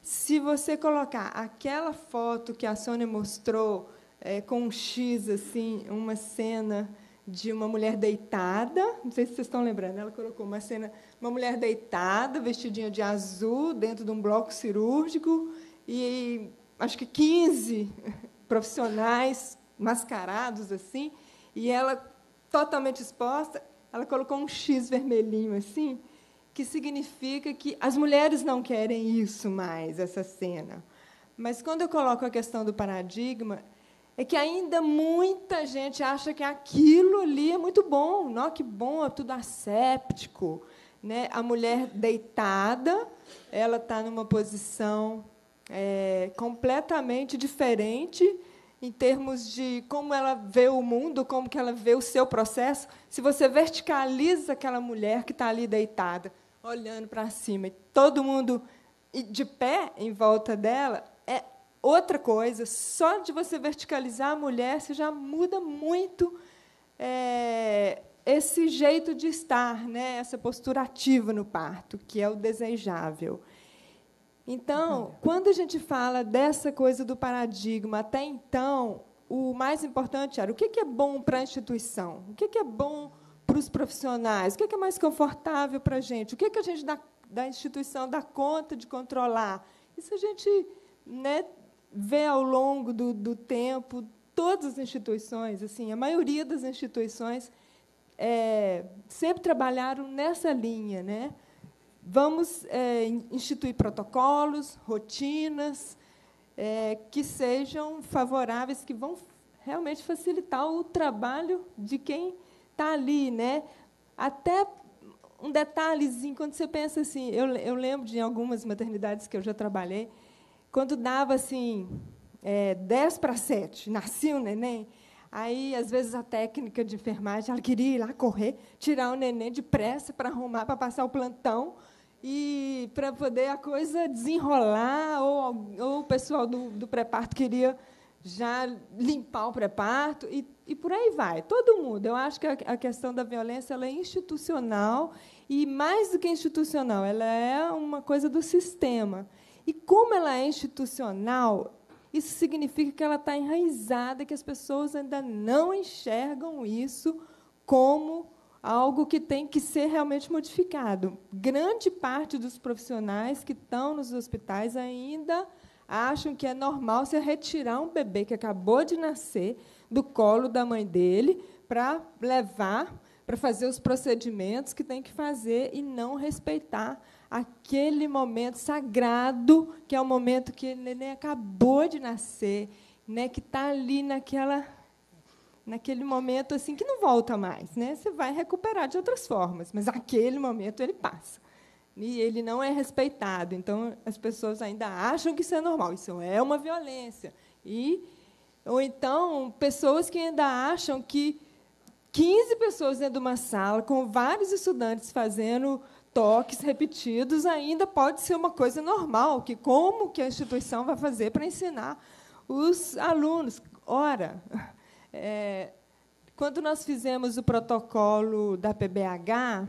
se você colocar aquela foto que a Sônia mostrou é, com um X, assim, uma cena de uma mulher deitada, não sei se vocês estão lembrando, ela colocou uma cena, uma mulher deitada, vestidinha de azul, dentro de um bloco cirúrgico, e acho que 15 profissionais mascarados assim, e ela totalmente exposta, ela colocou um X vermelhinho assim, que significa que as mulheres não querem isso mais, essa cena. Mas quando eu coloco a questão do paradigma, é que ainda muita gente acha que aquilo ali é muito bom. Não, que bom, é tudo asséptico. Né? A mulher deitada, ela está numa posição é, completamente diferente em termos de como ela vê o mundo, como que ela vê o seu processo. Se você verticaliza aquela mulher que está ali deitada, olhando para cima, e todo mundo de pé em volta dela, Outra coisa, só de você verticalizar a mulher, você já muda muito é, esse jeito de estar, né? essa postura ativa no parto, que é o desejável. Então, uhum. quando a gente fala dessa coisa do paradigma, até então, o mais importante era o que é bom para a instituição, o que é bom para os profissionais, o que é mais confortável para a gente, o que, que a gente da, da instituição dá conta de controlar. Isso a gente né, vê ao longo do, do tempo todas as instituições, assim, a maioria das instituições é, sempre trabalharam nessa linha, né? Vamos é, instituir protocolos, rotinas é, que sejam favoráveis, que vão realmente facilitar o trabalho de quem está ali, né? Até um detalhezinho, quando você pensa assim, eu, eu lembro de algumas maternidades que eu já trabalhei, quando dava assim, é, 10 para 7, nascia o neném, aí às vezes a técnica de enfermagem ela queria ir lá correr, tirar o neném depressa para arrumar, para passar o plantão e para poder a coisa desenrolar, ou, ou o pessoal do, do pré-parto queria já limpar o pré-parto e, e por aí vai. Todo mundo. Eu acho que a, a questão da violência ela é institucional e mais do que institucional, ela é uma coisa do sistema. E como ela é institucional, isso significa que ela está enraizada, que as pessoas ainda não enxergam isso como algo que tem que ser realmente modificado. Grande parte dos profissionais que estão nos hospitais ainda acham que é normal se retirar um bebê que acabou de nascer do colo da mãe dele para levar para fazer os procedimentos que tem que fazer e não respeitar aquele momento sagrado, que é o momento que o neném acabou de nascer, né, que está ali naquela, naquele momento assim que não volta mais, né? Você vai recuperar de outras formas, mas aquele momento ele passa. E ele não é respeitado. Então as pessoas ainda acham que isso é normal. Isso é uma violência. E ou então pessoas que ainda acham que 15 pessoas dentro de uma sala com vários estudantes fazendo toques repetidos ainda pode ser uma coisa normal, que como que a instituição vai fazer para ensinar os alunos? Ora, é, quando nós fizemos o protocolo da PBH,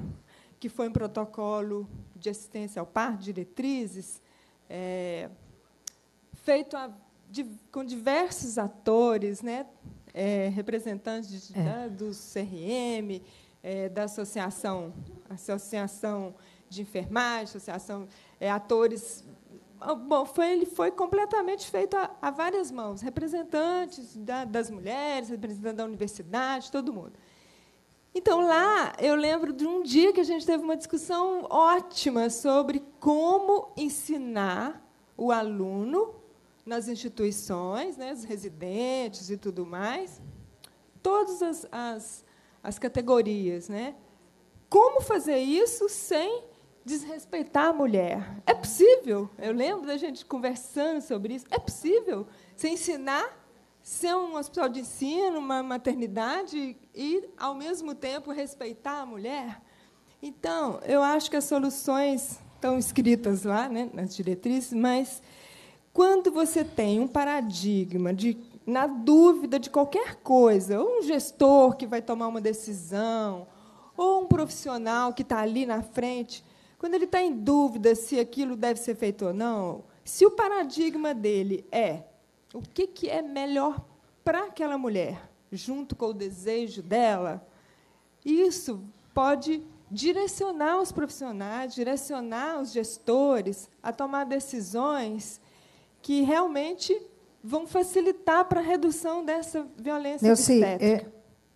que foi um protocolo de assistência ao par, diretrizes, é, feito a, de, com diversos atores, né, é, representantes de, é. né, CRM, é, da associação, associação de enfermagem, associação é, atores. Ah, bom, foi, ele foi completamente feito a, a várias mãos, representantes da, das mulheres, representantes da universidade, todo mundo. Então, lá, eu lembro de um dia que a gente teve uma discussão ótima sobre como ensinar o aluno nas instituições, né, os residentes e tudo mais, todas as, as as categorias, né? Como fazer isso sem desrespeitar a mulher? É possível? Eu lembro da gente conversando sobre isso. É possível? se ensinar ser um hospital de ensino, uma maternidade e, ao mesmo tempo, respeitar a mulher? Então, eu acho que as soluções estão escritas lá, né, nas diretrizes, mas quando você tem um paradigma de na dúvida de qualquer coisa, ou um gestor que vai tomar uma decisão, ou um profissional que está ali na frente, quando ele está em dúvida se aquilo deve ser feito ou não, se o paradigma dele é o que, que é melhor para aquela mulher, junto com o desejo dela, isso pode direcionar os profissionais, direcionar os gestores a tomar decisões que realmente vão facilitar para a redução dessa violência Neuci, obstétrica.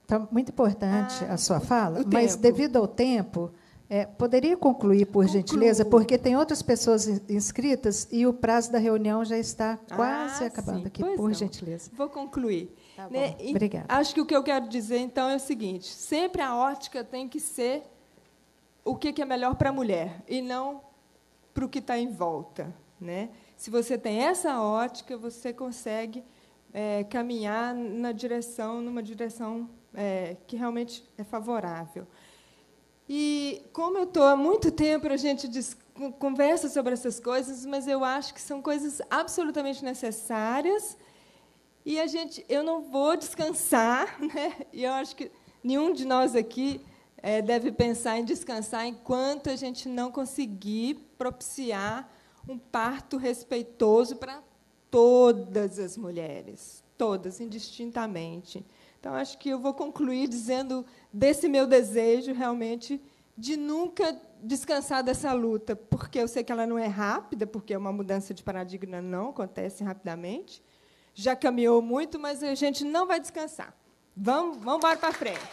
Está é, tá muito importante ah, a sua fala, mas tempo. devido ao tempo, é, poderia concluir, por Concluo. gentileza, porque tem outras pessoas inscritas e o prazo da reunião já está quase ah, acabando sim. aqui, pois por não. gentileza. Vou concluir. Tá né? Obrigada. Acho que o que eu quero dizer, então, é o seguinte: sempre a ótica tem que ser o que é melhor para a mulher e não para o que está em volta. Né? Se você tem essa ótica, você consegue é, caminhar na direção, numa direção é, que realmente é favorável. E como eu estou há muito tempo, a gente conversa sobre essas coisas, mas eu acho que são coisas absolutamente necessárias. E a gente, eu não vou descansar, né? E eu acho que nenhum de nós aqui é, deve pensar em descansar enquanto a gente não conseguir propiciar um parto respeitoso para todas as mulheres, todas, indistintamente. Então, acho que eu vou concluir dizendo desse meu desejo, realmente, de nunca descansar dessa luta, porque eu sei que ela não é rápida, porque uma mudança de paradigma não acontece rapidamente. Já caminhou muito, mas a gente não vai descansar. Vamos, vamos embora para frente.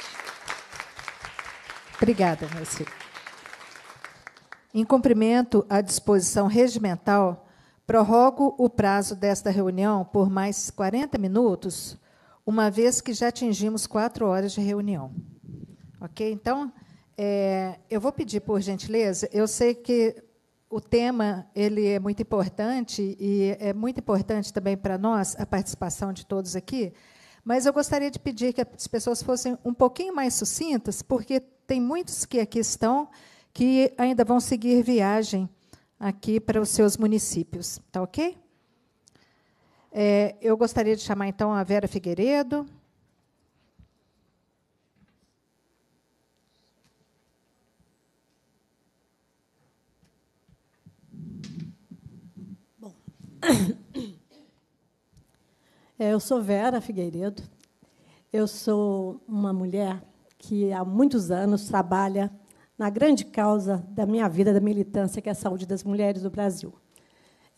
Obrigada, Marcelo. Em cumprimento à disposição regimental, prorrogo o prazo desta reunião por mais 40 minutos, uma vez que já atingimos quatro horas de reunião. Ok? Então, é, eu vou pedir, por gentileza, eu sei que o tema ele é muito importante e é muito importante também para nós a participação de todos aqui, mas eu gostaria de pedir que as pessoas fossem um pouquinho mais sucintas, porque tem muitos que aqui estão que ainda vão seguir viagem aqui para os seus municípios. Tá ok? É, eu gostaria de chamar então a Vera Figueiredo. Bom, é, eu sou Vera Figueiredo. Eu sou uma mulher que há muitos anos trabalha na grande causa da minha vida, da militância, que é a saúde das mulheres do Brasil.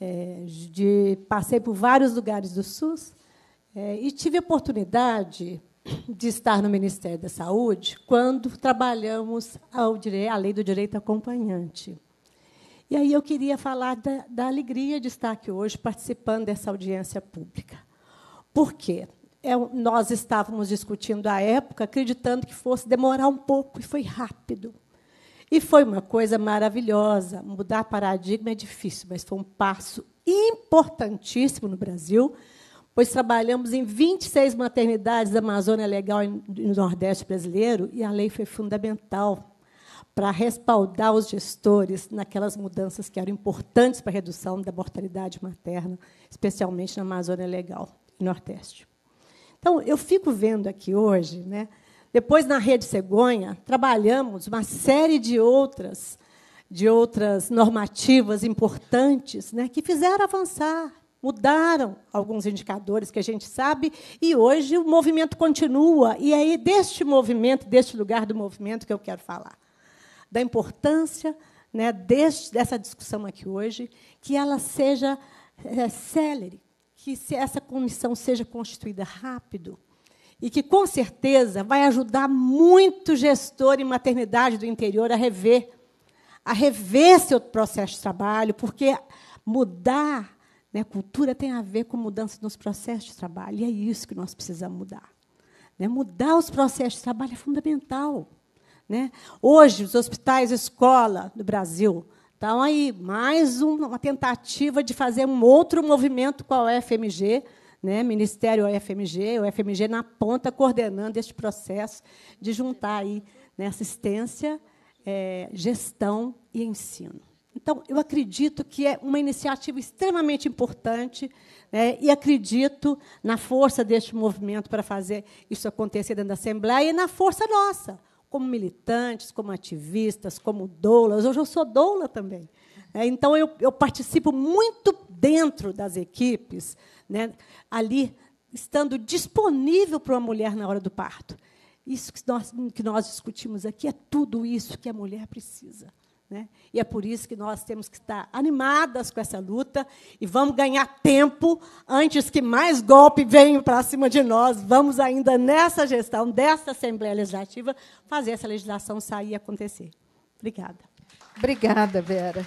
É, de, passei por vários lugares do SUS é, e tive a oportunidade de estar no Ministério da Saúde quando trabalhamos ao a lei do direito acompanhante. E aí eu queria falar da, da alegria de estar aqui hoje participando dessa audiência pública. Por quê? É, nós estávamos discutindo à época, acreditando que fosse demorar um pouco, e foi rápido. E foi uma coisa maravilhosa. Mudar paradigma é difícil, mas foi um passo importantíssimo no Brasil, pois trabalhamos em 26 maternidades da Amazônia Legal no Nordeste brasileiro e a lei foi fundamental para respaldar os gestores naquelas mudanças que eram importantes para a redução da mortalidade materna, especialmente na Amazônia Legal e Nordeste. Então, eu fico vendo aqui hoje né, depois, na Rede Cegonha, trabalhamos uma série de outras, de outras normativas importantes né, que fizeram avançar, mudaram alguns indicadores que a gente sabe, e hoje o movimento continua. E é deste movimento, deste lugar do movimento, que eu quero falar. Da importância né, deste, dessa discussão aqui hoje, que ela seja é, célere, que se essa comissão seja constituída rápido, e que com certeza vai ajudar muito gestor e maternidade do interior a rever, a rever seu processo de trabalho, porque mudar né, cultura tem a ver com mudança nos processos de trabalho, e é isso que nós precisamos mudar. Né, mudar os processos de trabalho é fundamental. Né? Hoje, os hospitais escola do Brasil estão aí, mais uma tentativa de fazer um outro movimento com é a UFMG, né, Ministério UFMG, UFMG na ponta, coordenando este processo de juntar aí, né, assistência, é, gestão e ensino. Então, eu acredito que é uma iniciativa extremamente importante né, e acredito na força deste movimento para fazer isso acontecer dentro da Assembleia e na força nossa, como militantes, como ativistas, como doulas. Hoje eu sou doula também. Né, então, eu, eu participo muito dentro das equipes, né, ali estando disponível para uma mulher na hora do parto. Isso que nós, que nós discutimos aqui é tudo isso que a mulher precisa. Né? E é por isso que nós temos que estar animadas com essa luta e vamos ganhar tempo antes que mais golpe venha para cima de nós. Vamos ainda nessa gestão dessa Assembleia Legislativa fazer essa legislação sair e acontecer. Obrigada. Obrigada, Vera.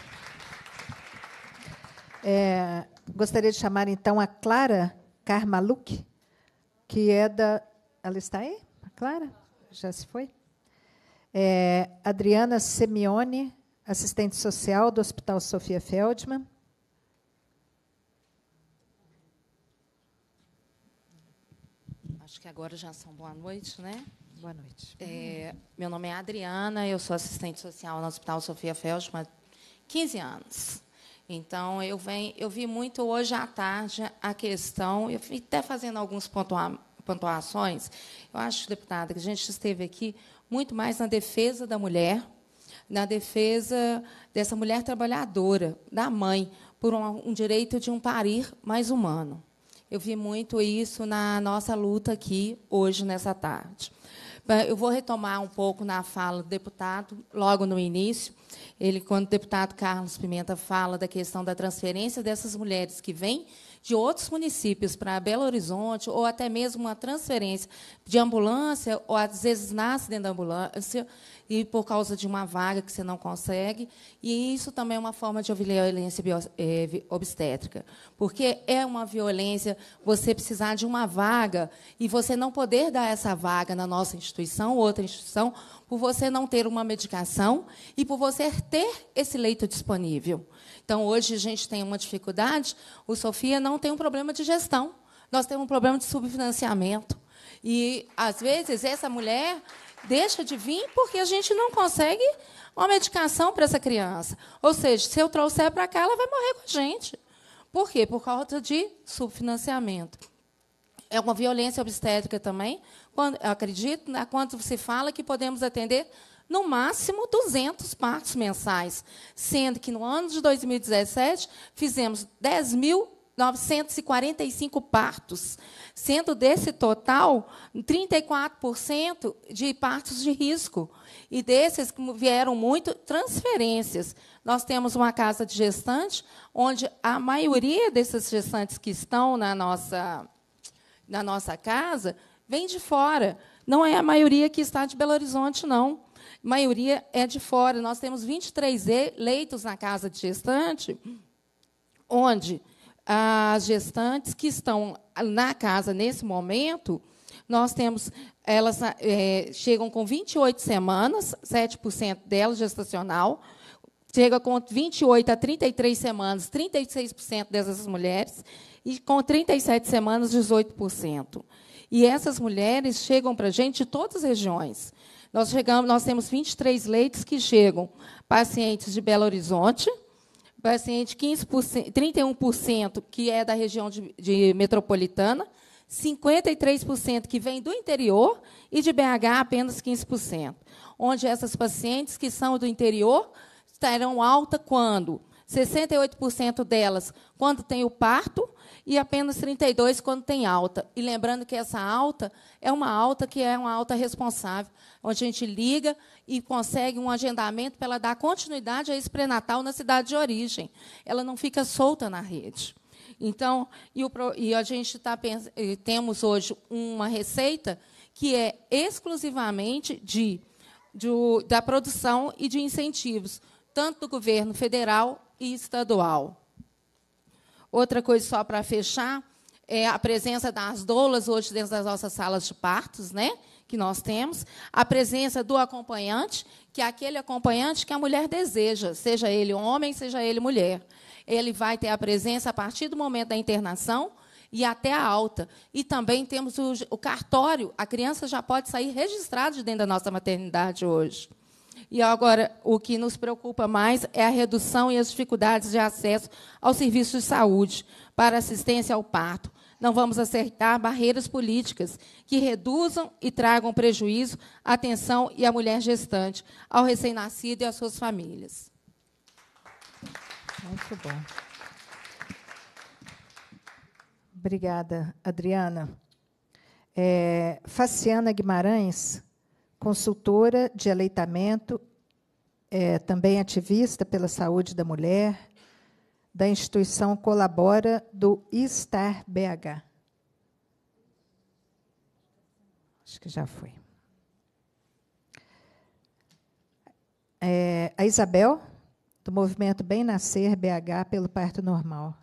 É, gostaria de chamar então a Clara Karmaluk, que é da. Ela está aí? A Clara? Já se foi? É, Adriana Semione, assistente social do Hospital Sofia Feldman. Acho que agora já são boa noite, né? Boa noite. É, meu nome é Adriana, eu sou assistente social no Hospital Sofia Feldman há 15 anos. Então, eu, venho, eu vi muito hoje à tarde a questão, eu fui até fazendo algumas pontua, pontuações. Eu acho, deputada, que a gente esteve aqui muito mais na defesa da mulher, na defesa dessa mulher trabalhadora, da mãe, por um, um direito de um parir mais humano. Eu vi muito isso na nossa luta aqui hoje, nessa tarde. Eu vou retomar um pouco na fala do deputado, logo no início. Ele, quando o deputado Carlos Pimenta fala da questão da transferência dessas mulheres que vêm de outros municípios para Belo Horizonte, ou até mesmo uma transferência de ambulância, ou às vezes nasce dentro da ambulância, e por causa de uma vaga que você não consegue. E isso também é uma forma de violência é, obstétrica, porque é uma violência você precisar de uma vaga e você não poder dar essa vaga na nossa instituição, outra instituição, por você não ter uma medicação e por você ter esse leito disponível. Então, hoje a gente tem uma dificuldade, o Sofia não tem um problema de gestão, nós temos um problema de subfinanciamento. E, às vezes, essa mulher deixa de vir porque a gente não consegue uma medicação para essa criança. Ou seja, se eu trouxer para cá, ela vai morrer com a gente. Por quê? Por causa de subfinanciamento. É uma violência obstétrica também. Quando, acredito, né, quando se fala que podemos atender no máximo 200 partos mensais, sendo que no ano de 2017 fizemos 10 mil. 945 partos, sendo desse total 34% de partos de risco. E desses vieram muito transferências. Nós temos uma casa de gestante, onde a maioria dessas gestantes que estão na nossa, na nossa casa vem de fora. Não é a maioria que está de Belo Horizonte, não. A maioria é de fora. Nós temos 23 leitos na casa de gestante, onde as gestantes que estão na casa nesse momento, nós temos, elas é, chegam com 28 semanas, 7% delas gestacional, chega com 28 a 33 semanas, 36% dessas mulheres, e com 37 semanas, 18%. E essas mulheres chegam para a gente de todas as regiões. Nós, chegamos, nós temos 23 leitos que chegam pacientes de Belo Horizonte, paciente 15%, 31% que é da região de, de metropolitana, 53% que vem do interior e de BH apenas 15%. Onde essas pacientes que são do interior estarão alta quando 68% delas quando tem o parto, e apenas 32 quando tem alta. E lembrando que essa alta é uma alta que é uma alta responsável, onde a gente liga e consegue um agendamento para ela dar continuidade a esse pré-natal na cidade de origem. Ela não fica solta na rede. Então, e, o, e a gente tá, temos hoje uma receita que é exclusivamente de, de, da produção e de incentivos, tanto do governo federal e estadual. Outra coisa só para fechar é a presença das doulas hoje dentro das nossas salas de partos, né? Que nós temos, a presença do acompanhante, que é aquele acompanhante que a mulher deseja, seja ele homem, seja ele mulher. Ele vai ter a presença a partir do momento da internação e até a alta. E também temos o, o cartório, a criança já pode sair registrada de dentro da nossa maternidade hoje. E agora, o que nos preocupa mais é a redução e as dificuldades de acesso ao serviço de saúde para assistência ao parto. Não vamos acertar barreiras políticas que reduzam e tragam prejuízo à atenção e à mulher gestante, ao recém-nascido e às suas famílias. Muito bom. Obrigada, Adriana. É, Faciana Guimarães consultora de aleitamento, é, também ativista pela saúde da mulher, da instituição Colabora do Estar BH. Acho que já foi. É, a Isabel, do movimento Bem Nascer BH pelo parto normal.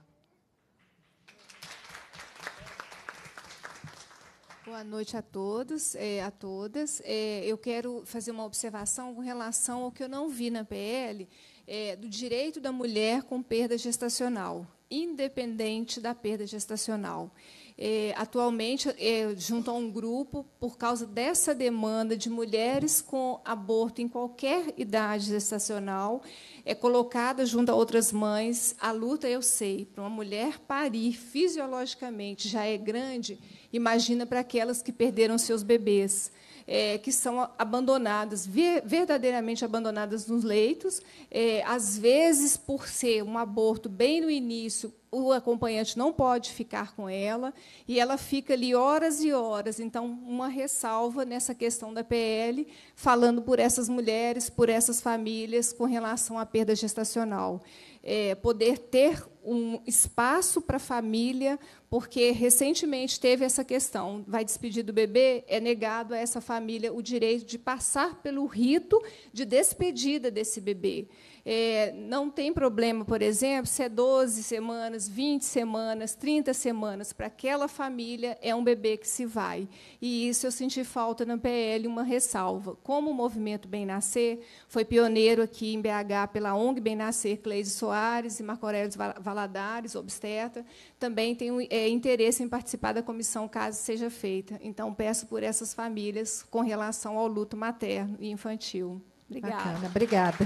Boa noite a todos, é, a todas. É, eu quero fazer uma observação com relação ao que eu não vi na PL é, do direito da mulher com perda gestacional, independente da perda gestacional. É, atualmente, é, junto a um grupo, por causa dessa demanda de mulheres com aborto em qualquer idade gestacional, é colocada junto a outras mães a luta, eu sei, para uma mulher parir fisiologicamente já é grande Imagina para aquelas que perderam seus bebês, é, que são abandonadas, verdadeiramente abandonadas nos leitos, é, às vezes por ser um aborto bem no início, o acompanhante não pode ficar com ela e ela fica ali horas e horas. Então, uma ressalva nessa questão da PL, falando por essas mulheres, por essas famílias, com relação à perda gestacional. É, poder ter um espaço para a família, porque recentemente teve essa questão. Vai despedir do bebê, é negado a essa família o direito de passar pelo rito de despedida desse bebê. É, não tem problema, por exemplo, se é 12 semanas, 20 semanas, 30 semanas. Para aquela família, é um bebê que se vai. E isso eu senti falta na PL, uma ressalva. Como o movimento Bem Nascer foi pioneiro aqui em BH pela ONG Bem Nascer, Cleide Soares e Marco Aurélio Valadares, obstetra, também tem é, interesse em participar da comissão, caso seja feita. Então, peço por essas famílias com relação ao luto materno e infantil. Obrigada. Bacana, obrigada.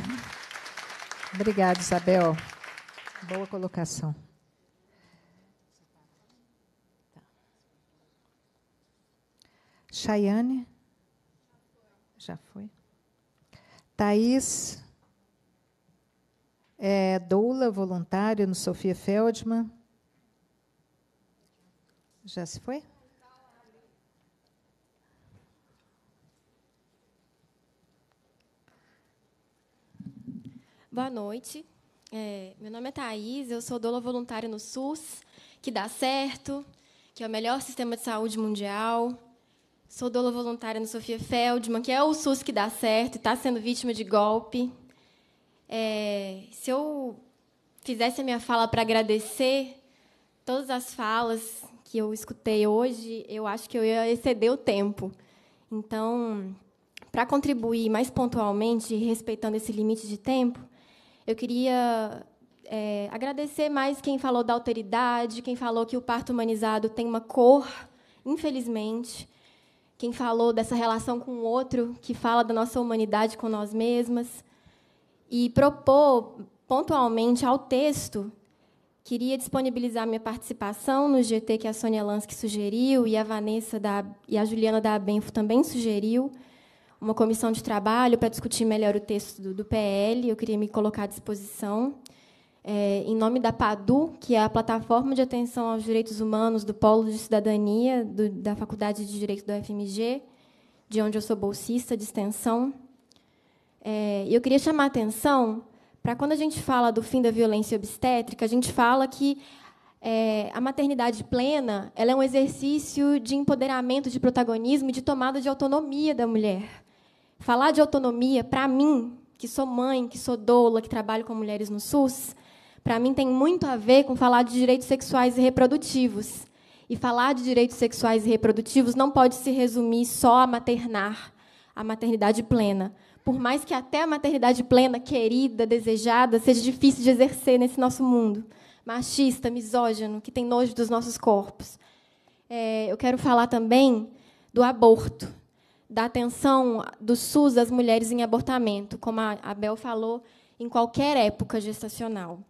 Obrigada, Isabel. Boa colocação. Chayane? Já foi. Thais? é doula voluntária no Sofia Feldman. Já se foi? Boa noite. É, meu nome é Thaís, eu sou doula voluntária no SUS, que dá certo, que é o melhor sistema de saúde mundial. Sou doula voluntária no Sofia Feldman, que é o SUS que dá certo e está sendo vítima de golpe. É, se eu fizesse a minha fala para agradecer todas as falas que eu escutei hoje, eu acho que eu ia exceder o tempo. Então, para contribuir mais pontualmente, respeitando esse limite de tempo, eu queria é, agradecer mais quem falou da alteridade, quem falou que o parto humanizado tem uma cor, infelizmente, quem falou dessa relação com o outro, que fala da nossa humanidade com nós mesmas, e propor pontualmente ao texto. Queria disponibilizar minha participação no GT que a Sônia Lansky sugeriu e a Vanessa da, e a Juliana da Abenfo também sugeriu uma comissão de trabalho para discutir melhor o texto do, do, PL. Eu queria me colocar à disposição. É, em nome da PADU, que é a Plataforma de Atenção aos Direitos Humanos do Polo de Cidadania do, da Faculdade de Direito da UFMG, de onde eu sou bolsista de extensão. É, eu queria chamar a atenção para quando a gente fala do fim da violência obstétrica, a gente fala que é, a maternidade plena ela é um exercício de empoderamento, de protagonismo e de tomada de autonomia da mulher. Falar de autonomia, para mim, que sou mãe, que sou doula, que trabalho com mulheres no SUS, para mim tem muito a ver com falar de direitos sexuais e reprodutivos. E falar de direitos sexuais e reprodutivos não pode se resumir só a maternar, a maternidade plena. Por mais que até a maternidade plena, querida, desejada, seja difícil de exercer nesse nosso mundo machista, misógino, que tem nojo dos nossos corpos. É, eu quero falar também do aborto, da atenção do SUS às mulheres em abortamento, como a Abel falou, em qualquer época gestacional.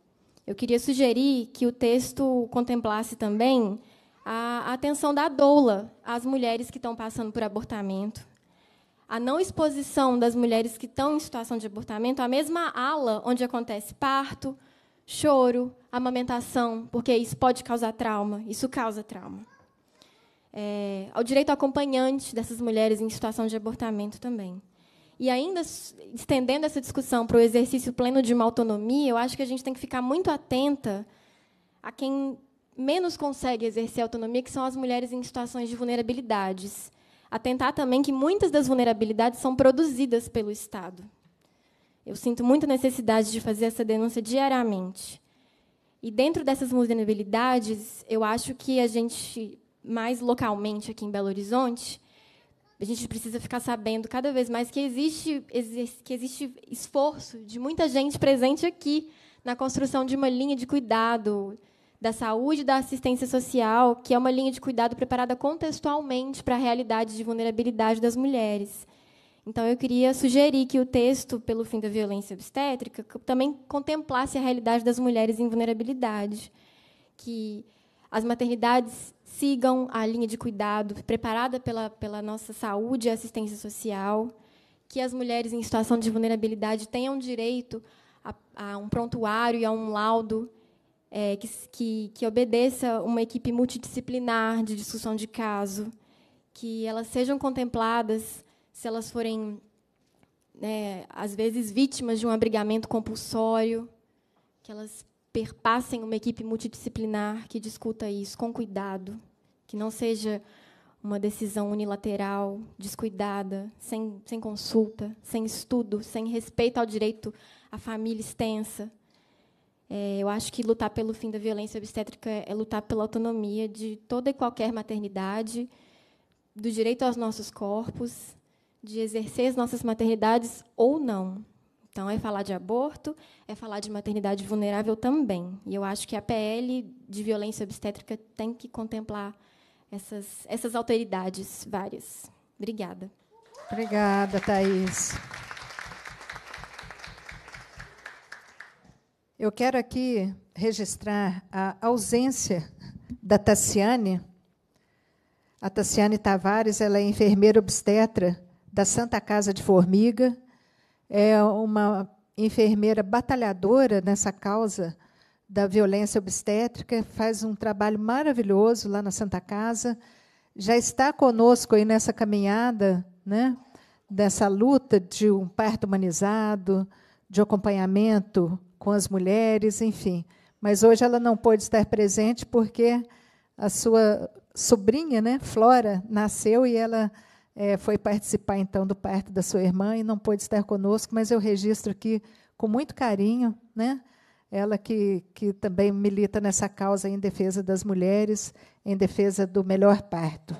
Eu queria sugerir que o texto contemplasse também a atenção da doula às mulheres que estão passando por abortamento, a não exposição das mulheres que estão em situação de abortamento à mesma ala onde acontece parto, choro, amamentação, porque isso pode causar trauma, isso causa trauma é, ao direito acompanhante dessas mulheres em situação de abortamento também. E ainda estendendo essa discussão para o exercício pleno de uma autonomia, eu acho que a gente tem que ficar muito atenta a quem menos consegue exercer autonomia, que são as mulheres em situações de vulnerabilidades. Atentar também que muitas das vulnerabilidades são produzidas pelo Estado. Eu sinto muita necessidade de fazer essa denúncia diariamente. E dentro dessas vulnerabilidades, eu acho que a gente mais localmente aqui em Belo Horizonte, a gente precisa ficar sabendo cada vez mais que existe, que existe esforço de muita gente presente aqui na construção de uma linha de cuidado da saúde e da assistência social, que é uma linha de cuidado preparada contextualmente para a realidade de vulnerabilidade das mulheres. Então, eu queria sugerir que o texto, pelo fim da violência obstétrica, também contemplasse a realidade das mulheres em vulnerabilidade, que as maternidades sigam a linha de cuidado preparada pela, pela nossa saúde e assistência social, que as mulheres em situação de vulnerabilidade tenham direito a, a um prontuário e a um laudo é, que, que, que obedeça uma equipe multidisciplinar de discussão de caso, que elas sejam contempladas se elas forem, né, às vezes, vítimas de um abrigamento compulsório, que elas perpassem uma equipe multidisciplinar que discuta isso com cuidado que não seja uma decisão unilateral, descuidada, sem, sem consulta, sem estudo, sem respeito ao direito à família extensa. É, eu acho que lutar pelo fim da violência obstétrica é lutar pela autonomia de toda e qualquer maternidade, do direito aos nossos corpos, de exercer as nossas maternidades ou não. Então, é falar de aborto, é falar de maternidade vulnerável também. E eu acho que a PL de violência obstétrica tem que contemplar essas, essas autoridades várias. Obrigada. Obrigada, Thaís. Eu quero aqui registrar a ausência da Tassiane. A Tassiane Tavares ela é enfermeira obstetra da Santa Casa de Formiga, é uma enfermeira batalhadora nessa causa da violência obstétrica, faz um trabalho maravilhoso lá na Santa Casa, já está conosco aí nessa caminhada, né? Dessa luta de um parto humanizado, de acompanhamento com as mulheres, enfim. Mas hoje ela não pôde estar presente porque a sua sobrinha, né, Flora, nasceu e ela é, foi participar então do parto da sua irmã e não pôde estar conosco, mas eu registro aqui com muito carinho, né, ela que, que também milita nessa causa em defesa das mulheres, em defesa do melhor parto.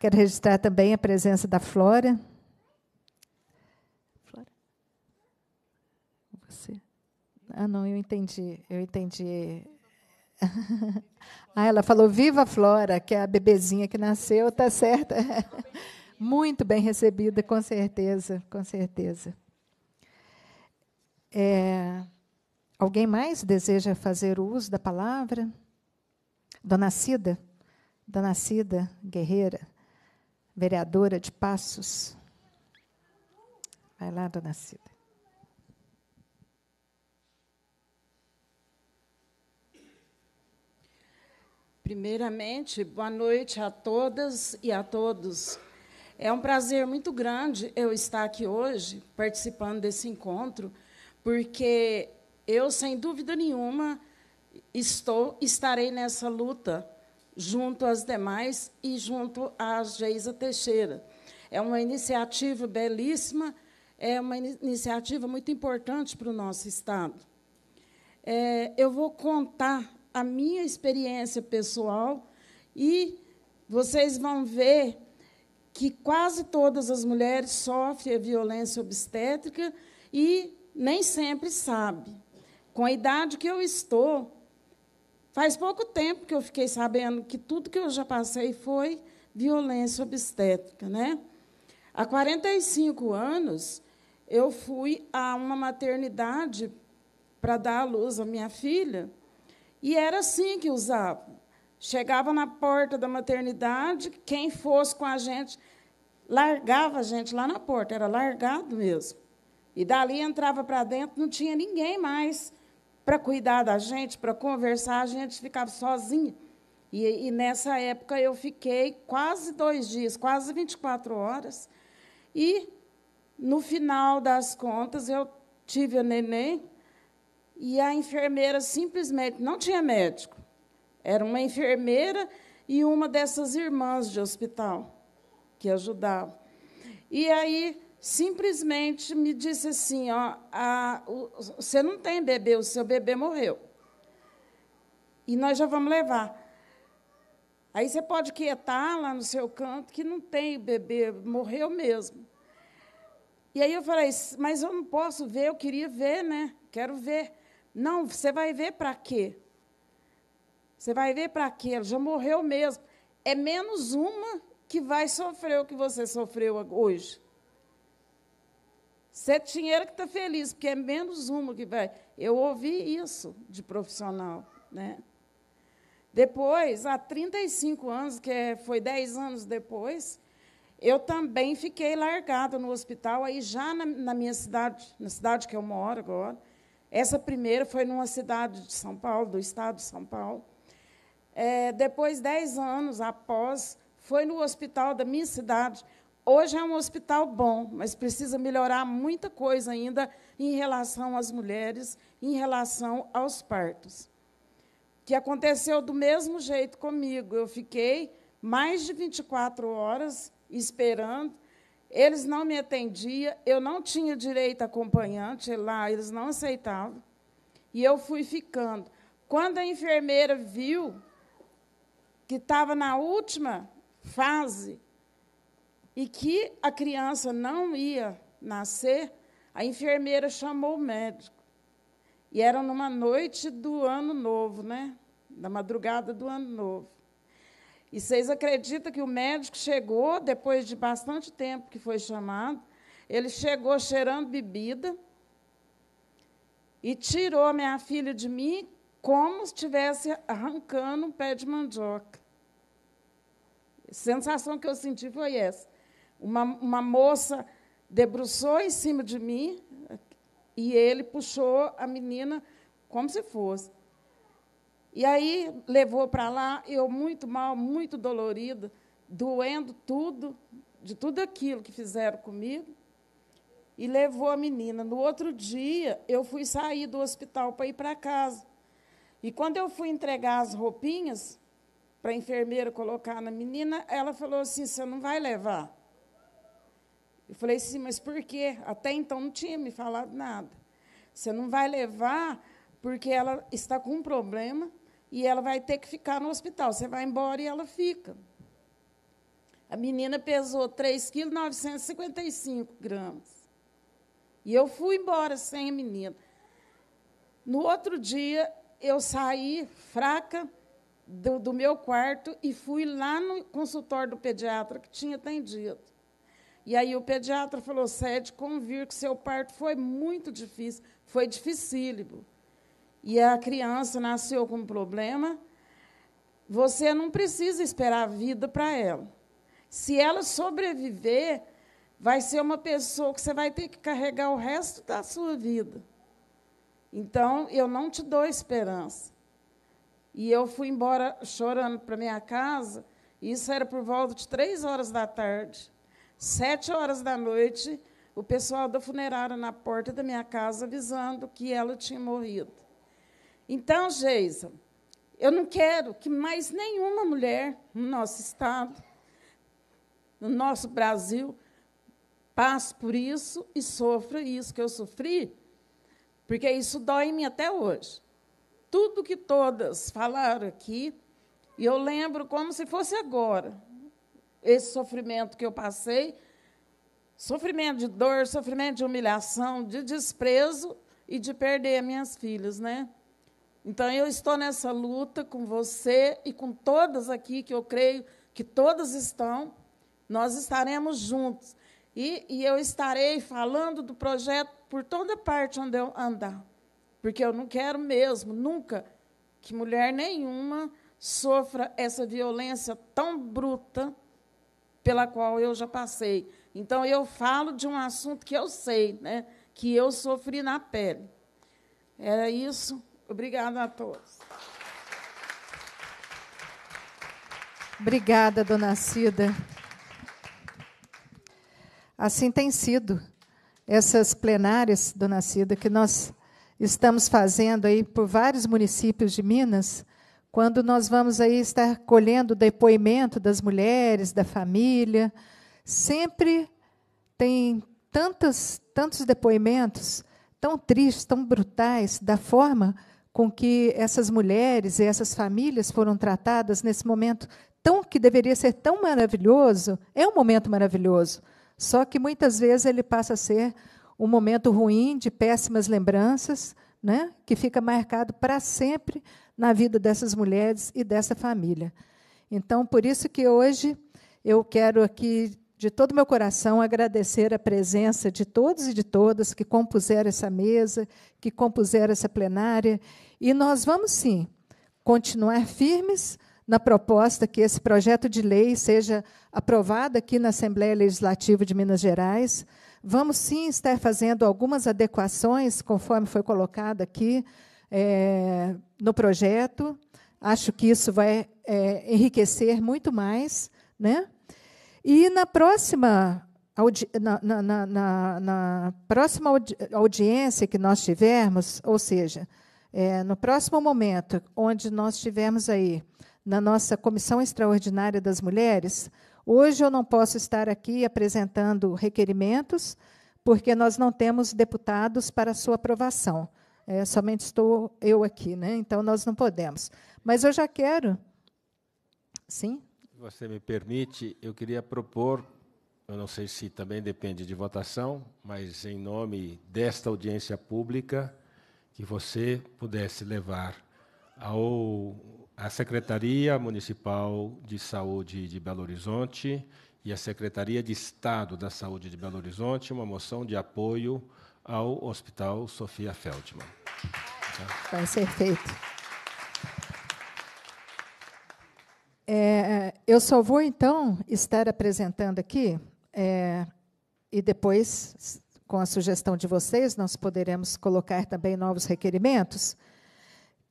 Quero registrar também a presença da Flora. Flora? Você? Ah, não, eu entendi. Eu entendi. ah, ela falou: Viva a Flora, que é a bebezinha que nasceu, tá certa. Muito bem recebida, com certeza, com certeza. É, alguém mais deseja fazer uso da palavra? Dona Cida, Dona Cida Guerreira, vereadora de Passos. Vai lá, Dona Cida. Primeiramente, boa noite a todas e a todos. É um prazer muito grande eu estar aqui hoje, participando desse encontro, porque eu, sem dúvida nenhuma, estou, estarei nessa luta junto às demais e junto à Geisa Teixeira. É uma iniciativa belíssima, é uma iniciativa muito importante para o nosso Estado. É, eu vou contar a minha experiência pessoal e vocês vão ver que quase todas as mulheres sofrem a violência obstétrica e nem sempre sabe. Com a idade que eu estou, faz pouco tempo que eu fiquei sabendo que tudo que eu já passei foi violência obstétrica, né? Há 45 anos, eu fui a uma maternidade para dar à luz a minha filha, e era assim que usava. Chegava na porta da maternidade, quem fosse com a gente largava a gente lá na porta, era largado mesmo. E dali entrava para dentro, não tinha ninguém mais para cuidar da gente, para conversar, a gente ficava sozinha. E, e, nessa época eu fiquei quase dois dias, quase 24 horas. E no final das contas eu tive a neném e a enfermeira simplesmente não tinha médico. Era uma enfermeira e uma dessas irmãs de hospital que ajudava. E aí simplesmente me disse assim, ó, a, o, você não tem bebê, o seu bebê morreu. E nós já vamos levar. Aí você pode quietar lá no seu canto que não tem bebê, morreu mesmo. E aí eu falei, mas eu não posso ver, eu queria ver, né? Quero ver. Não, você vai ver para quê? Você vai ver para quê? Ela já morreu mesmo. É menos uma que vai sofrer o que você sofreu hoje. Você dinheiro que está feliz, porque é menos uma que vai. Eu ouvi isso de profissional. Né? Depois, há 35 anos, que é, foi 10 anos depois, eu também fiquei largada no hospital, aí já na, na, minha cidade, na cidade que eu moro agora. Essa primeira foi numa cidade de São Paulo, do estado de São Paulo é, depois, dez anos após, foi no hospital da minha cidade. Hoje é um hospital bom, mas precisa melhorar muita coisa ainda em relação às mulheres, em relação aos partos. Que aconteceu do mesmo jeito comigo. Eu fiquei mais de 24 horas esperando. Eles não me atendiam, eu não tinha direito a acompanhante lá, eles não aceitavam. E eu fui ficando. Quando a enfermeira viu que estava na última fase e que a criança não ia nascer, a enfermeira chamou o médico. E era numa noite do ano novo, né? Da madrugada do ano novo. E vocês acreditam que o médico chegou, depois de bastante tempo que foi chamado, ele chegou cheirando bebida e tirou a minha filha de mim, como se estivesse arrancando um pé de mandioca. A sensação que eu senti foi essa. Uma, uma moça debruçou em cima de mim e ele puxou a menina como se fosse. E aí levou para lá, eu muito mal, muito dolorida, doendo tudo, de tudo aquilo que fizeram comigo. E levou a menina. No outro dia, eu fui sair do hospital para ir para casa. E quando eu fui entregar as roupinhas para a enfermeira colocar na menina, ela falou assim: você não vai levar. Eu falei assim, mas por quê? Até então não tinha me falado nada. Você não vai levar porque ela está com um problema e ela vai ter que ficar no hospital. Você vai embora e ela fica. A menina pesou 3,955 gramas. E eu fui embora sem a menina. No outro dia, eu saí fraca do, do meu quarto e fui lá no consultório do pediatra que tinha atendido. E aí o pediatra falou, Sede, convir que seu parto foi muito difícil, foi dificílimo. E a criança nasceu com um problema, você não precisa esperar a vida para ela. Se ela sobreviver, vai ser uma pessoa que você vai ter que carregar o resto da sua vida. Então, eu não te dou esperança. E eu fui embora chorando para minha casa, e isso era por volta de três horas da tarde. Sete horas da noite, o pessoal da funerária na porta da minha casa avisando que ela tinha morrido. Então, Geisa, eu não quero que mais nenhuma mulher no nosso estado, no nosso Brasil, passe por isso e sofra isso que eu sofri, porque isso dói em mim até hoje. Tudo que todas falaram aqui, e eu lembro como se fosse agora, esse sofrimento que eu passei, sofrimento de dor, sofrimento de humilhação, de desprezo e de perder minhas filhas, né? Então eu estou nessa luta com você e com todas aqui que eu creio que todas estão. Nós estaremos juntos. E, e eu estarei falando do projeto por toda parte onde eu andar. Porque eu não quero mesmo, nunca, que mulher nenhuma sofra essa violência tão bruta pela qual eu já passei. Então, eu falo de um assunto que eu sei, né, que eu sofri na pele. Era isso. Obrigada a todos. Obrigada, dona Cida. Assim tem sido essas plenárias, do Nascido que nós estamos fazendo aí por vários municípios de Minas, quando nós vamos aí estar colhendo depoimento das mulheres, da família, sempre tem tantos, tantos depoimentos tão tristes, tão brutais, da forma com que essas mulheres e essas famílias foram tratadas nesse momento tão que deveria ser tão maravilhoso, é um momento maravilhoso, só que muitas vezes ele passa a ser um momento ruim, de péssimas lembranças, né? que fica marcado para sempre na vida dessas mulheres e dessa família. Então, por isso que hoje eu quero aqui, de todo meu coração, agradecer a presença de todos e de todas que compuseram essa mesa, que compuseram essa plenária. E nós vamos sim continuar firmes na proposta que esse projeto de lei seja aprovado aqui na Assembleia Legislativa de Minas Gerais. Vamos sim estar fazendo algumas adequações, conforme foi colocado aqui é, no projeto. Acho que isso vai é, enriquecer muito mais. Né? E na próxima, na, na, na, na próxima audi audiência que nós tivermos, ou seja, é, no próximo momento, onde nós tivermos aí na nossa Comissão Extraordinária das Mulheres. Hoje eu não posso estar aqui apresentando requerimentos, porque nós não temos deputados para sua aprovação. É, somente estou eu aqui, né? então nós não podemos. Mas eu já quero. Sim? Se você me permite, eu queria propor, eu não sei se também depende de votação, mas em nome desta audiência pública, que você pudesse levar ao a Secretaria Municipal de Saúde de Belo Horizonte e a Secretaria de Estado da Saúde de Belo Horizonte uma moção de apoio ao Hospital Sofia Feldman. Vai ser feito. É, eu só vou, então, estar apresentando aqui, é, e depois, com a sugestão de vocês, nós poderemos colocar também novos requerimentos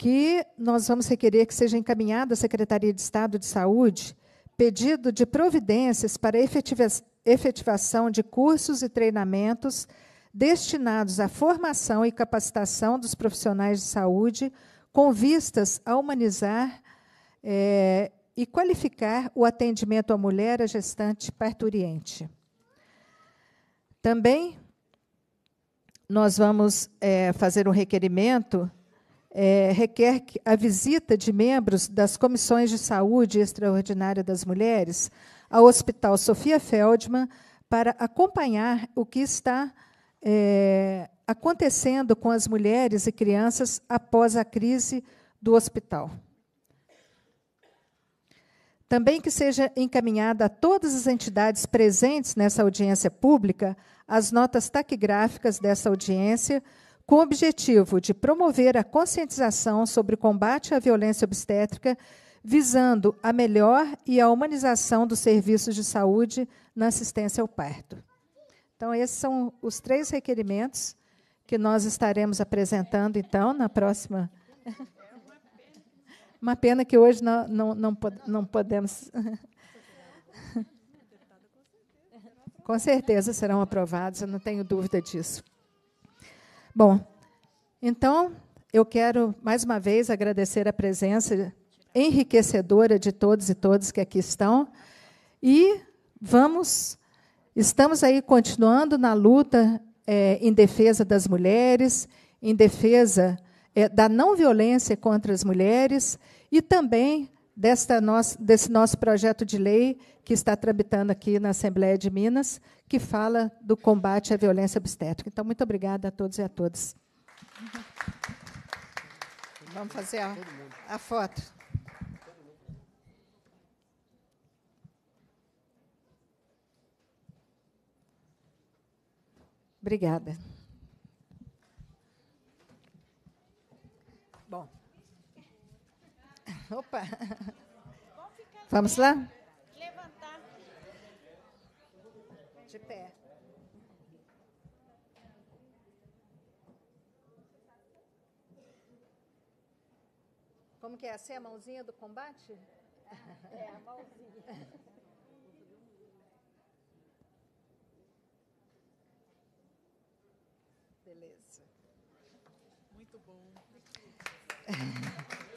que nós vamos requerer que seja encaminhado à Secretaria de Estado de Saúde pedido de providências para efetivação de cursos e treinamentos destinados à formação e capacitação dos profissionais de saúde com vistas a humanizar é, e qualificar o atendimento à mulher, à gestante parturiente. Também nós vamos é, fazer um requerimento é, requer a visita de membros das comissões de saúde extraordinária das mulheres ao Hospital Sofia Feldman para acompanhar o que está é, acontecendo com as mulheres e crianças após a crise do hospital. Também que seja encaminhada a todas as entidades presentes nessa audiência pública as notas taquigráficas dessa audiência, com o objetivo de promover a conscientização sobre o combate à violência obstétrica, visando a melhor e a humanização dos serviços de saúde na assistência ao parto. Então, esses são os três requerimentos que nós estaremos apresentando, então, na próxima. Uma pena que hoje não, não, não, não podemos. Com certeza serão aprovados, eu não tenho dúvida disso. Bom, então eu quero mais uma vez agradecer a presença enriquecedora de todos e todas que aqui estão e vamos estamos aí continuando na luta é, em defesa das mulheres, em defesa é, da não violência contra as mulheres e também desta nosso, desse nosso projeto de lei que está tramitando aqui na Assembleia de Minas, que fala do combate à violência obstétrica. Então, muito obrigada a todos e a todas. Vamos fazer a, a foto. Obrigada. Opa! Vamos lá? Levantar. De pé. Como que é assim? A mãozinha do combate? É, a mãozinha. Beleza. Muito bom.